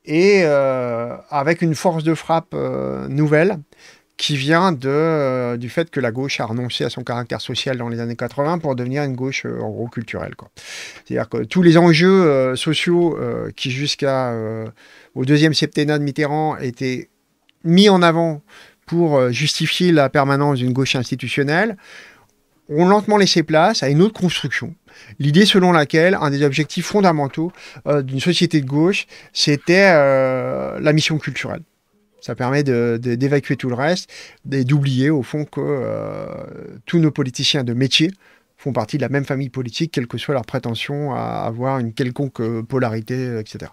et avec une force de frappe nouvelle qui vient de, euh, du fait que la gauche a renoncé à son caractère social dans les années 80 pour devenir une gauche euh, en gros culturelle. C'est-à-dire que tous les enjeux euh, sociaux qui jusqu'à au deuxième septennat de Mitterrand étaient mis en avant pour justifier la permanence d'une gauche institutionnelle ont lentement laissé place à une autre construction. L'idée selon laquelle un des objectifs fondamentaux d'une société de gauche, c'était la mission culturelle. Ça permet d'évacuer tout le reste et d'oublier au fond que euh, tous nos politiciens de métier font partie de la même famille politique, quelle que soit leur prétention à avoir une quelconque euh, polarité, euh, etc.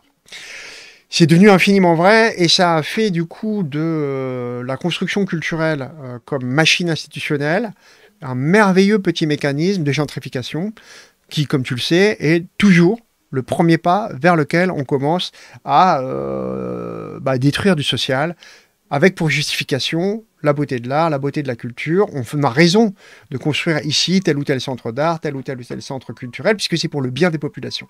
C'est devenu infiniment vrai et ça a fait du coup de la construction culturelle comme machine institutionnelle un merveilleux petit mécanisme de gentrification qui, comme tu le sais, est toujours le premier pas vers lequel on commence à euh, bah, détruire du social, avec pour justification la beauté de l'art, la beauté de la culture. On a raison de construire ici tel ou tel centre d'art, tel ou tel ou tel centre culturel, puisque c'est pour le bien des populations.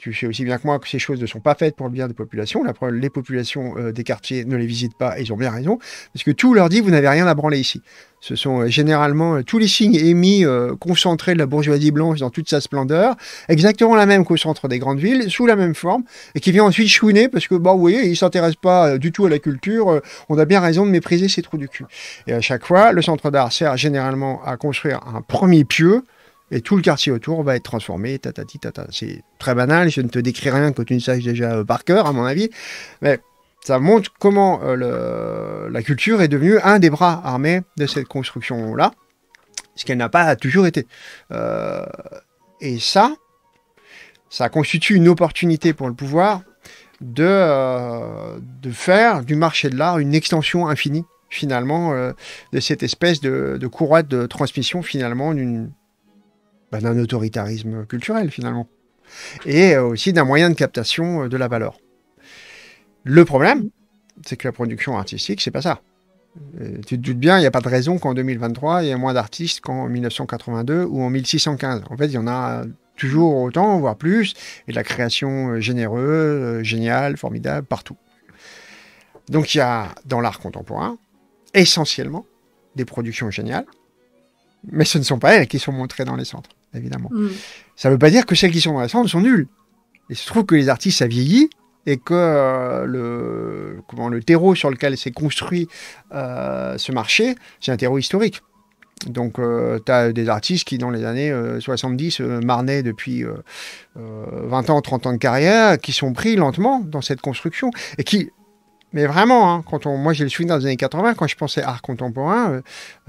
Tu sais aussi bien que moi que ces choses ne sont pas faites pour le bien des populations. les populations euh, des quartiers ne les visitent pas, et ils ont bien raison, parce que tout leur dit, vous n'avez rien à branler ici. Ce sont euh, généralement euh, tous les signes émis, concentrés de la bourgeoisie blanche dans toute sa splendeur, exactement la même qu'au centre des grandes villes, sous la même forme, et qui vient ensuite chouiner, parce que, bah, vous voyez, ils ne s'intéressent pas du tout à la culture, on a bien raison de mépriser ces trous du cul. Et à chaque fois, le centre d'art sert généralement à construire un premier pieu, et tout le quartier autour va être transformé. C'est très banal, je ne te décris rien que tu ne saches déjà euh, par cœur, à mon avis, mais ça montre comment euh, le, la culture est devenue un des bras armés de cette construction-là, ce qu'elle n'a pas toujours été. Euh, et ça, ça constitue une opportunité pour le pouvoir de, de faire du marché de l'art une extension infinie, finalement, de cette espèce de, de courroie de transmission, finalement, d'une bah, d'un autoritarisme culturel finalement, et euh, aussi d'un moyen de captation euh, de la valeur. Le problème, c'est que la production artistique, c'est pas ça. Euh, tu te doutes bien, il n'y a pas de raison qu'en 2023, il y ait moins d'artistes qu'en 1982 ou en 1615. En fait, il y en a toujours autant, voire plus, et de la création généreuse, géniale, formidable, partout. Donc il y a dans l'art contemporain, essentiellement, des productions géniales, mais ce ne sont pas elles qui sont montrées dans les centres évidemment. Mm. Ça ne veut pas dire que celles qui sont dans la récentes sont nulles. Il se trouve que les artistes, ça vieillit, et que euh, le, comment, le terreau sur lequel s'est construit euh, ce marché, c'est un terreau historique. Donc, euh, tu as des artistes qui, dans les années 70, marnaient depuis 20 ans, 30 ans de carrière, qui sont pris lentement dans cette construction et qui, mais vraiment, hein, quand on, moi j'ai le souvenir les années 80, quand je pensais art contemporain, euh,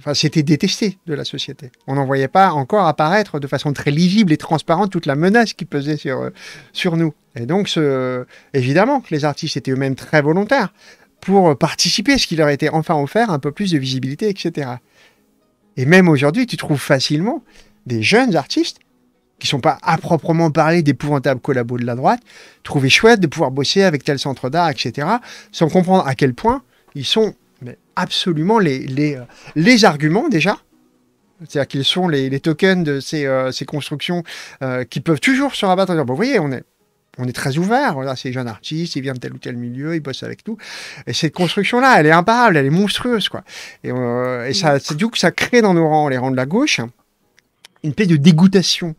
euh, c'était détesté de la société. On n'en voyait pas encore apparaître de façon très lisible et transparente toute la menace qui pesait sur, euh, sur nous. Et donc, évidemment que les artistes étaient eux-mêmes très volontaires pour participer, à ce qui leur était enfin offert, un peu plus de visibilité, etc. Et même aujourd'hui, tu trouves facilement des jeunes artistes qui sont pas à proprement parler d'épouvantables collabos de la droite, trouvaient chouette de pouvoir bosser avec tel centre d'art, etc., sans comprendre à quel point ils sont mais absolument les, les, euh, les arguments déjà, c'est-à-dire qu'ils sont les, les, tokens de ces, euh, ces constructions euh, qui peuvent toujours se rabattre bon, vous voyez, on est, on est très ouvert, voilà, c'est jeune artiste, il vient de tel ou tel milieu, il bossent avec tout. Et cette construction-là, elle est imparable, elle est monstrueuse, quoi. Et, ça, c'est du coup que ça crée dans nos rangs, les rangs de la gauche, une paix de dégoûtation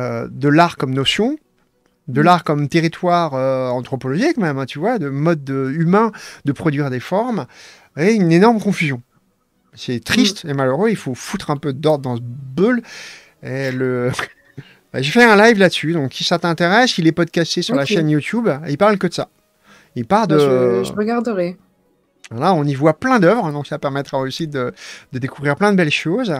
euh, de l'art comme notion, de mm. l'art comme territoire euh, anthropologique même, hein, tu vois, de mode humain de produire des formes, et une énorme confusion. C'est triste mm. et malheureux, il faut foutre un peu d'ordre dans ce bull. Et le... Bah, j'ai fait un live là-dessus, donc si ça t'intéresse, il est podcasté sur la chaîne YouTube, il parle que de ça. Il parle bah, de... Je, regarderai. Là, on y voit plein d'œuvres, donc ça permettra aussi de découvrir plein de belles choses.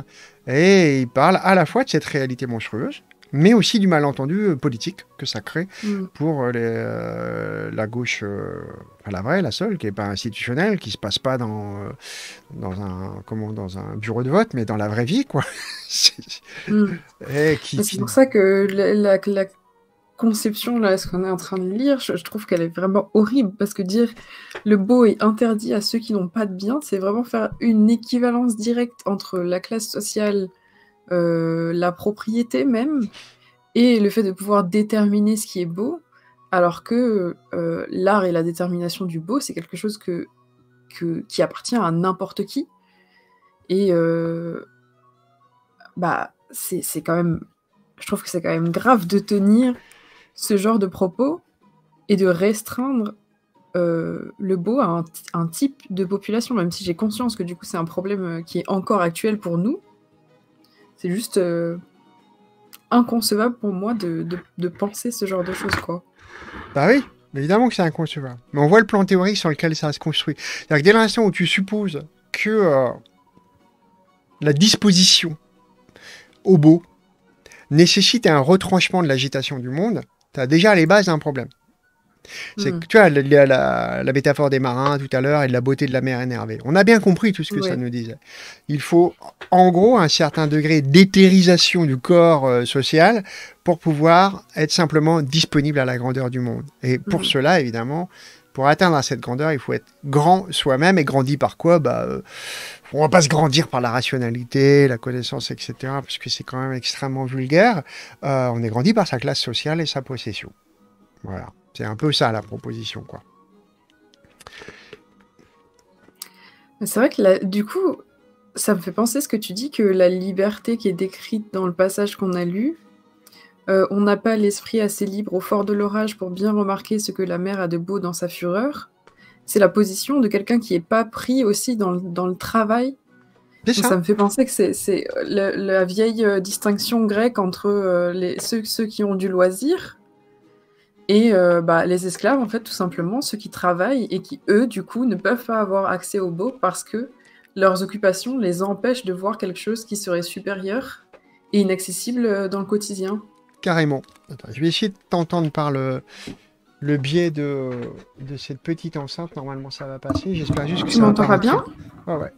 Et il parle à la fois de cette réalité monstrueuse, mais aussi du malentendu euh, politique que ça crée mm. pour euh, les, euh, la gauche, à la vraie, la seule, qui n'est pas institutionnelle, qui ne se passe pas dans, dans, un, comment, dans un bureau de vote, mais dans la vraie vie, quoi. C'est mm. pour ça que la, conception, là, ce qu'on est en train de lire, je, je trouve qu'elle est vraiment horrible, parce que dire le beau est interdit à ceux qui n'ont pas de bien, c'est vraiment faire une équivalence directe entre la classe sociale euh, la propriété même et le fait de pouvoir déterminer ce qui est beau, alors que euh, l'art et la détermination du beau, c'est quelque chose que, qui appartient à n'importe qui. Et euh, bah, c'est quand même. Je trouve que c'est quand même grave de tenir ce genre de propos et de restreindre le beau à un type de population, même si j'ai conscience que du coup c'est un problème qui est encore actuel pour nous c'est juste euh, inconcevable pour moi de, penser ce genre de choses, quoi. Bah oui, évidemment que c'est inconcevable. Mais on voit le plan théorique sur lequel ça se construit. C'est-à-dire que dès l'instant où tu supposes que euh, la disposition au beau nécessite un retranchement de l'agitation du monde, tu as déjà les bases d'un problème. C'est hmm. tu vois, la, la, la, métaphore des marins tout à l'heure et de la beauté de la mer énervée. On a bien compris tout ce que ça nous disait. Il faut, en gros, un certain degré d'éthérisation du corps euh, social pour pouvoir être simplement disponible à la grandeur du monde. Et pour hmm. cela, évidemment, pour atteindre cette grandeur, il faut être grand soi-même. Et grandi par quoi bah, ne euh, On va pas se grandir par la rationalité, la connaissance, etc., parce que c'est quand même extrêmement vulgaire. Euh, on est grandi par sa classe sociale et sa possession. Voilà. C'est un peu ça la proposition, quoi. C'est vrai que du coup, ça me fait penser ce que tu dis que la liberté qui est décrite dans le passage qu'on a lu, euh, on n'a pas l'esprit assez libre au fort de l'orage pour bien remarquer ce que la mer a de beau dans sa fureur. C'est la position de quelqu'un qui n'est pas pris aussi dans le, travail. Ça. me fait penser que c'est la, vieille euh, distinction grecque entre euh, ceux, qui ont du loisir et euh, bah, les esclaves, en fait, tout simplement, ceux qui travaillent et qui, eux, du coup, ne peuvent pas avoir accès au beau parce que leurs occupations les empêchent de voir quelque chose qui serait supérieur et inaccessible euh, dans le quotidien. Carrément. je vais essayer de t'entendre par le, le biais de, de, cette petite enceinte. Normalement, ça va passer. J'espère juste que tu ça m'entends pas bien.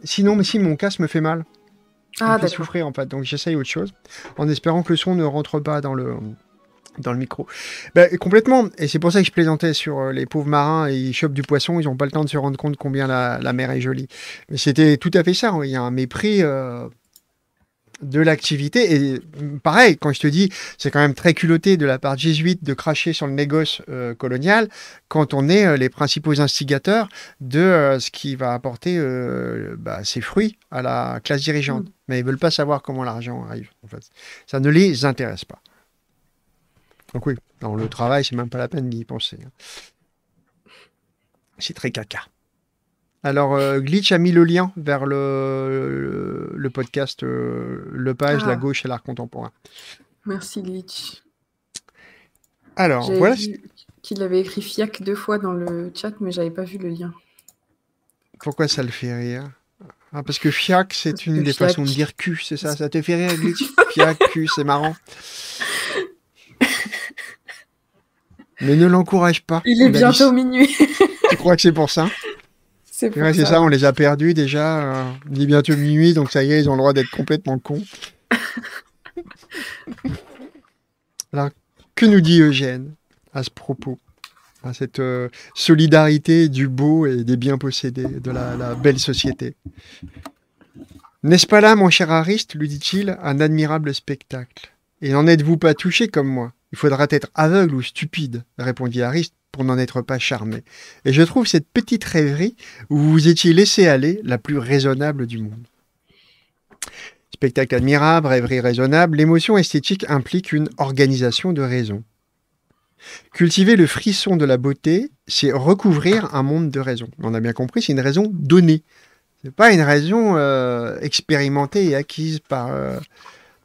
Sinon, mais si mon casque me fait mal, ah, vais souffrir en fait. Donc, j'essaye autre chose, en espérant que le son ne rentre pas dans le dans le micro. Bah, complètement. Et c'est pour ça que je plaisantais sur euh, les pauvres marins. Ils chopent du poisson, ils n'ont pas le temps de se rendre compte combien la, mer est jolie. Mais c'était tout à fait ça. Hein. Il y a un mépris euh, de l'activité. Et mm, pareil, quand je te dis, c'est quand même très culotté de la part jésuite de cracher sur le négoce euh, colonial quand on est les principaux instigateurs de ce qui va apporter bah, ses fruits à la classe dirigeante. Mm. Mais ils veulent pas savoir comment l'argent arrive. En fait. Ça ne les intéresse pas. Donc oui, dans le travail, c'est même pas la peine d'y penser. Hein. C'est très caca. Alors, euh, Glitch a mis le lien vers le, le, podcast euh, Le Page, la ah. gauche et l'art contemporain. Merci, Glitch. Alors, voilà. Qu'il avait écrit FIAC deux fois dans le chat, mais j'avais pas vu le lien. Pourquoi ça le fait rire ah, Parce que FIAC, c'est une des façons de dire cul, c'est ça Ça te fait rire, Glitch FIAC, cul, c'est marrant. mais ne l'encourage pas. Il est bientôt minuit. tu crois que c'est pour ça C'est ça. ça. on les a perdus déjà. Euh, il est bientôt minuit, donc ça y est, ils ont le droit d'être complètement cons. Alors, que nous dit Eugène à ce propos à cette euh, solidarité du beau et des biens possédés, de la, la belle société. N'est-ce pas là, mon cher Ariste, lui dit-il, un admirable spectacle Et n'en êtes-vous pas touché comme moi il faudra être aveugle ou stupide, répondit Harris, pour n'en être pas charmé. Et je trouve cette petite rêverie où vous vous étiez laissé aller la plus raisonnable du monde. Spectacle admirable, rêverie raisonnable, l'émotion esthétique implique une organisation de raison. Cultiver le frisson de la beauté, c'est recouvrir un monde de raison. On a bien compris, c'est une raison donnée. n'est pas une raison euh, expérimentée et acquise par, euh,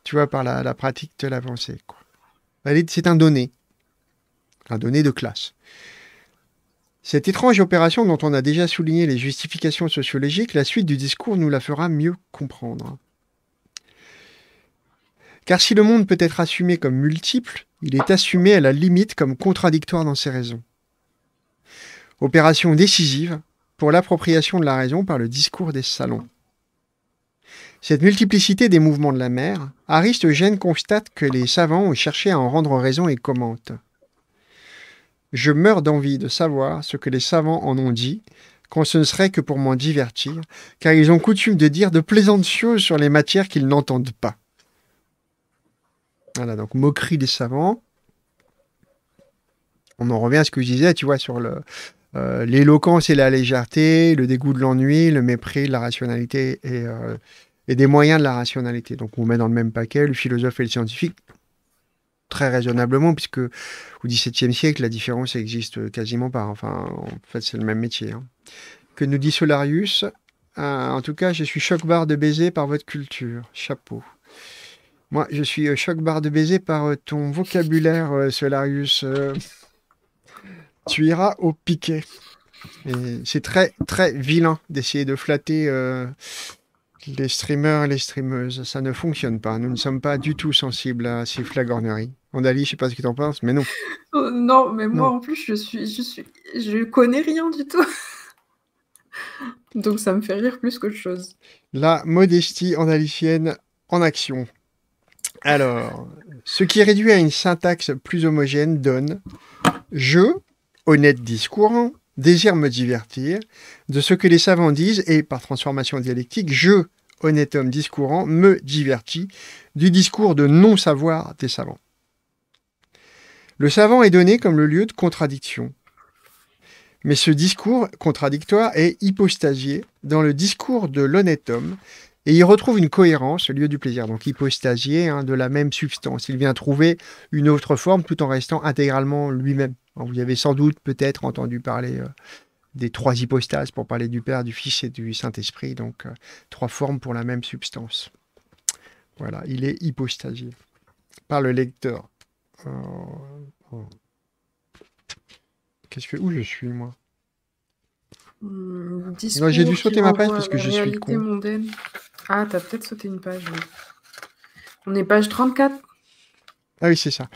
tu vois, par la, pratique de l'avancée, c'est un donné. Un donné de classe. Cette étrange opération dont on a déjà souligné les justifications sociologiques, la suite du discours nous la fera mieux comprendre. Car si le monde peut être assumé comme multiple, il est assumé à la limite comme contradictoire dans ses raisons. Opération décisive pour l'appropriation de la raison par le discours des salons. Cette multiplicité des mouvements de la mer, Aristogène constate que les savants ont cherché à en rendre raison et commente. Je meurs d'envie de savoir ce que les savants en ont dit, quand ce ne serait que pour m'en divertir, car ils ont coutume de dire de plaisantes choses sur les matières qu'ils n'entendent pas. Voilà, donc moquerie des savants. On en revient à ce que je disais, tu vois, sur le, euh, l'éloquence et la légèreté, le dégoût de l'ennui, le mépris, la rationalité et, euh, et des moyens de la rationalité. Donc on met dans le même paquet le philosophe et le scientifique, très raisonnablement, puisque au XVIIe siècle, la différence existe quasiment pas. Enfin, en fait, c'est le même métier. Hein. Que nous dit Solarius ah, En tout cas, je suis choc-barre de baiser par votre culture. Chapeau. Moi, je suis euh, choc-barre de baiser par euh, ton vocabulaire, euh, Solarius. tu iras au piquet. C'est très, très vilain d'essayer de flatter les streamers et les streameuses, ça ne fonctionne pas. Nous ne sommes pas du tout sensibles à ces flagorneries. Andalie, je sais pas ce que tu en penses, mais non. Oh, non, mais moi en plus, je suis, je suis, je connais rien du tout. Donc ça me fait rire plus qu'autre chose. La modestie andalicienne en action. Alors, ce qui est réduit à une syntaxe plus homogène donne Je, honnête discours désire me divertir de ce que les savants disent et, par transformation dialectique, je, honnête homme discourant, me divertis du discours de non-savoir des savants. Le savant est donné comme le lieu de contradiction. Mais ce discours contradictoire est hypostasié dans le discours de l'honnête homme et il retrouve une cohérence, au lieu du plaisir, donc hypostasié hein, de la même substance. Il vient trouver une autre forme tout en restant intégralement lui-même. Vous avez sans doute peut-être entendu parler euh, des trois hypostases pour parler du Père, du Fils et du Saint-Esprit, donc euh, trois formes pour la même substance. Voilà, il est hypostasié par le lecteur. Euh, oh. où je suis moi mmh, J'ai dû sauter ma page parce que je suis con. Ah, t'as peut-être sauté une page. On est page 34 Ah oui, c'est ça.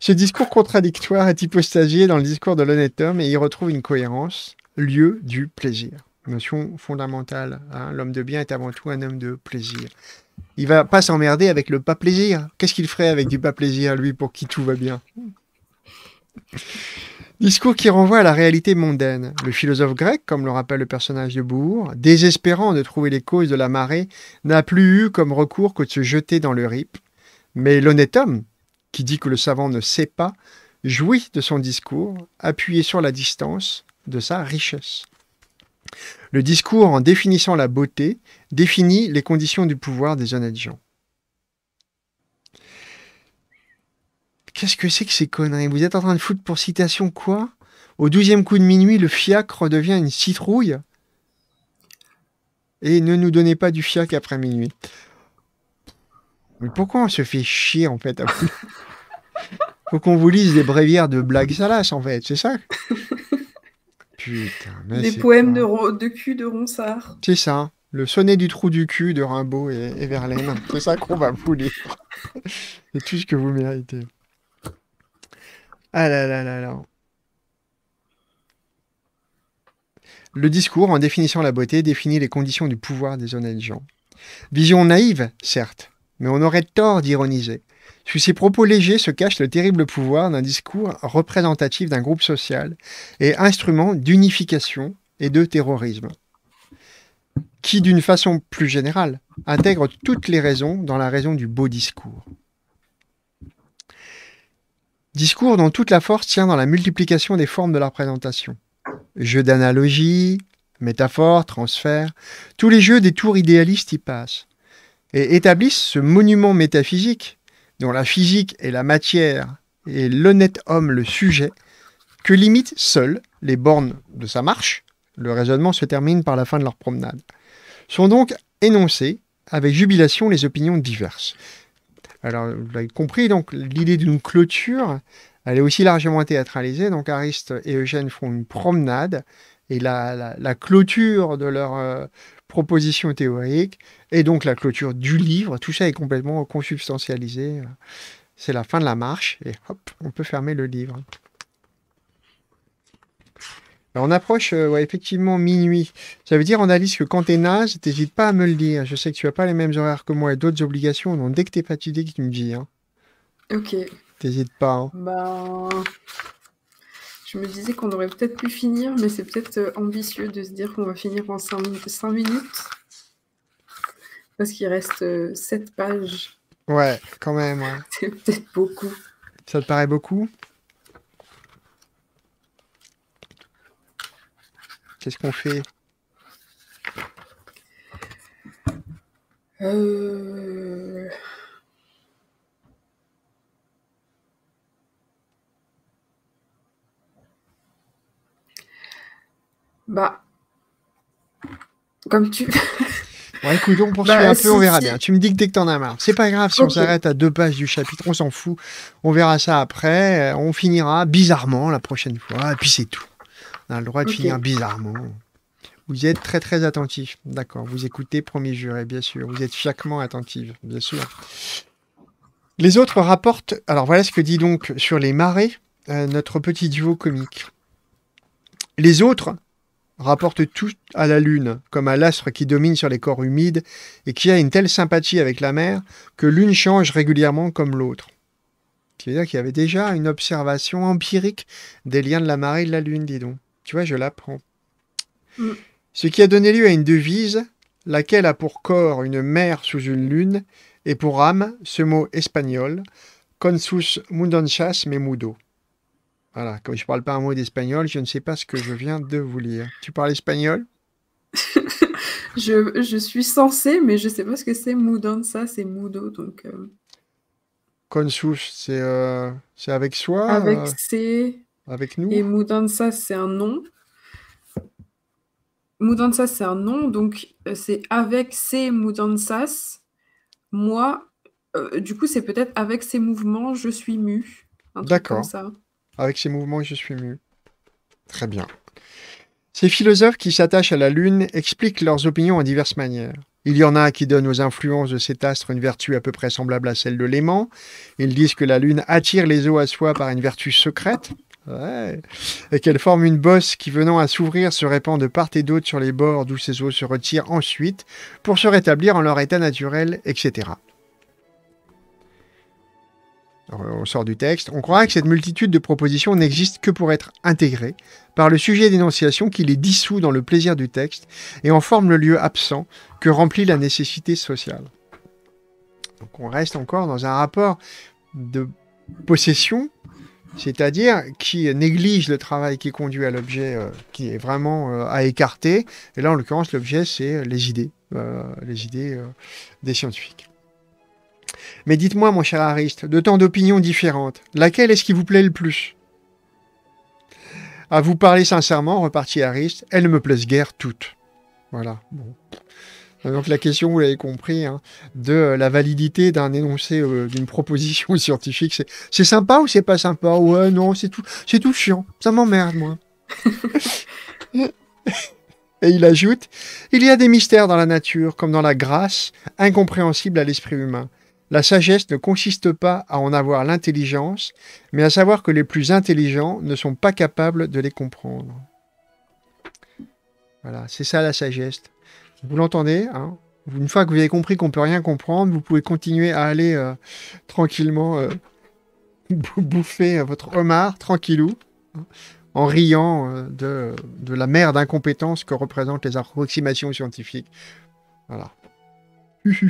Ce discours contradictoire est hypostasié dans le discours de l'honnête homme et il retrouve une cohérence, lieu du plaisir. Notion fondamentale. Hein. L'homme de bien est avant tout un homme de plaisir. Il va pas s'emmerder avec le pas plaisir. Qu'est-ce qu'il ferait avec du pas plaisir, lui, pour qui tout va bien Discours qui renvoie à la réalité mondaine. Le philosophe grec, comme le rappelle le personnage de Bourg, désespérant de trouver les causes de la marée, n'a plus eu comme recours que de se jeter dans le rip. Mais l'honnête homme, qui dit que le savant ne sait pas, jouit de son discours, appuyé sur la distance de sa richesse. Le discours, en définissant la beauté, définit les conditions du pouvoir des honnêtes gens. Qu'est-ce que c'est que ces conneries Vous êtes en train de foutre pour citation quoi Au douzième coup de minuit, le fiacre devient une citrouille. Et ne nous donnez pas du fiac après minuit. Mais pourquoi on se fait chier en fait Faut qu'on vous lise des brévières de blagues salaces en fait, c'est ça Putain, Des poèmes de, de, cul de Ronsard. C'est ça. Le sonnet du trou du cul de Rimbaud et, et Verlaine. c'est ça qu'on va vous lire. c'est tout ce que vous méritez. Ah Le discours, en définissant la beauté, définit les conditions du pouvoir des honnêtes gens. Vision naïve, certes, mais on aurait tort d'ironiser. Sous ces propos légers se cache le terrible pouvoir d'un discours représentatif d'un groupe social et instrument d'unification et de terrorisme, qui d'une façon plus générale intègre toutes les raisons dans la raison du beau discours. Discours dont toute la force tient dans la multiplication des formes de la représentation. Jeux d'analogie, métaphores, transferts, tous les jeux des tours idéalistes y passent, et établissent ce monument métaphysique dont la physique est la matière et l'honnête homme le sujet, que limitent seuls les bornes de sa marche, le raisonnement se termine par la fin de leur promenade, sont donc énoncées avec jubilation les opinions diverses. Alors, vous l'avez compris, donc l'idée d'une clôture, elle est aussi largement théâtralisée. Donc, Ariste et Eugène font une promenade et la, clôture de leur euh, proposition théorique et donc la clôture du livre, tout ça est complètement consubstantialisé. C'est la fin de la marche et hop, on peut fermer le livre. Bah, on approche euh, effectivement minuit. Ça veut dire, Annalise, que quand t'es naze, t'hésites pas à me le dire. Je sais que tu as pas les mêmes horaires que moi et d'autres obligations, donc dès que es fatigué, tu me dis. Hein. Ok. T'hésites pas. Hein. Bah, je me disais qu'on aurait peut-être pu finir, mais c'est peut-être euh, ambitieux de se dire qu'on va finir en 5, minutes. Parce qu'il reste 7 euh, pages. Ouais, quand même. c'est peut-être beaucoup. Ça te paraît beaucoup Qu'est-ce qu'on fait euh, Bah, comme tu. Bon, écoute, on poursuit bah, un peu, on verra bien. Tu me dis que dès que t'en as marre. C'est pas grave si on s'arrête à deux pages du chapitre, on s'en fout. On verra ça après. Euh, on finira bizarrement la prochaine fois, et puis c'est tout. On a le droit de finir bizarrement. Vous êtes très très attentif, d'accord. Vous écoutez, premier juré, bien sûr. Vous êtes fiaquement attentive, bien sûr. Les autres rapportent. Alors voilà ce que dit donc sur les marées euh, notre petit duo comique. Les autres rapportent tout à la lune, comme à l'astre qui domine sur les corps humides et qui a une telle sympathie avec la mer que l'une change régulièrement comme l'autre. C'est-à-dire qu'il y avait déjà une observation empirique des liens de la marée et de la lune, dis donc. Tu vois, je l'apprends. Mm. Ce qui a donné lieu à une devise, laquelle a pour corps une mer sous une lune, et pour âme, ce mot espagnol, consus mundanchas mudo. Voilà, comme je ne parle pas un mot d'espagnol, je ne sais pas ce que je viens de vous lire. Tu parles espagnol je, suis censé, mais je ne sais pas ce que c'est. Mudanza, c'est mudo, donc... Euh. Consus, euh, c'est avec soi Avec euh avec nous. Et Mudanza, c'est un nom. Mudanza, c'est un nom, donc euh, c'est avec ces Mudanzas, moi, euh, du coup, c'est peut-être avec ces mouvements, je suis mu. D'accord. Avec ces mouvements, je suis mu. Très bien. Ces philosophes qui s'attachent à la Lune expliquent leurs opinions en diverses manières. Il y en a qui donnent aux influences de cet astre une vertu à peu près semblable à celle de l'aimant. Ils disent que la Lune attire les eaux à soi par une vertu secrète, et qu'elle forme une bosse qui, venant à s'ouvrir, se répand de part et d'autre sur les bords d'où ses eaux se retirent ensuite pour se rétablir en leur état naturel, etc. on sort du texte. On croira que cette multitude de propositions n'existe que pour être intégrée par le sujet d'énonciation qui les dissout dans le plaisir du texte et en forme le lieu absent que remplit la nécessité sociale. Donc on reste encore dans un rapport de possession c'est-à-dire qui néglige le travail qui conduit à l'objet euh, qui est vraiment euh, à écarter. Et là, en l'occurrence, l'objet, c'est euh, les idées, les idées des scientifiques. Mais dites-moi, mon cher Ariste, de tant d'opinions différentes, laquelle est-ce qui vous plaît le plus À vous parler sincèrement, repartit Ariste, elles ne me plaisent guère toutes. Voilà. Bon. Donc la question, vous l'avez compris, hein, de euh, la validité d'un énoncé, euh, d'une proposition scientifique, c'est, c'est sympa ou c'est pas sympa Ouais, non, c'est tout, c'est tout chiant. Ça m'emmerde, moi. Et il ajoute Il y a des mystères dans la nature, comme dans la grâce, incompréhensibles à l'esprit humain. La sagesse ne consiste pas à en avoir l'intelligence, mais à savoir que les plus intelligents ne sont pas capables de les comprendre. Voilà, c'est ça la sagesse vous l'entendez. Hein. Une fois que vous avez compris qu'on ne peut rien comprendre, vous pouvez continuer à aller euh, tranquillement euh, bouffer euh, votre homard tranquillou, hein, en riant de, la merde d'incompétence que représentent les approximations scientifiques. Voilà.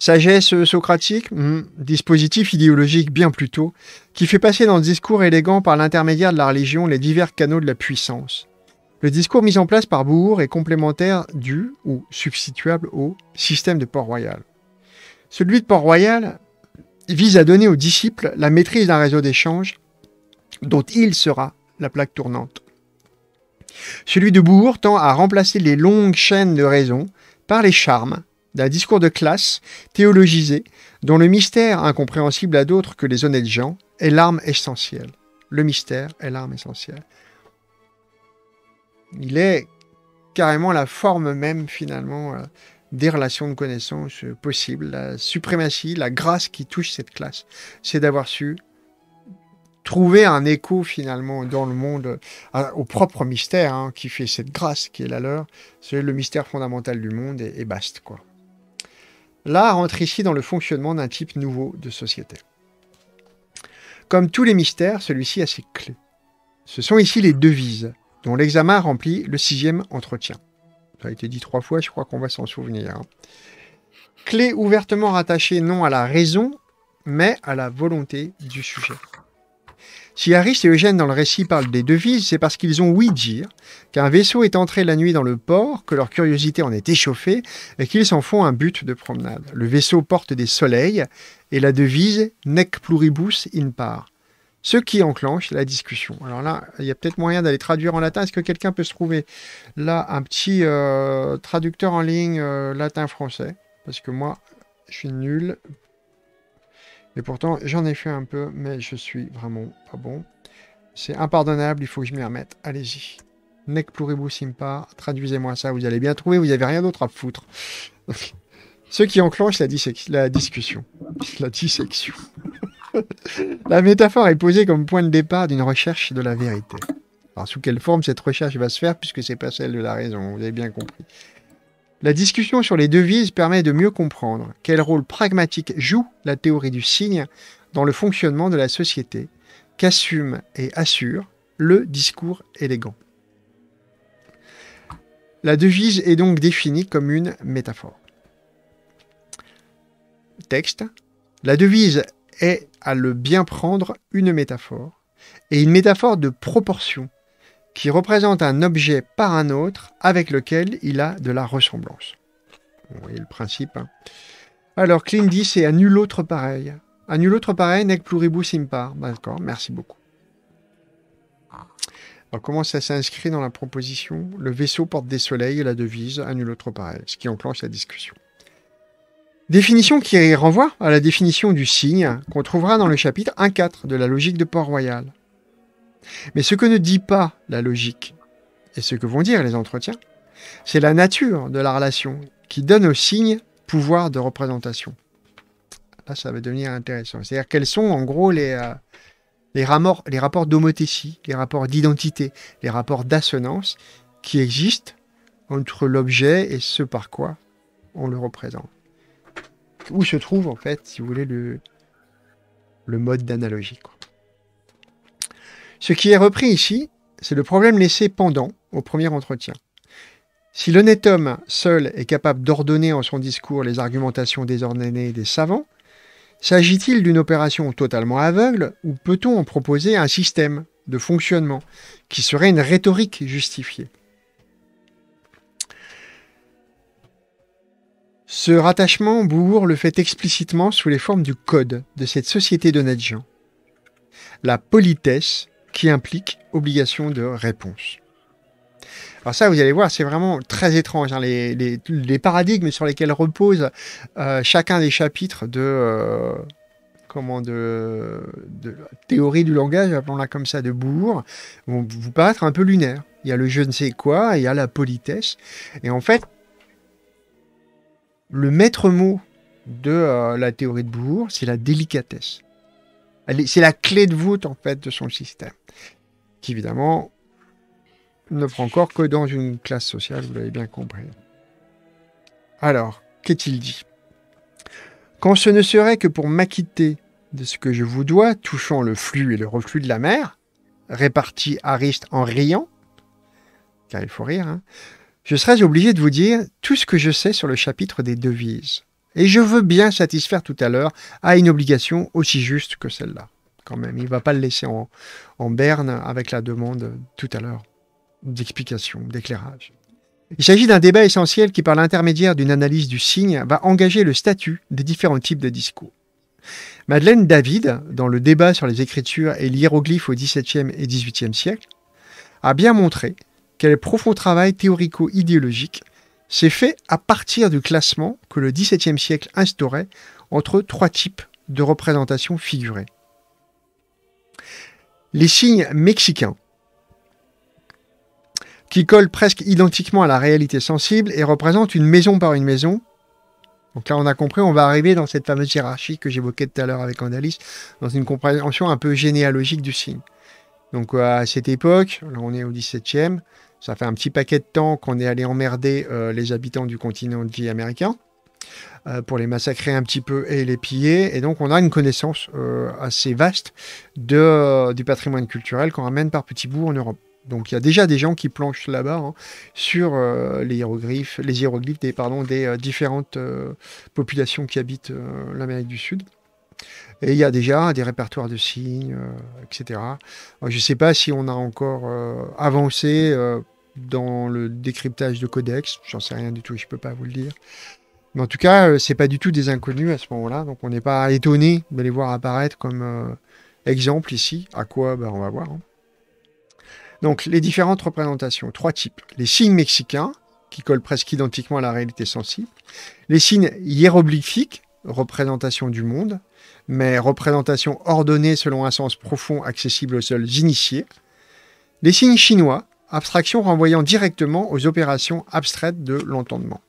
Sagesse socratique, hmm. dispositif idéologique bien plutôt, qui fait passer dans le discours élégant par l'intermédiaire de la religion les divers canaux de la puissance. Le discours mis en place par Bourg est complémentaire du ou substituable au système de Port-Royal. Celui de Port-Royal vise à donner aux disciples la maîtrise d'un réseau d'échanges dont il sera la plaque tournante. Celui de Bourg tend à remplacer les longues chaînes de raison par les charmes d'un discours de classe théologisé dont le mystère, incompréhensible à d'autres que les honnêtes gens, est l'arme essentielle. Le mystère est l'arme essentielle il est carrément la forme même finalement euh, des relations de connaissances euh, possibles. La suprématie, la grâce qui touche cette classe, c'est d'avoir su trouver un écho finalement dans le monde euh, au propre mystère hein, qui fait cette grâce qui est la leur. C'est le mystère fondamental du monde et, basta baste quoi. L'art rentre ici dans le fonctionnement d'un type nouveau de société. Comme tous les mystères, celui-ci a ses clés. Ce sont ici les devises, dont l'examen remplit le sixième entretien. Ça a été dit trois fois, je crois qu'on va s'en souvenir. Hein. Clé ouvertement rattachée non à la raison, mais à la volonté du sujet. Si Harris et Eugène dans le récit parlent des devises, c'est parce qu'ils ont oui dire qu'un vaisseau est entré la nuit dans le port, que leur curiosité en est échauffée et qu'ils s'en font un but de promenade. Le vaisseau porte des soleils et la devise Nec pluribus in par ce qui enclenche la discussion. Alors là, il y a peut-être moyen d'aller traduire en latin. Est-ce que quelqu'un peut se trouver là un petit euh, traducteur en ligne euh, latin-français Parce que moi, je suis nul. Et pourtant, j'en ai fait un peu, mais je suis vraiment pas bon. C'est impardonnable, il faut que je m'y remette. Allez-y. Nec pluribus traduisez-moi ça, vous allez bien trouver, vous n'avez rien d'autre à foutre. ce qui enclenche la, la discussion. La dissection. la métaphore est posée comme point de départ d'une recherche de la vérité. Alors, sous quelle forme cette recherche va se faire, puisque c'est pas celle de la raison, vous avez bien compris. La discussion sur les devises permet de mieux comprendre quel rôle pragmatique joue la théorie du signe dans le fonctionnement de la société, qu'assume et assure le discours élégant. La devise est donc définie comme une métaphore. Texte. La devise est à le bien prendre une métaphore, et une métaphore de proportion, qui représente un objet par un autre avec lequel il a de la ressemblance. Vous voyez le principe. Hein. Alors, Clint dit c'est à nul autre pareil. À nul autre pareil, nec pluribus impar. Ben, d'accord, merci beaucoup. Alors, comment ça s'inscrit dans la proposition Le vaisseau porte des soleils et la devise à nul autre pareil, ce qui enclenche la discussion. Définition qui renvoie à la définition du signe qu'on trouvera dans le chapitre 1.4 de la logique de Port-Royal. Mais ce que ne dit pas la logique, et ce que vont dire les entretiens, c'est la nature de la relation qui donne au signe pouvoir de représentation. Là, ça va devenir intéressant. C'est-à-dire quels sont en gros les, euh, les, les rapports d'homothétie, les rapports d'identité, les rapports d'assonance qui existent entre l'objet et ce par quoi on le représente où se trouve en fait, si vous voulez, le, le mode d'analogie. Ce qui est repris ici, c'est le problème laissé pendant au premier entretien. Si l'honnête homme seul est capable d'ordonner en son discours les argumentations désordonnées des savants, s'agit-il d'une opération totalement aveugle ou peut-on en proposer un système de fonctionnement qui serait une rhétorique justifiée Ce rattachement, Bourg le fait explicitement sous les formes du code de cette société d'honnêtes gens. La politesse qui implique obligation de réponse. Alors ça, vous allez voir, c'est vraiment très étrange, hein, les, paradigmes sur lesquels repose euh, chacun des chapitres de, euh, comment de, théorie du langage, appelons-la comme ça, de Bourg, vont vous paraître un peu lunaire Il y a le je ne sais quoi, il y a la politesse. Et en fait, le maître mot de euh, la théorie de Bourg, c'est la délicatesse. C'est la clé de voûte en fait de son système, qui évidemment n'offre encore que dans une classe sociale, vous l'avez bien compris. Alors, qu'est-il dit Quand ce ne serait que pour m'acquitter de ce que je vous dois, touchant le flux et le reflux de la mer, répartit Ariste en riant, car il faut rire, hein, je serais obligé de vous dire tout ce que je sais sur le chapitre des devises. Et je veux bien satisfaire tout à l'heure à une obligation aussi juste que celle-là. Quand même, il ne va pas le laisser en, berne avec la demande tout à l'heure d'explication, d'éclairage. Il s'agit d'un débat essentiel qui, par l'intermédiaire d'une analyse du signe, va engager le statut des différents types de discours. Madeleine David, dans le débat sur les écritures et l'hiéroglyphe au XVIIe et XVIIIe siècle, a bien montré quel profond travail théorico-idéologique s'est fait à partir du classement que le XVIIe siècle instaurait entre trois types de représentations figurées. Les signes mexicains, qui collent presque identiquement à la réalité sensible et représentent une maison par une maison. Donc là, on a compris, on va arriver dans cette fameuse hiérarchie que j'évoquais tout à l'heure avec Andalys, dans une compréhension un peu généalogique du signe. Donc euh, à cette époque, là on est au 17e, ça fait un petit paquet de temps qu'on est allé emmerder euh, les habitants du continent de vie américain euh, pour les massacrer un petit peu et les piller. Et donc, on a une connaissance euh, assez vaste de, du patrimoine culturel qu'on ramène par petits bouts en Europe. Donc, il y a déjà des gens qui planchent là-bas hein, sur les hiéroglyphes, les hiéroglyphes des, pardon, des différentes populations qui habitent l'Amérique du Sud. Et il y a déjà des répertoires de signes, etc. je ne sais pas si on a encore avancé dans le décryptage de codex. J'en sais rien du tout, je ne peux pas vous le dire. Mais en tout cas, euh, ce n'est pas du tout des inconnus à ce moment-là, donc on n'est pas étonné de les voir apparaître comme euh, exemple ici. À quoi ben, On va voir. Hein. Donc les différentes représentations, trois types. Les signes mexicains, qui collent presque identiquement à la réalité sensible. Les signes hiéroglyphiques, représentation du monde, mais représentation ordonnée selon un sens profond accessible aux seuls initiés. Les signes chinois, abstraction renvoyant directement aux opérations abstraites de l'entendement.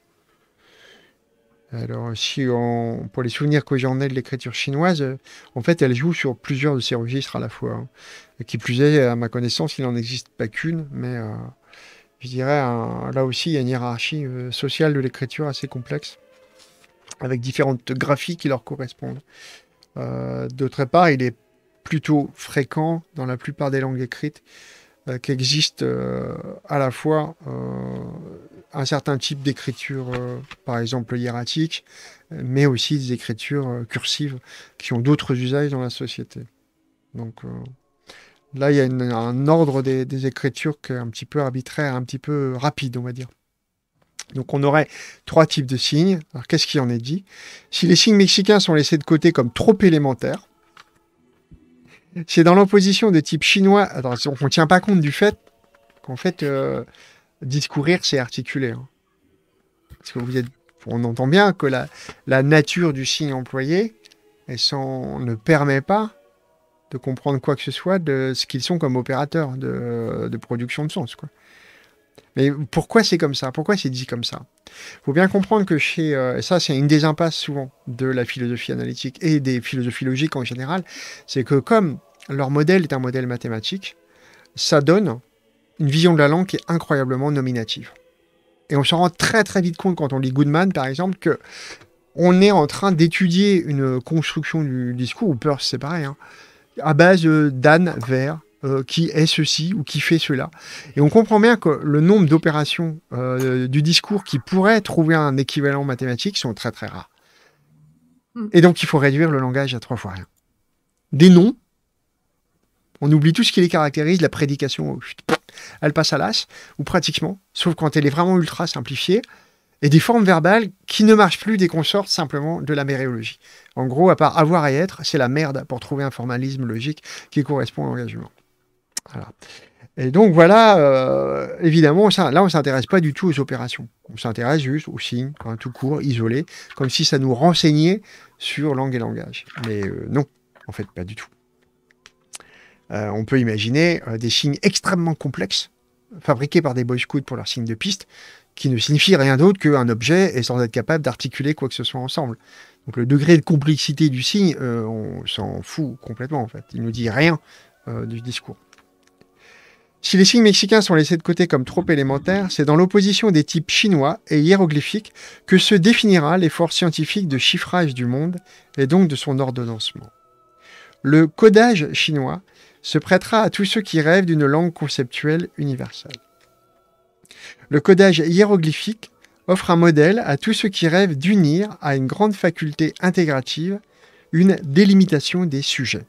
Alors, si on, pour les souvenirs que j'en ai de l'écriture chinoise, en fait, elle joue sur plusieurs de ces registres à la fois. Hein. qui plus est, à ma connaissance, il n'en existe pas qu'une, mais euh, je dirais, là aussi, il y a une hiérarchie euh, sociale de l'écriture assez complexe, avec différentes graphies qui leur correspondent. Euh, d'autre part, il est plutôt fréquent dans la plupart des langues écrites euh, qu'existe euh, à la fois euh, un certain type d'écriture, par exemple hiératique, mais aussi des écritures cursives qui ont d'autres usages dans la société. Donc là, il y a un ordre des, des écritures qui est un petit peu arbitraire, un petit peu rapide, on va dire. Donc on aurait trois types de signes. Alors qu'est-ce qui en est dit Si les signes mexicains sont laissés de côté comme trop élémentaires, c'est dans l'opposition de type chinois. on ne tient pas compte du fait qu'en fait, euh, discourir, c'est articuler. Hein. on entend bien que la, nature du signe employé elle ne permet pas de comprendre quoi que ce soit de ce qu'ils sont comme opérateurs de, de production de sens. Quoi. Mais pourquoi c'est comme ça Pourquoi c'est dit comme ça Il faut bien comprendre que chez... Euh, ça, c'est une des impasses souvent de la philosophie analytique et des philosophies logiques en général. C'est que comme leur modèle est un modèle mathématique, ça donne une vision de la langue qui est incroyablement nominative. Et on se rend très très vite compte quand on lit Goodman, par exemple, que on est en train d'étudier une construction du discours, ou Peirce, c'est pareil, hein, à base d'âne, vers, euh, qui est ceci ou qui fait cela. Et on comprend bien que le nombre d'opérations euh, du discours qui pourraient trouver un équivalent mathématique sont très très rares. Hmm. Et donc il faut réduire le langage à trois fois rien. Des noms, on oublie tout ce qui les caractérise, la prédication, euh, elle passe à l'as, ou pratiquement, sauf quand elle est vraiment ultra simplifiée, et des formes verbales qui ne marchent plus dès qu'on sort simplement de la méréologie. En gros, à part avoir et être, c'est la merde pour trouver un formalisme logique qui correspond à l'engagement. Et donc voilà, euh, évidemment, là, on ne s'intéresse pas du tout aux opérations. On s'intéresse juste aux signes, hein, tout court, isolé, comme si ça nous renseignait sur langue et langage. Mais euh, non, en fait, pas du tout. Euh, on peut imaginer des signes extrêmement complexes, fabriqués par des Boy Scouts pour leurs signes de piste, qui ne signifient rien d'autre qu'un objet et sans être capable d'articuler quoi que ce soit ensemble. Donc le degré de complexité du signe, on s'en fout complètement en fait. Il ne nous dit rien du discours. Si les signes mexicains sont laissés de côté comme trop élémentaires, c'est dans l'opposition des types chinois et hiéroglyphiques que se définira l'effort scientifique de chiffrage du monde et donc de son ordonnancement. Le codage chinois se prêtera à tous ceux qui rêvent d'une langue conceptuelle universelle. Le codage hiéroglyphique offre un modèle à tous ceux qui rêvent d'unir à une grande faculté intégrative une délimitation des sujets,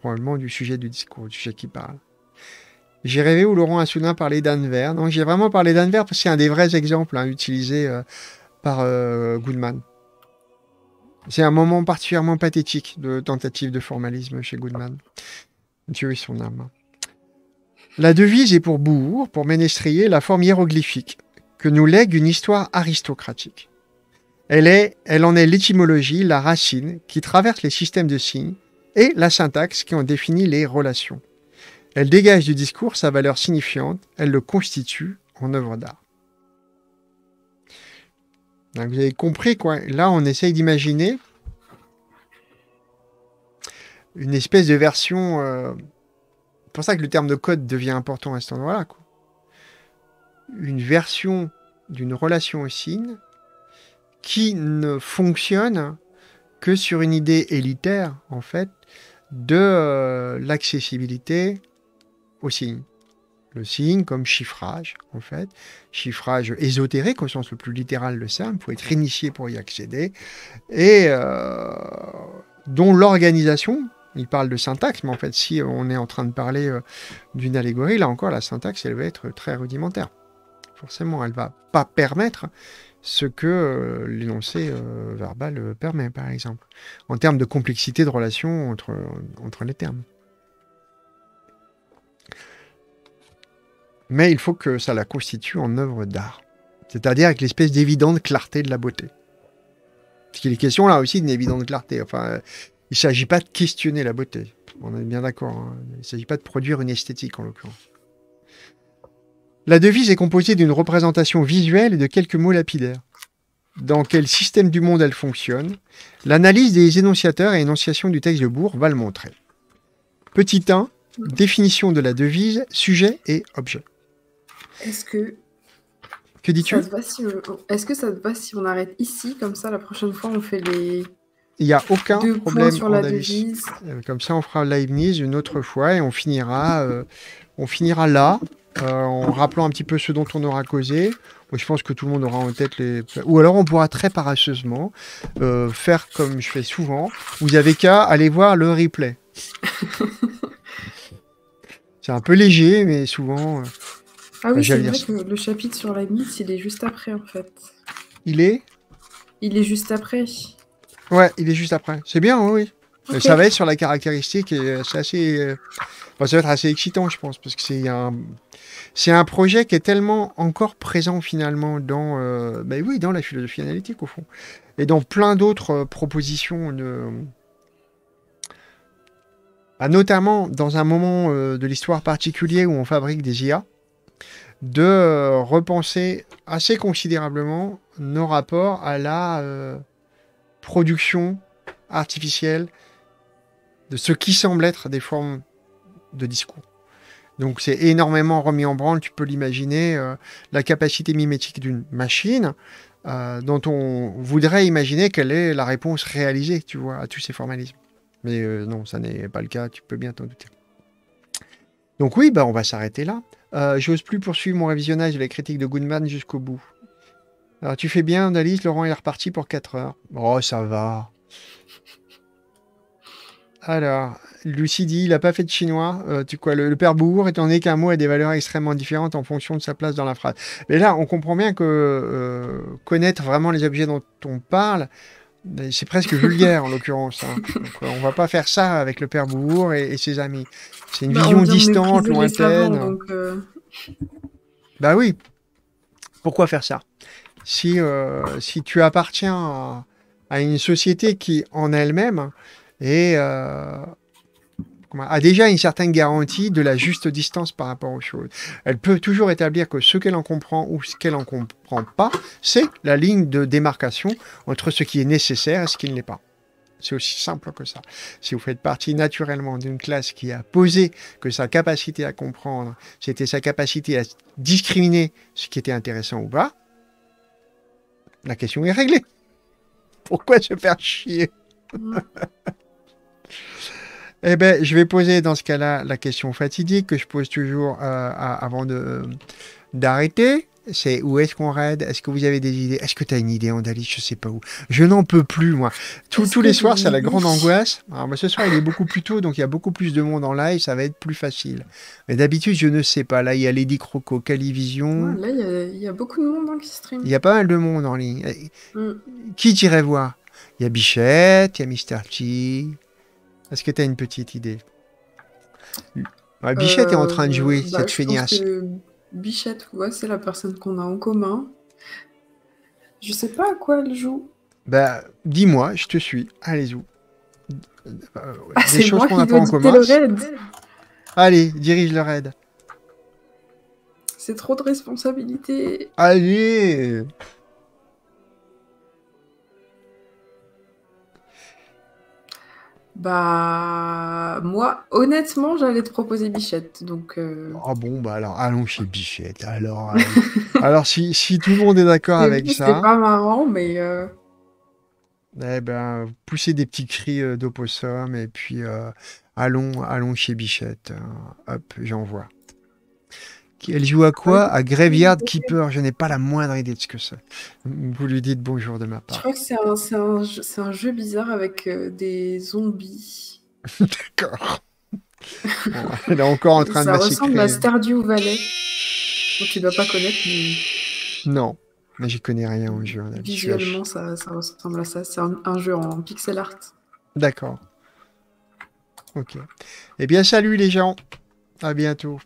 probablement du sujet du discours, du sujet qui parle j'ai rêvé où Laurent a soudain parlé d'Anvers. Donc j'ai vraiment parlé d'Anvers parce que c'est un des vrais exemples hein, utilisés euh, par euh, Goodman. C'est un moment particulièrement pathétique de tentative de formalisme chez Goodman. Dieu et son âme. La devise est pour Bourg, pour Ménestrier, la forme hiéroglyphique que nous lègue une histoire aristocratique. Elle, est, elle en est l'étymologie, la racine qui traverse les systèmes de signes et la syntaxe qui en définit les relations. Elle dégage du discours sa valeur signifiante, elle le constitue en œuvre d'art. vous avez compris quoi. Là, on essaye d'imaginer une espèce de version. Euh, c'est pour ça que le terme de code devient important à cet endroit-là. Une version d'une relation au signe qui ne fonctionne que sur une idée élitaire, en fait, de euh, l'accessibilité, au signe. Le signe comme chiffrage, en fait, chiffrage ésotérique au sens le plus littéral de ça, il faut être initié pour y accéder, et euh, dont l'organisation, il parle de syntaxe, mais en fait, si on est en train de parler euh, d'une allégorie, là encore, la syntaxe, elle va être très rudimentaire. Forcément, elle va pas permettre ce que euh, l'énoncé verbal permet, par exemple, en termes de complexité de relation entre, entre les termes. mais il faut que ça la constitue en œuvre d'art, c'est-à-dire avec l'espèce d'évidente clarté de la beauté. Parce qu'il est question là aussi d'une évidente clarté. Enfin, il ne s'agit pas de questionner la beauté, on est bien d'accord. Hein. Il ne s'agit pas de produire une esthétique en l'occurrence. La devise est composée d'une représentation visuelle et de quelques mots lapidaires. Dans quel système du monde elle fonctionne L'analyse des énonciateurs et énonciations du texte de Bourg va le montrer. Petit 1, définition de la devise, sujet et objet. Est-ce que. Que dis-tu Est-ce que ça te va si on arrête ici Comme ça, la prochaine fois, on fait les. Il n'y a aucun problème sur la devise. Euh, comme ça, on fera live news une autre fois et on finira, euh, on finira là, euh, en rappelant un petit peu ce dont on aura causé. je pense que tout le monde aura en tête les. Ou alors, on pourra très paresseusement faire comme je fais souvent. Vous avez qu'à aller voir le replay. C'est un peu léger, mais souvent. Ah oui, c'est vrai que le chapitre sur la mythe, il est juste après, en fait. Il est Il est juste après. Ouais, il est juste après. C'est bien, hein, oui. Ça va être sur la caractéristique et euh, c'est assez... Euh, ça va être assez excitant, je pense, parce que c'est un... C'est un projet qui est tellement encore présent finalement dans, euh, ben oui, dans la philosophie analytique au fond, et dans plein d'autres propositions de, bah, notamment dans un moment de l'histoire particulier où on fabrique des IA, de euh, repenser assez considérablement nos rapports à la euh, production artificielle de ce qui semble être des formes de discours. Donc c'est énormément remis en branle, tu peux l'imaginer, euh, la capacité mimétique d'une machine dont on voudrait imaginer quelle est la réponse réalisée, tu vois, à tous ces formalismes. Mais non, ça n'est pas le cas, tu peux bien t'en douter. Donc oui, bah, on va s'arrêter là. Euh, J'ose plus poursuivre mon révisionnage de la critique de Goodman jusqu'au bout. Alors, tu fais bien, Annalise, Laurent est reparti pour 4 heures. Oh, ça va. Alors, Lucie dit, il n'a pas fait de chinois. Euh, tu quoi, le, père Bourg étant donné qu'un mot a des valeurs extrêmement différentes en fonction de sa place dans la phrase. Mais là, on comprend bien que euh, connaître vraiment les objets dont on parle, c'est presque vulgaire en l'occurrence. Hein. Euh, on va pas faire ça avec le père Bourg et ses amis. C'est une bah, vision distante, lointaine. Euh. Bah oui. Pourquoi faire ça si, euh, si tu appartiens à, une société qui, en elle-même, euh, a déjà une certaine garantie de la juste distance par rapport aux choses, elle peut toujours établir que ce qu'elle en comprend ou ce qu'elle n'en comprend pas, c'est la ligne de démarcation entre ce qui est nécessaire et ce qui ne l'est pas. C'est aussi simple que ça. Si vous faites partie naturellement d'une classe qui a posé que sa capacité à comprendre, c'était sa capacité à discriminer ce qui était intéressant ou pas, la question est réglée. Pourquoi se faire chier mm. Eh bien, je vais poser dans ce cas-là la question fatidique que je pose toujours euh, avant euh, d'arrêter. C'est où est-ce qu'on raid Est-ce que vous avez des idées Est-ce que tu as une idée, Andalie Je sais pas où. Je n'en peux plus, moi. tous les soirs, c'est la grande angoisse. Bah, ce soir, il est beaucoup plus tôt, donc il y a beaucoup plus de monde en live. Ça va être plus facile. Mais d'habitude, je ne sais pas. Là, il y a Lady Croco, Calivision. Vision. là, il y, a, beaucoup de monde dans hein, le stream. Il y a pas mal de monde en ligne. Eh, mm. Qui t'irait voir Il y a Bichette, il y a Mister T. Est-ce que tu as une petite idée Bichette est en train de euh, jouer, cette bah, feignasse. Bichette, ouais, c'est la personne qu'on a en commun. Je sais pas à quoi elle joue. Bah, dis-moi, je te suis. Allez-y. Euh, ah, choses qu'on n'a en commun. Allez, dirige le raid. C'est trop de responsabilité. Allez Bah, moi, honnêtement, j'allais te proposer Bichette. Donc, euh. Ah bon, bah alors, allons chez Bichette. Alors, alors si, si, tout le monde est d'accord avec ça. C'est pas marrant, mais. Euh. Eh ben, poussez des petits cris euh, d'opossum et puis allons, allons chez Bichette. Hein. Hop, j'envoie. Elle joue à quoi À Graveyard Keeper. Je n'ai pas la moindre idée de ce que c'est. Vous lui dites bonjour de ma part. Je crois que c'est un, jeu, bizarre avec euh, des zombies. D'accord. elle est encore en train de Ça ressemble à Stardew Valley. Tu tu dois pas connaître, mais... Non, mais j'y connais rien au jeu. Visuellement, ça, ressemble à ça. C'est un, un, jeu en pixel art. D'accord. Ok. Eh bien, salut les gens. À bientôt.